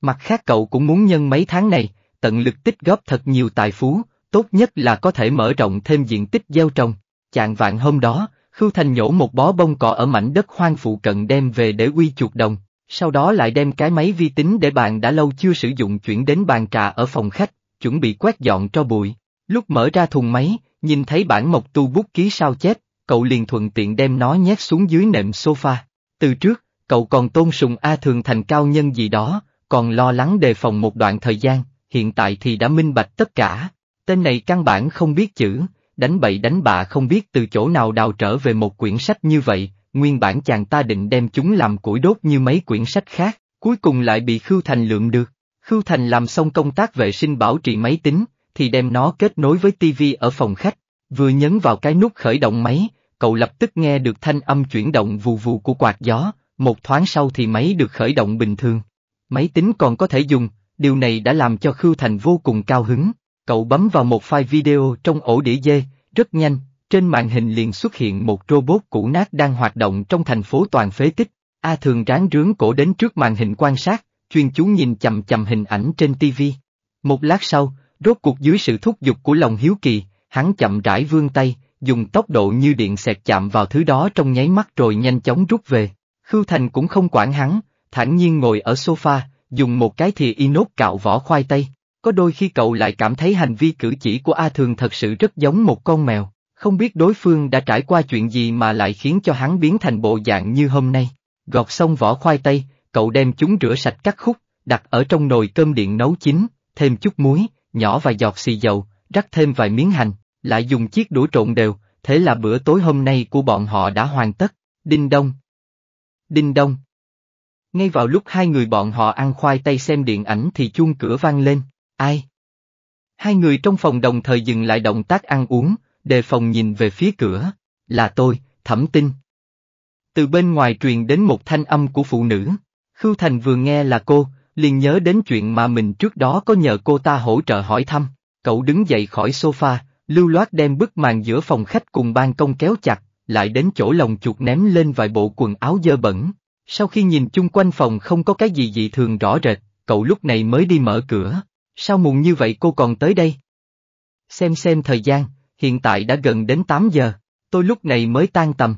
Mặt khác cậu cũng muốn nhân mấy tháng này, tận lực tích góp thật nhiều tài phú, tốt nhất là có thể mở rộng thêm diện tích gieo trồng. Chạng vạn hôm đó, Khưu Thành nhổ một bó bông cỏ ở mảnh đất hoang phụ cận đem về để quy chuột đồng, sau đó lại đem cái máy vi tính để bạn đã lâu chưa sử dụng chuyển đến bàn trà ở phòng khách, chuẩn bị quét dọn cho bụi. Lúc mở ra thùng máy, nhìn thấy bản mộc tu bút ký sao chép, cậu liền thuận tiện đem nó nhét xuống dưới nệm sofa. Từ trước, cậu còn tôn sùng A Thường thành cao nhân gì đó, còn lo lắng đề phòng một đoạn thời gian, hiện tại thì đã minh bạch tất cả. Tên này căn bản không biết chữ, đánh bậy đánh bạ không biết từ chỗ nào đào trở về một quyển sách như vậy, nguyên bản chàng ta định đem chúng làm củi đốt như mấy quyển sách khác, cuối cùng lại bị Khưu Thành lượm được. Khưu Thành làm xong công tác vệ sinh bảo trì máy tính, thì đem nó kết nối với tivi ở phòng khách, vừa nhấn vào cái nút khởi động máy, cậu lập tức nghe được thanh âm chuyển động vù vù của quạt gió, một thoáng sau thì máy được khởi động bình thường. Máy tính còn có thể dùng, điều này đã làm cho Khưu Thành vô cùng cao hứng. Cậu bấm vào một file video trong ổ đĩa dê, rất nhanh, trên màn hình liền xuất hiện một robot cũ nát đang hoạt động trong thành phố toàn phế tích. A thường ráng rướng cổ đến trước màn hình quan sát, chuyên chú nhìn chầm chầm hình ảnh trên TV. Một lát sau, rốt cuộc dưới sự thúc giục của lòng hiếu kỳ, hắn chậm rãi vươn tay, dùng tốc độ như điện xẹt chạm vào thứ đó trong nháy mắt rồi nhanh chóng rút về. Khưu Thành cũng không quản hắn, thản nhiên ngồi ở sofa, dùng một cái thìa inox cạo vỏ khoai tây. Có đôi khi cậu lại cảm thấy hành vi cử chỉ của A Thường thật sự rất giống một con mèo, không biết đối phương đã trải qua chuyện gì mà lại khiến cho hắn biến thành bộ dạng như hôm nay. Gọt xong vỏ khoai tây, cậu đem chúng rửa sạch cắt khúc, đặt ở trong nồi cơm điện nấu chín, thêm chút muối, nhỏ vài giọt xì dầu, rắc thêm vài miếng hành, lại dùng chiếc đũa trộn đều, thế là bữa tối hôm nay của bọn họ đã hoàn tất, đinh đông. Đinh đông. Ngay vào lúc hai người bọn họ ăn khoai tây xem điện ảnh thì chuông cửa vang lên, ai? Hai người trong phòng đồng thời dừng lại động tác ăn uống, đề phòng nhìn về phía cửa, là tôi, thẩm tinh. Từ bên ngoài truyền đến một thanh âm của phụ nữ, Khưu Thành vừa nghe là cô, liền nhớ đến chuyện mà mình trước đó có nhờ cô ta hỗ trợ hỏi thăm, cậu đứng dậy khỏi sofa, Lưu loát đem bức màn giữa phòng khách cùng ban công kéo chặt, lại đến chỗ lồng chuột ném lên vài bộ quần áo dơ bẩn. Sau khi nhìn chung quanh phòng không có cái gì dị thường rõ rệt, cậu lúc này mới đi mở cửa. Sao muộn như vậy cô còn tới đây? Xem xem thời gian, hiện tại đã gần đến 8 giờ, tôi lúc này mới tan tầm.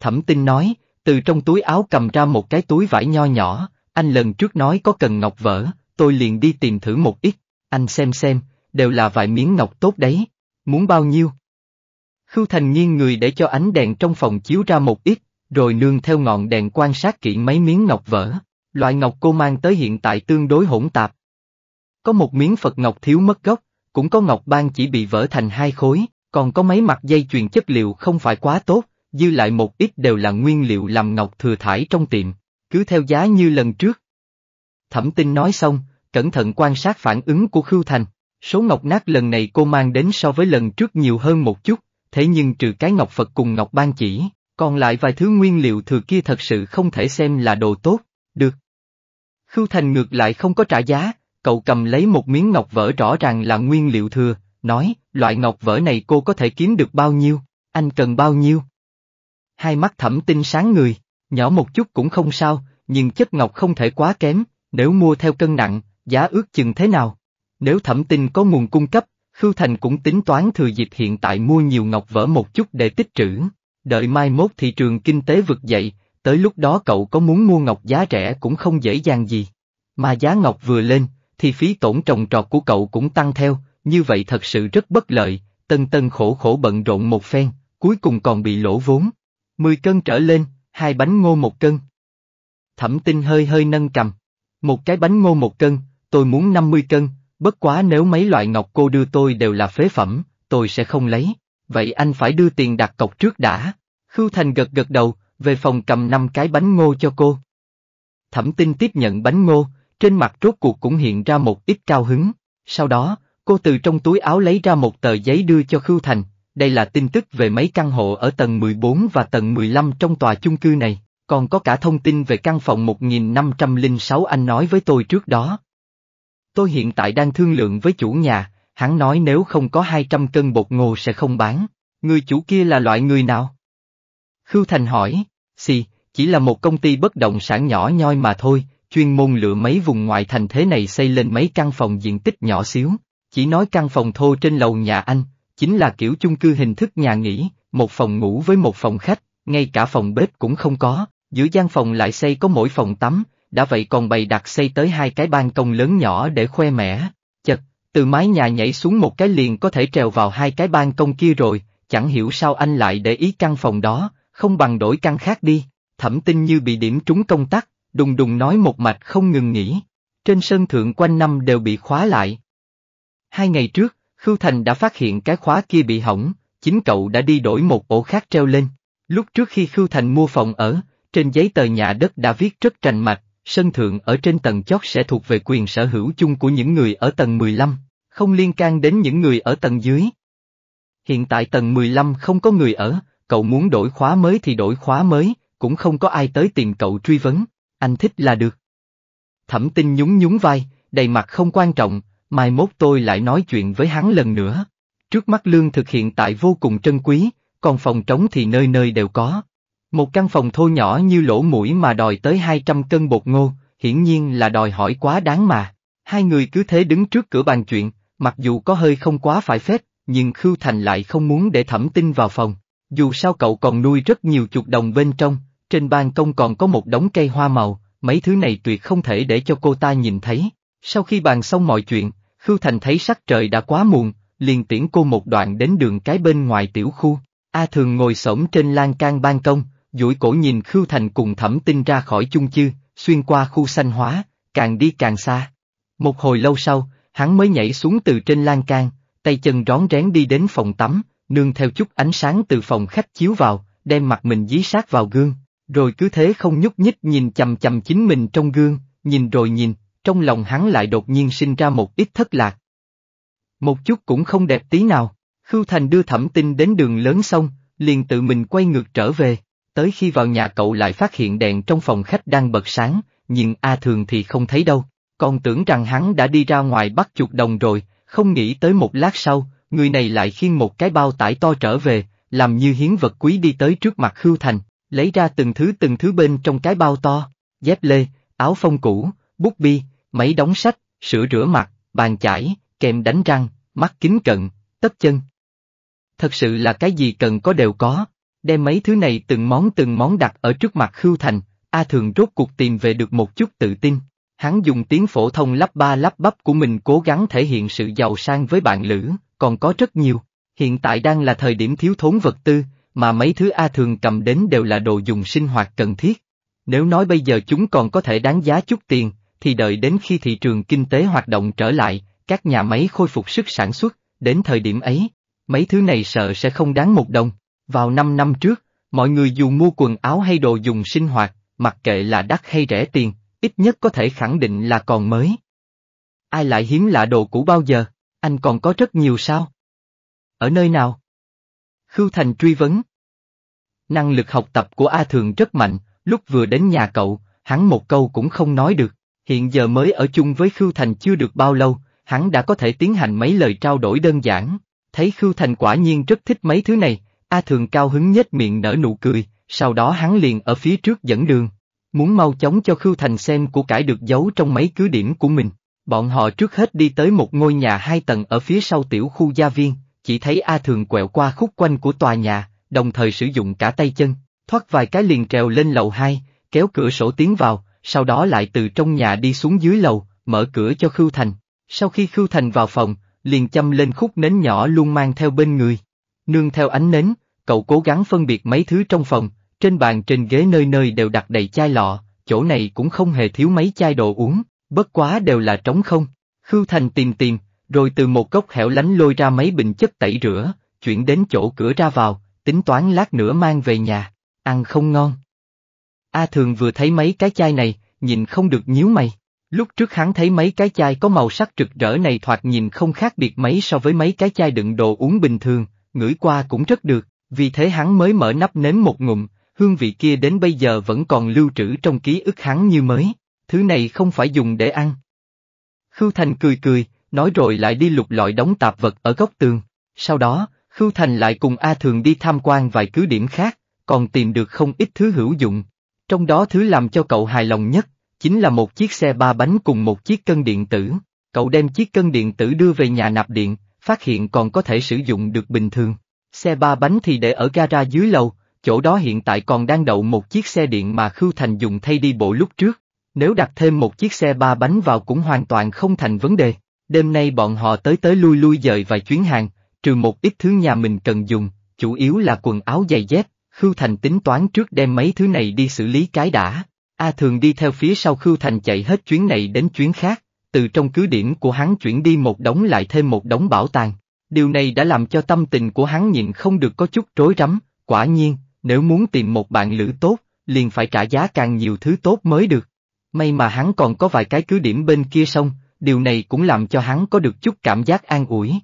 Thẩm tinh nói, từ trong túi áo cầm ra một cái túi vải nho nhỏ, anh lần trước nói có cần ngọc vỡ, tôi liền đi tìm thử một ít, anh xem xem, đều là vài miếng ngọc tốt đấy, muốn bao nhiêu? Khưu Thành nghiêng người để cho ánh đèn trong phòng chiếu ra một ít, rồi nương theo ngọn đèn quan sát kỹ mấy miếng ngọc vỡ, loại ngọc cô mang tới hiện tại tương đối hỗn tạp. Có một miếng Phật ngọc thiếu mất gốc, cũng có ngọc ban chỉ bị vỡ thành hai khối, còn có mấy mặt dây chuyền chất liệu không phải quá tốt, dư lại một ít đều là nguyên liệu làm ngọc thừa thải trong tiệm, cứ theo giá như lần trước. Thẩm tinh nói xong, cẩn thận quan sát phản ứng của Khưu Thành. Số ngọc nát lần này cô mang đến so với lần trước nhiều hơn một chút, thế nhưng trừ cái ngọc Phật cùng ngọc ban chỉ, còn lại vài thứ nguyên liệu thừa kia thật sự không thể xem là đồ tốt, được. Khưu Thành ngược lại không có trả giá, cậu cầm lấy một miếng ngọc vỡ rõ ràng là nguyên liệu thừa, nói, loại ngọc vỡ này cô có thể kiếm được bao nhiêu, anh cần bao nhiêu. Hai mắt thẩm tinh sáng người, nhỏ một chút cũng không sao, nhưng chất ngọc không thể quá kém, nếu mua theo cân nặng, giá ước chừng thế nào? Nếu thẩm tinh có nguồn cung cấp, Khưu Thành cũng tính toán thừa dịp hiện tại mua nhiều ngọc vỡ một chút để tích trữ. Đợi mai mốt thị trường kinh tế vực dậy, tới lúc đó cậu có muốn mua ngọc giá rẻ cũng không dễ dàng gì. Mà giá ngọc vừa lên, thì phí tổn trồng trọt của cậu cũng tăng theo, như vậy thật sự rất bất lợi, tân tân khổ khổ bận rộn một phen, cuối cùng còn bị lỗ vốn. 10 cân trở lên, hai bánh ngô một cân. Thẩm tinh hơi hơi nâng cầm. Một cái bánh ngô một cân, tôi muốn 50 cân, Bất quá nếu mấy loại ngọc cô đưa tôi đều là phế phẩm, tôi sẽ không lấy, vậy anh phải đưa tiền đặt cọc trước đã. Khưu Thành gật gật đầu, về phòng cầm năm cái bánh ngô cho cô. Thẩm tinh tiếp nhận bánh ngô, trên mặt rốt cuộc cũng hiện ra một ít cao hứng. Sau đó, cô từ trong túi áo lấy ra một tờ giấy đưa cho Khưu Thành, đây là tin tức về mấy căn hộ ở tầng 14 và tầng 15 trong tòa chung cư này, còn có cả thông tin về căn phòng 1506 anh nói với tôi trước đó tôi hiện tại đang thương lượng với chủ nhà, hắn nói nếu không có 200 cân bột ngô sẽ không bán. Người chủ kia là loại người nào? Khưu Thành hỏi, xì, chỉ là một công ty bất động sản nhỏ nhoi mà thôi, chuyên môn lựa mấy vùng ngoại thành thế này xây lên mấy căn phòng diện tích nhỏ xíu. Chỉ nói căn phòng thô trên lầu nhà anh, chính là kiểu chung cư hình thức nhà nghỉ, một phòng ngủ với một phòng khách, ngay cả phòng bếp cũng không có, giữa gian phòng lại xây có mỗi phòng tắm, đã vậy còn bày đặt xây tới hai cái ban công lớn nhỏ để khoe mẽ, Chật, từ mái nhà nhảy xuống một cái liền có thể trèo vào hai cái ban công kia rồi, chẳng hiểu sao anh lại để ý căn phòng đó, không bằng đổi căn khác đi. Thẩm tinh như bị điểm trúng công tắc, đùng đùng nói một mạch không ngừng nghỉ. Trên sân thượng quanh năm đều bị khóa lại. Hai ngày trước, Khưu Thành đã phát hiện cái khóa kia bị hỏng, chính cậu đã đi đổi một ổ khác treo lên. Lúc trước khi Khưu Thành mua phòng ở, trên giấy tờ nhà đất đã viết rất trành mạch, sân thượng ở trên tầng chót sẽ thuộc về quyền sở hữu chung của những người ở tầng 15, không liên can đến những người ở tầng dưới. Hiện tại tầng 15 không có người ở, cậu muốn đổi khóa mới thì đổi khóa mới, cũng không có ai tới tìm cậu truy vấn, anh thích là được. Thẩm tinh nhún nhún vai, đầy mặt không quan trọng, mai mốt tôi lại nói chuyện với hắn lần nữa. Trước mắt lương thực hiện tại vô cùng trân quý, còn phòng trống thì nơi nơi đều có. Một căn phòng thô nhỏ như lỗ mũi mà đòi tới 200 cân bột ngô, hiển nhiên là đòi hỏi quá đáng mà. Hai người cứ thế đứng trước cửa bàn chuyện, mặc dù có hơi không quá phải phép, nhưng Khưu Thành lại không muốn để thẩm tinh vào phòng. Dù sao cậu còn nuôi rất nhiều chuột đồng bên trong, trên ban công còn có một đống cây hoa màu, mấy thứ này tuyệt không thể để cho cô ta nhìn thấy. Sau khi bàn xong mọi chuyện, Khưu Thành thấy sắc trời đã quá muộn, liền tiễn cô một đoạn đến đường cái bên ngoài tiểu khu. A Thường ngồi xổm trên lan can ban công, duỗi cổ nhìn Khưu Thành cùng thẩm tinh ra khỏi chung chư, xuyên qua khu xanh hóa, càng đi càng xa. Một hồi lâu sau, hắn mới nhảy xuống từ trên lan can, tay chân rón rén đi đến phòng tắm, nương theo chút ánh sáng từ phòng khách chiếu vào, đem mặt mình dí sát vào gương, rồi cứ thế không nhúc nhích nhìn chầm chầm chính mình trong gương, nhìn rồi nhìn, trong lòng hắn lại đột nhiên sinh ra một ít thất lạc. Một chút cũng không đẹp tí nào, Khưu Thành đưa thẩm tinh đến đường lớn xong, liền tự mình quay ngược trở về tới khi vào nhà cậu lại phát hiện đèn trong phòng khách đang bật sáng, nhưng A Thường thì không thấy đâu, còn tưởng rằng hắn đã đi ra ngoài bắt chuột đồng rồi, không nghĩ tới một lát sau, người này lại khiêng một cái bao tải to trở về, làm như hiến vật quý đi tới trước mặt Khưu Thành, lấy ra từng thứ từng thứ bên trong cái bao to, dép lê, áo phông cũ, bút bi, máy đóng sách, sữa rửa mặt, bàn chải, kèm đánh răng, mắt kính cận, tất chân. Thật sự là cái gì cần có đều có đem mấy thứ này từng món từng món đặt ở trước mặt Khưu Thành, A Thường rốt cuộc tìm về được một chút tự tin. Hắn dùng tiếng phổ thông lắp ba lắp bắp của mình cố gắng thể hiện sự giàu sang với bạn lữ, còn có rất nhiều. Hiện tại đang là thời điểm thiếu thốn vật tư, mà mấy thứ A Thường cầm đến đều là đồ dùng sinh hoạt cần thiết. Nếu nói bây giờ chúng còn có thể đáng giá chút tiền, thì đợi đến khi thị trường kinh tế hoạt động trở lại, các nhà máy khôi phục sức sản xuất, đến thời điểm ấy, mấy thứ này sợ sẽ không đáng một đồng. Vào 5 năm trước, mọi người dù mua quần áo hay đồ dùng sinh hoạt, mặc kệ là đắt hay rẻ tiền, ít nhất có thể khẳng định là còn mới. Ai lại hiếm lạ đồ cũ bao giờ, anh còn có rất nhiều sao? Ở nơi nào? Khưu Thành truy vấn. Năng lực học tập của A Thường rất mạnh, lúc vừa đến nhà cậu, hắn một câu cũng không nói được, hiện giờ mới ở chung với Khưu Thành chưa được bao lâu, hắn đã có thể tiến hành mấy lời trao đổi đơn giản, thấy Khưu Thành quả nhiên rất thích mấy thứ này, A Thường cao hứng nhất miệng nở nụ cười, sau đó hắn liền ở phía trước dẫn đường. Muốn mau chóng cho Khưu Thành xem của cải được giấu trong mấy cứ điểm của mình. Bọn họ trước hết đi tới một ngôi nhà hai tầng ở phía sau tiểu khu gia viên, chỉ thấy A Thường quẹo qua khúc quanh của tòa nhà, đồng thời sử dụng cả tay chân, thoát vài cái liền trèo lên lầu 2, kéo cửa sổ tiến vào, sau đó lại từ trong nhà đi xuống dưới lầu, mở cửa cho Khưu Thành. Sau khi Khưu Thành vào phòng, liền châm lên khúc nến nhỏ luôn mang theo bên người. Nương theo ánh nến, cậu cố gắng phân biệt mấy thứ trong phòng, trên bàn trên ghế nơi nơi đều đặt đầy chai lọ, chỗ này cũng không hề thiếu mấy chai đồ uống, bất quá đều là trống không. Khưu Thành tìm tìm, rồi từ một góc hẻo lánh lôi ra mấy bình chất tẩy rửa, chuyển đến chỗ cửa ra vào, tính toán lát nữa mang về nhà, ăn không ngon. A Thường vừa thấy mấy cái chai này, nhìn không được nhíu mày. Lúc trước hắn thấy mấy cái chai có màu sắc rực rỡ này thoạt nhìn không khác biệt mấy so với mấy cái chai đựng đồ uống bình thường, ngửi qua cũng rất được, vì thế hắn mới mở nắp nếm một ngụm, hương vị kia đến bây giờ vẫn còn lưu trữ trong ký ức hắn như mới, thứ này không phải dùng để ăn. Khưu Thành cười cười, nói rồi lại đi lục lọi đóng tạp vật ở góc tường, sau đó, Khưu Thành lại cùng A Thường đi tham quan vài cứ điểm khác, còn tìm được không ít thứ hữu dụng, trong đó thứ làm cho cậu hài lòng nhất, chính là một chiếc xe ba bánh cùng một chiếc cân điện tử, cậu đem chiếc cân điện tử đưa về nhà nạp điện, phát hiện còn có thể sử dụng được bình thường. Xe ba bánh thì để ở gara dưới lầu, chỗ đó hiện tại còn đang đậu một chiếc xe điện mà Khưu Thành dùng thay đi bộ lúc trước. Nếu đặt thêm một chiếc xe ba bánh vào cũng hoàn toàn không thành vấn đề. Đêm nay bọn họ tới tới lui lui dời vài chuyến hàng, trừ một ít thứ nhà mình cần dùng, chủ yếu là quần áo giày dép, Khưu Thành tính toán trước đem mấy thứ này đi xử lý cái đã. A thường đi theo phía sau Khưu Thành chạy hết chuyến này đến chuyến khác từ trong cứ điểm của hắn chuyển đi một đống lại thêm một đống bảo tàng. Điều này đã làm cho tâm tình của hắn nhịn không được có chút rối rắm, quả nhiên, nếu muốn tìm một bạn lữ tốt, liền phải trả giá càng nhiều thứ tốt mới được. May mà hắn còn có vài cái cứ điểm bên kia sông, điều này cũng làm cho hắn có được chút cảm giác an ủi.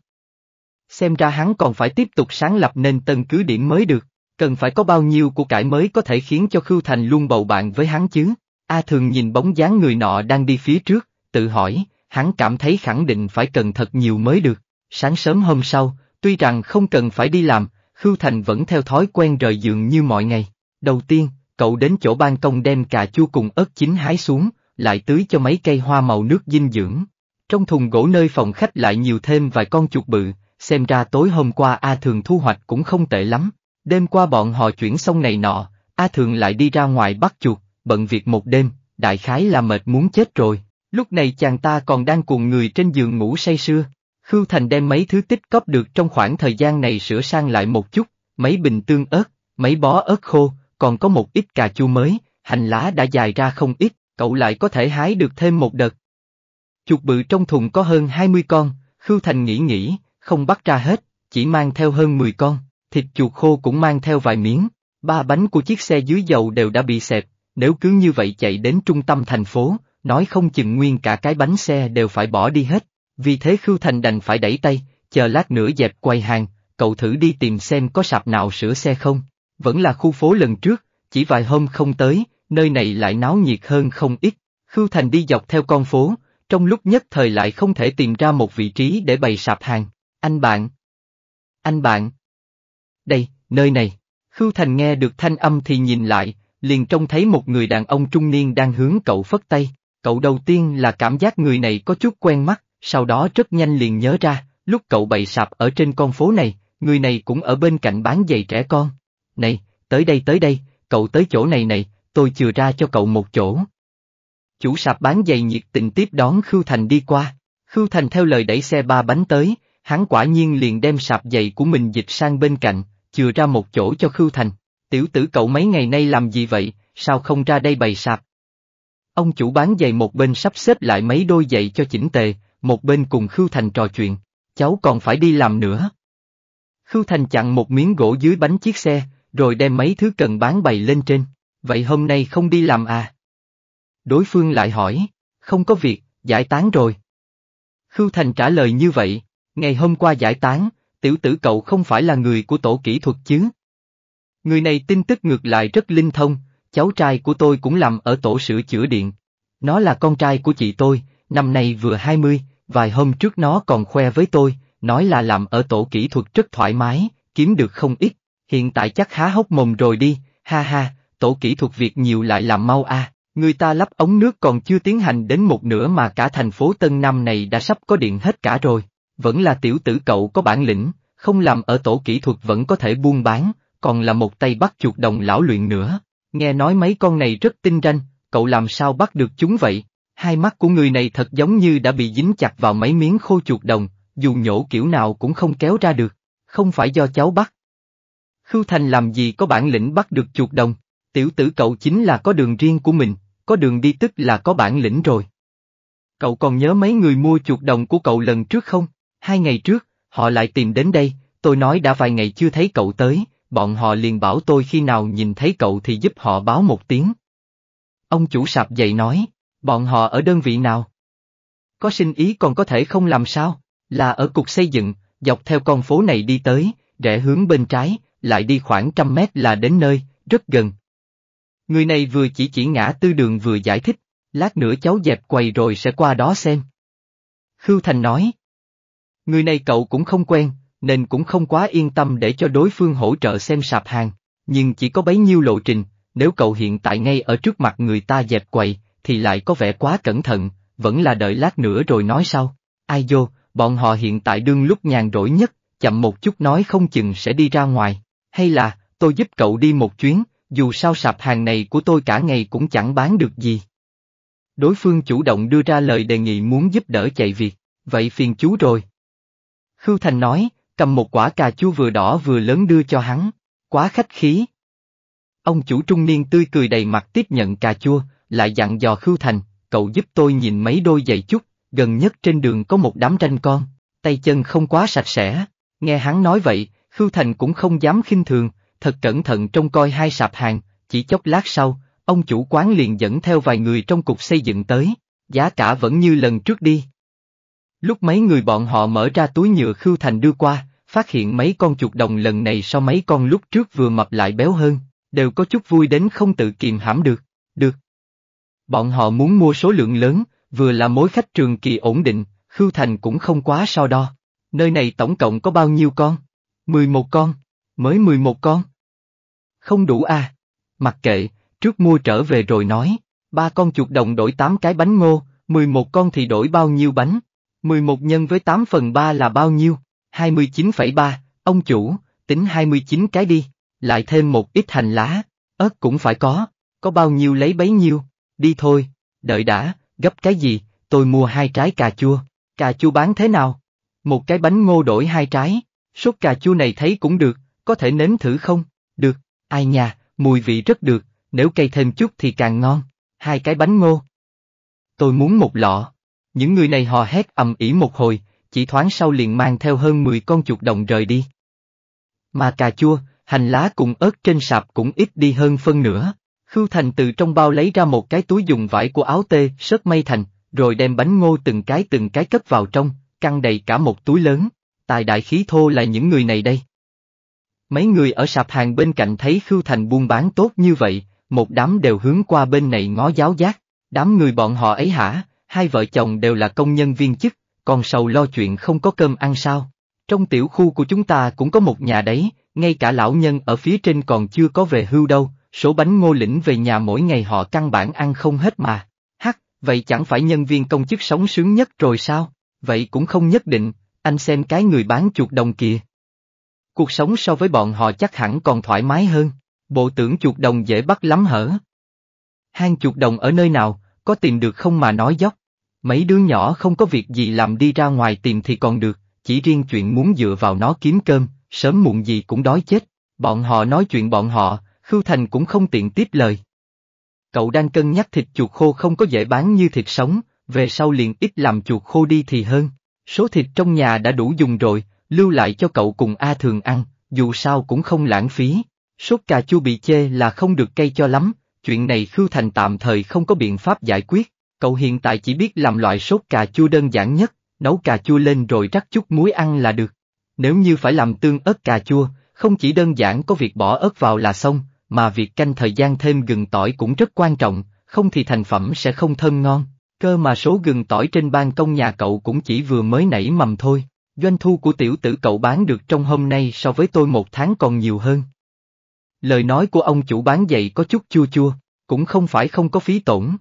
Xem ra hắn còn phải tiếp tục sáng lập nên tân cứ điểm mới được, cần phải có bao nhiêu của cải mới có thể khiến cho Khưu Thành luôn bầu bạn với hắn chứ. A thường nhìn bóng dáng người nọ đang đi phía trước, tự hỏi, hắn cảm thấy khẳng định phải cần thật nhiều mới được. Sáng sớm hôm sau, tuy rằng không cần phải đi làm, Khưu Thành vẫn theo thói quen rời giường như mọi ngày. Đầu tiên, cậu đến chỗ ban công đem cà chua cùng ớt chín hái xuống, lại tưới cho mấy cây hoa màu nước dinh dưỡng. Trong thùng gỗ nơi phòng khách lại nhiều thêm vài con chuột bự, xem ra tối hôm qua A Thường thu hoạch cũng không tệ lắm. Đêm qua bọn họ chuyển xong này nọ, A Thường lại đi ra ngoài bắt chuột, bận việc một đêm, đại khái là mệt muốn chết rồi. Lúc này chàng ta còn đang cuồng người trên giường ngủ say sưa. Khưu Thành đem mấy thứ tích cóp được trong khoảng thời gian này sửa sang lại một chút, mấy bình tương ớt, mấy bó ớt khô, còn có một ít cà chua mới, hành lá đã dài ra không ít, cậu lại có thể hái được thêm một đợt. Chuột bự trong thùng có hơn hai mươi con, Khưu Thành nghĩ nghĩ, không bắt ra hết, chỉ mang theo hơn mười con, thịt chuột khô cũng mang theo vài miếng, ba bánh của chiếc xe dưới dầu đều đã bị xẹp, nếu cứ như vậy chạy đến trung tâm thành phố, nói không chừng nguyên cả cái bánh xe đều phải bỏ đi hết, vì thế Khưu Thành đành phải đẩy tay, chờ lát nữa dẹp quay hàng, cậu thử đi tìm xem có sạp nào sửa xe không, vẫn là khu phố lần trước, chỉ vài hôm không tới, nơi này lại náo nhiệt hơn không ít, Khưu Thành đi dọc theo con phố, trong lúc nhất thời lại không thể tìm ra một vị trí để bày sạp hàng, anh bạn, anh bạn, đây, nơi này, Khưu Thành nghe được thanh âm thì nhìn lại, liền trông thấy một người đàn ông trung niên đang hướng cậu phất tay, Cậu đầu tiên là cảm giác người này có chút quen mắt, sau đó rất nhanh liền nhớ ra, lúc cậu bày sạp ở trên con phố này, người này cũng ở bên cạnh bán giày trẻ con. Này, tới đây tới đây, cậu tới chỗ này này, tôi chừa ra cho cậu một chỗ. Chủ sạp bán giày nhiệt tình tiếp đón Khưu Thành đi qua, Khưu Thành theo lời đẩy xe ba bánh tới, hắn quả nhiên liền đem sạp giày của mình dịch sang bên cạnh, chừa ra một chỗ cho Khưu Thành. Tiểu tử cậu mấy ngày nay làm gì vậy, sao không ra đây bày sạp? Ông chủ bán giày một bên sắp xếp lại mấy đôi giày cho chỉnh tề, một bên cùng Khưu Thành trò chuyện, cháu còn phải đi làm nữa. Khưu Thành chặn một miếng gỗ dưới bánh chiếc xe, rồi đem mấy thứ cần bán bày lên trên, vậy hôm nay không đi làm à? Đối phương lại hỏi, không có việc, giải tán rồi. Khưu Thành trả lời như vậy, ngày hôm qua giải tán, tiểu tử cậu không phải là người của tổ kỹ thuật chứ? Người này tin tức ngược lại rất linh thông, cháu trai của tôi cũng làm ở tổ sửa chữa điện. Nó là con trai của chị tôi, năm nay vừa 20, vài hôm trước nó còn khoe với tôi, nói là làm ở tổ kỹ thuật rất thoải mái, kiếm được không ít, hiện tại chắc há hốc mồm rồi đi, ha ha, tổ kỹ thuật việc nhiều lại làm mau a. À. Người ta lắp ống nước còn chưa tiến hành đến một nửa mà cả thành phố Tân Nam này đã sắp có điện hết cả rồi. Vẫn là tiểu tử cậu có bản lĩnh, không làm ở tổ kỹ thuật vẫn có thể buôn bán, còn là một tay bắt chuột đồng lão luyện nữa, Nghe nói mấy con này rất tinh ranh, cậu làm sao bắt được chúng vậy? Hai mắt của người này thật giống như đã bị dính chặt vào mấy miếng khô chuột đồng, dù nhổ kiểu nào cũng không kéo ra được, không phải do cháu bắt. Khưu Thành làm gì có bản lĩnh bắt được chuột đồng, tiểu tử cậu chính là có đường riêng của mình, có đường đi tức là có bản lĩnh rồi. Cậu còn nhớ mấy người mua chuột đồng của cậu lần trước không? Hai ngày trước, họ lại tìm đến đây, tôi nói đã vài ngày chưa thấy cậu tới, bọn họ liền bảo tôi khi nào nhìn thấy cậu thì giúp họ báo một tiếng. Ông chủ sạp dậy nói, bọn họ ở đơn vị nào? Có sinh ý còn có thể không làm sao, là ở cục xây dựng, dọc theo con phố này đi tới, rẽ hướng bên trái, lại đi khoảng trăm mét là đến nơi, rất gần. Người này vừa chỉ chỉ ngã tư đường vừa giải thích, lát nữa cháu dẹp quầy rồi sẽ qua đó xem. Khưu Thành nói. Người này cậu cũng không quen, nên cũng không quá yên tâm để cho đối phương hỗ trợ xem sạp hàng, nhưng chỉ có bấy nhiêu lộ trình, nếu cậu hiện tại ngay ở trước mặt người ta dẹp quầy, thì lại có vẻ quá cẩn thận, vẫn là đợi lát nữa rồi nói sau. Ai vô, bọn họ hiện tại đương lúc nhàn rỗi nhất, chậm một chút nói không chừng sẽ đi ra ngoài, hay là, tôi giúp cậu đi một chuyến, dù sao sạp hàng này của tôi cả ngày cũng chẳng bán được gì. Đối phương chủ động đưa ra lời đề nghị muốn giúp đỡ chạy việc, vậy phiền chú rồi. Khưu Thành nói, cầm một quả cà chua vừa đỏ vừa lớn đưa cho hắn, quá khách khí. Ông chủ trung niên tươi cười đầy mặt tiếp nhận cà chua, lại dặn dò Khưu Thành, cậu giúp tôi nhìn mấy đôi giày chút, gần nhất trên đường có một đám tranh con, tay chân không quá sạch sẽ. Nghe hắn nói vậy, Khưu Thành cũng không dám khinh thường, thật cẩn thận trông coi hai sạp hàng, chỉ chốc lát sau, ông chủ quán liền dẫn theo vài người trong cục xây dựng tới, giá cả vẫn như lần trước đi. Lúc mấy người bọn họ mở ra túi nhựa Khưu Thành đưa qua, phát hiện mấy con chuột đồng lần này so mấy con lúc trước vừa mập lại béo hơn, đều có chút vui đến không tự kiềm hãm được, được. Bọn họ muốn mua số lượng lớn, vừa là mối khách trường kỳ ổn định, Khưu Thành cũng không quá so đo. Nơi này tổng cộng có bao nhiêu con? 11 con, mới 11 con. Không đủ à? Mặc kệ, trước mua trở về rồi nói, ba con chuột đồng đổi 8 cái bánh ngô, 11 con thì đổi bao nhiêu bánh, 11 nhân với 8 phần 3 là bao nhiêu? 29,3, ông chủ, tính 29 cái đi, lại thêm một ít hành lá, ớt cũng phải có, có bao nhiêu lấy bấy nhiêu, đi thôi, đợi đã, gấp cái gì, tôi mua hai trái cà chua, cà chua bán thế nào? Một cái bánh ngô đổi hai trái, sốt cà chua này thấy cũng được, có thể nếm thử không? Được, ai nhà, mùi vị rất được, nếu cay thêm chút thì càng ngon, hai cái bánh ngô. Tôi muốn một lọ. Những người này hò hét ầm ĩ một hồi, chỉ thoáng sau liền mang theo hơn 10 con chuột đồng rời đi. Mà cà chua, hành lá cùng ớt trên sạp cũng ít đi hơn phân nửa. Khưu Thành từ trong bao lấy ra một cái túi dùng vải của áo tê, sớt mây thành, rồi đem bánh ngô từng cái từng cái cất vào trong, căng đầy cả một túi lớn. Tài đại khí thô là những người này đây. Mấy người ở sạp hàng bên cạnh thấy Khưu Thành buôn bán tốt như vậy, một đám đều hướng qua bên này ngó giáo giác. Đám người bọn họ ấy hả, hai vợ chồng đều là công nhân viên chức, còn sầu lo chuyện không có cơm ăn sao. Trong tiểu khu của chúng ta cũng có một nhà đấy, ngay cả lão nhân ở phía trên còn chưa có về hưu đâu, số bánh ngô lĩnh về nhà mỗi ngày họ căn bản ăn không hết mà. Hắc, vậy chẳng phải nhân viên công chức sống sướng nhất rồi sao? Vậy cũng không nhất định, anh xem cái người bán chuột đồng kìa. Cuộc sống so với bọn họ chắc hẳn còn thoải mái hơn, bộ tưởng chuột đồng dễ bắt lắm hở. Hang chuột đồng ở nơi nào, có tìm được không mà nói dốc. Mấy đứa nhỏ không có việc gì làm đi ra ngoài tìm thì còn được, chỉ riêng chuyện muốn dựa vào nó kiếm cơm, sớm muộn gì cũng đói chết. Bọn họ nói chuyện bọn họ, Khưu Thành cũng không tiện tiếp lời. Cậu đang cân nhắc thịt chuột khô không có dễ bán như thịt sống, về sau liền ít làm chuột khô đi thì hơn. Số thịt trong nhà đã đủ dùng rồi, lưu lại cho cậu cùng A Thường ăn, dù sao cũng không lãng phí. Sốt cà chua bị chê là không được cay cho lắm, chuyện này Khưu Thành tạm thời không có biện pháp giải quyết. Cậu hiện tại chỉ biết làm loại sốt cà chua đơn giản nhất, nấu cà chua lên rồi rắc chút muối ăn là được. Nếu như phải làm tương ớt cà chua, không chỉ đơn giản có việc bỏ ớt vào là xong, mà việc canh thời gian thêm gừng tỏi cũng rất quan trọng, không thì thành phẩm sẽ không thơm ngon. Cơ mà số gừng tỏi trên ban công nhà cậu cũng chỉ vừa mới nảy mầm thôi, doanh thu của tiểu tử cậu bán được trong hôm nay so với tôi một tháng còn nhiều hơn. Lời nói của ông chủ bán dậy có chút chua chua, cũng không phải không có phí tổn,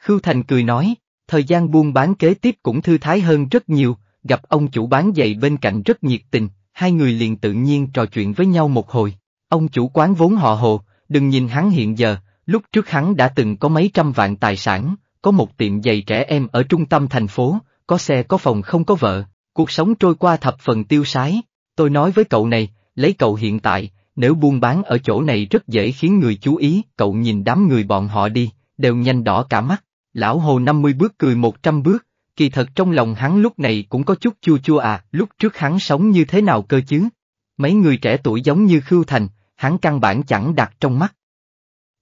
Khưu Thành cười nói, thời gian buôn bán kế tiếp cũng thư thái hơn rất nhiều, gặp ông chủ bán giày bên cạnh rất nhiệt tình, hai người liền tự nhiên trò chuyện với nhau một hồi. Ông chủ quán vốn họ hồ, đừng nhìn hắn hiện giờ, lúc trước hắn đã từng có mấy trăm vạn tài sản, có một tiệm giày trẻ em ở trung tâm thành phố, có xe có phòng không có vợ, cuộc sống trôi qua thập phần tiêu sái. Tôi nói với cậu này, lấy cậu hiện tại, nếu buôn bán ở chỗ này rất dễ khiến người chú ý, cậu nhìn đám người bọn họ đi, đều nhanh đỏ cả mắt. Lão Hồ 50 bước cười 100 bước, kỳ thật trong lòng hắn lúc này cũng có chút chua chua à, lúc trước hắn sống như thế nào cơ chứ? Mấy người trẻ tuổi giống như Khưu Thành, hắn căn bản chẳng đặt trong mắt.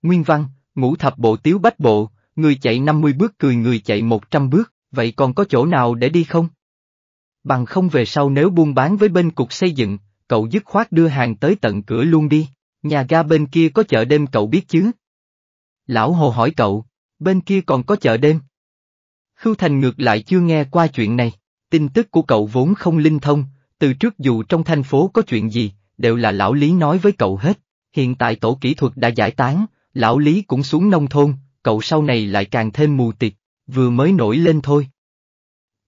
Nguyên văn, ngũ thập bộ tiếu bách bộ, người chạy 50 bước cười người chạy 100 bước, vậy còn có chỗ nào để đi không? Bằng không về sau nếu buôn bán với bên cục xây dựng, cậu dứt khoát đưa hàng tới tận cửa luôn đi, nhà ga bên kia có chợ đêm cậu biết chứ? Lão Hồ hỏi cậu bên kia còn có chợ đêm. Khưu Thành ngược lại chưa nghe qua chuyện này, tin tức của cậu vốn không linh thông, từ trước dù trong thành phố có chuyện gì, đều là lão Lý nói với cậu hết, hiện tại tổ kỹ thuật đã giải tán, lão Lý cũng xuống nông thôn, cậu sau này lại càng thêm mù tịt, vừa mới nổi lên thôi.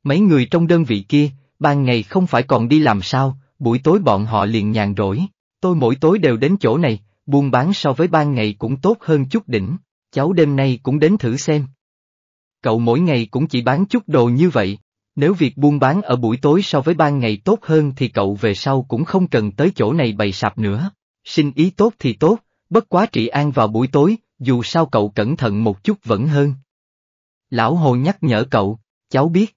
Mấy người trong đơn vị kia, ban ngày không phải còn đi làm sao, buổi tối bọn họ liền nhàn rỗi, tôi mỗi tối đều đến chỗ này, buôn bán so với ban ngày cũng tốt hơn chút đỉnh, cháu đêm nay cũng đến thử xem. Cậu mỗi ngày cũng chỉ bán chút đồ như vậy, nếu việc buôn bán ở buổi tối so với ban ngày tốt hơn thì cậu về sau cũng không cần tới chỗ này bày sạp nữa. xin ý tốt thì tốt, bất quá trị an vào buổi tối, dù sao cậu cẩn thận một chút vẫn hơn. Lão Hồ nhắc nhở cậu, cháu biết.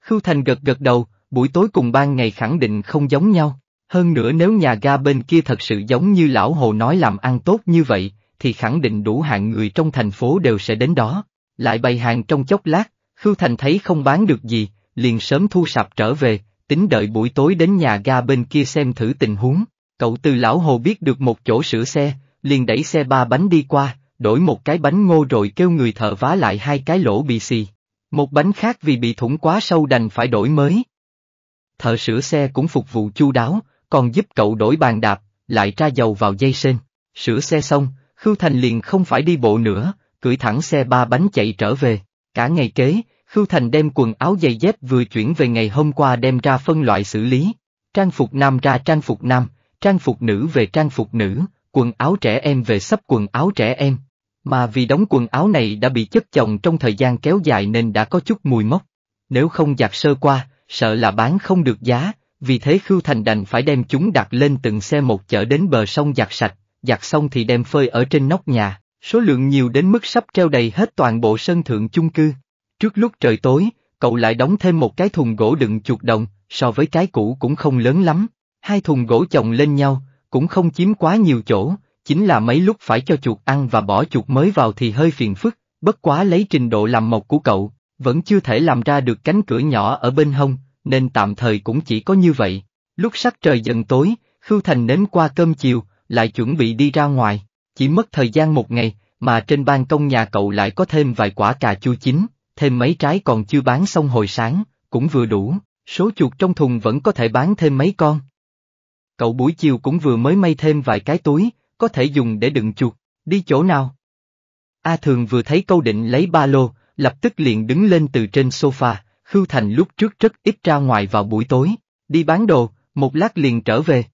Khưu Thành gật gật đầu, buổi tối cùng ban ngày khẳng định không giống nhau. Hơn nữa nếu nhà ga bên kia thật sự giống như lão Hồ nói làm ăn tốt như vậy, thì khẳng định đủ hạng người trong thành phố đều sẽ đến đó. Lại bày hàng trong chốc lát, Khưu Thành thấy không bán được gì, liền sớm thu sạp trở về, tính đợi buổi tối đến nhà ga bên kia xem thử tình huống. Cậu từ lão hồ biết được một chỗ sửa xe, liền đẩy xe ba bánh đi qua, đổi một cái bánh ngô rồi kêu người thợ vá lại hai cái lỗ bị xì. Một bánh khác vì bị thủng quá sâu đành phải đổi mới. Thợ sửa xe cũng phục vụ chu đáo, còn giúp cậu đổi bàn đạp, lại tra dầu vào dây sên. Sửa xe xong, Khưu Thành liền không phải đi bộ nữa, cưỡi thẳng xe ba bánh chạy trở về. Cả ngày kế, Khưu Thành đem quần áo giày dép vừa chuyển về ngày hôm qua đem ra phân loại xử lý. Trang phục nam ra trang phục nam, trang phục nữ về trang phục nữ, quần áo trẻ em về sắp quần áo trẻ em. Mà vì đóng quần áo này đã bị chất chồng trong thời gian kéo dài nên đã có chút mùi mốc. Nếu không giặt sơ qua, sợ là bán không được giá, vì thế Khưu Thành đành phải đem chúng đặt lên từng xe một chở đến bờ sông giặt sạch, giặt xong thì đem phơi ở trên nóc nhà, số lượng nhiều đến mức sắp treo đầy hết toàn bộ sân thượng chung cư. Trước lúc trời tối, cậu lại đóng thêm một cái thùng gỗ đựng chuột đồng, so với cái cũ cũng không lớn lắm, hai thùng gỗ chồng lên nhau, cũng không chiếm quá nhiều chỗ, chính là mấy lúc phải cho chuột ăn và bỏ chuột mới vào thì hơi phiền phức, bất quá lấy trình độ làm mộc của cậu, vẫn chưa thể làm ra được cánh cửa nhỏ ở bên hông, nên tạm thời cũng chỉ có như vậy. Lúc sắc trời dần tối, Khưu Thành nếm qua cơm chiều, lại chuẩn bị đi ra ngoài, chỉ mất thời gian một ngày, mà trên ban công nhà cậu lại có thêm vài quả cà chua chín, thêm mấy trái còn chưa bán xong hồi sáng, cũng vừa đủ, số chuột trong thùng vẫn có thể bán thêm mấy con. Cậu buổi chiều cũng vừa mới may thêm vài cái túi, có thể dùng để đựng chuột, đi chỗ nào? A Thường vừa thấy câu định lấy ba lô, lập tức liền đứng lên từ trên sofa, Khưu Thành lúc trước rất ít ra ngoài vào buổi tối, đi bán đồ, một lát liền trở về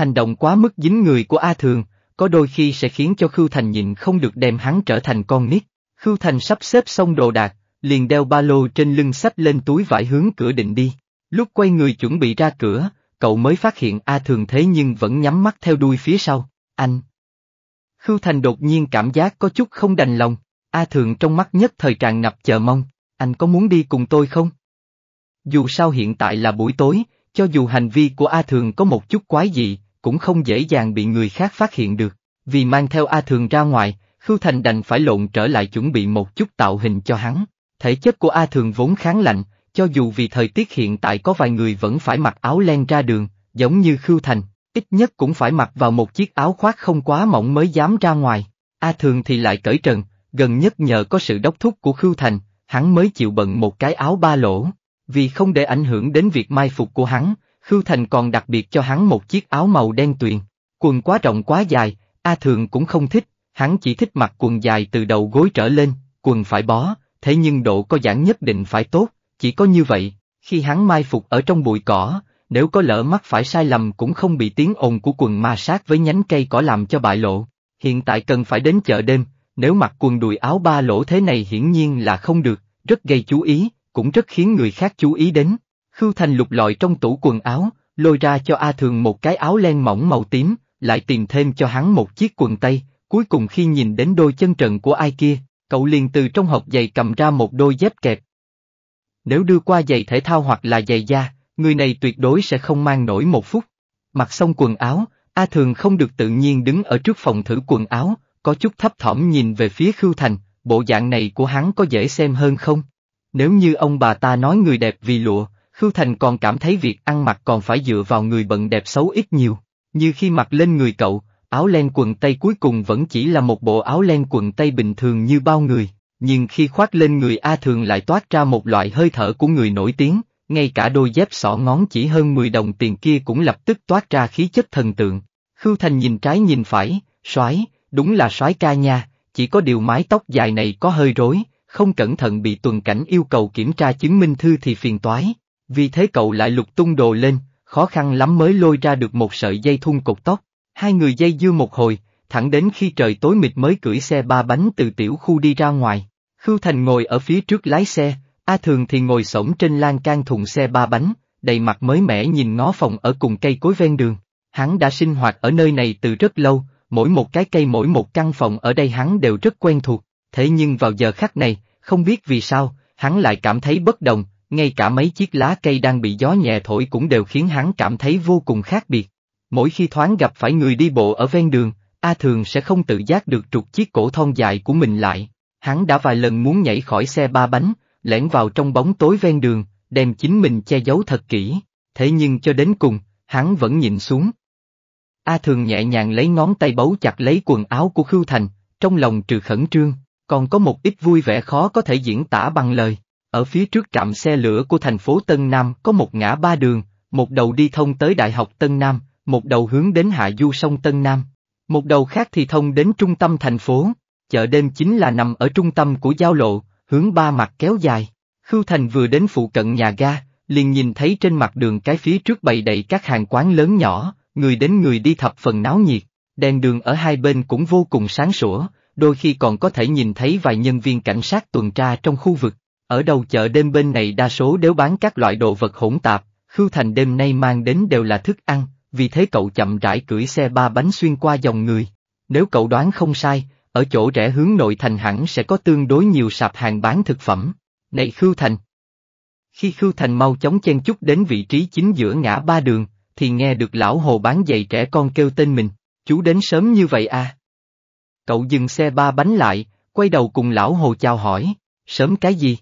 hành động quá mức dính người của A Thường, có đôi khi sẽ khiến cho Khưu Thành nhìn không được đem hắn trở thành con nít. Khưu Thành sắp xếp xong đồ đạc, liền đeo ba lô trên lưng sách lên túi vải hướng cửa định đi. Lúc quay người chuẩn bị ra cửa, cậu mới phát hiện A Thường thế nhưng vẫn nhắm mắt theo đuôi phía sau, anh. Khưu Thành đột nhiên cảm giác có chút không đành lòng, A Thường trong mắt nhất thời tràn ngập chờ mong, anh có muốn đi cùng tôi không? Dù sao hiện tại là buổi tối, cho dù hành vi của A Thường có một chút quái dị, cũng không dễ dàng bị người khác phát hiện được. Vì mang theo A Thường ra ngoài, Khưu Thành đành phải lộn trở lại chuẩn bị một chút tạo hình cho hắn. Thể chất của A Thường vốn kháng lạnh, cho dù vì thời tiết hiện tại có vài người vẫn phải mặc áo len ra đường, giống như Khưu Thành, ít nhất cũng phải mặc vào một chiếc áo khoác không quá mỏng mới dám ra ngoài. A Thường thì lại cởi trần, gần nhất nhờ có sự đốc thúc của Khưu Thành, hắn mới chịu bận một cái áo ba lỗ. Vì không để ảnh hưởng đến việc mai phục của hắn, Khưu Thành còn đặc biệt cho hắn một chiếc áo màu đen tuyền, quần quá rộng quá dài, A Thường cũng không thích, hắn chỉ thích mặc quần dài từ đầu gối trở lên, quần phải bó, thế nhưng độ có giãn nhất định phải tốt, chỉ có như vậy, khi hắn mai phục ở trong bụi cỏ, nếu có lỡ mắt phải sai lầm cũng không bị tiếng ồn của quần ma sát với nhánh cây cỏ làm cho bại lộ. Hiện tại cần phải đến chợ đêm, nếu mặc quần đùi áo ba lỗ thế này hiển nhiên là không được, rất gây chú ý, cũng rất khiến người khác chú ý đến. Khưu Thành lục lọi trong tủ quần áo, lôi ra cho A Thường một cái áo len mỏng màu tím, lại tìm thêm cho hắn một chiếc quần tây, cuối cùng khi nhìn đến đôi chân trần của ai kia, cậu liền từ trong hộp giày cầm ra một đôi dép kẹp. Nếu đưa qua giày thể thao hoặc là giày da, người này tuyệt đối sẽ không mang nổi một phút. Mặc xong quần áo, A Thường không được tự nhiên đứng ở trước phòng thử quần áo, có chút thấp thỏm nhìn về phía Khưu Thành, bộ dạng này của hắn có dễ xem hơn không? Nếu như ông bà ta nói người đẹp vì lụa, Khưu Thành còn cảm thấy việc ăn mặc còn phải dựa vào người bận đẹp xấu ít nhiều, như khi mặc lên người cậu, áo len quần tây cuối cùng vẫn chỉ là một bộ áo len quần tây bình thường như bao người, nhưng khi khoác lên người A Thường lại toát ra một loại hơi thở của người nổi tiếng, ngay cả đôi dép sỏ ngón chỉ hơn 10 đồng tiền kia cũng lập tức toát ra khí chất thần tượng. Khưu Thành nhìn trái nhìn phải, soái, đúng là soái ca nha, chỉ có điều mái tóc dài này có hơi rối, không cẩn thận bị tuần cảnh yêu cầu kiểm tra chứng minh thư thì phiền toái, vì thế cậu lại lục tung đồ lên, khó khăn lắm mới lôi ra được một sợi dây thun cột tóc. Hai người dây dưa một hồi, thẳng đến khi trời tối mịt mới cưỡi xe ba bánh từ tiểu khu đi ra ngoài. Khưu Thành ngồi ở phía trước lái xe, A Thường thì ngồi sổng trên lan can thùng xe ba bánh, đầy mặt mới mẻ nhìn ngó phòng ở cùng cây cối ven đường. Hắn đã sinh hoạt ở nơi này từ rất lâu, mỗi một cái cây mỗi một căn phòng ở đây hắn đều rất quen thuộc, thế nhưng vào giờ khắc này, không biết vì sao, hắn lại cảm thấy bất đồng, ngay cả mấy chiếc lá cây đang bị gió nhẹ thổi cũng đều khiến hắn cảm thấy vô cùng khác biệt. Mỗi khi thoáng gặp phải người đi bộ ở ven đường, A Thường sẽ không tự giác được trục chiếc cổ thon dài của mình lại. Hắn đã vài lần muốn nhảy khỏi xe ba bánh, lẻn vào trong bóng tối ven đường, đem chính mình che giấu thật kỹ, thế nhưng cho đến cùng, hắn vẫn nhìn xuống. A Thường nhẹ nhàng lấy ngón tay bấu chặt lấy quần áo của Khưu Thành, trong lòng trừ khẩn trương, còn có một ít vui vẻ khó có thể diễn tả bằng lời. Ở phía trước trạm xe lửa của thành phố Tân Nam có một ngã ba đường, một đầu đi thông tới Đại học Tân Nam, một đầu hướng đến hạ du sông Tân Nam, một đầu khác thì thông đến trung tâm thành phố. Chợ đêm chính là nằm ở trung tâm của giao lộ, hướng ba mặt kéo dài. Khưu Thành vừa đến phụ cận nhà ga, liền nhìn thấy trên mặt đường cái phía trước bày đầy các hàng quán lớn nhỏ, người đến người đi thập phần náo nhiệt. Đèn đường ở hai bên cũng vô cùng sáng sủa, đôi khi còn có thể nhìn thấy vài nhân viên cảnh sát tuần tra trong khu vực. Ở đầu chợ đêm bên này đa số đều bán các loại đồ vật hỗn tạp, Khưu Thành đêm nay mang đến đều là thức ăn, vì thế cậu chậm rãi cưỡi xe ba bánh xuyên qua dòng người. Nếu cậu đoán không sai, ở chỗ rẽ hướng nội thành hẳn sẽ có tương đối nhiều sạp hàng bán thực phẩm. Này Khưu Thành! Khi Khưu Thành mau chóng chen chút đến vị trí chính giữa ngã ba đường, thì nghe được lão hồ bán giày trẻ con kêu tên mình, chú đến sớm như vậy à? Cậu dừng xe ba bánh lại, quay đầu cùng lão hồ chào hỏi, sớm cái gì?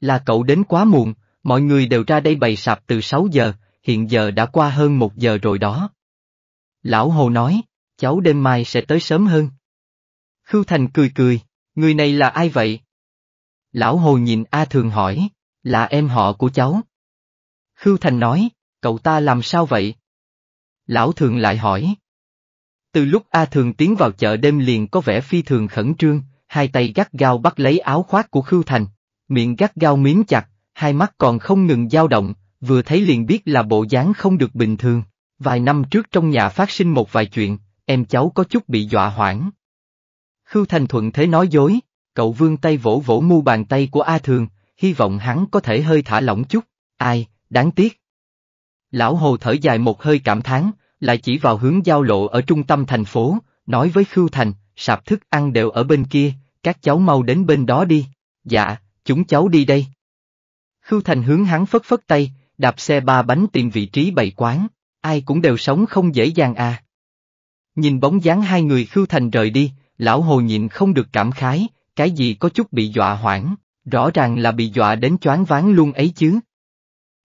Là cậu đến quá muộn, mọi người đều ra đây bày sạp từ 6 giờ, hiện giờ đã qua hơn 1 giờ rồi đó. Lão Hồ nói, cháu đêm mai sẽ tới sớm hơn. Khưu Thành cười cười, người này là ai vậy? Lão Hồ nhìn A Thường hỏi, là em họ của cháu. Khưu Thành nói, cậu ta làm sao vậy? Lão Thường lại hỏi. Từ lúc A Thường tiến vào chợ đêm liền có vẻ phi thường khẩn trương, hai tay gắt gao bắt lấy áo khoác của Khưu Thành miệng gắt gao miếng chặt, hai mắt còn không ngừng dao động, vừa thấy liền biết là bộ dáng không được bình thường. Vài năm trước trong nhà phát sinh một vài chuyện, em cháu có chút bị dọa hoảng. Khưu Thành Thuận thế nói dối, cậu vương tay vỗ vỗ mu bàn tay của A Thường, hy vọng hắn có thể hơi thả lỏng chút, ai, đáng tiếc. Lão Hồ thở dài một hơi cảm thán, lại chỉ vào hướng giao lộ ở trung tâm thành phố, nói với Khưu Thành, sạp thức ăn đều ở bên kia, các cháu mau đến bên đó đi. Dạ, chúng cháu đi đây. Khưu Thành hướng hắn phất phất tay, đạp xe ba bánh tìm vị trí bày quán, ai cũng đều sống không dễ dàng à. Nhìn bóng dáng hai người Khưu Thành rời đi, lão hồ nhịn không được cảm khái, cái gì có chút bị dọa hoảng, rõ ràng là bị dọa đến choáng váng luôn ấy chứ.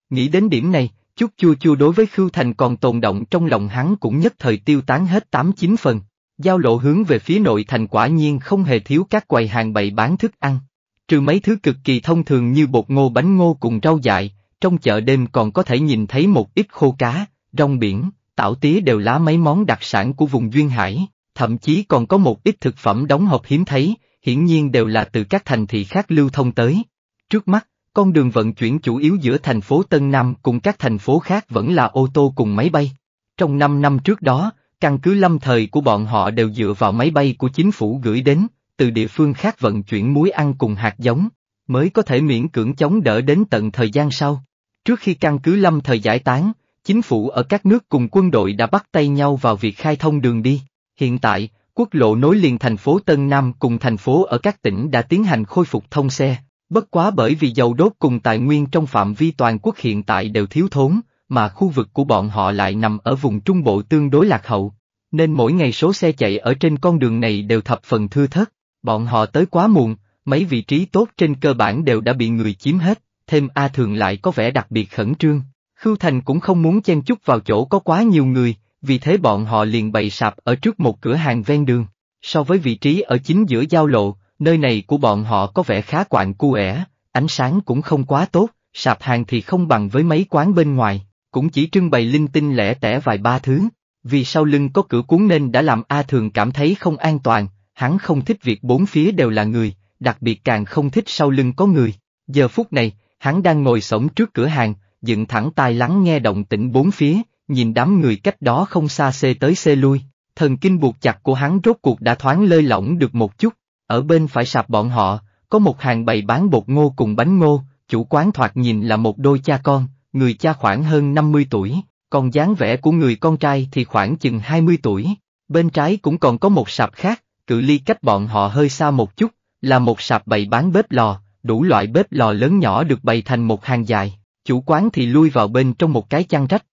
Nghĩ đến điểm này, chút chua chua đối với Khưu Thành còn tồn động trong lòng hắn cũng nhất thời tiêu tán hết tám chín phần. Giao lộ hướng về phía nội thành quả nhiên không hề thiếu các quầy hàng bày bán thức ăn, trừ mấy thứ cực kỳ thông thường như bột ngô bánh ngô cùng rau dại, trong chợ đêm còn có thể nhìn thấy một ít khô cá, rong biển, tảo tía đều lá mấy món đặc sản của vùng duyên hải, thậm chí còn có một ít thực phẩm đóng hộp hiếm thấy, hiển nhiên đều là từ các thành thị khác lưu thông tới. Trước mắt, con đường vận chuyển chủ yếu giữa thành phố Tân Nam cùng các thành phố khác vẫn là ô tô cùng máy bay. Trong 5 năm trước đó, căn cứ lâm thời của bọn họ đều dựa vào máy bay của chính phủ gửi đến, từ địa phương khác vận chuyển muối ăn cùng hạt giống, mới có thể miễn cưỡng chống đỡ đến tận thời gian sau. Trước khi căn cứ lâm thời giải tán, chính phủ ở các nước cùng quân đội đã bắt tay nhau vào việc khai thông đường đi. Hiện tại, quốc lộ nối liền thành phố Tân Nam cùng thành phố ở các tỉnh đã tiến hành khôi phục thông xe, bất quá bởi vì dầu đốt cùng tài nguyên trong phạm vi toàn quốc hiện tại đều thiếu thốn, mà khu vực của bọn họ lại nằm ở vùng trung bộ tương đối lạc hậu, nên mỗi ngày số xe chạy ở trên con đường này đều thập phần thưa thớt. Bọn họ tới quá muộn, mấy vị trí tốt trên cơ bản đều đã bị người chiếm hết, thêm A Thường lại có vẻ đặc biệt khẩn trương. Khưu Thành cũng không muốn chen chút vào chỗ có quá nhiều người, vì thế bọn họ liền bày sạp ở trước một cửa hàng ven đường. So với vị trí ở chính giữa giao lộ, nơi này của bọn họ có vẻ khá quạng cu ẻ, ánh sáng cũng không quá tốt, sạp hàng thì không bằng với mấy quán bên ngoài, cũng chỉ trưng bày linh tinh lẻ tẻ vài ba thứ. Vì sau lưng có cửa cuốn nên đã làm A Thường cảm thấy không an toàn, hắn không thích việc bốn phía đều là người, đặc biệt càng không thích sau lưng có người. Giờ phút này, hắn đang ngồi sổng trước cửa hàng, dựng thẳng tai lắng nghe động tĩnh bốn phía, nhìn đám người cách đó không xa xê tới xê lui. Thần kinh buộc chặt của hắn rốt cuộc đã thoáng lơi lỏng được một chút, ở bên phải sạp bọn họ, có một hàng bày bán bột ngô cùng bánh ngô, chủ quán thoạt nhìn là một đôi cha con, người cha khoảng hơn 50 tuổi, còn dáng vẻ của người con trai thì khoảng chừng 20 tuổi. Bên trái cũng còn có một sạp khác, cự ly cách bọn họ hơi xa một chút, là một sạp bày bán bếp lò, đủ loại bếp lò lớn nhỏ được bày thành một hàng dài, chủ quán thì lui vào bên trong một cái chăn rách.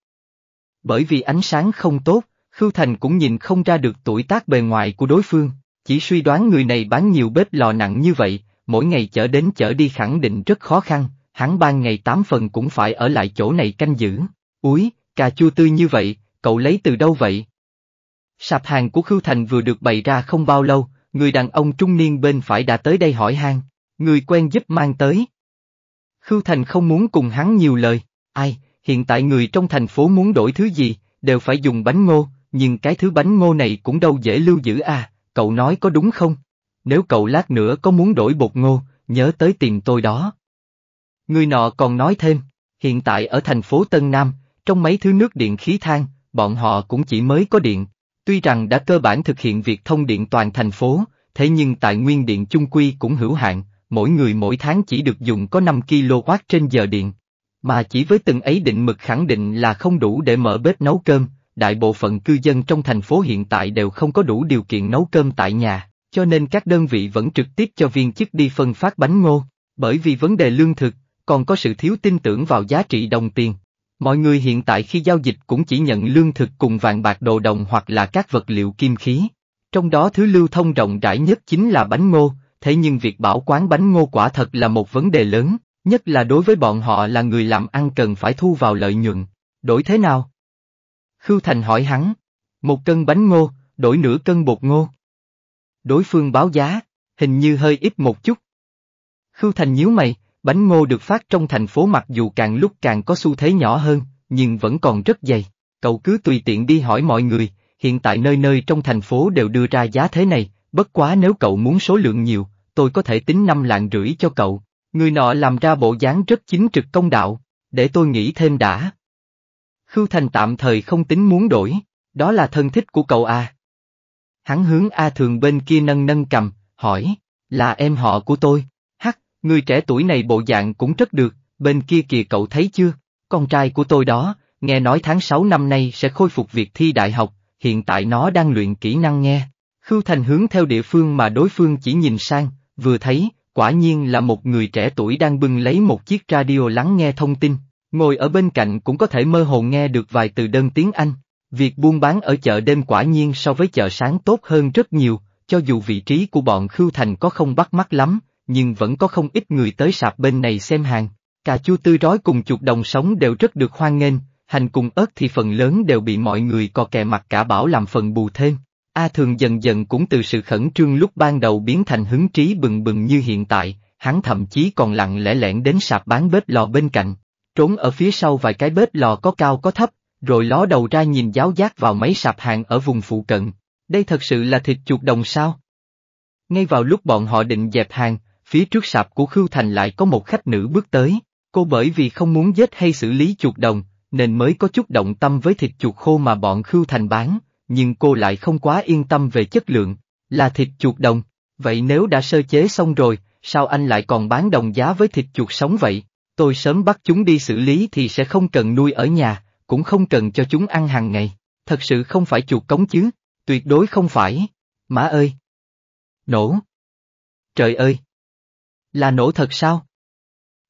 Bởi vì ánh sáng không tốt, Khưu Thành cũng nhìn không ra được tuổi tác bề ngoài của đối phương, chỉ suy đoán người này bán nhiều bếp lò nặng như vậy, mỗi ngày chở đến chở đi khẳng định rất khó khăn, hắn ban ngày tám phần cũng phải ở lại chỗ này canh giữ. Úi, cà chua tươi như vậy, cậu lấy từ đâu vậy? Sạp hàng của Khưu Thành vừa được bày ra không bao lâu, người đàn ông trung niên bên phải đã tới đây hỏi hàng. người quen giúp mang tới. Khưu Thành không muốn cùng hắn nhiều lời, ai, hiện tại người trong thành phố muốn đổi thứ gì, đều phải dùng bánh ngô, nhưng cái thứ bánh ngô này cũng đâu dễ lưu giữ à, cậu nói có đúng không? Nếu cậu lát nữa có muốn đổi bột ngô, nhớ tới tìm tôi đó. Người nọ còn nói thêm, hiện tại ở thành phố Tân Nam, trong mấy thứ nước điện khí than, bọn họ cũng chỉ mới có điện, Tuy rằng đã cơ bản thực hiện việc thông điện toàn thành phố, thế nhưng tài nguyên điện chung quy cũng hữu hạn, mỗi người mỗi tháng chỉ được dùng có 5 kW trên giờ điện. Mà chỉ với từng ấy định mực khẳng định là không đủ để mở bếp nấu cơm, đại bộ phận cư dân trong thành phố hiện tại đều không có đủ điều kiện nấu cơm tại nhà, cho nên các đơn vị vẫn trực tiếp cho viên chức đi phân phát bánh ngô, bởi vì vấn đề lương thực, còn có sự thiếu tin tưởng vào giá trị đồng tiền, Mọi người hiện tại khi giao dịch cũng chỉ nhận lương thực cùng vàng bạc đồ đồng hoặc là các vật liệu kim khí. Trong đó thứ lưu thông rộng rãi nhất chính là bánh ngô, thế nhưng việc bảo quán bánh ngô quả thật là một vấn đề lớn, nhất là đối với bọn họ là người làm ăn cần phải thu vào lợi nhuận. Đổi thế nào? Khưu Thành hỏi hắn. Một cân bánh ngô, đổi nửa cân bột ngô. Đối phương báo giá, hình như hơi ít một chút. Khưu Thành nhíu mày, bánh ngô được phát trong thành phố mặc dù càng lúc càng có xu thế nhỏ hơn, nhưng vẫn còn rất dày. Cậu cứ tùy tiện đi hỏi mọi người, hiện tại nơi nơi trong thành phố đều đưa ra giá thế này, bất quá nếu cậu muốn số lượng nhiều, tôi có thể tính năm lạng rưỡi cho cậu. Người nọ làm ra bộ dáng rất chính trực công đạo, để tôi nghĩ thêm đã. Khưu Thành tạm thời không tính muốn đổi, đó là thân thích của cậu à. Hắn hướng A Thường bên kia nâng nâng cầm, hỏi, là em họ của tôi, người trẻ tuổi này bộ dạng cũng rất được, bên kia kìa cậu thấy chưa, con trai của tôi đó, nghe nói tháng 6 năm nay sẽ khôi phục việc thi đại học, hiện tại nó đang luyện kỹ năng nghe. Khưu Thành hướng theo địa phương mà đối phương chỉ nhìn sang, vừa thấy, quả nhiên là một người trẻ tuổi đang bưng lấy một chiếc radio lắng nghe thông tin, ngồi ở bên cạnh cũng có thể mơ hồ nghe được vài từ đơn tiếng Anh. Việc buôn bán ở chợ đêm quả nhiên so với chợ sáng tốt hơn rất nhiều, cho dù vị trí của bọn Khưu Thành có không bắt mắt lắm, nhưng vẫn có không ít người tới sạp bên này xem hàng. Cà chua tươi rói cùng chuột đồng sống đều rất được hoan nghênh, hành cùng ớt thì phần lớn đều bị mọi người co kè mặt cả bảo làm phần bù thêm. A thường dần dần cũng từ sự khẩn trương lúc ban đầu biến thành hứng trí bừng bừng như hiện tại, hắn thậm chí còn lặng lẽ lẻn đến sạp bán bếp lò bên cạnh, trốn ở phía sau vài cái bếp lò có cao có thấp, rồi ló đầu ra nhìn giáo giác vào mấy sạp hàng ở vùng phụ cận. Đây thật sự là thịt chuột đồng sao? Ngay vào lúc bọn họ định dẹp hàng, phía trước sạp của Khưu Thành lại có một khách nữ bước tới, cô bởi vì không muốn giết hay xử lý chuột đồng, nên mới có chút động tâm với thịt chuột khô mà bọn Khưu Thành bán, nhưng cô lại không quá yên tâm về chất lượng, là thịt chuột đồng, vậy nếu đã sơ chế xong rồi, sao anh lại còn bán đồng giá với thịt chuột sống vậy? Tôi sớm bắt chúng đi xử lý thì sẽ không cần nuôi ở nhà, cũng không cần cho chúng ăn hàng ngày, thật sự không phải chuột cống chứ, tuyệt đối không phải. Má ơi! Nổ! Trời ơi! Là nổ thật sao?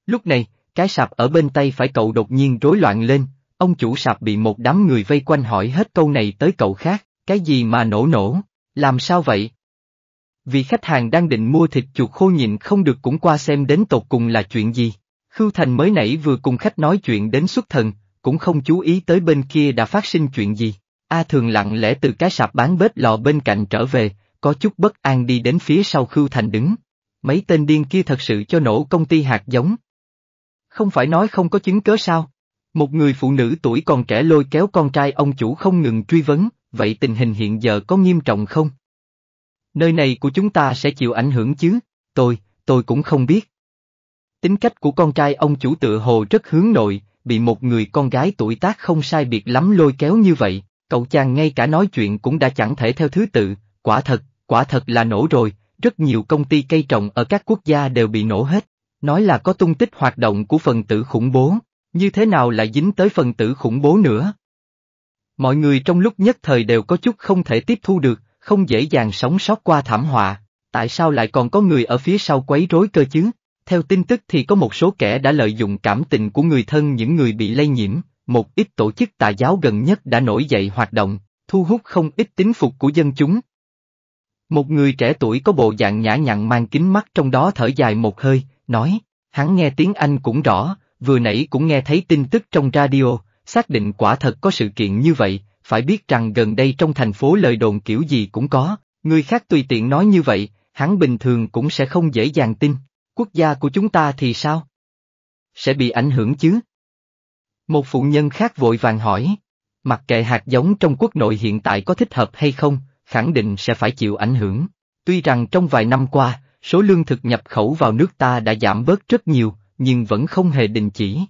Lúc này, cái sạp ở bên tay phải cậu đột nhiên rối loạn lên, ông chủ sạp bị một đám người vây quanh hỏi hết câu này tới cậu khác, cái gì mà nổ nổ, làm sao vậy? Vì khách hàng đang định mua thịt chuột khô nhịn không được cũng qua xem đến tột cùng là chuyện gì. Khưu Thành mới nãy vừa cùng khách nói chuyện đến xuất thần, cũng không chú ý tới bên kia đã phát sinh chuyện gì. A thường lặng lẽ từ cái sạp bán bếp lò bên cạnh trở về, có chút bất an đi đến phía sau Khưu Thành đứng, mấy tên điên kia thật sự cho nổ công ty hạt giống. Không phải nói không có chứng cớ sao? Một người phụ nữ tuổi còn trẻ lôi kéo con trai ông chủ không ngừng truy vấn, vậy tình hình hiện giờ có nghiêm trọng không? Nơi này của chúng ta sẽ chịu ảnh hưởng chứ, tôi, tôi cũng không biết. Tính cách của con trai ông chủ tựa hồ rất hướng nội, bị một người con gái tuổi tác không sai biệt lắm lôi kéo như vậy, cậu chàng ngay cả nói chuyện cũng đã chẳng thể theo thứ tự, quả thật, quả thật là nổ rồi, rất nhiều công ty cây trồng ở các quốc gia đều bị nổ hết, nói là có tung tích hoạt động của phần tử khủng bố, như thế nào lại dính tới phần tử khủng bố nữa. Mọi người trong lúc nhất thời đều có chút không thể tiếp thu được, không dễ dàng sống sót qua thảm họa, tại sao lại còn có người ở phía sau quấy rối cơ chứ? Theo tin tức thì có một số kẻ đã lợi dụng cảm tình của người thân những người bị lây nhiễm, một ít tổ chức tà giáo gần nhất đã nổi dậy hoạt động, thu hút không ít tín phục của dân chúng, một người trẻ tuổi có bộ dạng nhã nhặn mang kính mắt trong đó thở dài một hơi, nói, hắn nghe tiếng Anh cũng rõ, vừa nãy cũng nghe thấy tin tức trong radio, xác định quả thật có sự kiện như vậy, phải biết rằng gần đây trong thành phố lời đồn kiểu gì cũng có, người khác tùy tiện nói như vậy, hắn bình thường cũng sẽ không dễ dàng tin, quốc gia của chúng ta thì sao? Sẽ bị ảnh hưởng chứ? Một phụ nhân khác vội vàng hỏi, mặc kệ hạt giống trong quốc nội hiện tại có thích hợp hay không, khẳng định sẽ phải chịu ảnh hưởng. Tuy rằng trong vài năm qua, số lương thực nhập khẩu vào nước ta đã giảm bớt rất nhiều, nhưng vẫn không hề đình chỉ.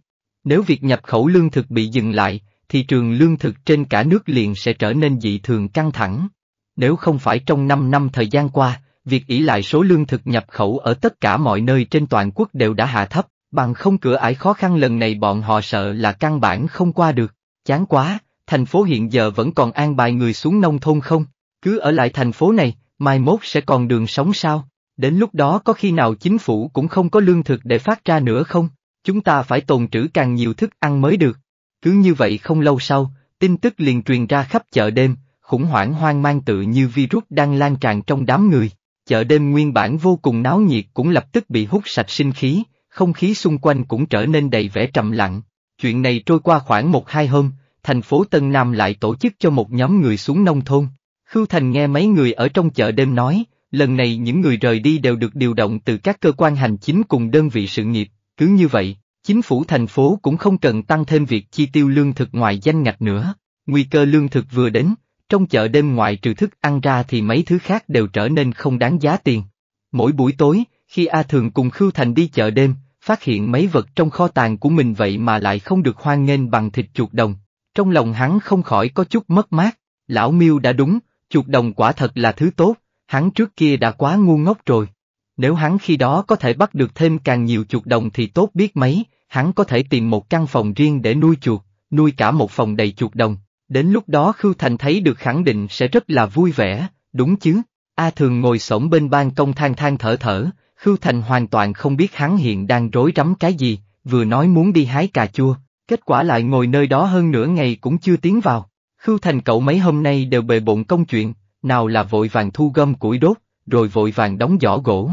Nếu việc nhập khẩu lương thực bị dừng lại, thị trường lương thực trên cả nước liền sẽ trở nên dị thường căng thẳng. Nếu không phải trong 5 năm thời gian qua, việc ỷ lại số lương thực nhập khẩu ở tất cả mọi nơi trên toàn quốc đều đã hạ thấp, bằng không cửa ải khó khăn lần này bọn họ sợ là căn bản không qua được. Chán quá, thành phố hiện giờ vẫn còn an bài người xuống nông thôn không? Cứ ở lại thành phố này, mai mốt sẽ còn đường sống sao? Đến lúc đó có khi nào chính phủ cũng không có lương thực để phát ra nữa không? Chúng ta phải tồn trữ càng nhiều thức ăn mới được. Cứ như vậy không lâu sau, tin tức liền truyền ra khắp chợ đêm, khủng hoảng hoang mang tự như virus đang lan tràn trong đám người. Chợ đêm nguyên bản vô cùng náo nhiệt cũng lập tức bị hút sạch sinh khí, không khí xung quanh cũng trở nên đầy vẻ trầm lặng. Chuyện này trôi qua khoảng một hai hôm, thành phố Tân Nam lại tổ chức cho một nhóm người xuống nông thôn, Khưu Thành nghe mấy người ở trong chợ đêm nói, lần này những người rời đi đều được điều động từ các cơ quan hành chính cùng đơn vị sự nghiệp, cứ như vậy, chính phủ thành phố cũng không cần tăng thêm việc chi tiêu lương thực ngoài danh ngạch nữa. Nguy cơ lương thực vừa đến, trong chợ đêm ngoài trừ thức ăn ra thì mấy thứ khác đều trở nên không đáng giá tiền. Mỗi buổi tối, khi A Thường cùng Khưu Thành đi chợ đêm, phát hiện mấy vật trong kho tàng của mình vậy mà lại không được hoan nghênh bằng thịt chuột đồng. Trong lòng hắn không khỏi có chút mất mát, lão miêu đã đúng, Chuột đồng quả thật là thứ tốt, hắn trước kia đã quá ngu ngốc rồi. Nếu hắn khi đó có thể bắt được thêm càng nhiều chuột đồng thì tốt biết mấy, hắn có thể tìm một căn phòng riêng để nuôi chuột, nuôi cả một phòng đầy chuột đồng. Đến lúc đó Khưu Thành thấy được khẳng định sẽ rất là vui vẻ, đúng chứ? A Thường ngồi sổng bên ban công than than thở thở, Khưu Thành hoàn toàn không biết hắn hiện đang rối rắm cái gì, vừa nói muốn đi hái cà chua, kết quả lại ngồi nơi đó hơn nửa ngày cũng chưa tiến vào. Khưu Thành cậu mấy hôm nay đều bề bộn công chuyện, nào là vội vàng thu gom củi đốt, rồi vội vàng đóng giỏ gỗ.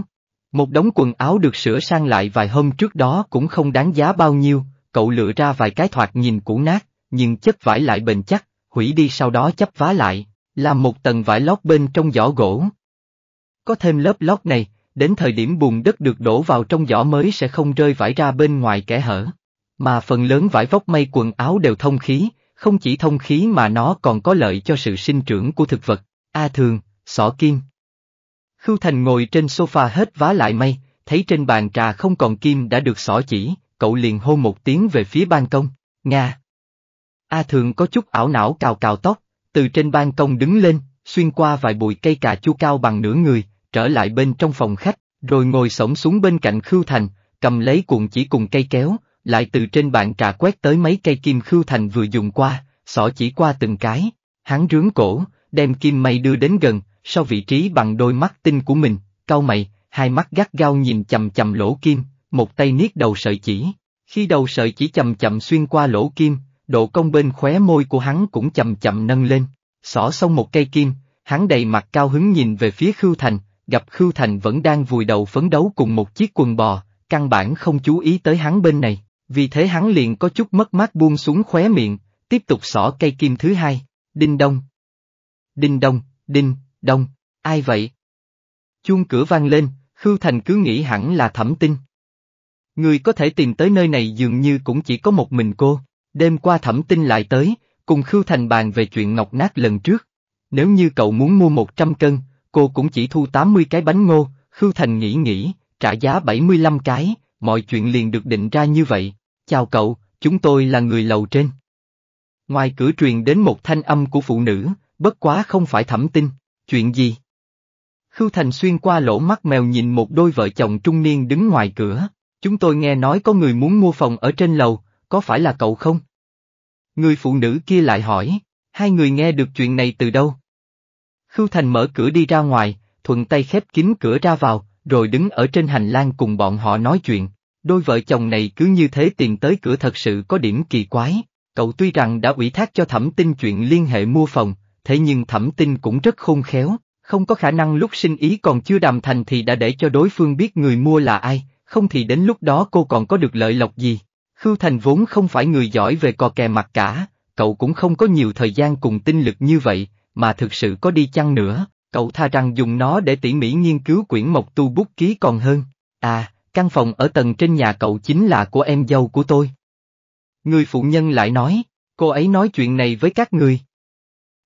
Một đống quần áo được sửa sang lại vài hôm trước đó cũng không đáng giá bao nhiêu, cậu lựa ra vài cái thoạt nhìn cũ nát, nhưng chất vải lại bền chắc, hủy đi sau đó chấp vá lại, làm một tầng vải lót bên trong giỏ gỗ. Có thêm lớp lót này, đến thời điểm bùn đất được đổ vào trong giỏ mới sẽ không rơi vải ra bên ngoài kẻ hở. Mà phần lớn vải vóc may quần áo đều thông khí, không chỉ thông khí mà nó còn có lợi cho sự sinh trưởng của thực vật, A thường, sỏ kim. Khưu Thành ngồi trên sofa hết vá lại mây, thấy trên bàn trà không còn kim đã được xỏ chỉ, cậu liền hô một tiếng về phía ban công, Nga. A thường có chút ảo não cào cào tóc, từ trên ban công đứng lên, xuyên qua vài bụi cây cà chua cao bằng nửa người, trở lại bên trong phòng khách, rồi ngồi sổng xuống bên cạnh Khưu Thành, cầm lấy cuộn chỉ cùng cây kéo, lại từ trên bàn trà quét tới mấy cây kim khưu thành vừa dùng qua, xỏ chỉ qua từng cái, hắn rướng cổ, đem kim mây đưa đến gần, sau vị trí bằng đôi mắt tinh của mình, cau mày, hai mắt gắt gao nhìn chầm chầm lỗ kim, một tay niết đầu sợi chỉ. Khi đầu sợi chỉ chầm chậm xuyên qua lỗ kim, độ cong bên khóe môi của hắn cũng chậm chậm nâng lên, xỏ xong một cây kim, hắn đầy mặt cao hứng nhìn về phía Khưu Thành, gặp Khưu Thành vẫn đang vùi đầu phấn đấu cùng một chiếc quần bò, căn bản không chú ý tới hắn bên này vì thế hắn liền có chút mất mát buông xuống khóe miệng, tiếp tục xỏ cây kim thứ hai, đinh đông. Đinh đông, đinh, đông, ai vậy? Chuông cửa vang lên, Khưu Thành cứ nghĩ hẳn là thẩm tinh. Người có thể tìm tới nơi này dường như cũng chỉ có một mình cô, đêm qua thẩm tinh lại tới, cùng Khưu Thành bàn về chuyện ngọc nát lần trước. Nếu như cậu muốn mua 100 cân, cô cũng chỉ thu 80 cái bánh ngô, Khưu Thành nghĩ nghĩ, trả giá 75 cái, mọi chuyện liền được định ra như vậy. Chào cậu, chúng tôi là người lầu trên. Ngoài cửa truyền đến một thanh âm của phụ nữ, bất quá không phải thẩm tin. chuyện gì? Khưu Thành xuyên qua lỗ mắt mèo nhìn một đôi vợ chồng trung niên đứng ngoài cửa, chúng tôi nghe nói có người muốn mua phòng ở trên lầu, có phải là cậu không? Người phụ nữ kia lại hỏi, hai người nghe được chuyện này từ đâu? Khưu Thành mở cửa đi ra ngoài, thuận tay khép kín cửa ra vào, rồi đứng ở trên hành lang cùng bọn họ nói chuyện. Đôi vợ chồng này cứ như thế tiền tới cửa thật sự có điểm kỳ quái. Cậu tuy rằng đã ủy thác cho thẩm tinh chuyện liên hệ mua phòng, thế nhưng thẩm tinh cũng rất khôn khéo, không có khả năng lúc sinh ý còn chưa đàm thành thì đã để cho đối phương biết người mua là ai, không thì đến lúc đó cô còn có được lợi lộc gì. Khưu Thành vốn không phải người giỏi về cò kè mặt cả, cậu cũng không có nhiều thời gian cùng tinh lực như vậy, mà thực sự có đi chăng nữa, cậu tha rằng dùng nó để tỉ mỉ nghiên cứu quyển mộc tu bút ký còn hơn. À, căn phòng ở tầng trên nhà cậu chính là của em dâu của tôi. Người phụ nhân lại nói, cô ấy nói chuyện này với các người.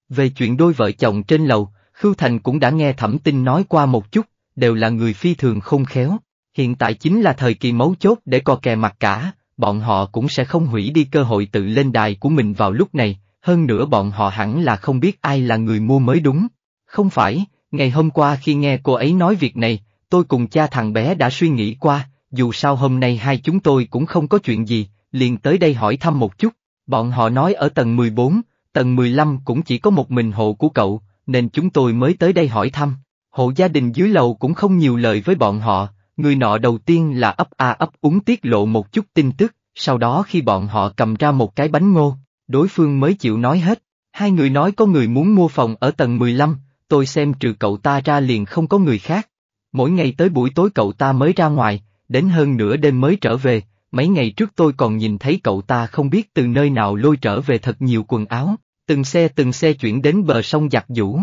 Về chuyện đôi vợ chồng trên lầu, Khưu Thành cũng đã nghe thẩm tin nói qua một chút, đều là người phi thường không khéo. Hiện tại chính là thời kỳ mấu chốt để co kè mặt cả, bọn họ cũng sẽ không hủy đi cơ hội tự lên đài của mình vào lúc này, hơn nữa bọn họ hẳn là không biết ai là người mua mới đúng. Không phải, ngày hôm qua khi nghe cô ấy nói việc này, tôi cùng cha thằng bé đã suy nghĩ qua, dù sao hôm nay hai chúng tôi cũng không có chuyện gì, liền tới đây hỏi thăm một chút. Bọn họ nói ở tầng 14, tầng 15 cũng chỉ có một mình hộ của cậu, nên chúng tôi mới tới đây hỏi thăm. Hộ gia đình dưới lầu cũng không nhiều lời với bọn họ, người nọ đầu tiên là ấp a ấp úng tiết lộ một chút tin tức, sau đó khi bọn họ cầm ra một cái bánh ngô, đối phương mới chịu nói hết. Hai người nói có người muốn mua phòng ở tầng 15, tôi xem trừ cậu ta ra liền không có người khác. Mỗi ngày tới buổi tối cậu ta mới ra ngoài, đến hơn nửa đêm mới trở về, mấy ngày trước tôi còn nhìn thấy cậu ta không biết từ nơi nào lôi trở về thật nhiều quần áo, từng xe từng xe chuyển đến bờ sông giặt giũ.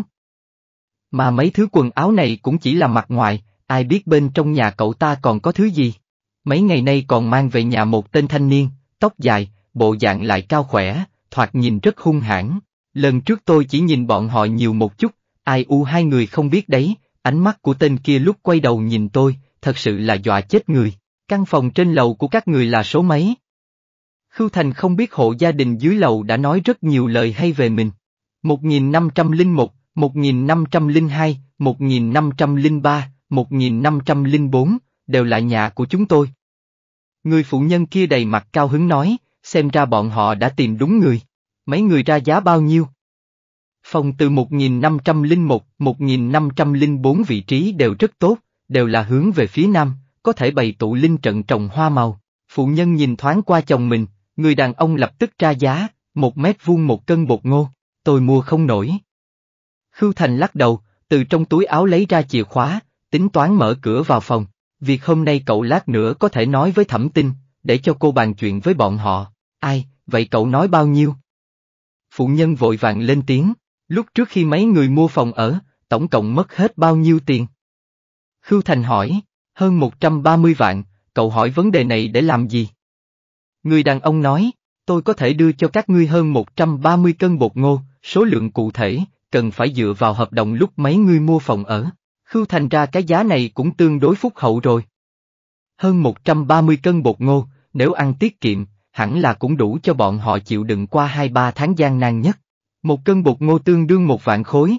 Mà mấy thứ quần áo này cũng chỉ là mặt ngoài, ai biết bên trong nhà cậu ta còn có thứ gì. Mấy ngày nay còn mang về nhà một tên thanh niên, tóc dài, bộ dạng lại cao khỏe, thoạt nhìn rất hung hãn. Lần trước tôi chỉ nhìn bọn họ nhiều một chút, Ai u hai người không biết đấy, ánh mắt của tên kia lúc quay đầu nhìn tôi, thật sự là dọa chết người. Căn phòng trên lầu của các người là số mấy? Khưu Thành không biết hộ gia đình dưới lầu đã nói rất nhiều lời hay về mình. 1501, 1502, 1503, 1504, đều là nhà của chúng tôi. Người phụ nhân kia đầy mặt cao hứng nói, xem ra bọn họ đã tìm đúng người. Mấy người ra giá bao nhiêu? Phòng từ 1501, 1504 vị trí đều rất tốt, đều là hướng về phía nam, có thể bày tụ linh trận trồng hoa màu. Phụ nhân nhìn thoáng qua chồng mình, người đàn ông lập tức ra giá, một mét vuông một cân bột ngô, tôi mua không nổi. Khưu Thành lắc đầu, từ trong túi áo lấy ra chìa khóa, tính toán mở cửa vào phòng. Việc hôm nay cậu lát nữa có thể nói với thẩm tinh, để cho cô bàn chuyện với bọn họ. Ai, vậy cậu nói bao nhiêu? Phụ nhân vội vàng lên tiếng. Lúc trước khi mấy người mua phòng ở, tổng cộng mất hết bao nhiêu tiền? Khưu Thành hỏi, hơn 130 vạn, cậu hỏi vấn đề này để làm gì? Người đàn ông nói, tôi có thể đưa cho các ngươi hơn 130 cân bột ngô, số lượng cụ thể, cần phải dựa vào hợp đồng lúc mấy ngươi mua phòng ở. Khưu Thành ra cái giá này cũng tương đối phúc hậu rồi. Hơn 130 cân bột ngô, nếu ăn tiết kiệm, hẳn là cũng đủ cho bọn họ chịu đựng qua 2-3 tháng gian nan nhất. Một cân bột ngô tương đương một vạn khối.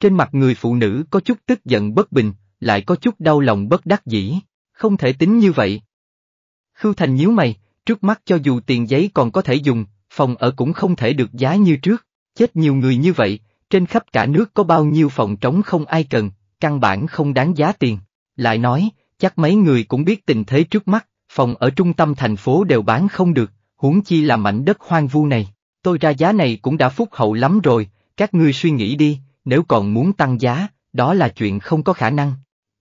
Trên mặt người phụ nữ có chút tức giận bất bình, lại có chút đau lòng bất đắc dĩ, không thể tính như vậy. Khưu Thành nhíu mày, trước mắt cho dù tiền giấy còn có thể dùng, phòng ở cũng không thể được giá như trước, chết nhiều người như vậy, trên khắp cả nước có bao nhiêu phòng trống không ai cần, căn bản không đáng giá tiền. Lại nói, chắc mấy người cũng biết tình thế trước mắt, phòng ở trung tâm thành phố đều bán không được, huống chi là mảnh đất hoang vu này tôi ra giá này cũng đã phúc hậu lắm rồi, các ngươi suy nghĩ đi, nếu còn muốn tăng giá, đó là chuyện không có khả năng.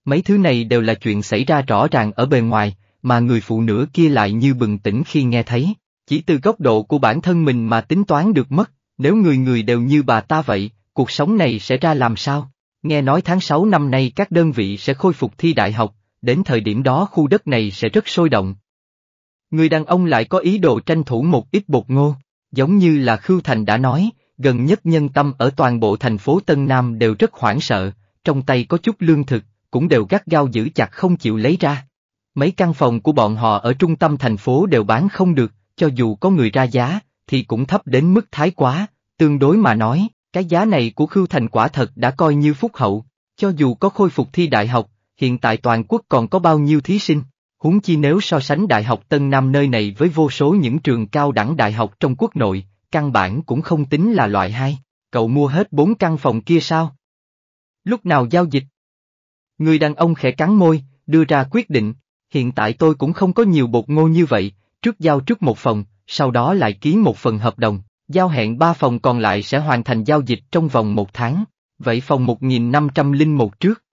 Mấy thứ này đều là chuyện xảy ra rõ ràng ở bề ngoài, mà người phụ nữ kia lại như bừng tỉnh khi nghe thấy, chỉ từ góc độ của bản thân mình mà tính toán được mất, nếu người người đều như bà ta vậy, cuộc sống này sẽ ra làm sao? Nghe nói tháng 6 năm nay các đơn vị sẽ khôi phục thi đại học, đến thời điểm đó khu đất này sẽ rất sôi động. Người đàn ông lại có ý đồ tranh thủ một ít bột ngô. Giống như là Khưu Thành đã nói, gần nhất nhân tâm ở toàn bộ thành phố Tân Nam đều rất hoảng sợ, trong tay có chút lương thực, cũng đều gắt gao giữ chặt không chịu lấy ra. Mấy căn phòng của bọn họ ở trung tâm thành phố đều bán không được, cho dù có người ra giá, thì cũng thấp đến mức thái quá, tương đối mà nói, cái giá này của Khưu Thành quả thật đã coi như phúc hậu, cho dù có khôi phục thi đại học, hiện tại toàn quốc còn có bao nhiêu thí sinh. Huống chi nếu so sánh Đại học Tân Nam nơi này với vô số những trường cao đẳng đại học trong quốc nội, căn bản cũng không tính là loại hai. Cậu mua hết bốn căn phòng kia sao? Lúc nào giao dịch? Người đàn ông khẽ cắn môi, đưa ra quyết định, hiện tại tôi cũng không có nhiều bột ngô như vậy, trước giao trước một phòng, sau đó lại ký một phần hợp đồng, giao hẹn ba phòng còn lại sẽ hoàn thành giao dịch trong vòng một tháng, vậy phòng 1501 trước.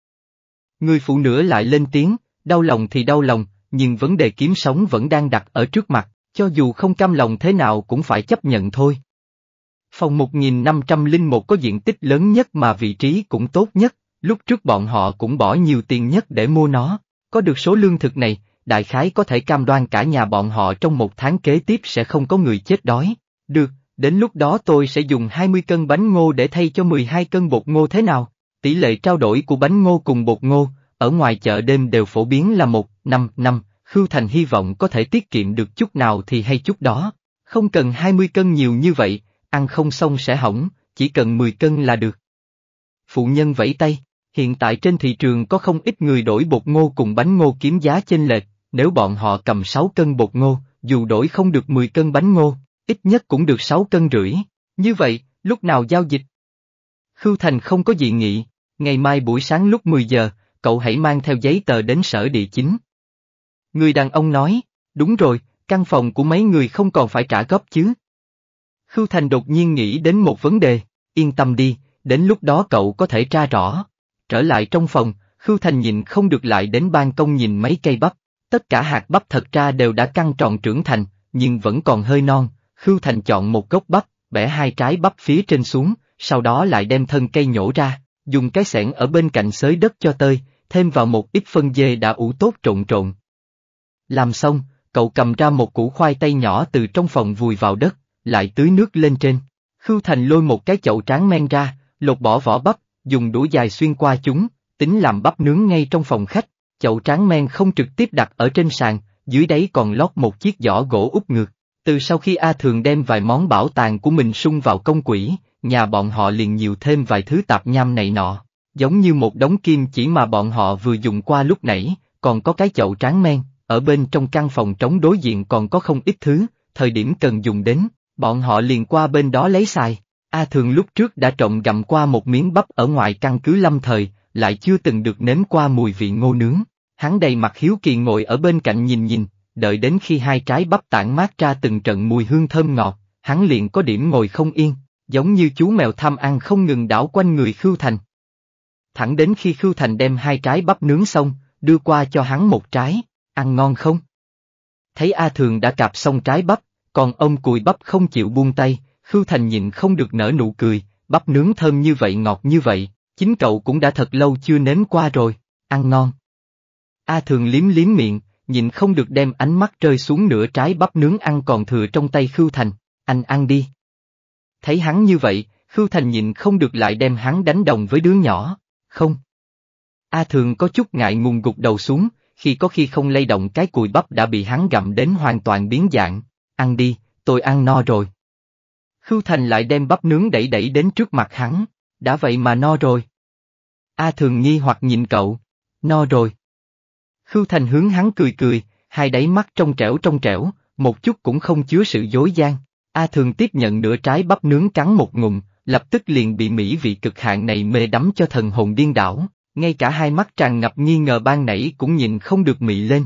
Người phụ nữ lại lên tiếng, đau lòng thì đau lòng, nhưng vấn đề kiếm sống vẫn đang đặt ở trước mặt, cho dù không cam lòng thế nào cũng phải chấp nhận thôi. Phòng 1501 có diện tích lớn nhất mà vị trí cũng tốt nhất, lúc trước bọn họ cũng bỏ nhiều tiền nhất để mua nó, có được số lương thực này, đại khái có thể cam đoan cả nhà bọn họ trong một tháng kế tiếp sẽ không có người chết đói. Được, đến lúc đó tôi sẽ dùng 20 cân bánh ngô để thay cho 12 cân bột ngô thế nào? Tỷ lệ trao đổi của bánh ngô cùng bột ngô, ở ngoài chợ đêm đều phổ biến là một năm năm, Khưu Thành hy vọng có thể tiết kiệm được chút nào thì hay chút đó. Không cần hai mươi cân nhiều như vậy, ăn không xong sẽ hỏng, chỉ cần mười cân là được. Phụ nhân vẫy tay, hiện tại trên thị trường có không ít người đổi bột ngô cùng bánh ngô kiếm giá chênh lệch, nếu bọn họ cầm sáu cân bột ngô, dù đổi không được mười cân bánh ngô, ít nhất cũng được sáu cân rưỡi. Như vậy, lúc nào giao dịch? Khưu Thành không có dị nghị, ngày mai buổi sáng lúc mười giờ, cậu hãy mang theo giấy tờ đến sở địa chính, Người đàn ông nói, đúng rồi, căn phòng của mấy người không còn phải trả góp chứ. Khưu Thành đột nhiên nghĩ đến một vấn đề, yên tâm đi, đến lúc đó cậu có thể tra rõ. Trở lại trong phòng, Khưu Thành nhìn không được lại đến ban công nhìn mấy cây bắp, tất cả hạt bắp thật ra đều đã căng tròn trưởng thành, nhưng vẫn còn hơi non, Khưu Thành chọn một gốc bắp, bẻ hai trái bắp phía trên xuống, sau đó lại đem thân cây nhổ ra, dùng cái xẻng ở bên cạnh xới đất cho tơi, thêm vào một ít phân dê đã ủ tốt trộn trộn, làm xong, cậu cầm ra một củ khoai tây nhỏ từ trong phòng vùi vào đất, lại tưới nước lên trên. Khưu Thành lôi một cái chậu tráng men ra, lột bỏ vỏ bắp, dùng đũa dài xuyên qua chúng, tính làm bắp nướng ngay trong phòng khách. Chậu tráng men không trực tiếp đặt ở trên sàn, dưới đáy còn lót một chiếc giỏ gỗ úp ngược. Từ sau khi A Thường đem vài món bảo tàng của mình sung vào công quỷ, nhà bọn họ liền nhiều thêm vài thứ tạp nham này nọ, giống như một đống kim chỉ mà bọn họ vừa dùng qua lúc nãy, còn có cái chậu tráng men ở bên trong căn phòng trống đối diện còn có không ít thứ, thời điểm cần dùng đến, bọn họ liền qua bên đó lấy xài. A Thường lúc trước đã trộm gặm qua một miếng bắp ở ngoài căn cứ lâm thời, lại chưa từng được nếm qua mùi vị ngô nướng. Hắn đầy mặt hiếu kỳ ngồi ở bên cạnh nhìn nhìn, đợi đến khi hai trái bắp tảng mát ra từng trận mùi hương thơm ngọt, hắn liền có điểm ngồi không yên, giống như chú mèo tham ăn không ngừng đảo quanh người Khưu Thành. Thẳng đến khi Khưu Thành đem hai trái bắp nướng xong, đưa qua cho hắn một trái ăn ngon không? Thấy A Thường đã cạp xong trái bắp, còn ông cùi bắp không chịu buông tay, Khưu Thành nhịn không được nở nụ cười, bắp nướng thơm như vậy ngọt như vậy, chính cậu cũng đã thật lâu chưa nếm qua rồi, ăn ngon. A Thường liếm liếm miệng, nhịn không được đem ánh mắt rơi xuống nửa trái bắp nướng ăn còn thừa trong tay Khưu Thành, anh ăn đi. Thấy hắn như vậy, Khưu Thành nhịn không được lại đem hắn đánh đồng với đứa nhỏ, không. A Thường có chút ngại ngùng gục đầu xuống, khi có khi không lay động cái cùi bắp đã bị hắn gặm đến hoàn toàn biến dạng. Ăn đi, tôi ăn no rồi. Khưu Thành lại đem bắp nướng đẩy đẩy đến trước mặt hắn, đã vậy mà no rồi. A thường nghi hoặc nhìn cậu, no rồi. Khưu Thành hướng hắn cười cười, hai đáy mắt trong trẻo trong trẻo, một chút cũng không chứa sự dối gian. A thường tiếp nhận nửa trái bắp nướng cắn một ngụm, lập tức liền bị mỹ vị cực hạn này mê đắm cho thần hồn điên đảo, ngay cả hai mắt tràn ngập nghi ngờ ban nãy cũng nhìn không được mị lên.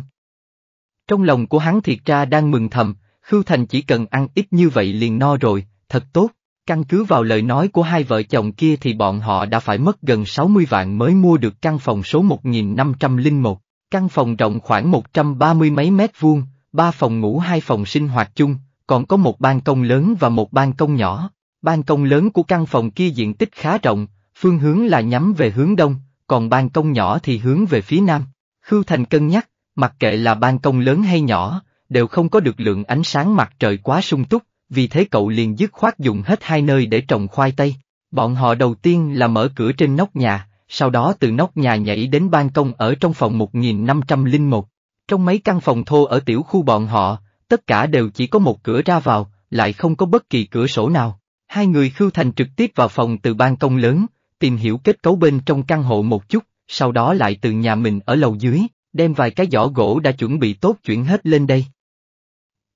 Trong lòng của hắn thiệt ra đang mừng thầm, Khưu Thành chỉ cần ăn ít như vậy liền no rồi, thật tốt, căn cứ vào lời nói của hai vợ chồng kia thì bọn họ đã phải mất gần 60 vạn mới mua được căn phòng số 1501, căn phòng rộng khoảng 130 mấy mét vuông, ba phòng ngủ hai phòng sinh hoạt chung, còn có một ban công lớn và một ban công nhỏ. Ban công lớn của căn phòng kia diện tích khá rộng, phương hướng là nhắm về hướng đông, còn ban công nhỏ thì hướng về phía nam. Khưu Thành cân nhắc, mặc kệ là ban công lớn hay nhỏ, đều không có được lượng ánh sáng mặt trời quá sung túc, vì thế cậu liền dứt khoát dùng hết hai nơi để trồng khoai tây. Bọn họ đầu tiên là mở cửa trên nóc nhà, sau đó từ nóc nhà nhảy đến ban công ở trong phòng 1501. Trong mấy căn phòng thô ở tiểu khu bọn họ, tất cả đều chỉ có một cửa ra vào, lại không có bất kỳ cửa sổ nào. Hai người Khưu Thành trực tiếp vào phòng từ ban công lớn, tìm hiểu kết cấu bên trong căn hộ một chút, sau đó lại từ nhà mình ở lầu dưới, đem vài cái giỏ gỗ đã chuẩn bị tốt chuyển hết lên đây.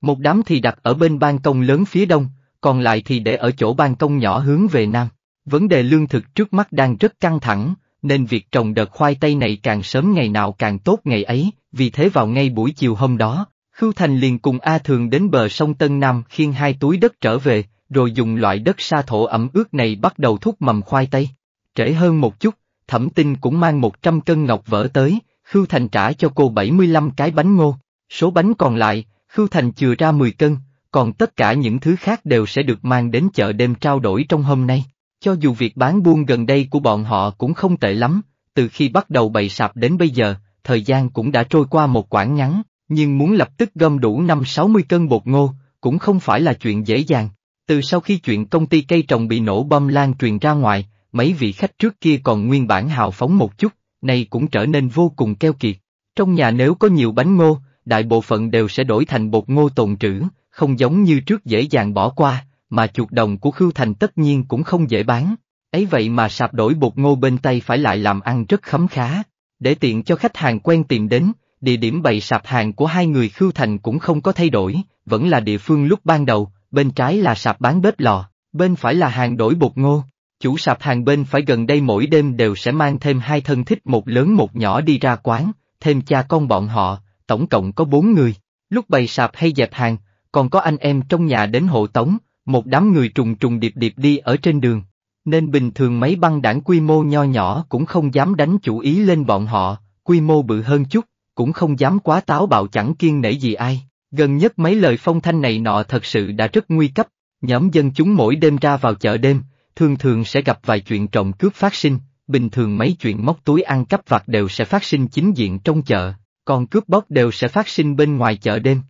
Một đám thì đặt ở bên ban công lớn phía đông, còn lại thì để ở chỗ ban công nhỏ hướng về nam. Vấn đề lương thực trước mắt đang rất căng thẳng, nên việc trồng đợt khoai tây này càng sớm ngày nào càng tốt ngày ấy, vì thế vào ngay buổi chiều hôm đó, Khưu Thành liền cùng A Thường đến bờ sông Tân Nam khiêng hai túi đất trở về, rồi dùng loại đất sa thổ ẩm ướt này bắt đầu thúc mầm khoai tây trễ hơn một chút, thẩm tinh cũng mang 100 cân ngọc vỡ tới, Khưu Thành trả cho cô 75 cái bánh ngô, số bánh còn lại, Khưu Thành chừa ra 10 cân, còn tất cả những thứ khác đều sẽ được mang đến chợ đêm trao đổi trong hôm nay. Cho dù việc bán buôn gần đây của bọn họ cũng không tệ lắm, từ khi bắt đầu bày sạp đến bây giờ, thời gian cũng đã trôi qua một quãng ngắn, nhưng muốn lập tức gom đủ 5-60 cân bột ngô, cũng không phải là chuyện dễ dàng. Từ sau khi chuyện công ty cây trồng bị nổ bom lan truyền ra ngoài, mấy vị khách trước kia còn nguyên bản hào phóng một chút, nay cũng trở nên vô cùng keo kiệt. Trong nhà nếu có nhiều bánh ngô, đại bộ phận đều sẽ đổi thành bột ngô tồn trữ, không giống như trước dễ dàng bỏ qua, mà chuột đồng của Khưu Thành tất nhiên cũng không dễ bán. Ấy vậy mà sạp đổi bột ngô bên tay phải lại làm ăn rất khấm khá, để tiện cho khách hàng quen tìm đến, địa điểm bày sạp hàng của hai người Khưu Thành cũng không có thay đổi, vẫn là địa phương lúc ban đầu, bên trái là sạp bán bếp lò, bên phải là hàng đổi bột ngô, Chủ sạp hàng bên phải gần đây mỗi đêm đều sẽ mang thêm hai thân thích một lớn một nhỏ đi ra quán, thêm cha con bọn họ, tổng cộng có bốn người. Lúc bày sạp hay dẹp hàng, còn có anh em trong nhà đến hộ tống, một đám người trùng trùng điệp điệp đi ở trên đường. Nên bình thường mấy băng đảng quy mô nho nhỏ cũng không dám đánh chủ ý lên bọn họ, quy mô bự hơn chút, cũng không dám quá táo bạo chẳng kiên nể gì ai. Gần nhất mấy lời phong thanh này nọ thật sự đã rất nguy cấp, nhóm dân chúng mỗi đêm ra vào chợ đêm, thường thường sẽ gặp vài chuyện trộm cướp phát sinh, bình thường mấy chuyện móc túi ăn cắp vặt đều sẽ phát sinh chính diện trong chợ, còn cướp bóc đều sẽ phát sinh bên ngoài chợ đêm.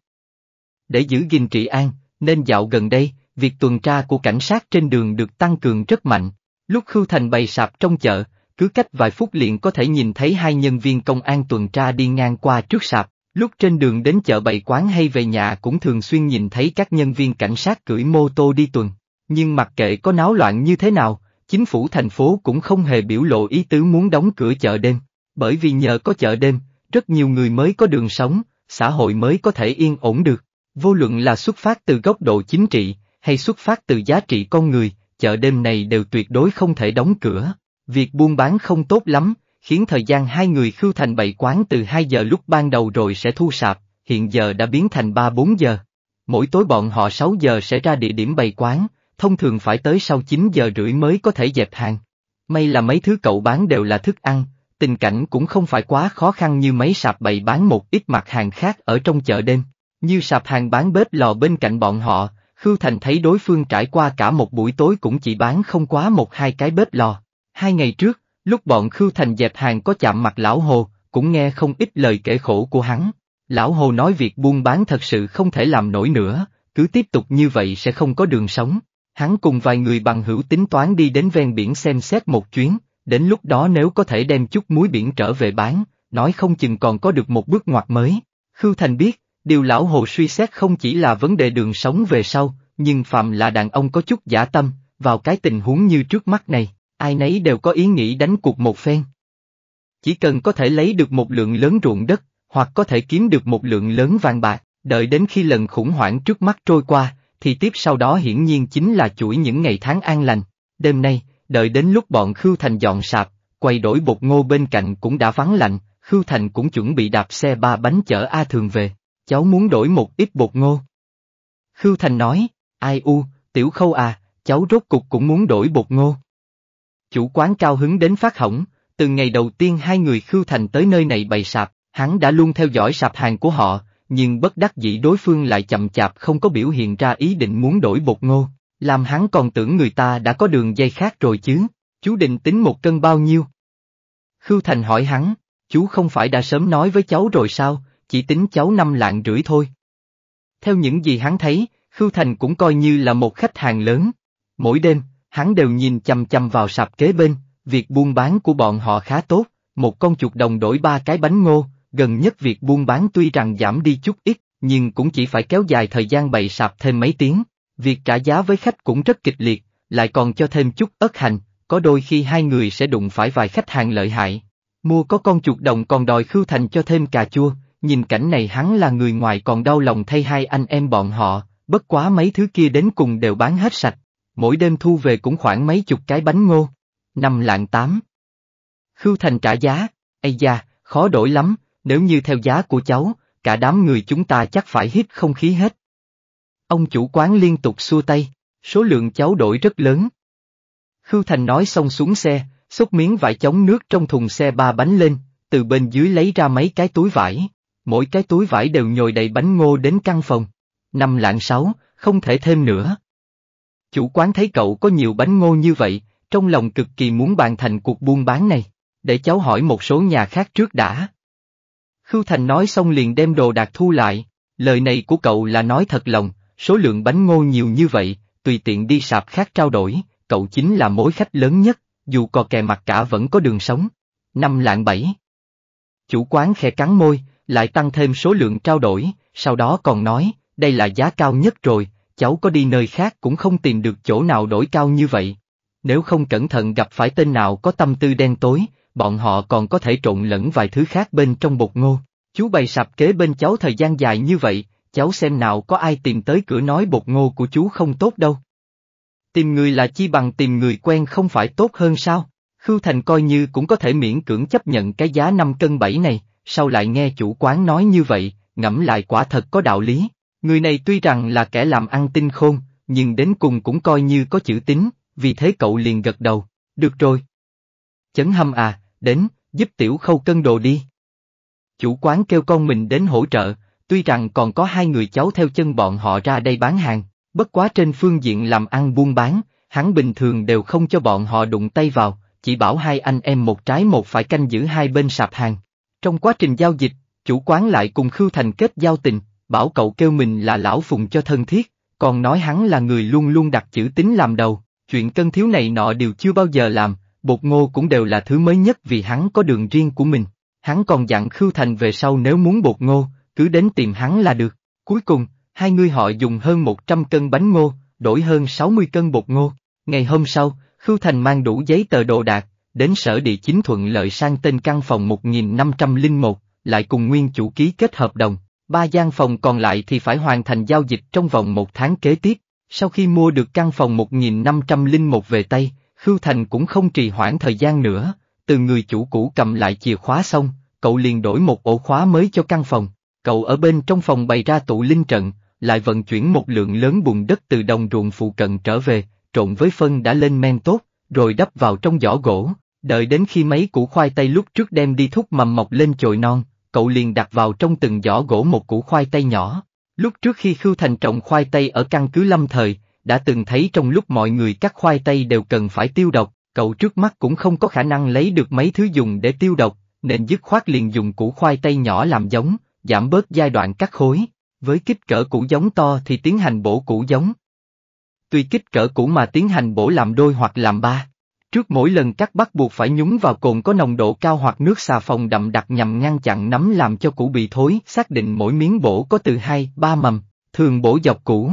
Để giữ gìn trị an, nên dạo gần đây, việc tuần tra của cảnh sát trên đường được tăng cường rất mạnh. Lúc Khưu Thành bày sạp trong chợ, cứ cách vài phút liền có thể nhìn thấy hai nhân viên công an tuần tra đi ngang qua trước sạp. Lúc trên đường đến chợ bày quán hay về nhà cũng thường xuyên nhìn thấy các nhân viên cảnh sát cưỡi mô tô đi tuần. Nhưng mặc kệ có náo loạn như thế nào, chính phủ thành phố cũng không hề biểu lộ ý tứ muốn đóng cửa chợ đêm, bởi vì nhờ có chợ đêm, rất nhiều người mới có đường sống, xã hội mới có thể yên ổn được. Vô luận là xuất phát từ góc độ chính trị, hay xuất phát từ giá trị con người, chợ đêm này đều tuyệt đối không thể đóng cửa. Việc buôn bán không tốt lắm, khiến thời gian hai người khưu thành bậy quán từ 2 giờ lúc ban đầu rồi sẽ thu sạp, hiện giờ đã biến thành 3-4 giờ. Mỗi tối bọn họ 6 giờ sẽ ra địa điểm bày quán, thông thường phải tới sau 9 giờ rưỡi mới có thể dẹp hàng. May là mấy thứ cậu bán đều là thức ăn, tình cảnh cũng không phải quá khó khăn như mấy sạp bày bán một ít mặt hàng khác ở trong chợ đêm. Như sạp hàng bán bếp lò bên cạnh bọn họ, Khưu Thành thấy đối phương trải qua cả một buổi tối cũng chỉ bán không quá một hai cái bếp lò. Hai ngày trước, lúc bọn Khưu Thành dẹp hàng có chạm mặt Lão Hồ, cũng nghe không ít lời kể khổ của hắn. Lão Hồ nói việc buôn bán thật sự không thể làm nổi nữa, cứ tiếp tục như vậy sẽ không có đường sống. Hắn cùng vài người bằng hữu tính toán đi đến ven biển xem xét một chuyến, đến lúc đó nếu có thể đem chút muối biển trở về bán, nói không chừng còn có được một bước ngoặt mới. Khưu Thành biết, điều lão hồ suy xét không chỉ là vấn đề đường sống về sau, nhưng phạm là đàn ông có chút giả tâm, vào cái tình huống như trước mắt này, ai nấy đều có ý nghĩ đánh cuộc một phen. Chỉ cần có thể lấy được một lượng lớn ruộng đất, hoặc có thể kiếm được một lượng lớn vàng bạc, đợi đến khi lần khủng hoảng trước mắt trôi qua, thì tiếp sau đó hiển nhiên chính là chuỗi những ngày tháng an lành. Đêm nay, đợi đến lúc bọn Khưu Thành dọn sạp, quay đổi bột ngô bên cạnh cũng đã vắng lạnh, Khưu Thành cũng chuẩn bị đạp xe ba bánh chở A Thường về, cháu muốn đổi một ít bột ngô. Khưu Thành nói, ai u, tiểu khâu à, cháu rốt cục cũng muốn đổi bột ngô. Chủ quán cao hứng đến phát hỏng, từ ngày đầu tiên hai người Khưu Thành tới nơi này bày sạp, hắn đã luôn theo dõi sạp hàng của họ, nhưng bất đắc dĩ đối phương lại chậm chạp không có biểu hiện ra ý định muốn đổi bột ngô, làm hắn còn tưởng người ta đã có đường dây khác rồi chứ, chú định tính một cân bao nhiêu. Khưu Thành hỏi hắn, chú không phải đã sớm nói với cháu rồi sao, chỉ tính cháu năm lạng rưỡi thôi. Theo những gì hắn thấy, Khưu Thành cũng coi như là một khách hàng lớn. Mỗi đêm, hắn đều nhìn chằm chằm vào sạp kế bên, việc buôn bán của bọn họ khá tốt, một con chuột đồng đổi ba cái bánh ngô, gần nhất việc buôn bán tuy rằng giảm đi chút ít, nhưng cũng chỉ phải kéo dài thời gian bày sạp thêm mấy tiếng. Việc trả giá với khách cũng rất kịch liệt, lại còn cho thêm chút ớt hành, có đôi khi hai người sẽ đụng phải vài khách hàng lợi hại. Mua có con chuột đồng còn đòi khưu thành cho thêm cà chua, nhìn cảnh này hắn là người ngoài còn đau lòng thay hai anh em bọn họ, bất quá mấy thứ kia đến cùng đều bán hết sạch, mỗi đêm thu về cũng khoảng mấy chục cái bánh ngô. Năm lạng tám. Khưu thành trả giá, ây da, khó đổi lắm, nếu như theo giá của cháu, cả đám người chúng ta chắc phải hít không khí hết. Ông chủ quán liên tục xua tay, số lượng cháu đổi rất lớn. Khưu Thành nói xong xuống xe, xúc miếng vải chống nước trong thùng xe ba bánh lên, từ bên dưới lấy ra mấy cái túi vải. Mỗi cái túi vải đều nhồi đầy bánh ngô đến căn phòng. Năm lạng sáu, không thể thêm nữa. Chủ quán thấy cậu có nhiều bánh ngô như vậy, trong lòng cực kỳ muốn bàn thành cuộc buôn bán này. Để cháu hỏi một số nhà khác trước đã. Khưu Thành nói xong liền đem đồ đạc thu lại, lời này của cậu là nói thật lòng, số lượng bánh ngô nhiều như vậy, tùy tiện đi sạp khác trao đổi, cậu chính là mối khách lớn nhất, dù có kè mặt cả vẫn có đường sống. Năm lạng bảy. Chủ quán khẽ cắn môi, lại tăng thêm số lượng trao đổi, sau đó còn nói, đây là giá cao nhất rồi, cháu có đi nơi khác cũng không tìm được chỗ nào đổi cao như vậy. Nếu không cẩn thận gặp phải tên nào có tâm tư đen tối, bọn họ còn có thể trộn lẫn vài thứ khác bên trong bột ngô. Chú bày sạp kế bên cháu thời gian dài như vậy, cháu xem nào có ai tìm tới cửa nói bột ngô của chú không tốt đâu. Tìm người là chi bằng tìm người quen không phải tốt hơn sao? Khưu Thành coi như cũng có thể miễn cưỡng chấp nhận cái giá 5 cân 7 này, sau lại nghe chủ quán nói như vậy, ngẫm lại quả thật có đạo lý. Người này tuy rằng là kẻ làm ăn tinh khôn, nhưng đến cùng cũng coi như có chữ tín, vì thế cậu liền gật đầu, được rồi. Chấn hâm à, đến, giúp tiểu khâu cân đồ đi. Chủ quán kêu con mình đến hỗ trợ, tuy rằng còn có hai người cháu theo chân bọn họ ra đây bán hàng, bất quá trên phương diện làm ăn buôn bán, hắn bình thường đều không cho bọn họ đụng tay vào, chỉ bảo hai anh em một trái một phải canh giữ hai bên sạp hàng. Trong quá trình giao dịch, chủ quán lại cùng Khưu Thành kết giao tình, bảo cậu kêu mình là lão phùng cho thân thiết, còn nói hắn là người luôn luôn đặt chữ tính làm đầu, chuyện cân thiếu này nọ đều chưa bao giờ làm, bột ngô cũng đều là thứ mới nhất vì hắn có đường riêng của mình. Hắn còn dặn Khưu Thành về sau nếu muốn bột ngô, cứ đến tìm hắn là được. Cuối cùng, hai người họ dùng hơn 100 cân bánh ngô, đổi hơn 60 cân bột ngô. Ngày hôm sau, Khưu Thành mang đủ giấy tờ đồ đạc, đến sở địa chính thuận lợi sang tên căn phòng 1501, lại cùng nguyên chủ ký kết hợp đồng. Ba gian phòng còn lại thì phải hoàn thành giao dịch trong vòng một tháng kế tiếp. Sau khi mua được căn phòng 1501 về Tây, Khưu Thành cũng không trì hoãn thời gian nữa, từ người chủ cũ cầm lại chìa khóa xong, cậu liền đổi một ổ khóa mới cho căn phòng. Cậu ở bên trong phòng bày ra tụ linh trận, lại vận chuyển một lượng lớn bùn đất từ đồng ruộng phụ cận trở về, trộn với phân đã lên men tốt, rồi đắp vào trong giỏ gỗ, đợi đến khi mấy củ khoai tây lúc trước đem đi thúc mầm mọc lên chồi non, cậu liền đặt vào trong từng giỏ gỗ một củ khoai tây nhỏ. Lúc trước khi Khưu Thành trồng khoai tây ở căn cứ lâm thời, đã từng thấy trong lúc mọi người cắt khoai tây đều cần phải tiêu độc, cậu trước mắt cũng không có khả năng lấy được mấy thứ dùng để tiêu độc, nên dứt khoát liền dùng củ khoai tây nhỏ làm giống, giảm bớt giai đoạn cắt khối. Với kích cỡ củ giống to thì tiến hành bổ củ giống. Tuy kích cỡ củ mà tiến hành bổ làm đôi hoặc làm ba. Trước mỗi lần cắt bắt buộc phải nhúng vào cồn có nồng độ cao hoặc nước xà phòng đậm đặc nhằm ngăn chặn nấm làm cho củ bị thối, xác định mỗi miếng bổ có từ 2, 3 mầm, thường bổ dọc củ,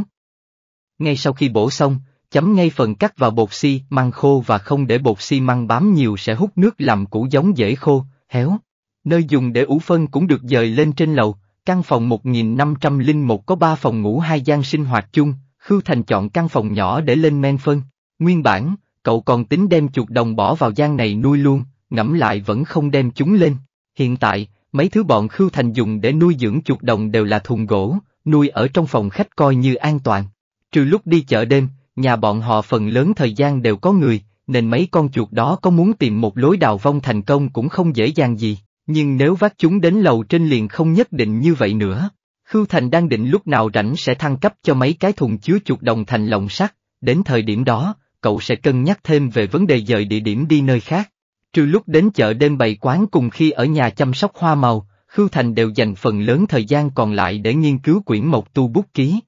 ngay sau khi bổ xong, chấm ngay phần cắt vào bột xi măng khô và không để bột xi măng bám nhiều sẽ hút nước làm củ giống dễ khô, héo. Nơi dùng để ủ phân cũng được dời lên trên lầu, căn phòng 1501 có 3 phòng ngủ hai gian sinh hoạt chung, Khưu Thành chọn căn phòng nhỏ để lên men phân. Nguyên bản, cậu còn tính đem chuột đồng bỏ vào gian này nuôi luôn, ngẫm lại vẫn không đem chúng lên. Hiện tại, mấy thứ bọn Khưu Thành dùng để nuôi dưỡng chuột đồng đều là thùng gỗ, nuôi ở trong phòng khách coi như an toàn trừ lúc đi chợ đêm, nhà bọn họ phần lớn thời gian đều có người, nên mấy con chuột đó có muốn tìm một lối đào vong thành công cũng không dễ dàng gì, nhưng nếu vác chúng đến lầu trên liền không nhất định như vậy nữa. Khưu Thành đang định lúc nào rảnh sẽ thăng cấp cho mấy cái thùng chứa chuột đồng thành lồng sắt, đến thời điểm đó, cậu sẽ cân nhắc thêm về vấn đề dời địa điểm đi nơi khác. Trừ lúc đến chợ đêm bày quán cùng khi ở nhà chăm sóc hoa màu, Khưu Thành đều dành phần lớn thời gian còn lại để nghiên cứu quyển mộc tu bút ký.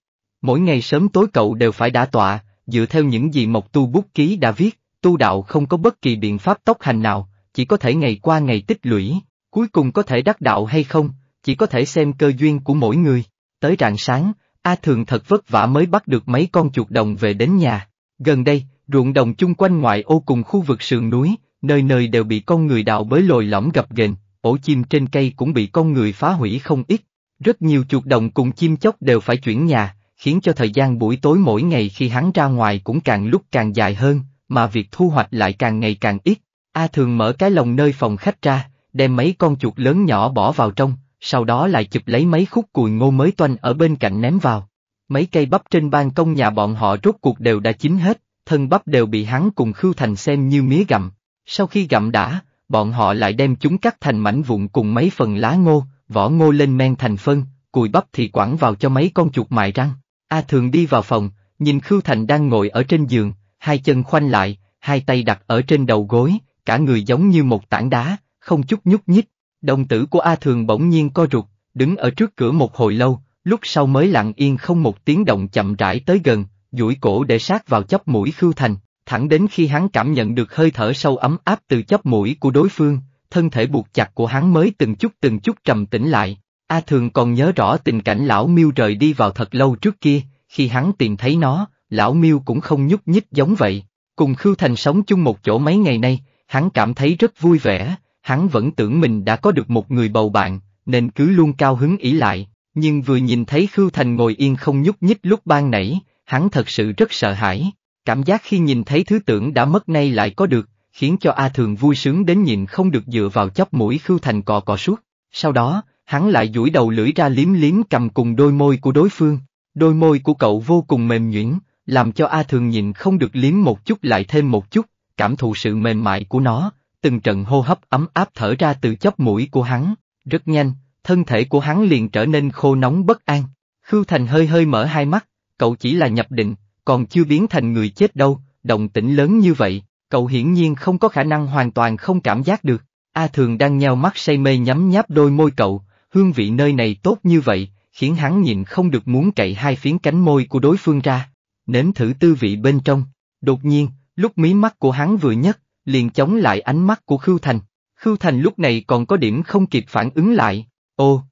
Mỗi ngày sớm tối cậu đều phải đả tọa, dựa theo những gì Mộc Tu bút ký đã viết, tu đạo không có bất kỳ biện pháp tốc hành nào, chỉ có thể ngày qua ngày tích lũy, cuối cùng có thể đắc đạo hay không, chỉ có thể xem cơ duyên của mỗi người. Tới rạng sáng, A Thường thật vất vả mới bắt được mấy con chuột đồng về đến nhà. Gần đây, ruộng đồng chung quanh ngoại ô cùng khu vực sườn núi, nơi nơi đều bị con người đào bới lồi lõm gập ghềnh, ổ chim trên cây cũng bị con người phá hủy không ít. Rất nhiều chuột đồng cùng chim chóc đều phải chuyển nhà, khiến cho thời gian buổi tối mỗi ngày khi hắn ra ngoài cũng càng lúc càng dài hơn, mà việc thu hoạch lại càng ngày càng ít. A thường mở cái lồng nơi phòng khách ra, đem mấy con chuột lớn nhỏ bỏ vào trong, sau đó lại chụp lấy mấy khúc cùi ngô mới toanh ở bên cạnh ném vào. Mấy cây bắp trên ban công nhà bọn họ rốt cuộc đều đã chín hết, thân bắp đều bị hắn cùng Khưu Thành xem như mía gặm. Sau khi gặm đã, bọn họ lại đem chúng cắt thành mảnh vụn cùng mấy phần lá ngô, vỏ ngô lên men thành phân, cùi bắp thì quẳng vào cho mấy con chuột mài răng. A Thường đi vào phòng, nhìn Khưu Thành đang ngồi ở trên giường, hai chân khoanh lại, hai tay đặt ở trên đầu gối, cả người giống như một tảng đá, không chút nhúc nhích. Đồng tử của A Thường bỗng nhiên co rụt, đứng ở trước cửa một hồi lâu, lúc sau mới lặng yên không một tiếng động chậm rãi tới gần, duỗi cổ để sát vào chóp mũi Khưu Thành, thẳng đến khi hắn cảm nhận được hơi thở sâu ấm áp từ chóp mũi của đối phương, thân thể buộc chặt của hắn mới từng chút từng chút trầm tĩnh lại, A Thường còn nhớ rõ tình cảnh lão miu rời đi vào thật lâu trước kia, khi hắn tìm thấy nó, lão miu cũng không nhúc nhích giống vậy. Cùng Khưu Thành sống chung một chỗ mấy ngày nay, hắn cảm thấy rất vui vẻ, hắn vẫn tưởng mình đã có được một người bầu bạn, nên cứ luôn cao hứng ỷ lại, nhưng vừa nhìn thấy Khưu Thành ngồi yên không nhúc nhích lúc ban nãy, hắn thật sự rất sợ hãi. Cảm giác khi nhìn thấy thứ tưởng đã mất nay lại có được, khiến cho A Thường vui sướng đến nhìn không được dựa vào chóp mũi Khưu Thành cò cò suốt. Sau đó, hắn lại duỗi đầu lưỡi ra liếm liếm cầm cùng đôi môi của đối phương. Đôi môi của cậu vô cùng mềm nhuyễn, làm cho A Thường nhìn không được liếm một chút lại thêm một chút, cảm thụ sự mềm mại của nó, từng trận hô hấp ấm áp thở ra từ chóp mũi của hắn, rất nhanh, thân thể của hắn liền trở nên khô nóng bất an. Khưu Thành hơi hơi mở hai mắt, cậu chỉ là nhập định, còn chưa biến thành người chết đâu, động tĩnh lớn như vậy, cậu hiển nhiên không có khả năng hoàn toàn không cảm giác được. A Thường đang nheo mắt say mê nhắm nháp đôi môi cậu, hương vị nơi này tốt như vậy, khiến hắn nhìn không được muốn cậy hai phiến cánh môi của đối phương ra, nếm thử tư vị bên trong. Đột nhiên, lúc mí mắt của hắn vừa nhấc, liền chống lại ánh mắt của Khưu Thành. Khưu Thành lúc này còn có điểm không kịp phản ứng lại, ô.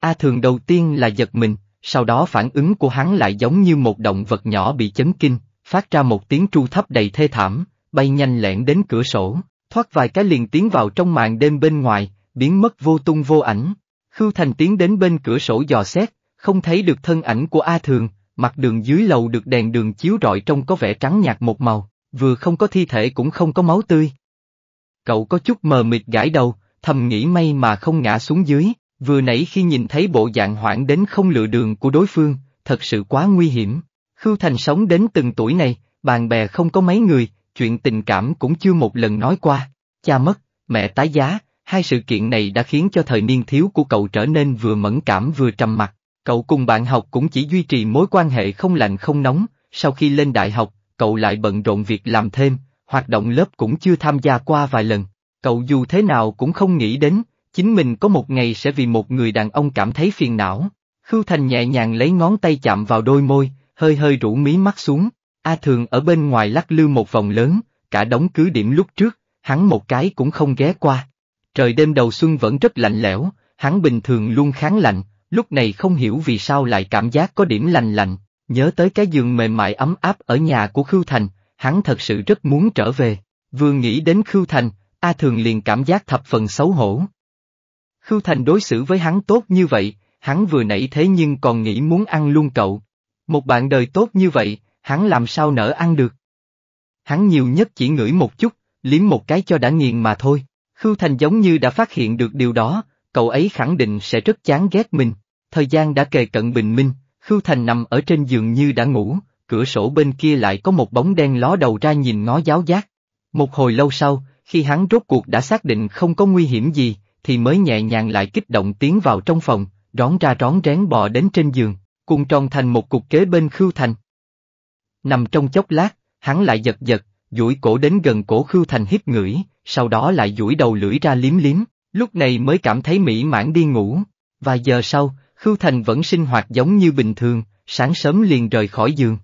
A thường đầu tiên là giật mình, sau đó phản ứng của hắn lại giống như một động vật nhỏ bị chấn kinh, phát ra một tiếng tru thấp đầy thê thảm, bay nhanh lẹn đến cửa sổ, thoát vài cái liền tiến vào trong màn đêm bên ngoài, biến mất vô tung vô ảnh. Khưu Thành tiến đến bên cửa sổ dò xét, không thấy được thân ảnh của A Thường, mặt đường dưới lầu được đèn đường chiếu rọi trông có vẻ trắng nhạt một màu, vừa không có thi thể cũng không có máu tươi. Cậu có chút mờ mịt gãi đầu, thầm nghĩ may mà không ngã xuống dưới, vừa nãy khi nhìn thấy bộ dạng hoảng đến không lựa đường của đối phương, thật sự quá nguy hiểm. Khưu Thành sống đến từng tuổi này, bạn bè không có mấy người, chuyện tình cảm cũng chưa một lần nói qua. Cha mất, mẹ tái giá, Hai sự kiện này đã khiến cho thời niên thiếu của cậu trở nên vừa mẫn cảm vừa trầm mặc. Cậu cùng bạn học cũng chỉ duy trì mối quan hệ không lạnh không nóng, sau khi lên đại học, cậu lại bận rộn việc làm thêm, hoạt động lớp cũng chưa tham gia qua vài lần. Cậu dù thế nào cũng không nghĩ đến, chính mình có một ngày sẽ vì một người đàn ông cảm thấy phiền não. Khưu Thành nhẹ nhàng lấy ngón tay chạm vào đôi môi, hơi hơi rũ mí mắt xuống. A Thường ở bên ngoài lắc lư một vòng lớn, cả đóng cứ điểm lúc trước, hắn một cái cũng không ghé qua. Trời đêm đầu xuân vẫn rất lạnh lẽo, hắn bình thường luôn kháng lạnh, lúc này không hiểu vì sao lại cảm giác có điểm lành lạnh, nhớ tới cái giường mềm mại ấm áp ở nhà của Khưu Thành, hắn thật sự rất muốn trở về. Vừa nghĩ đến Khưu Thành, A Thường liền cảm giác thập phần xấu hổ. Khưu Thành đối xử với hắn tốt như vậy, hắn vừa nãy thế nhưng còn nghĩ muốn ăn luôn cậu. Một bạn đời tốt như vậy, hắn làm sao nỡ ăn được. Hắn nhiều nhất chỉ ngửi một chút, liếm một cái cho đã nghiền mà thôi. Khưu Thành giống như đã phát hiện được điều đó, cậu ấy khẳng định sẽ rất chán ghét mình. Thời gian đã kề cận bình minh, Khưu Thành nằm ở trên giường như đã ngủ, cửa sổ bên kia lại có một bóng đen ló đầu ra nhìn ngó giáo giác. Một hồi lâu sau, khi hắn rốt cuộc đã xác định không có nguy hiểm gì, thì mới nhẹ nhàng lại kích động tiến vào trong phòng, rón ra rón rén bò đến trên giường, cùng tròn thành một cục kế bên Khưu Thành. Nằm trong chốc lát, hắn lại giật giật, duỗi cổ đến gần cổ Khưu Thành hít ngửi, sau đó lại duỗi đầu lưỡi ra liếm liếm, lúc này mới cảm thấy mỹ mãn đi ngủ. Vài giờ sau, Khưu Thành vẫn sinh hoạt giống như bình thường, sáng sớm liền rời khỏi giường.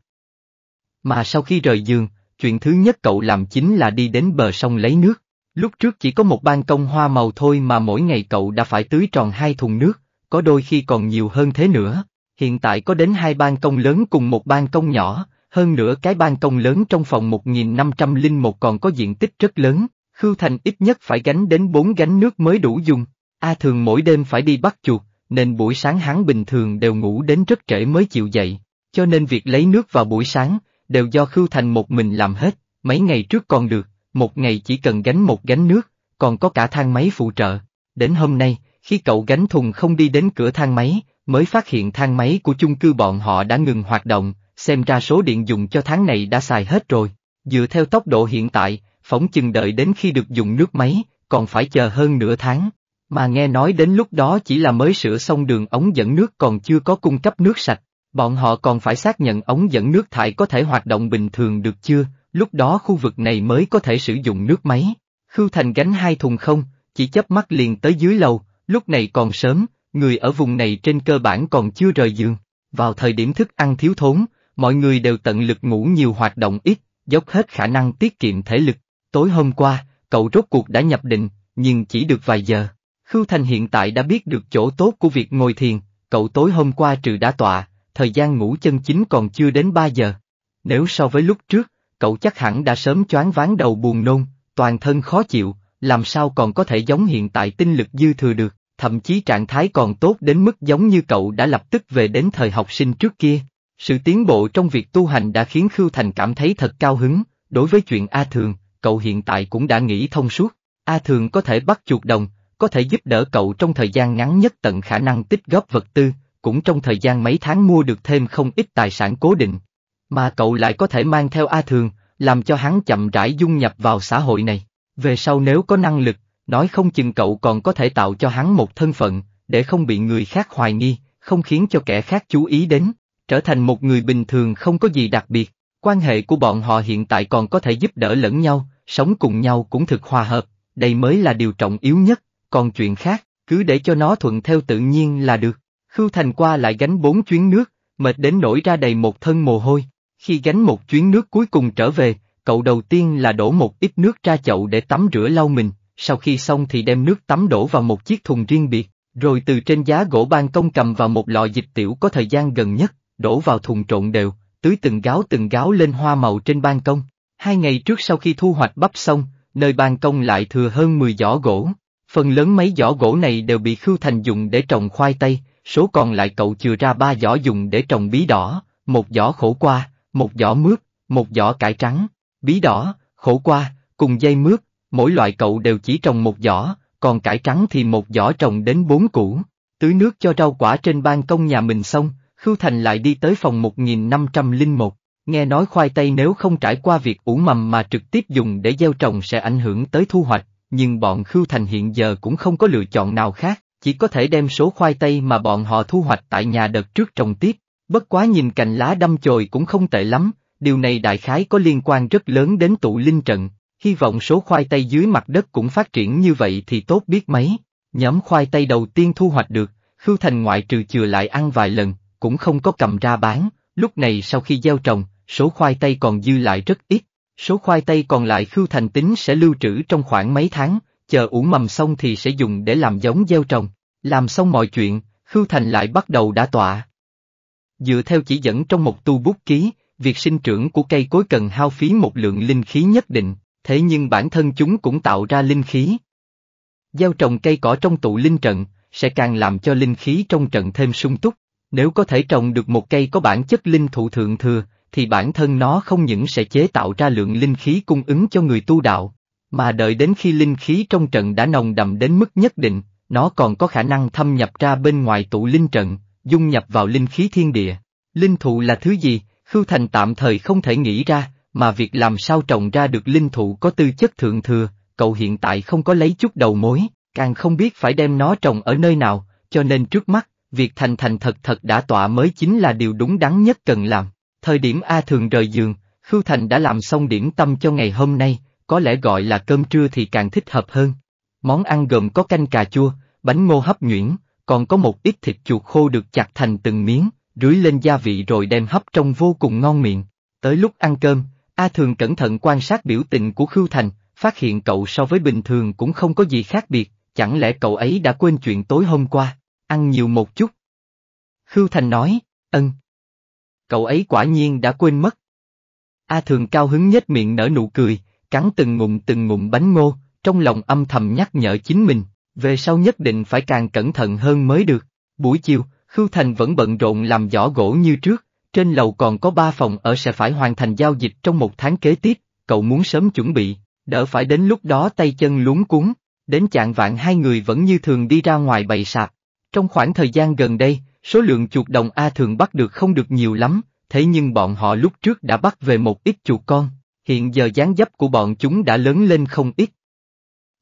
Mà sau khi rời giường, chuyện thứ nhất cậu làm chính là đi đến bờ sông lấy nước. Lúc trước chỉ có một ban công hoa màu thôi mà mỗi ngày cậu đã phải tưới tròn hai thùng nước, có đôi khi còn nhiều hơn thế nữa. Hiện tại có đến hai ban công lớn cùng một ban công nhỏ, hơn nữa cái ban công lớn trong phòng 1501 còn có diện tích rất lớn, Khưu Thành ít nhất phải gánh đến bốn gánh nước mới đủ dùng. A Thường mỗi đêm phải đi bắt chuột, nên buổi sáng hắn bình thường đều ngủ đến rất trễ mới chịu dậy, cho nên việc lấy nước vào buổi sáng, đều do Khưu Thành một mình làm hết, mấy ngày trước còn được, một ngày chỉ cần gánh một gánh nước, còn có cả thang máy phụ trợ. Đến hôm nay, khi cậu gánh thùng không đi đến cửa thang máy, mới phát hiện thang máy của chung cư bọn họ đã ngừng hoạt động, xem ra số điện dùng cho tháng này đã xài hết rồi. Dựa theo tốc độ hiện tại, phóng chừng đợi đến khi được dùng nước máy, còn phải chờ hơn nửa tháng. Mà nghe nói đến lúc đó chỉ là mới sửa xong đường ống dẫn nước còn chưa có cung cấp nước sạch, bọn họ còn phải xác nhận ống dẫn nước thải có thể hoạt động bình thường được chưa, lúc đó khu vực này mới có thể sử dụng nước máy. Khưu Thành gánh hai thùng không, chỉ chớp mắt liền tới dưới lầu, lúc này còn sớm, người ở vùng này trên cơ bản còn chưa rời giường. Vào thời điểm thức ăn thiếu thốn, mọi người đều tận lực ngủ nhiều hoạt động ít, dốc hết khả năng tiết kiệm thể lực. Tối hôm qua, cậu rốt cuộc đã nhập định, nhưng chỉ được vài giờ. Khưu Thành hiện tại đã biết được chỗ tốt của việc ngồi thiền, cậu tối hôm qua trừ đã tọa, thời gian ngủ chân chính còn chưa đến 3 giờ. Nếu so với lúc trước, cậu chắc hẳn đã sớm choáng váng đầu buồn nôn, toàn thân khó chịu, làm sao còn có thể giống hiện tại tinh lực dư thừa được, thậm chí trạng thái còn tốt đến mức giống như cậu đã lập tức về đến thời học sinh trước kia. Sự tiến bộ trong việc tu hành đã khiến Khưu Thành cảm thấy thật cao hứng, đối với chuyện A Thường, cậu hiện tại cũng đã nghĩ thông suốt, A Thường có thể bắt chuột đồng, có thể giúp đỡ cậu trong thời gian ngắn nhất tận khả năng tích góp vật tư, cũng trong thời gian mấy tháng mua được thêm không ít tài sản cố định. Mà cậu lại có thể mang theo A Thường, làm cho hắn chậm rãi dung nhập vào xã hội này. Về sau nếu có năng lực, nói không chừng cậu còn có thể tạo cho hắn một thân phận, để không bị người khác hoài nghi, không khiến cho kẻ khác chú ý đến trở thành một người bình thường không có gì đặc biệt, quan hệ của bọn họ hiện tại còn có thể giúp đỡ lẫn nhau, sống cùng nhau cũng thực hòa hợp, đây mới là điều trọng yếu nhất, còn chuyện khác, cứ để cho nó thuận theo tự nhiên là được. Khưu Thành qua lại gánh bốn chuyến nước, mệt đến nổi ra đầy một thân mồ hôi. Khi gánh một chuyến nước cuối cùng trở về, cậu đầu tiên là đổ một ít nước ra chậu để tắm rửa lau mình, sau khi xong thì đem nước tắm đổ vào một chiếc thùng riêng biệt, rồi từ trên giá gỗ ban công cầm vào một lọ dịch tiểu có thời gian gần nhất, đổ vào thùng trộn đều, tưới từng gáo từng gáo lên hoa màu trên ban công. Hai ngày trước sau khi thu hoạch bắp xong, nơi ban công lại thừa hơn 10 giỏ gỗ. Phần lớn mấy giỏ gỗ này đều bị Khưu Thành dùng để trồng khoai tây, số còn lại cậu chừa ra ba giỏ dùng để trồng bí đỏ, một giỏ khổ qua, một giỏ mướp, một giỏ cải trắng, bí đỏ, khổ qua, cùng dây mướp, mỗi loại cậu đều chỉ trồng một giỏ, còn cải trắng thì một giỏ trồng đến bốn củ. Tưới nước cho rau quả trên ban công nhà mình xong, Khưu Thành lại đi tới phòng 1501, nghe nói khoai tây nếu không trải qua việc ủ mầm mà trực tiếp dùng để gieo trồng sẽ ảnh hưởng tới thu hoạch, nhưng bọn Khưu Thành hiện giờ cũng không có lựa chọn nào khác, chỉ có thể đem số khoai tây mà bọn họ thu hoạch tại nhà đợt trước trồng tiếp, bất quá nhìn cành lá đâm chồi cũng không tệ lắm, điều này đại khái có liên quan rất lớn đến tụ linh trận, hy vọng số khoai tây dưới mặt đất cũng phát triển như vậy thì tốt biết mấy. Nhóm khoai tây đầu tiên thu hoạch được, Khưu Thành ngoại trừ chừa lại ăn vài lần, cũng không có cầm ra bán, lúc này sau khi gieo trồng, số khoai tây còn dư lại rất ít. Số khoai tây còn lại Khưu Thành tính sẽ lưu trữ trong khoảng mấy tháng, chờ ủ mầm xong thì sẽ dùng để làm giống gieo trồng. Làm xong mọi chuyện, Khưu Thành lại bắt đầu đã tọa. Dựa theo chỉ dẫn trong một tu bút ký, việc sinh trưởng của cây cối cần hao phí một lượng linh khí nhất định, thế nhưng bản thân chúng cũng tạo ra linh khí. Gieo trồng cây cỏ trong tụ linh trận, sẽ càng làm cho linh khí trong trận thêm sung túc, nếu có thể trồng được một cây có bản chất linh thụ thượng thừa, thì bản thân nó không những sẽ chế tạo ra lượng linh khí cung ứng cho người tu đạo, mà đợi đến khi linh khí trong trận đã nồng đậm đến mức nhất định, nó còn có khả năng thâm nhập ra bên ngoài tụ linh trận, dung nhập vào linh khí thiên địa. Linh thụ là thứ gì, Khưu Thành tạm thời không thể nghĩ ra, mà việc làm sao trồng ra được linh thụ có tư chất thượng thừa, cậu hiện tại không có lấy chút đầu mối, càng không biết phải đem nó trồng ở nơi nào, cho nên trước mắt, việc thành thành thật thật đã tọa mới chính là điều đúng đắn nhất cần làm. Thời điểm A Thường rời giường, Khưu Thành đã làm xong điểm tâm cho ngày hôm nay, có lẽ gọi là cơm trưa thì càng thích hợp hơn. Món ăn gồm có canh cà chua, bánh ngô hấp nhuyễn, còn có một ít thịt chuột khô được chặt thành từng miếng, rưới lên gia vị rồi đem hấp trong vô cùng ngon miệng. Tới lúc ăn cơm, A Thường cẩn thận quan sát biểu tình của Khưu Thành, phát hiện cậu so với bình thường cũng không có gì khác biệt, chẳng lẽ cậu ấy đã quên chuyện tối hôm qua ăn nhiều một chút. Khưu Thành nói, ân. Cậu ấy quả nhiên đã quên mất. A Thường cao hứng nhất miệng nở nụ cười, cắn từng ngụm từng ngụm bánh ngô, trong lòng âm thầm nhắc nhở chính mình, về sau nhất định phải càng cẩn thận hơn mới được. Buổi chiều, Khưu Thành vẫn bận rộn làm giỏ gỗ như trước, trên lầu còn có ba phòng ở sẽ phải hoàn thành giao dịch trong một tháng kế tiếp, cậu muốn sớm chuẩn bị, đỡ phải đến lúc đó tay chân luống cuốn, đến chạng vạn hai người vẫn như thường đi ra ngoài bày sạp. Trong khoảng thời gian gần đây, số lượng chuột đồng A thường bắt được không được nhiều lắm, thế nhưng bọn họ lúc trước đã bắt về một ít chuột con, hiện giờ dáng dấp của bọn chúng đã lớn lên không ít.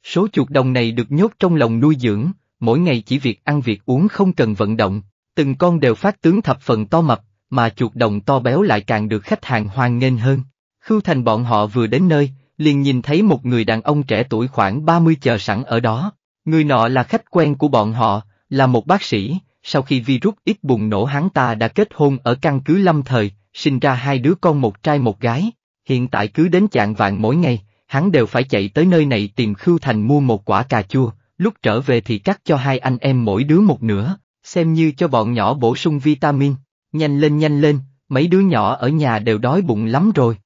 Số chuột đồng này được nhốt trong lòng nuôi dưỡng, mỗi ngày chỉ việc ăn việc uống không cần vận động, từng con đều phát tướng thập phần to mập, mà chuột đồng to béo lại càng được khách hàng hoan nghênh hơn. Khưu Thành bọn họ vừa đến nơi, liền nhìn thấy một người đàn ông trẻ tuổi khoảng 30 chờ sẵn ở đó. Người nọ là khách quen của bọn họ, là một bác sĩ, sau khi virus ít bùng nổ hắn ta đã kết hôn ở căn cứ lâm thời, sinh ra hai đứa con một trai một gái, hiện tại cứ đến chạng vạn mỗi ngày, hắn đều phải chạy tới nơi này tìm Khưu Thành mua một quả cà chua, lúc trở về thì cắt cho hai anh em mỗi đứa một nửa, xem như cho bọn nhỏ bổ sung vitamin, nhanh lên nhanh lên, mấy đứa nhỏ ở nhà đều đói bụng lắm rồi.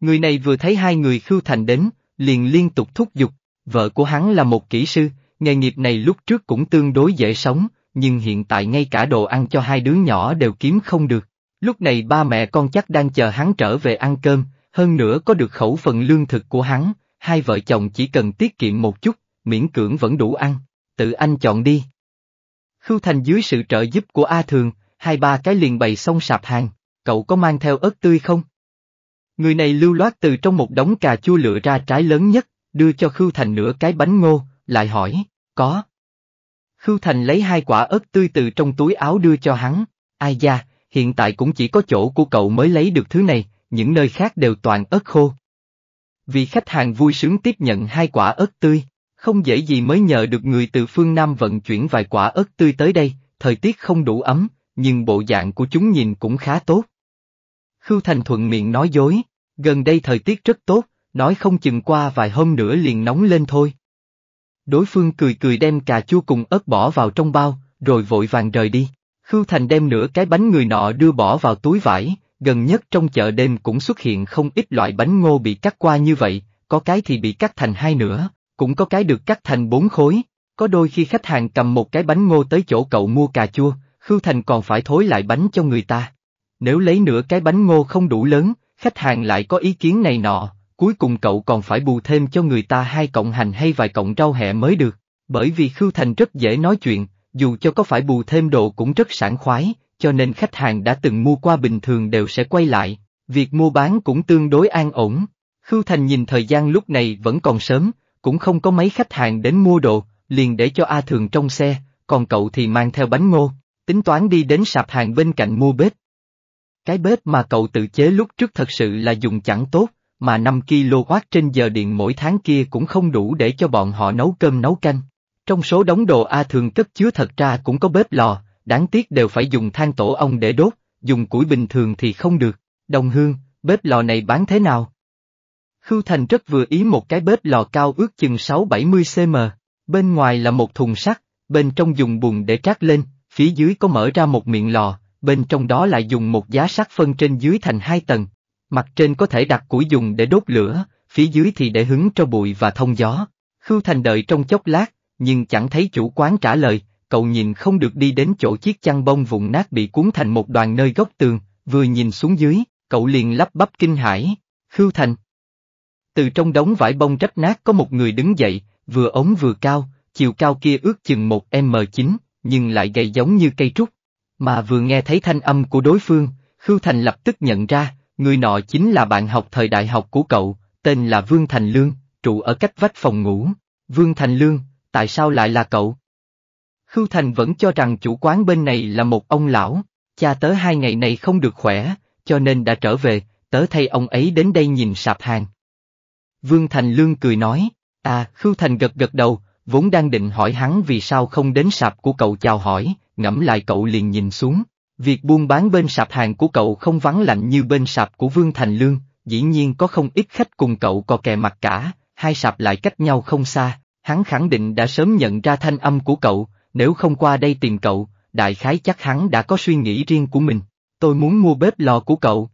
Người này vừa thấy hai người Khưu Thành đến, liền liên tục thúc giục, vợ của hắn là một kỹ sư, nghề nghiệp này lúc trước cũng tương đối dễ sống, nhưng hiện tại ngay cả đồ ăn cho hai đứa nhỏ đều kiếm không được. Lúc này ba mẹ con chắc đang chờ hắn trở về ăn cơm, hơn nữa có được khẩu phần lương thực của hắn, hai vợ chồng chỉ cần tiết kiệm một chút, miễn cưỡng vẫn đủ ăn, tự anh chọn đi. Khưu Thành dưới sự trợ giúp của A Thường, hai ba cái liền bày xong sạp hàng, cậu có mang theo ớt tươi không? Người này lưu loát từ trong một đống cà chua lựa ra trái lớn nhất, đưa cho Khưu Thành nửa cái bánh ngô, lại hỏi, có. Khưu Thành lấy hai quả ớt tươi từ trong túi áo đưa cho hắn, ai da, hiện tại cũng chỉ có chỗ của cậu mới lấy được thứ này, những nơi khác đều toàn ớt khô. Vì khách hàng vui sướng tiếp nhận hai quả ớt tươi, không dễ gì mới nhờ được người từ phương Nam vận chuyển vài quả ớt tươi tới đây, thời tiết không đủ ấm, nhưng bộ dạng của chúng nhìn cũng khá tốt. Khưu Thành thuận miệng nói dối, gần đây thời tiết rất tốt, nói không chừng qua vài hôm nữa liền nóng lên thôi. Đối phương cười cười đem cà chua cùng ớt bỏ vào trong bao, rồi vội vàng rời đi. Khưu Thành đem nửa cái bánh người nọ đưa bỏ vào túi vải, gần nhất trong chợ đêm cũng xuất hiện không ít loại bánh ngô bị cắt qua như vậy, có cái thì bị cắt thành hai nửa, cũng có cái được cắt thành bốn khối. Có đôi khi khách hàng cầm một cái bánh ngô tới chỗ cậu mua cà chua, Khưu Thành còn phải thối lại bánh cho người ta. Nếu lấy nửa cái bánh ngô không đủ lớn, khách hàng lại có ý kiến này nọ, cuối cùng cậu còn phải bù thêm cho người ta hai cọng hành hay vài cọng rau hẹ mới được, bởi vì Khưu Thành rất dễ nói chuyện, dù cho có phải bù thêm đồ cũng rất sảng khoái, cho nên khách hàng đã từng mua qua bình thường đều sẽ quay lại, việc mua bán cũng tương đối an ổn. Khưu Thành nhìn thời gian lúc này vẫn còn sớm, cũng không có mấy khách hàng đến mua đồ, liền để cho A Thường trong xe, còn cậu thì mang theo bánh ngô, tính toán đi đến sạp hàng bên cạnh mua bếp. Cái bếp mà cậu tự chế lúc trước thật sự là dùng chẳng tốt, mà 5 kW trên giờ điện mỗi tháng kia cũng không đủ để cho bọn họ nấu cơm nấu canh. Trong số đống đồ A thường cất chứa thật ra cũng có bếp lò, đáng tiếc đều phải dùng than tổ ong để đốt, dùng củi bình thường thì không được. Đồng hương, bếp lò này bán thế nào? Khưu Thành rất vừa ý một cái bếp lò cao ước chừng 6-70cm, bên ngoài là một thùng sắt, bên trong dùng bùn để trát lên, phía dưới có mở ra một miệng lò, bên trong đó lại dùng một giá sắt phân trên dưới thành hai tầng, Mặt trên có thể đặt củi dùng để đốt lửa, phía dưới thì để hứng cho bụi và thông gió. Khưu Thành đợi trong chốc lát, nhưng chẳng thấy chủ quán trả lời, cậu nhìn không được đi đến chỗ chiếc chăn bông vụn nát bị cuốn thành một đoàn nơi góc tường, vừa nhìn xuống dưới, cậu liền lắp bắp kinh hãi, Khưu Thành. Từ trong đống vải bông rách nát có một người đứng dậy, vừa ống vừa cao, chiều cao kia ước chừng một m 9 nhưng lại gầy giống như cây trúc. Mà vừa nghe thấy thanh âm của đối phương, Khưu Thành lập tức nhận ra, Người nọ chính là bạn học thời đại học của cậu, tên là Vương Thành Lương, trụ ở cách vách phòng ngủ. Vương Thành Lương, tại sao lại là cậu? Khưu Thành vẫn cho rằng chủ quán bên này là một ông lão, cha tớ hai ngày này không được khỏe, cho nên đã trở về, tớ thay ông ấy đến đây nhìn sạp hàng. Vương Thành Lương cười nói, à, Khưu Thành gật gật đầu, vốn đang định hỏi hắn vì sao không đến sạp của cậu chào hỏi, ngẫm lại cậu liền nhìn xuống, Việc buôn bán bên sạp hàng của cậu không vắng lạnh như bên sạp của Vương Thành Lương, dĩ nhiên có không ít khách cùng cậu co kè mặt cả, hai sạp lại cách nhau không xa, hắn khẳng định đã sớm nhận ra thanh âm của cậu, nếu không qua đây tìm cậu, đại khái chắc hắn đã có suy nghĩ riêng của mình, tôi muốn mua bếp lò của cậu.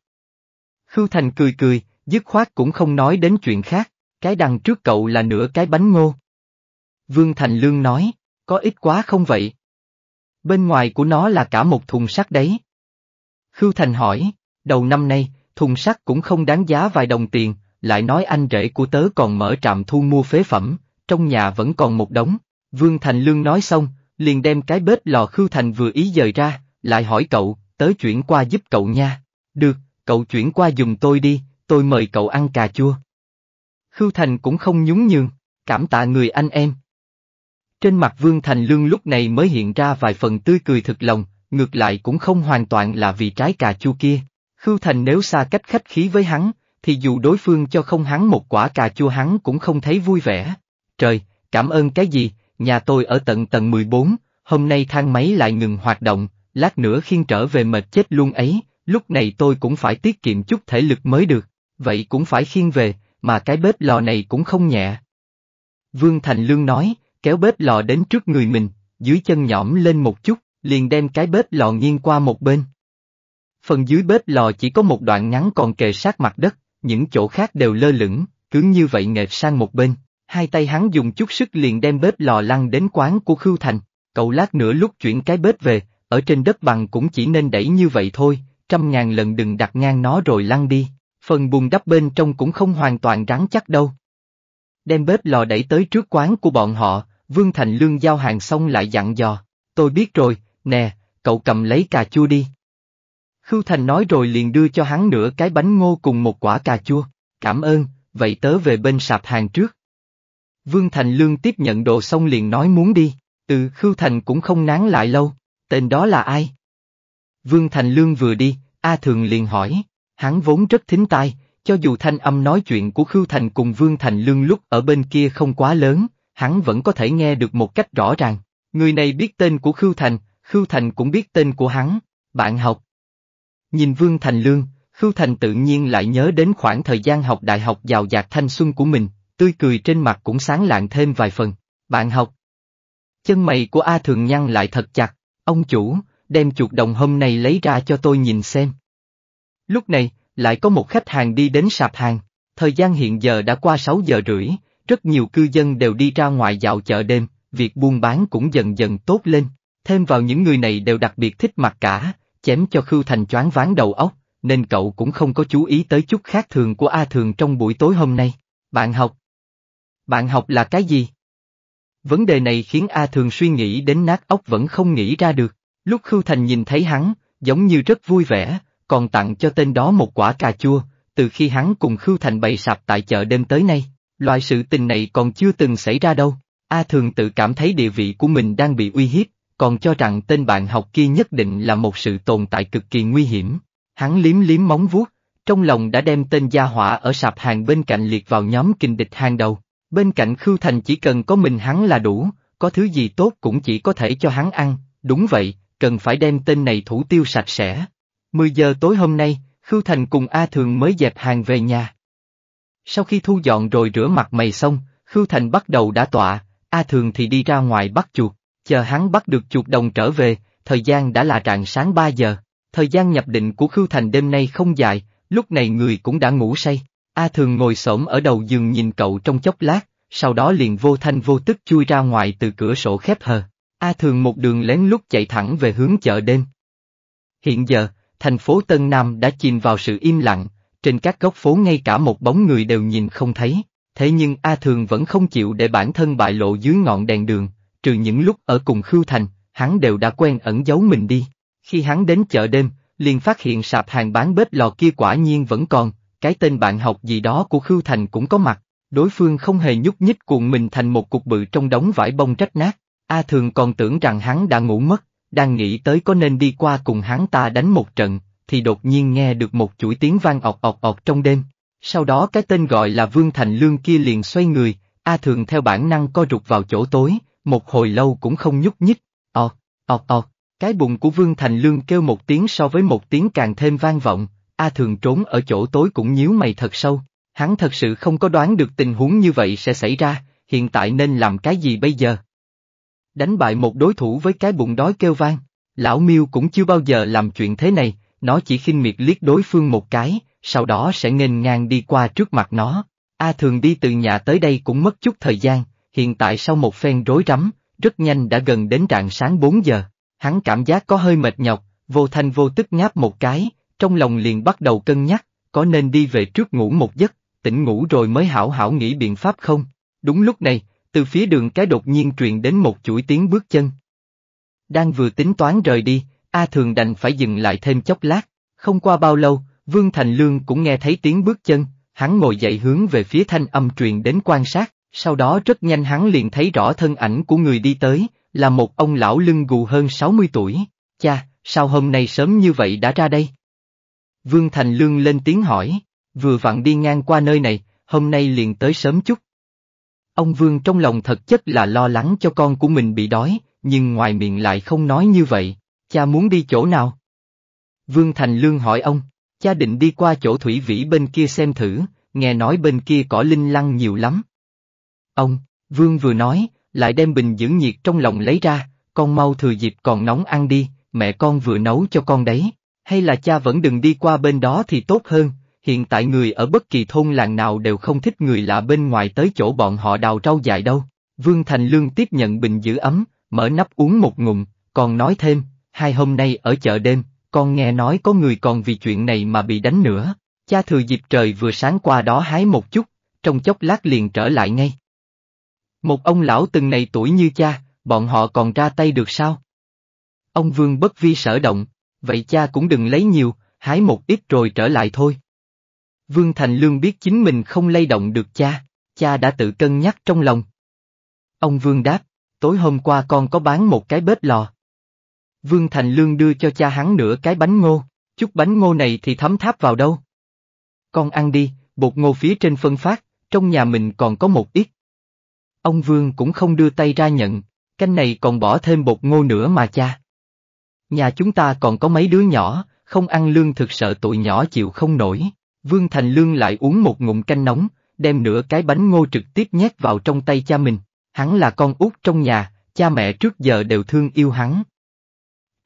Khưu Thành cười cười, dứt khoát cũng không nói đến chuyện khác, cái đằng trước cậu là nửa cái bánh ngô. Vương Thành Lương nói, có ít quá không vậy? Bên ngoài của nó là cả một thùng sắt đấy. Khưu Thành hỏi, đầu năm nay, thùng sắt cũng không đáng giá vài đồng tiền, lại nói anh rể của tớ còn mở trạm thu mua phế phẩm, trong nhà vẫn còn một đống. Vương Thành Lương nói xong, liền đem cái bếp lò Khưu Thành vừa ý dời ra, lại hỏi cậu, tớ chuyển qua giúp cậu nha. Được, cậu chuyển qua giùm tôi đi, tôi mời cậu ăn cà chua. Khưu Thành cũng không nhún nhường, cảm tạ người anh em, trên mặt Vương Thành Lương lúc này mới hiện ra vài phần tươi cười thực lòng, ngược lại cũng không hoàn toàn là vì trái cà chua kia. Khưu Thành nếu xa cách khách khí với hắn, thì dù đối phương cho không hắn một quả cà chua hắn cũng không thấy vui vẻ. Trời, cảm ơn cái gì, nhà tôi ở tận tầng 14, hôm nay thang máy lại ngừng hoạt động, lát nữa khiên trở về mệt chết luôn ấy, lúc này tôi cũng phải tiết kiệm chút thể lực mới được, vậy cũng phải khiên về, mà cái bếp lò này cũng không nhẹ. Vương Thành Lương nói, kéo bếp lò đến trước người mình, dưới chân nhõm lên một chút, liền đem cái bếp lò nghiêng qua một bên. Phần dưới bếp lò chỉ có một đoạn ngắn còn kề sát mặt đất, những chỗ khác đều lơ lửng, cứ như vậy nghệch sang một bên, hai tay hắn dùng chút sức liền đem bếp lò lăn đến quán của Khưu Thành, cậu lát nữa lúc chuyển cái bếp về, ở trên đất bằng cũng chỉ nên đẩy như vậy thôi, trăm ngàn lần đừng đặt ngang nó rồi lăn đi, phần bùn đắp bên trong cũng không hoàn toàn rắn chắc đâu. Đem bếp lò đẩy tới trước quán của bọn họ, Vương Thành Lương giao hàng xong lại dặn dò, tôi biết rồi, nè, cậu cầm lấy cà chua đi. Khưu Thành nói rồi liền đưa cho hắn nửa cái bánh ngô cùng một quả cà chua, cảm ơn, vậy tớ về bên sạp hàng trước. Vương Thành Lương tiếp nhận đồ xong liền nói muốn đi, Từ Khưu Thành cũng không nán lại lâu, tên đó là ai? Vương Thành Lương vừa đi, A Thường liền hỏi, hắn vốn rất thính tai, cho dù thanh âm nói chuyện của Khưu Thành cùng Vương Thành Lương lúc ở bên kia không quá lớn, hắn vẫn có thể nghe được một cách rõ ràng. Người này biết tên của Khưu Thành, Khưu Thành cũng biết tên của hắn, bạn học. Nhìn Vương Thành Lương, Khưu Thành tự nhiên lại nhớ đến khoảng thời gian học đại học giàu dạt thanh xuân của mình, tươi cười trên mặt cũng sáng lạng thêm vài phần. Bạn học. Chân mày của A Thường Nhăn lại thật chặt, ông chủ, đem chuột đồng hôm nay lấy ra cho tôi nhìn xem. Lúc này, lại có một khách hàng đi đến sạp hàng, thời gian hiện giờ đã qua 6 giờ rưỡi, rất nhiều cư dân đều đi ra ngoài dạo chợ đêm, việc buôn bán cũng dần dần tốt lên. Thêm vào những người này đều đặc biệt thích mặt cả, chém cho Khưu Thành choáng ván đầu óc, nên cậu cũng không có chú ý tới chút khác thường của A Thường trong buổi tối hôm nay. Bạn học Bạn học là cái gì? Vấn đề này khiến A Thường suy nghĩ đến nát óc vẫn không nghĩ ra được. Lúc Khưu Thành nhìn thấy hắn, giống như rất vui vẻ, còn tặng cho tên đó một quả cà chua, từ khi hắn cùng Khưu Thành bày sạp tại chợ đêm tới nay, Loại sự tình này còn chưa từng xảy ra đâu. A thường tự cảm thấy địa vị của mình đang bị uy hiếp, còn cho rằng tên bạn học kia nhất định là một sự tồn tại cực kỳ nguy hiểm. Hắn liếm liếm móng vuốt, trong lòng đã đem tên gia hỏa ở sạp hàng bên cạnh liệt vào nhóm kinh địch hàng đầu. Bên cạnh Khưu Thành chỉ cần có mình hắn là đủ, có thứ gì tốt cũng chỉ có thể cho hắn ăn, đúng vậy, cần phải đem tên này thủ tiêu sạch sẽ. 10 giờ tối hôm nay, Khưu Thành cùng A Thường mới dẹp hàng về nhà. Sau khi thu dọn rồi rửa mặt mày xong, Khưu Thành bắt đầu đã tọa, A Thường thì đi ra ngoài bắt chuột, chờ hắn bắt được chuột đồng trở về, thời gian đã là trạng sáng 3 giờ. Thời gian nhập định của Khưu Thành đêm nay không dài, lúc này người cũng đã ngủ say. A Thường ngồi xổm ở đầu giường nhìn cậu trong chốc lát, sau đó liền vô thanh vô tức chui ra ngoài từ cửa sổ khép hờ. A Thường một đường lén lút chạy thẳng về hướng chợ đêm. Hiện giờ, thành phố Tân Nam đã chìm vào sự im lặng, trên các góc phố ngay cả một bóng người đều nhìn không thấy, thế nhưng A Thường vẫn không chịu để bản thân bại lộ dưới ngọn đèn đường, trừ những lúc ở cùng Khưu Thành, hắn đều đã quen ẩn giấu mình đi. Khi hắn đến chợ đêm, liền phát hiện sạp hàng bán bếp lò kia quả nhiên vẫn còn, cái tên bạn học gì đó của Khưu Thành cũng có mặt, đối phương không hề nhúc nhích cuộn mình thành một cục bự trong đống vải bông rách nát. A Thường còn tưởng rằng hắn đã ngủ mất, đang nghĩ tới có nên đi qua cùng hắn ta đánh một trận, thì đột nhiên nghe được một chuỗi tiếng vang ọc ọc ọc trong đêm. Sau đó cái tên gọi là Vương Thành Lương kia liền xoay người, A Thường theo bản năng co rụt vào chỗ tối, một hồi lâu cũng không nhúc nhích, ọt, ọt ọt, cái bụng của Vương Thành Lương kêu một tiếng so với một tiếng càng thêm vang vọng, A Thường trốn ở chỗ tối cũng nhíu mày thật sâu, hắn thật sự không có đoán được tình huống như vậy sẽ xảy ra, hiện tại nên làm cái gì bây giờ? Đánh bại một đối thủ với cái bụng đói kêu vang, lão miêu cũng chưa bao giờ làm chuyện thế này, nó chỉ khinh miệt liếc đối phương một cái, sau đó sẽ nghênh ngang đi qua trước mặt nó. A thường đi từ nhà tới đây cũng mất chút thời gian, hiện tại sau một phen rối rắm, rất nhanh đã gần đến rạng sáng 4 giờ, hắn cảm giác có hơi mệt nhọc, vô thanh vô tức ngáp một cái, trong lòng liền bắt đầu cân nhắc, có nên đi về trước ngủ một giấc, tỉnh ngủ rồi mới hảo hảo nghĩ biện pháp không. Đúng lúc này, từ phía đường cái đột nhiên truyền đến một chuỗi tiếng bước chân. Đang vừa tính toán rời đi, A Thường đành phải dừng lại thêm chốc lát, không qua bao lâu, Vương Thành Lương cũng nghe thấy tiếng bước chân, hắn ngồi dậy hướng về phía thanh âm truyền đến quan sát, sau đó rất nhanh hắn liền thấy rõ thân ảnh của người đi tới, là một ông lão lưng gù hơn 60 tuổi, cha, sao hôm nay sớm như vậy đã ra đây? Vương Thành Lương lên tiếng hỏi, vừa vặn đi ngang qua nơi này, hôm nay liền tới sớm chút. Ông Vương trong lòng thật chất là lo lắng cho con của mình bị đói, nhưng ngoài miệng lại không nói như vậy cha muốn đi chỗ nào? Vương Thành Lương hỏi ông, cha định đi qua chỗ thủy vĩ bên kia xem thử, nghe nói bên kia cỏ linh lăng nhiều lắm. Ông, Vương vừa nói, lại đem bình dưỡng nhiệt trong lòng lấy ra, con mau thừa dịp còn nóng ăn đi, mẹ con vừa nấu cho con đấy, hay là cha vẫn đừng đi qua bên đó thì tốt hơn, hiện tại người ở bất kỳ thôn làng nào đều không thích người lạ bên ngoài tới chỗ bọn họ đào rau dại đâu. Vương Thành Lương tiếp nhận bình giữ ấm, mở nắp uống một ngụm, còn nói thêm, hai hôm nay ở chợ đêm, con nghe nói có người còn vì chuyện này mà bị đánh nữa. Cha thừa dịp trời vừa sáng qua đó hái một chút, trong chốc lát liền trở lại ngay. Một ông lão từng này tuổi như cha, bọn họ còn ra tay được sao? Ông Vương bất vi sở động, vậy cha cũng đừng lấy nhiều, hái một ít rồi trở lại thôi. Vương Thành Lương biết chính mình không lay động được cha, cha đã tự cân nhắc trong lòng. Ông Vương đáp, tối hôm qua con có bán một cái bếp lò, Vương Thành Lương đưa cho cha hắn nửa cái bánh ngô, chút bánh ngô này thì thấm tháp vào đâu. Con ăn đi, bột ngô phía trên phân phát, trong nhà mình còn có một ít. Ông Vương cũng không đưa tay ra nhận, canh này còn bỏ thêm bột ngô nữa mà cha. Nhà chúng ta còn có mấy đứa nhỏ, không ăn lương thực sợ tụi nhỏ chịu không nổi. Vương Thành Lương lại uống một ngụm canh nóng, đem nửa cái bánh ngô trực tiếp nhét vào trong tay cha mình. Hắn là con út trong nhà, cha mẹ trước giờ đều thương yêu hắn,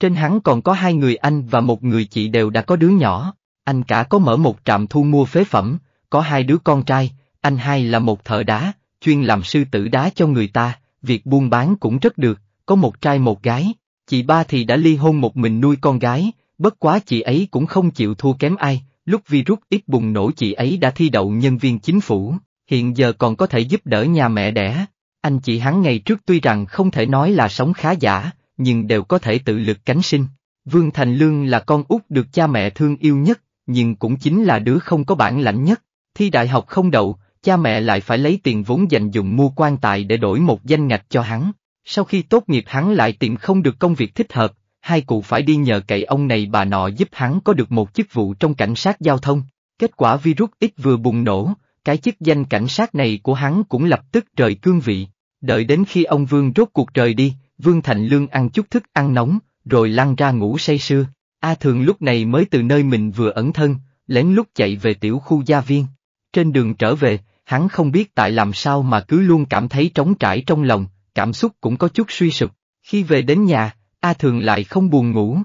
trên hắn còn có hai người anh và một người chị đều đã có đứa nhỏ, anh cả có mở một trạm thu mua phế phẩm, có hai đứa con trai, anh hai là một thợ đá, chuyên làm sư tử đá cho người ta, việc buôn bán cũng rất được, có một trai một gái, chị ba thì đã ly hôn một mình nuôi con gái, bất quá chị ấy cũng không chịu thua kém ai, lúc virus ít bùng nổ chị ấy đã thi đậu nhân viên chính phủ, hiện giờ còn có thể giúp đỡ nhà mẹ đẻ. Anh chị hắn ngày trước tuy rằng không thể nói là sống khá giả, nhưng đều có thể tự lực cánh sinh. Vương Thành Lương là con út được cha mẹ thương yêu nhất, nhưng cũng chính là đứa không có bản lãnh nhất. Thi đại học không đậu, cha mẹ lại phải lấy tiền vốn dành dùng mua quan tài để đổi một danh ngạch cho hắn. Sau khi tốt nghiệp hắn lại tìm không được công việc thích hợp, hai cụ phải đi nhờ cậy ông này bà nọ giúp hắn có được một chức vụ trong cảnh sát giao thông. Kết quả virus ít vừa bùng nổ, cái chức danh cảnh sát này của hắn cũng lập tức rời cương vị. Đợi đến khi ông Vương rốt cuộc trời đi, Vương Thành Lương ăn chút thức ăn nóng, rồi lăn ra ngủ say sưa. A Thường lúc này mới từ nơi mình vừa ẩn thân, lén lúc chạy về tiểu khu gia viên. Trên đường trở về, hắn không biết tại làm sao mà cứ luôn cảm thấy trống trải trong lòng, cảm xúc cũng có chút suy sụp. Khi về đến nhà, A Thường lại không buồn ngủ.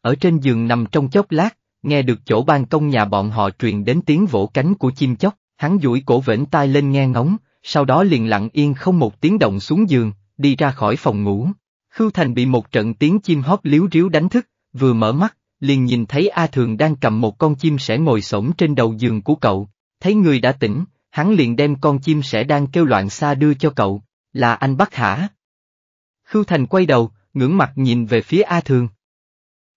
Ở trên giường nằm trong chốc lát, nghe được chỗ ban công nhà bọn họ truyền đến tiếng vỗ cánh của chim chóc, hắn duỗi cổ vểnh tai lên nghe ngóng, sau đó liền lặng yên không một tiếng động xuống giường, đi ra khỏi phòng ngủ. Khưu Thành bị một trận tiếng chim hót liếu riếu đánh thức, vừa mở mắt, liền nhìn thấy A Thường đang cầm một con chim sẻ ngồi xổm trên đầu giường của cậu, thấy người đã tỉnh, hắn liền đem con chim sẻ đang kêu loạn xa đưa cho cậu, là anh bắt hả? Khưu Thành quay đầu, ngưỡng mặt nhìn về phía A Thường.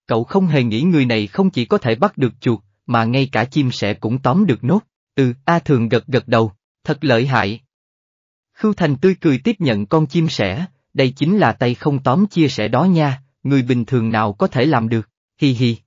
Cậu không hề nghĩ người này không chỉ có thể bắt được chuột, mà ngay cả chim sẻ cũng tóm được nốt, Từ A Thường gật gật đầu, thật lợi hại. Khưu Thành tươi cười tiếp nhận con chim sẻ, đây chính là tay không tóm chia sẻ đó nha, người bình thường nào có thể làm được, hi hi.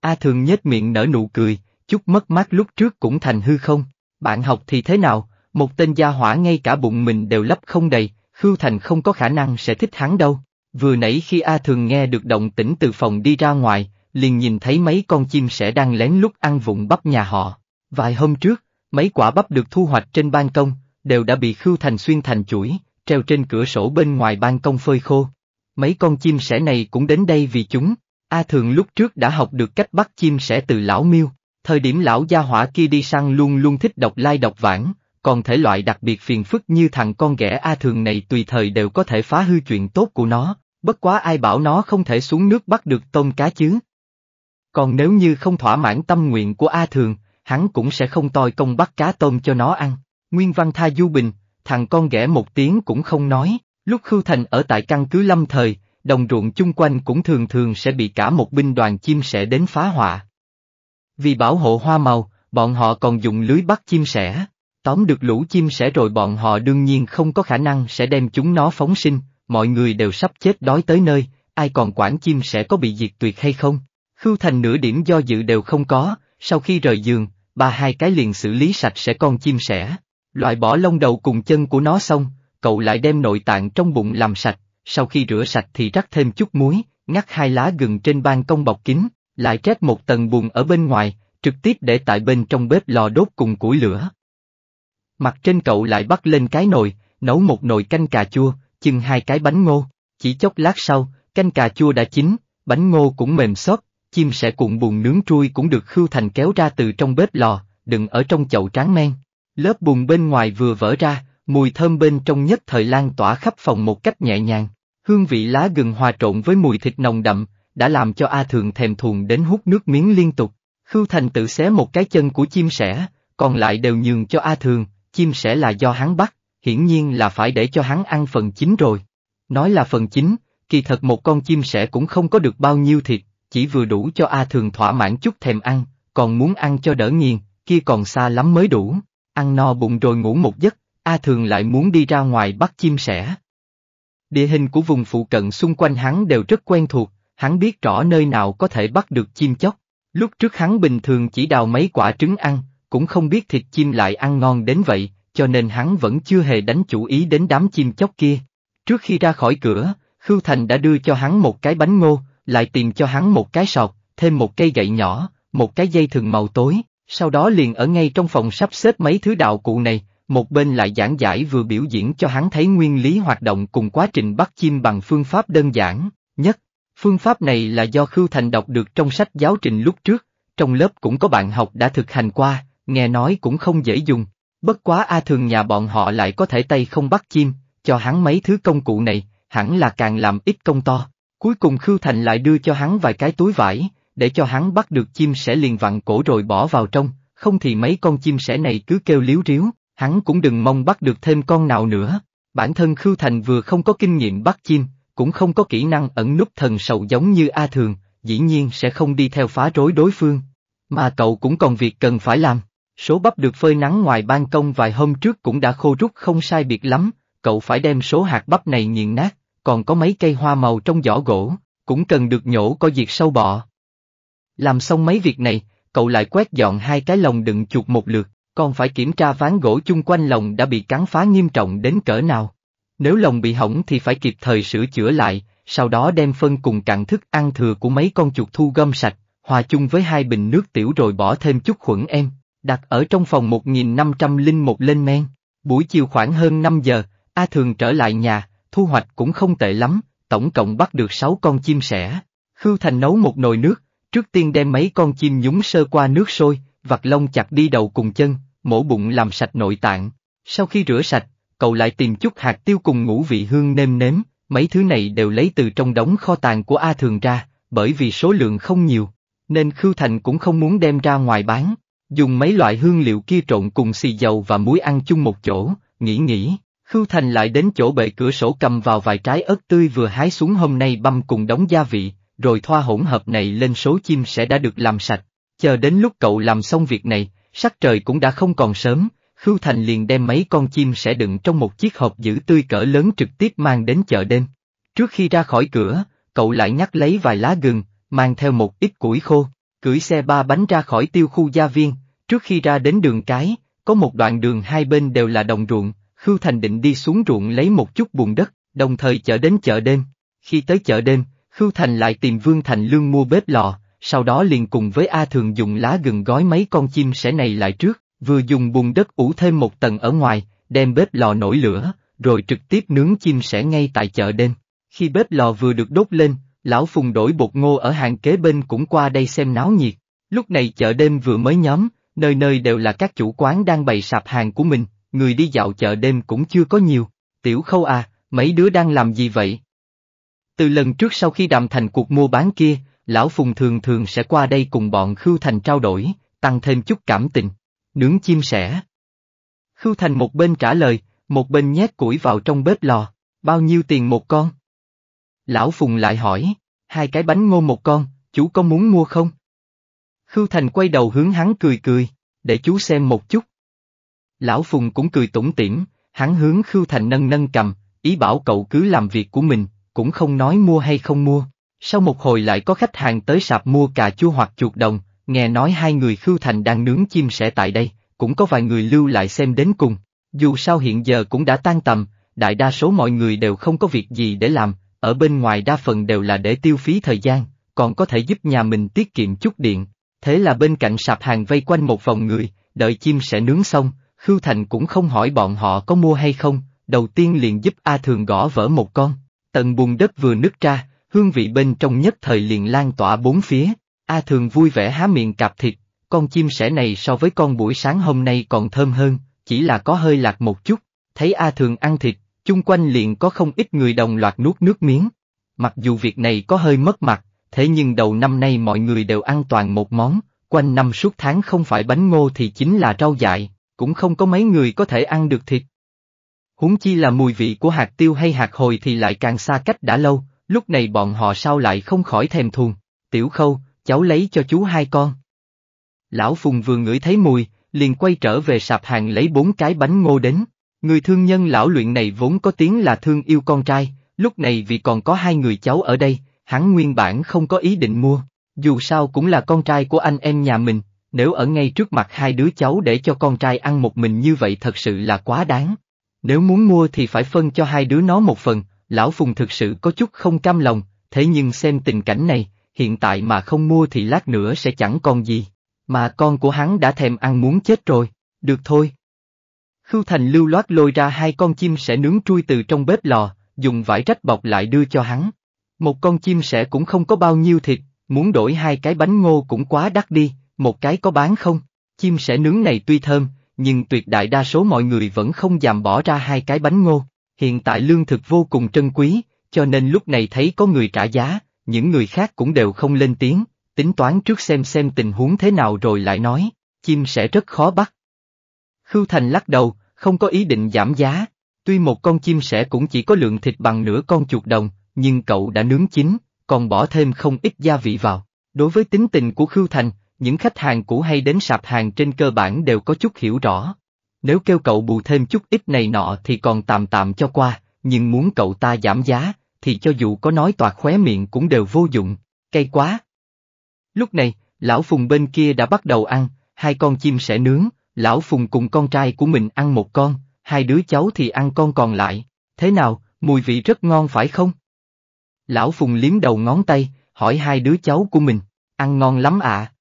A Thường nhếch miệng nở nụ cười, chút mất mát lúc trước cũng thành hư không, bạn học thì thế nào, một tên gia hỏa ngay cả bụng mình đều lấp không đầy, Khưu Thành không có khả năng sẽ thích hắn đâu. Vừa nãy khi A Thường nghe được động tĩnh từ phòng đi ra ngoài, liền nhìn thấy mấy con chim sẻ đang lén lút ăn vụng bắp nhà họ. Vài hôm trước, mấy quả bắp được thu hoạch trên ban công, đều đã bị Khưu Thành xuyên thành chuỗi, treo trên cửa sổ bên ngoài ban công phơi khô. Mấy con chim sẻ này cũng đến đây vì chúng. A Thường lúc trước đã học được cách bắt chim sẻ từ lão miêu, thời điểm lão gia hỏa kia đi săn luôn luôn thích đọc lai like đọc vãng, còn thể loại đặc biệt phiền phức như thằng con ghẻ A Thường này tùy thời đều có thể phá hư chuyện tốt của nó, bất quá ai bảo nó không thể xuống nước bắt được tôm cá chứ. Còn nếu như không thỏa mãn tâm nguyện của A Thường, hắn cũng sẽ không toi công bắt cá tôm cho nó ăn. Nguyên Văn Tha Du Bình, thằng con ghẻ một tiếng cũng không nói, lúc Khưu Thành ở tại căn cứ lâm thời, đồng ruộng chung quanh cũng thường thường sẽ bị cả một binh đoàn chim sẻ đến phá họa. Vì bảo hộ hoa màu, bọn họ còn dùng lưới bắt chim sẻ, tóm được lũ chim sẻ rồi bọn họ đương nhiên không có khả năng sẽ đem chúng nó phóng sinh, mọi người đều sắp chết đói tới nơi, ai còn quản chim sẻ có bị diệt tuyệt hay không. Khưu Thành nửa điểm do dự đều không có, sau khi rời giường, ba hai cái liền xử lý sạch sẽ con chim sẻ. Loại bỏ lông đầu cùng chân của nó xong, cậu lại đem nội tạng trong bụng làm sạch, sau khi rửa sạch thì rắc thêm chút muối, ngắt hai lá gừng trên ban công bọc kín, lại trét một tầng bùn ở bên ngoài, trực tiếp để tại bên trong bếp lò đốt cùng củi lửa. Mặt trên cậu lại bắt lên cái nồi, nấu một nồi canh cà chua, chừng hai cái bánh ngô, chỉ chốc lát sau, canh cà chua đã chín, bánh ngô cũng mềm xốp, chim sẻ cuộn bùn nướng trui cũng được khưu thành kéo ra từ trong bếp lò, đừng ở trong chậu tráng men. Lớp bùn bên ngoài vừa vỡ ra, mùi thơm bên trong nhất thời lan tỏa khắp phòng một cách nhẹ nhàng, hương vị lá gừng hòa trộn với mùi thịt nồng đậm, đã làm cho A Thường thèm thuồng đến hút nước miếng liên tục. Khưu Thành tự xé một cái chân của chim sẻ, còn lại đều nhường cho A Thường, chim sẻ là do hắn bắt, hiển nhiên là phải để cho hắn ăn phần chính rồi. Nói là phần chính, kỳ thật một con chim sẻ cũng không có được bao nhiêu thịt, chỉ vừa đủ cho A Thường thỏa mãn chút thèm ăn, còn muốn ăn cho đỡ nghiền, kia còn xa lắm mới đủ ăn no bụng rồi ngủ một giấc, A Thường lại muốn đi ra ngoài bắt chim sẻ. Địa hình của vùng phụ cận xung quanh hắn đều rất quen thuộc, hắn biết rõ nơi nào có thể bắt được chim chóc. Lúc trước hắn bình thường chỉ đào mấy quả trứng ăn, cũng không biết thịt chim lại ăn ngon đến vậy, cho nên hắn vẫn chưa hề đánh chủ ý đến đám chim chóc kia. Trước khi ra khỏi cửa, Khưu Thành đã đưa cho hắn một cái bánh ngô, lại tìm cho hắn một cái sọt, thêm một cây gậy nhỏ, một cái dây thừng màu tối. Sau đó liền ở ngay trong phòng sắp xếp mấy thứ đạo cụ này, một bên lại giảng giải vừa biểu diễn cho hắn thấy nguyên lý hoạt động cùng quá trình bắt chim bằng phương pháp đơn giản nhất. Phương pháp này là do Khưu Thành đọc được trong sách giáo trình lúc trước, trong lớp cũng có bạn học đã thực hành qua, nghe nói cũng không dễ dùng. Bất quá A Thường nhà bọn họ lại có thể tay không bắt chim, cho hắn mấy thứ công cụ này, hẳn là càng làm ít công to. Cuối cùng Khưu Thành lại đưa cho hắn vài cái túi vải, để cho hắn bắt được chim sẻ liền vặn cổ rồi bỏ vào trong, không thì mấy con chim sẻ này cứ kêu liếu riếu, hắn cũng đừng mong bắt được thêm con nào nữa. Bản thân Khưu Thành vừa không có kinh nghiệm bắt chim, cũng không có kỹ năng ẩn núp thần sầu giống như A Thường, dĩ nhiên sẽ không đi theo phá rối đối phương. Mà cậu cũng còn việc cần phải làm. Số bắp được phơi nắng ngoài ban công vài hôm trước cũng đã khô rút không sai biệt lắm, cậu phải đem số hạt bắp này nghiền nát, còn có mấy cây hoa màu trong giỏ gỗ, cũng cần được nhổ có diệt sâu bọ. Làm xong mấy việc này, cậu lại quét dọn hai cái lồng đựng chuột một lượt, còn phải kiểm tra ván gỗ chung quanh lồng đã bị cắn phá nghiêm trọng đến cỡ nào. Nếu lồng bị hỏng thì phải kịp thời sửa chữa lại, sau đó đem phân cùng cặn thức ăn thừa của mấy con chuột thu gom sạch, hòa chung với hai bình nước tiểu rồi bỏ thêm chút khuẩn em, đặt ở trong phòng linh một lên men. Buổi chiều khoảng hơn 5 giờ, A Thường trở lại nhà, thu hoạch cũng không tệ lắm, tổng cộng bắt được 6 con chim sẻ. Khưu Thành nấu một nồi nước, Trước tiên đem mấy con chim nhúng sơ qua nước sôi, vặt lông chặt đi đầu cùng chân, mổ bụng làm sạch nội tạng. Sau khi rửa sạch, cậu lại tìm chút hạt tiêu cùng ngũ vị hương nêm nếm, mấy thứ này đều lấy từ trong đống kho tàng của A Thường ra, bởi vì số lượng không nhiều, nên Khưu Thành cũng không muốn đem ra ngoài bán. Dùng mấy loại hương liệu kia trộn cùng xì dầu và muối ăn chung một chỗ, nghĩ nghĩ, Khưu Thành lại đến chỗ bệ cửa sổ cầm vào vài trái ớt tươi vừa hái xuống hôm nay băm cùng đóng gia vị, rồi thoa hỗn hợp này lên số chim sẽ đã được làm sạch. Chờ đến lúc cậu làm xong việc này, sắc trời cũng đã không còn sớm, Khưu Thành liền đem mấy con chim sẽ đựng trong một chiếc hộp giữ tươi cỡ lớn trực tiếp mang đến chợ đêm. Trước khi ra khỏi cửa, cậu lại nhắc lấy vài lá gừng, mang theo một ít củi khô, cưỡi xe ba bánh ra khỏi tiêu khu gia viên, trước khi ra đến đường cái, có một đoạn đường hai bên đều là đồng ruộng, Khưu Thành định đi xuống ruộng lấy một chút bùn đất, đồng thời chở đến chợ đêm. Khi tới chợ đêm, Khưu Thành lại tìm Vương Thành Lương mua bếp lò, sau đó liền cùng với A Thường dùng lá gừng gói mấy con chim sẻ này lại trước, vừa dùng bùn đất ủ thêm một tầng ở ngoài, đem bếp lò nổi lửa, rồi trực tiếp nướng chim sẻ ngay tại chợ đêm. Khi bếp lò vừa được đốt lên, lão Phùng đổi bột ngô ở hàng kế bên cũng qua đây xem náo nhiệt. Lúc này chợ đêm vừa mới nhóm, nơi nơi đều là các chủ quán đang bày sạp hàng của mình, người đi dạo chợ đêm cũng chưa có nhiều. Tiểu khâu à, mấy đứa đang làm gì vậy? Từ lần trước sau khi đàm thành cuộc mua bán kia, Lão Phùng thường thường sẽ qua đây cùng bọn Khưu Thành trao đổi, tăng thêm chút cảm tình. Nướng chim sẻ. Khưu Thành một bên trả lời, một bên nhét củi vào trong bếp lò. Bao nhiêu tiền một con? Lão Phùng lại hỏi, hai cái bánh ngô một con, chú có muốn mua không? Khưu Thành quay đầu hướng hắn cười cười, để chú xem một chút. Lão Phùng cũng cười tủm tỉm, hắn hướng Khưu Thành nâng nâng cầm, ý bảo cậu cứ làm việc của mình, cũng không nói mua hay không mua. Sau một hồi lại có khách hàng tới sạp mua cà chua hoặc chuột đồng, nghe nói hai người Khưu Thành đang nướng chim sẻ tại đây, cũng có vài người lưu lại xem đến cùng. Dù sao hiện giờ cũng đã tan tầm, đại đa số mọi người đều không có việc gì để làm, ở bên ngoài đa phần đều là để tiêu phí thời gian, còn có thể giúp nhà mình tiết kiệm chút điện. Thế là bên cạnh sạp hàng vây quanh một vòng người, đợi chim sẻ nướng xong, Khưu Thành cũng không hỏi bọn họ có mua hay không, đầu tiên liền giúp A Thường gõ vỡ một con, Tầng bùn đất vừa nứt ra, hương vị bên trong nhất thời liền lan tỏa bốn phía. A thường vui vẻ há miệng cạp thịt, con chim sẻ này so với con buổi sáng hôm nay còn thơm hơn, chỉ là có hơi lạc một chút. Thấy A thường ăn thịt, chung quanh liền có không ít người đồng loạt nuốt nước miếng. Mặc dù việc này có hơi mất mặt, thế nhưng đầu năm nay mọi người đều ăn toàn một món, quanh năm suốt tháng không phải bánh ngô thì chính là rau dại, cũng không có mấy người có thể ăn được thịt huống chi là mùi vị của hạt tiêu hay hạt hồi thì lại càng xa cách đã lâu, lúc này bọn họ sao lại không khỏi thèm thuồng. Tiểu Khâu, cháu lấy cho chú hai con. Lão Phùng vừa ngửi thấy mùi, liền quay trở về sạp hàng lấy bốn cái bánh ngô đến. Người thương nhân lão luyện này vốn có tiếng là thương yêu con trai, lúc này vì còn có hai người cháu ở đây, hắn nguyên bản không có ý định mua, dù sao cũng là con trai của anh em nhà mình, nếu ở ngay trước mặt hai đứa cháu để cho con trai ăn một mình như vậy thật sự là quá đáng. Nếu muốn mua thì phải phân cho hai đứa nó một phần, lão Phùng thực sự có chút không cam lòng, thế nhưng xem tình cảnh này, hiện tại mà không mua thì lát nữa sẽ chẳng còn gì. Mà con của hắn đã thèm ăn muốn chết rồi, được thôi. Khưu Thành lưu loát lôi ra hai con chim sẻ nướng trui từ trong bếp lò, dùng vải rách bọc lại đưa cho hắn. Một con chim sẻ cũng không có bao nhiêu thịt, muốn đổi hai cái bánh ngô cũng quá đắt đi, một cái có bán không? Chim sẻ nướng này tuy thơm, nhưng tuyệt đại đa số mọi người vẫn không dám bỏ ra hai cái bánh ngô. Hiện tại lương thực vô cùng trân quý, cho nên lúc này thấy có người trả giá, những người khác cũng đều không lên tiếng, tính toán trước xem xem tình huống thế nào rồi lại nói, chim sẽ rất khó bắt. Khưu Thành lắc đầu, không có ý định giảm giá, tuy một con chim sẻ cũng chỉ có lượng thịt bằng nửa con chuột đồng, nhưng cậu đã nướng chín, còn bỏ thêm không ít gia vị vào. Đối với tính tình của Khưu Thành, những khách hàng cũ hay đến sạp hàng trên cơ bản đều có chút hiểu rõ. Nếu kêu cậu bù thêm chút ít này nọ thì còn tạm tạm cho qua, nhưng muốn cậu ta giảm giá, thì cho dù có nói toạc khóe miệng cũng đều vô dụng, cay quá. Lúc này, lão Phùng bên kia đã bắt đầu ăn, hai con chim sẽ nướng, lão Phùng cùng con trai của mình ăn một con, hai đứa cháu thì ăn con còn lại, thế nào, mùi vị rất ngon phải không? Lão Phùng liếm đầu ngón tay, hỏi hai đứa cháu của mình, ăn ngon lắm ạ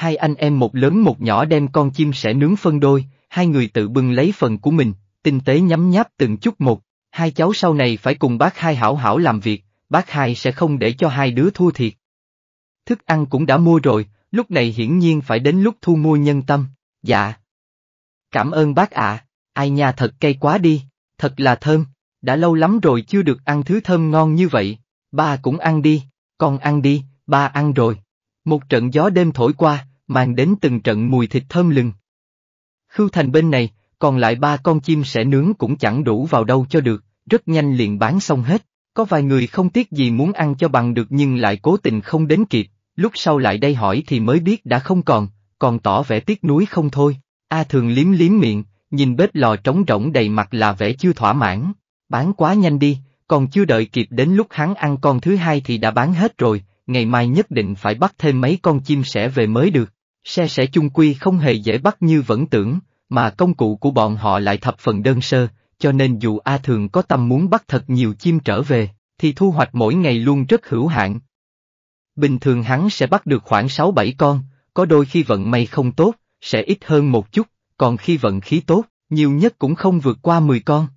hai anh em một lớn một nhỏ đem con chim sẻ nướng phân đôi, hai người tự bưng lấy phần của mình, tinh tế nhắm nháp từng chút một, hai cháu sau này phải cùng bác hai hảo hảo làm việc, bác hai sẽ không để cho hai đứa thua thiệt. Thức ăn cũng đã mua rồi, lúc này hiển nhiên phải đến lúc thu mua nhân tâm, dạ. Cảm ơn bác ạ, ai nhà thật cay quá đi, thật là thơm, đã lâu lắm rồi chưa được ăn thứ thơm ngon như vậy, ba cũng ăn đi, con ăn đi, ba ăn rồi. Một trận gió đêm thổi qua, mang đến từng trận mùi thịt thơm lừng. Khưu Thành bên này, còn lại ba con chim sẻ nướng cũng chẳng đủ vào đâu cho được, rất nhanh liền bán xong hết. Có vài người không tiếc gì muốn ăn cho bằng được nhưng lại cố tình không đến kịp, lúc sau lại đây hỏi thì mới biết đã không còn, còn tỏ vẻ tiếc nuối không thôi. A thường liếm liếm miệng, nhìn bếp lò trống rỗng đầy mặt là vẻ chưa thỏa mãn, bán quá nhanh đi, còn chưa đợi kịp đến lúc hắn ăn con thứ hai thì đã bán hết rồi, ngày mai nhất định phải bắt thêm mấy con chim sẻ về mới được. Xe sẽ chung quy không hề dễ bắt như vẫn tưởng, mà công cụ của bọn họ lại thập phần đơn sơ, cho nên dù A Thường có tâm muốn bắt thật nhiều chim trở về, thì thu hoạch mỗi ngày luôn rất hữu hạn. Bình thường hắn sẽ bắt được khoảng 6-7 con, có đôi khi vận may không tốt, sẽ ít hơn một chút, còn khi vận khí tốt, nhiều nhất cũng không vượt qua 10 con.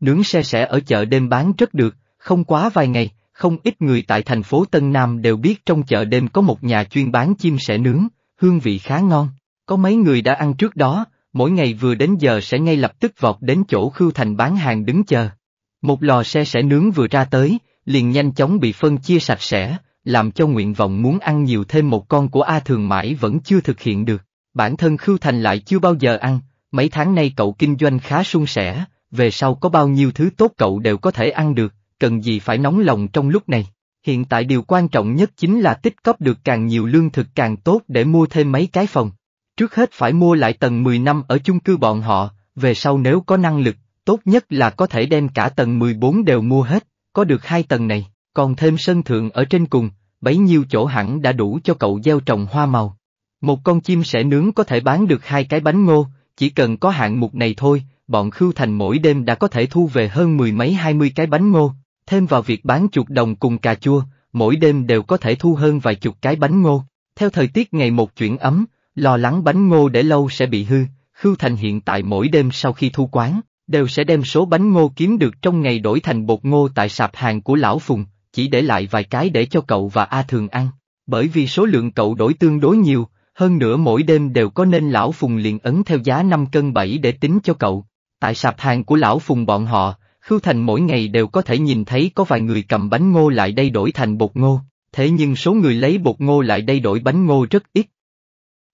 Nướng xe sẽ ở chợ đêm bán rất được, không quá vài ngày, không ít người tại thành phố Tân Nam đều biết trong chợ đêm có một nhà chuyên bán chim sẻ nướng, hương vị khá ngon. Có mấy người đã ăn trước đó, mỗi ngày vừa đến giờ sẽ ngay lập tức vọt đến chỗ Khưu Thành bán hàng đứng chờ. Một lò xe sẽ nướng vừa ra tới, liền nhanh chóng bị phân chia sạch sẽ, làm cho nguyện vọng muốn ăn nhiều thêm một con của A Thường mãi vẫn chưa thực hiện được. Bản thân Khưu Thành lại chưa bao giờ ăn, mấy tháng nay cậu kinh doanh khá sung sẻ, về sau có bao nhiêu thứ tốt cậu đều có thể ăn được, cần gì phải nóng lòng trong lúc này hiện tại điều quan trọng nhất chính là tích cóp được càng nhiều lương thực càng tốt để mua thêm mấy cái phòng. Trước hết phải mua lại tầng 10 năm ở chung cư bọn họ, về sau nếu có năng lực, tốt nhất là có thể đem cả tầng 14 đều mua hết, có được hai tầng này, còn thêm sân thượng ở trên cùng, bấy nhiêu chỗ hẳn đã đủ cho cậu gieo trồng hoa màu. Một con chim sẻ nướng có thể bán được hai cái bánh ngô, chỉ cần có hạng mục này thôi, bọn Khưu Thành mỗi đêm đã có thể thu về hơn mười mấy hai mươi cái bánh ngô, Thêm vào việc bán chuột đồng cùng cà chua, mỗi đêm đều có thể thu hơn vài chục cái bánh ngô. Theo thời tiết ngày một chuyển ấm, lo lắng bánh ngô để lâu sẽ bị hư, Khưu Thành hiện tại mỗi đêm sau khi thu quán, đều sẽ đem số bánh ngô kiếm được trong ngày đổi thành bột ngô tại sạp hàng của Lão Phùng, chỉ để lại vài cái để cho cậu và A Thường ăn. Bởi vì số lượng cậu đổi tương đối nhiều, hơn nữa mỗi đêm đều có nên Lão Phùng liền ấn theo giá 5 cân 7 để tính cho cậu. Tại sạp hàng của Lão Phùng bọn họ, Khưu Thành mỗi ngày đều có thể nhìn thấy có vài người cầm bánh ngô lại đây đổi thành bột ngô, thế nhưng số người lấy bột ngô lại đây đổi bánh ngô rất ít.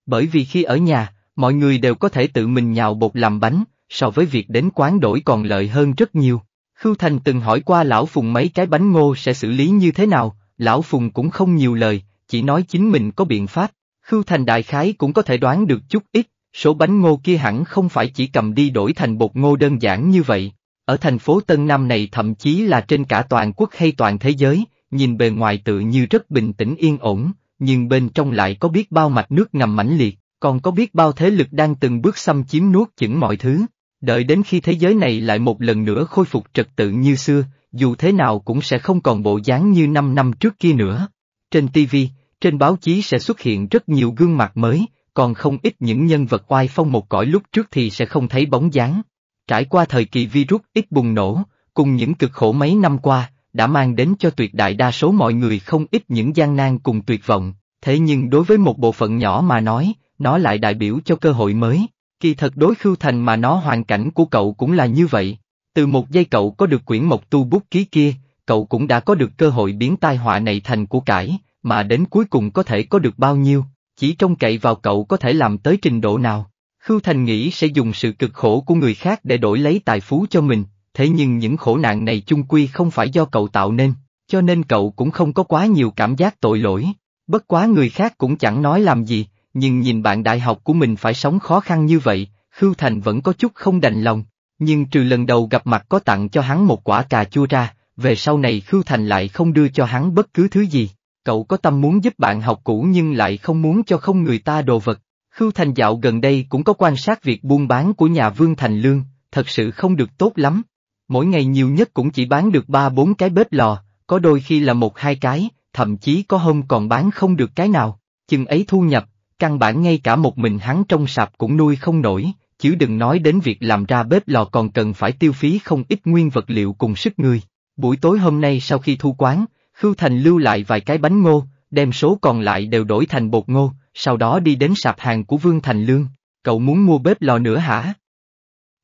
Bởi vì khi ở nhà, mọi người đều có thể tự mình nhào bột làm bánh, so với việc đến quán đổi còn lợi hơn rất nhiều. Khưu Thành từng hỏi qua Lão Phùng mấy cái bánh ngô sẽ xử lý như thế nào, Lão Phùng cũng không nhiều lời, chỉ nói chính mình có biện pháp. Khưu Thành đại khái cũng có thể đoán được chút ít, số bánh ngô kia hẳn không phải chỉ cầm đi đổi thành bột ngô đơn giản như vậy, ở thành phố Tân Nam này thậm chí là trên cả toàn quốc hay toàn thế giới, nhìn bề ngoài tự như rất bình tĩnh yên ổn, nhưng bên trong lại có biết bao mạch nước ngầm mãnh liệt, còn có biết bao thế lực đang từng bước xâm chiếm nuốt chửng mọi thứ. Đợi đến khi thế giới này lại một lần nữa khôi phục trật tự như xưa, dù thế nào cũng sẽ không còn bộ dáng như 5 năm trước kia nữa. Trên TV, trên báo chí sẽ xuất hiện rất nhiều gương mặt mới, còn không ít những nhân vật oai phong một cõi lúc trước thì sẽ không thấy bóng dáng. Trải qua thời kỳ virus ít bùng nổ, cùng những cực khổ mấy năm qua, đã mang đến cho tuyệt đại đa số mọi người không ít những gian nan cùng tuyệt vọng, thế nhưng đối với một bộ phận nhỏ mà nói, nó lại đại biểu cho cơ hội mới. Kỳ thật đối Khưu Thành mà nó hoàn cảnh của cậu cũng là như vậy. Từ một giây cậu có được quyển mộc tu bút ký kia, cậu cũng đã có được cơ hội biến tai họa này thành của cải, mà đến cuối cùng có thể có được bao nhiêu, chỉ trông cậy vào cậu có thể làm tới trình độ nào. Khưu Thành nghĩ sẽ dùng sự cực khổ của người khác để đổi lấy tài phú cho mình, thế nhưng những khổ nạn này chung quy không phải do cậu tạo nên, cho nên cậu cũng không có quá nhiều cảm giác tội lỗi. Bất quá người khác cũng chẳng nói làm gì, nhưng nhìn bạn đại học của mình phải sống khó khăn như vậy, Khưu Thành vẫn có chút không đành lòng, nhưng trừ lần đầu gặp mặt có tặng cho hắn một quả cà chua ra, về sau này Khưu Thành lại không đưa cho hắn bất cứ thứ gì. Cậu có tâm muốn giúp bạn học cũ nhưng lại không muốn cho không người ta đồ vật, Khưu Thành Dạo gần đây cũng có quan sát việc buôn bán của nhà Vương Thành Lương, thật sự không được tốt lắm. Mỗi ngày nhiều nhất cũng chỉ bán được 3-4 cái bếp lò, có đôi khi là một hai cái, thậm chí có hôm còn bán không được cái nào, chừng ấy thu nhập, căn bản ngay cả một mình hắn trong sạp cũng nuôi không nổi, chứ đừng nói đến việc làm ra bếp lò còn cần phải tiêu phí không ít nguyên vật liệu cùng sức người. Buổi tối hôm nay sau khi thu quán, Khưu Thành lưu lại vài cái bánh ngô, đem số còn lại đều đổi thành bột ngô, sau đó đi đến sạp hàng của Vương Thành Lương, cậu muốn mua bếp lò nữa hả?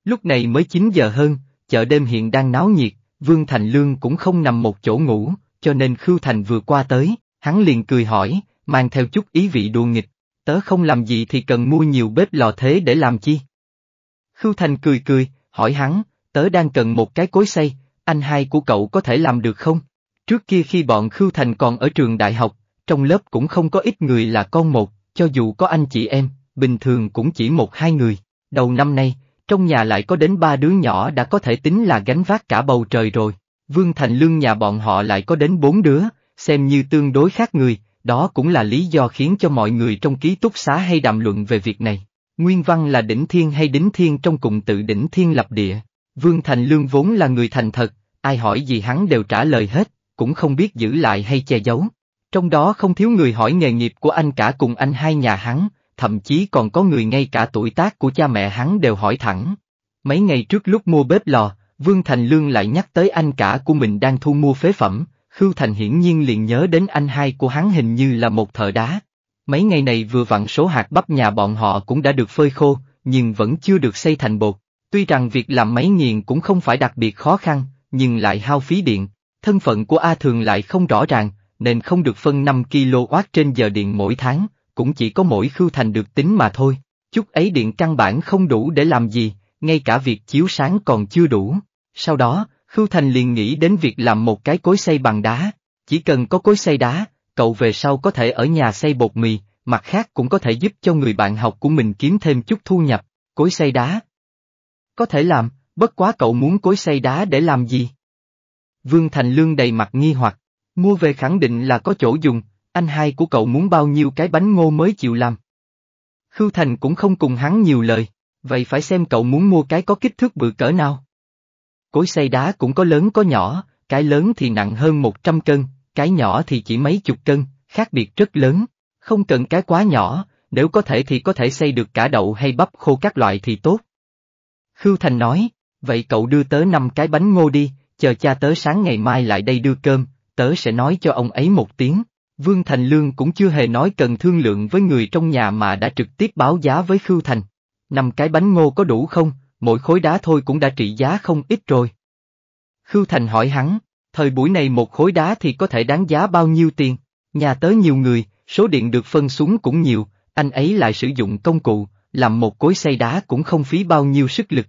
Lúc này mới 9 giờ hơn, chợ đêm hiện đang náo nhiệt, Vương Thành Lương cũng không nằm một chỗ ngủ, cho nên Khưu Thành vừa qua tới, hắn liền cười hỏi, mang theo chút ý vị đùa nghịch, tớ không làm gì thì cần mua nhiều bếp lò thế để làm chi? Khưu Thành cười cười, hỏi hắn, tớ đang cần một cái cối xay, anh hai của cậu có thể làm được không? Trước kia khi bọn Khưu Thành còn ở trường đại học, trong lớp cũng không có ít người là con một, cho dù có anh chị em, bình thường cũng chỉ một hai người. Đầu năm nay, trong nhà lại có đến ba đứa nhỏ đã có thể tính là gánh vác cả bầu trời rồi. Vương Thành Lương nhà bọn họ lại có đến bốn đứa, xem như tương đối khác người, đó cũng là lý do khiến cho mọi người trong ký túc xá hay đàm luận về việc này. Nguyên văn là đỉnh thiên hay đỉnh thiên trong cùng tự đỉnh thiên lập địa. Vương Thành Lương vốn là người thành thật, ai hỏi gì hắn đều trả lời hết, cũng không biết giữ lại hay che giấu. Trong đó không thiếu người hỏi nghề nghiệp của anh cả cùng anh hai nhà hắn, thậm chí còn có người ngay cả tuổi tác của cha mẹ hắn đều hỏi thẳng. Mấy ngày trước lúc mua bếp lò, Vương Thành Lương lại nhắc tới anh cả của mình đang thu mua phế phẩm, Khưu Thành hiển nhiên liền nhớ đến anh hai của hắn hình như là một thợ đá. Mấy ngày này vừa vặn số hạt bắp nhà bọn họ cũng đã được phơi khô, nhưng vẫn chưa được xây thành bột. Tuy rằng việc làm máy nghiền cũng không phải đặc biệt khó khăn, nhưng lại hao phí điện. Thân phận của A Thường lại không rõ ràng, nên không được phân 5 kW trên giờ điện mỗi tháng, cũng chỉ có mỗi khưu thành được tính mà thôi. Chút ấy điện căn bản không đủ để làm gì, ngay cả việc chiếu sáng còn chưa đủ. Sau đó, Khưu Thành liền nghĩ đến việc làm một cái cối xây bằng đá. Chỉ cần có cối xây đá, cậu về sau có thể ở nhà xây bột mì, mặt khác cũng có thể giúp cho người bạn học của mình kiếm thêm chút thu nhập, cối xây đá. Có thể làm, bất quá cậu muốn cối xây đá để làm gì? Vương Thành Lương đầy mặt nghi hoặc. Mua về khẳng định là có chỗ dùng, anh hai của cậu muốn bao nhiêu cái bánh ngô mới chịu làm. Khưu Thành cũng không cùng hắn nhiều lời, vậy phải xem cậu muốn mua cái có kích thước bự cỡ nào. Cối xay đá cũng có lớn có nhỏ, cái lớn thì nặng hơn 100 cân, cái nhỏ thì chỉ mấy chục cân, khác biệt rất lớn, không cần cái quá nhỏ, nếu có thể thì có thể xây được cả đậu hay bắp khô các loại thì tốt. Khưu Thành nói, vậy cậu đưa tớ năm cái bánh ngô đi, chờ cha tớ sáng ngày mai lại đây đưa cơm, tớ sẽ nói cho ông ấy một tiếng. Vương Thành Lương cũng chưa hề nói cần thương lượng với người trong nhà mà đã trực tiếp báo giá với Khưu Thành. Năm cái bánh ngô có đủ không, mỗi khối đá thôi cũng đã trị giá không ít rồi. Khưu Thành hỏi hắn, thời buổi này một khối đá thì có thể đáng giá bao nhiêu tiền, nhà tớ nhiều người, số điện được phân xuống cũng nhiều, anh ấy lại sử dụng công cụ, làm một cối xay đá cũng không phí bao nhiêu sức lực.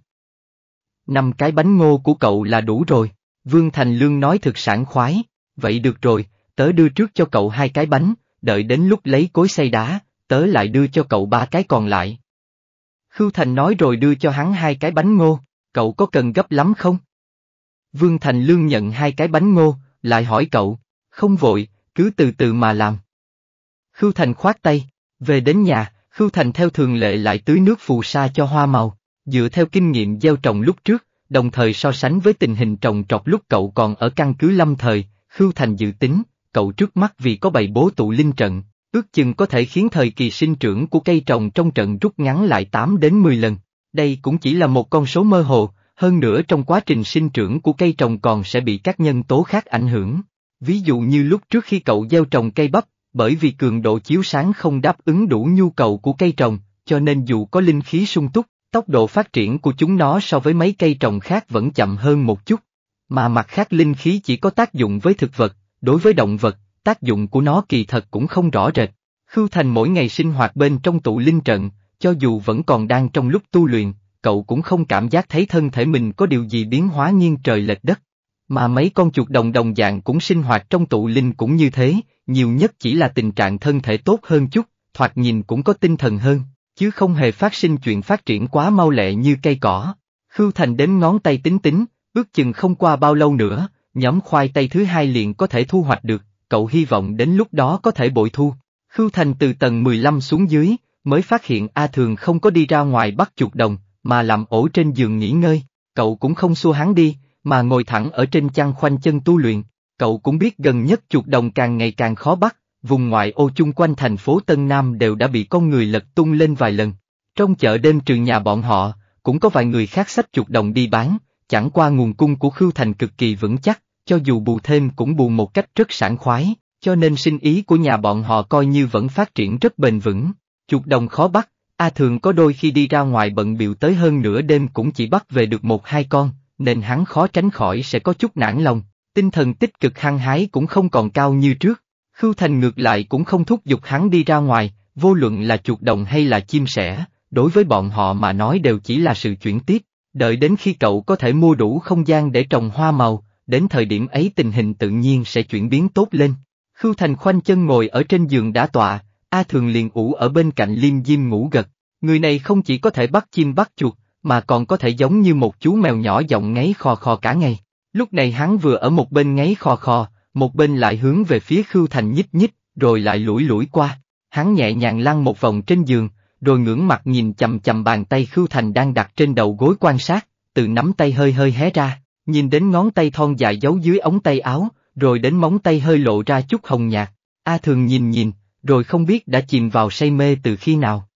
Năm cái bánh ngô của cậu là đủ rồi, Vương Thành Lương nói thực sản khoái. Vậy được rồi, tớ đưa trước cho cậu hai cái bánh, đợi đến lúc lấy cối xay đá, tớ lại đưa cho cậu ba cái còn lại. Khưu Thành nói rồi đưa cho hắn hai cái bánh ngô, cậu có cần gấp lắm không? Vương Thành Lương nhận hai cái bánh ngô, lại hỏi cậu, không vội, cứ từ từ mà làm. Khưu Thành khoát tay, về đến nhà, Khưu Thành theo thường lệ lại tưới nước phù sa cho hoa màu, dựa theo kinh nghiệm gieo trồng lúc trước, đồng thời so sánh với tình hình trồng trọt lúc cậu còn ở căn cứ lâm thời, Khưu Thành dự tính, cậu trước mắt vì có bày bố tụ linh trận, ước chừng có thể khiến thời kỳ sinh trưởng của cây trồng trong trận rút ngắn lại 8 đến 10 lần. Đây cũng chỉ là một con số mơ hồ, hơn nữa trong quá trình sinh trưởng của cây trồng còn sẽ bị các nhân tố khác ảnh hưởng. Ví dụ như lúc trước khi cậu gieo trồng cây bắp, bởi vì cường độ chiếu sáng không đáp ứng đủ nhu cầu của cây trồng, cho nên dù có linh khí sung túc, tốc độ phát triển của chúng nó so với mấy cây trồng khác vẫn chậm hơn một chút. Mà mặt khác linh khí chỉ có tác dụng với thực vật, đối với động vật, tác dụng của nó kỳ thật cũng không rõ rệt. Khưu Thành mỗi ngày sinh hoạt bên trong tụ linh trận, cho dù vẫn còn đang trong lúc tu luyện, cậu cũng không cảm giác thấy thân thể mình có điều gì biến hóa nghiêng trời lệch đất. Mà mấy con chuột đồng đồng dạng cũng sinh hoạt trong tụ linh cũng như thế, nhiều nhất chỉ là tình trạng thân thể tốt hơn chút, thoạt nhìn cũng có tinh thần hơn, chứ không hề phát sinh chuyện phát triển quá mau lẹ như cây cỏ. Khưu Thành đếm ngón tay tính tính, Ước chừng không qua bao lâu nữa, nhóm khoai tây thứ hai liền có thể thu hoạch được, cậu hy vọng đến lúc đó có thể bội thu. Khưu Thành từ tầng 15 xuống dưới, mới phát hiện A Thường không có đi ra ngoài bắt chuột đồng, mà làm ổ trên giường nghỉ ngơi, cậu cũng không xua hắn đi, mà ngồi thẳng ở trên chăn khoanh chân tu luyện. Cậu cũng biết gần nhất chuột đồng càng ngày càng khó bắt, vùng ngoại ô chung quanh thành phố Tân Nam đều đã bị con người lật tung lên vài lần. Trong chợ đêm trường nhà bọn họ, cũng có vài người khác sách chuột đồng đi bán, chẳng qua nguồn cung của Khưu Thành cực kỳ vững chắc, cho dù bù thêm cũng bù một cách rất sảng khoái, cho nên sinh ý của nhà bọn họ coi như vẫn phát triển rất bền vững. Chuột đồng khó bắt, A Thường có đôi khi đi ra ngoài bận biệu tới hơn nửa đêm cũng chỉ bắt về được một hai con, nên hắn khó tránh khỏi sẽ có chút nản lòng, tinh thần tích cực hăng hái cũng không còn cao như trước. Khưu Thành ngược lại cũng không thúc giục hắn đi ra ngoài, vô luận là chuột đồng hay là chim sẻ, đối với bọn họ mà nói đều chỉ là sự chuyển tiếp, Đợi đến khi cậu có thể mua đủ không gian để trồng hoa màu, đến thời điểm ấy tình hình tự nhiên sẽ chuyển biến tốt lên. Khưu Thành khoanh chân ngồi ở trên giường đã tọa, A Thường liền ủ ở bên cạnh Liêm Diêm ngủ gật. Người này không chỉ có thể bắt chim bắt chuột, mà còn có thể giống như một chú mèo nhỏ giọng ngáy khò khò cả ngày. Lúc này hắn vừa ở một bên ngáy khò khò, một bên lại hướng về phía Khưu Thành nhích nhích, rồi lại lủi lủi qua. Hắn nhẹ nhàng lăn một vòng trên giường, rồi ngưỡng mặt nhìn chầm chầm bàn tay Khưu Thành đang đặt trên đầu gối quan sát, từ nắm tay hơi hơi hé ra, nhìn đến ngón tay thon dài giấu dưới ống tay áo, rồi đến móng tay hơi lộ ra chút hồng nhạt. A thường nhìn nhìn, rồi không biết đã chìm vào say mê từ khi nào.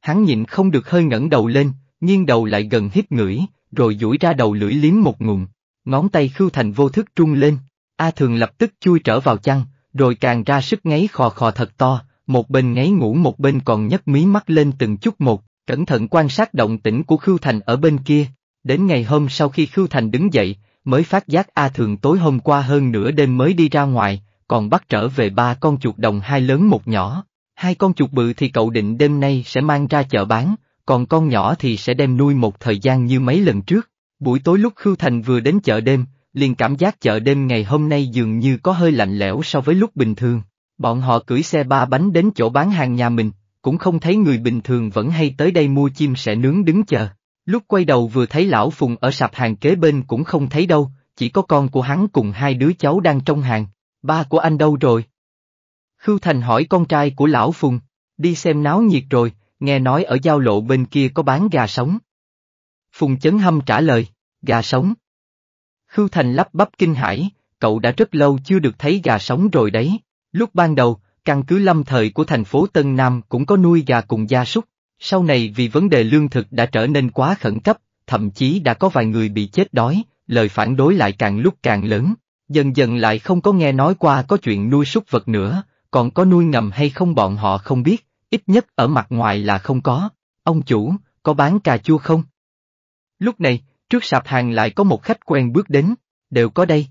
Hắn nhịn không được hơi ngẩng đầu lên, nghiêng đầu lại gần hít ngửi, rồi duỗi ra đầu lưỡi liếm một ngụm, ngón tay Khưu Thành vô thức trung lên, A thường lập tức chui trở vào chăn, rồi càng ra sức ngáy khò khò thật to, một bên ngáy ngủ một bên còn nhấc mí mắt lên từng chút một, cẩn thận quan sát động tĩnh của Khưu Thành ở bên kia. Đến ngày hôm sau khi Khưu Thành đứng dậy, mới phát giác A Thường tối hôm qua hơn nửa đêm mới đi ra ngoài, còn bắt trở về ba con chuột đồng hai lớn một nhỏ. Hai con chuột bự thì cậu định đêm nay sẽ mang ra chợ bán, còn con nhỏ thì sẽ đem nuôi một thời gian như mấy lần trước. Buổi tối lúc Khưu Thành vừa đến chợ đêm, liền cảm giác chợ đêm ngày hôm nay dường như có hơi lạnh lẽo so với lúc bình thường. Bọn họ cưỡi xe ba bánh đến chỗ bán hàng nhà mình, cũng không thấy người bình thường vẫn hay tới đây mua chim sẻ nướng đứng chờ. Lúc quay đầu vừa thấy lão Phùng ở sạp hàng kế bên cũng không thấy đâu, chỉ có con của hắn cùng hai đứa cháu đang trong hàng. Ba của anh đâu rồi? Khưu Thành hỏi con trai của lão Phùng, đi xem náo nhiệt rồi, nghe nói ở giao lộ bên kia có bán gà sống. Phùng Chấn Hâm trả lời, gà sống. Khưu Thành lắp bắp kinh hãi, cậu đã rất lâu chưa được thấy gà sống rồi đấy. Lúc ban đầu, căn cứ lâm thời của thành phố Tân Nam cũng có nuôi gà cùng gia súc, sau này vì vấn đề lương thực đã trở nên quá khẩn cấp, thậm chí đã có vài người bị chết đói, lời phản đối lại càng lúc càng lớn, dần dần lại không có nghe nói qua có chuyện nuôi súc vật nữa, còn có nuôi ngầm hay không bọn họ không biết, ít nhất ở mặt ngoài là không có. Ông chủ, có bán cà chua không? Lúc này, trước sạp hàng lại có một khách quen bước đến, đều có đây.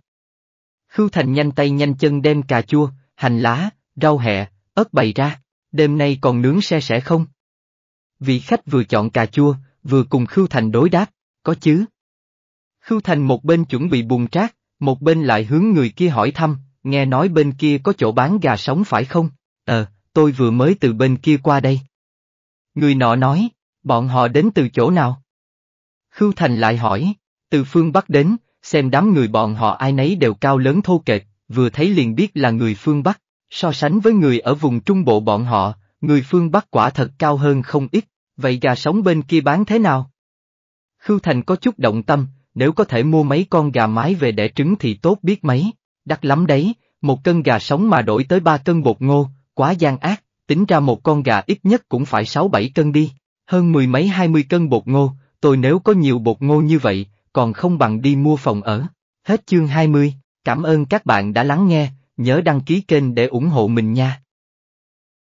Khưu Thành nhanh tay nhanh chân đem cà chua, hành lá, rau hẹ, ớt bày ra, đêm nay còn nướng xe sẽ không? Vị khách vừa chọn cà chua, vừa cùng Khưu Thành đối đáp, có chứ. Khưu Thành một bên chuẩn bị bùn trác, một bên lại hướng người kia hỏi thăm, nghe nói bên kia có chỗ bán gà sống phải không? Ờ, tôi vừa mới từ bên kia qua đây. Người nọ nói, bọn họ đến từ chỗ nào? Khưu Thành lại hỏi, từ phương Bắc đến, xem đám người bọn họ ai nấy đều cao lớn thô kệch, vừa thấy liền biết là người phương Bắc, so sánh với người ở vùng trung bộ bọn họ, người phương Bắc quả thật cao hơn không ít, vậy gà sống bên kia bán thế nào? Khưu Thành có chút động tâm, nếu có thể mua mấy con gà mái về đẻ trứng thì tốt biết mấy, đắt lắm đấy, một cân gà sống mà đổi tới ba cân bột ngô, quá gian ác, tính ra một con gà ít nhất cũng phải sáu bảy cân đi, hơn mười mấy hai mươi cân bột ngô, tôi nếu có nhiều bột ngô như vậy, còn không bằng đi mua phòng ở. Hết chương 20 Cảm ơn các bạn đã lắng nghe, nhớ đăng ký kênh để ủng hộ mình nha.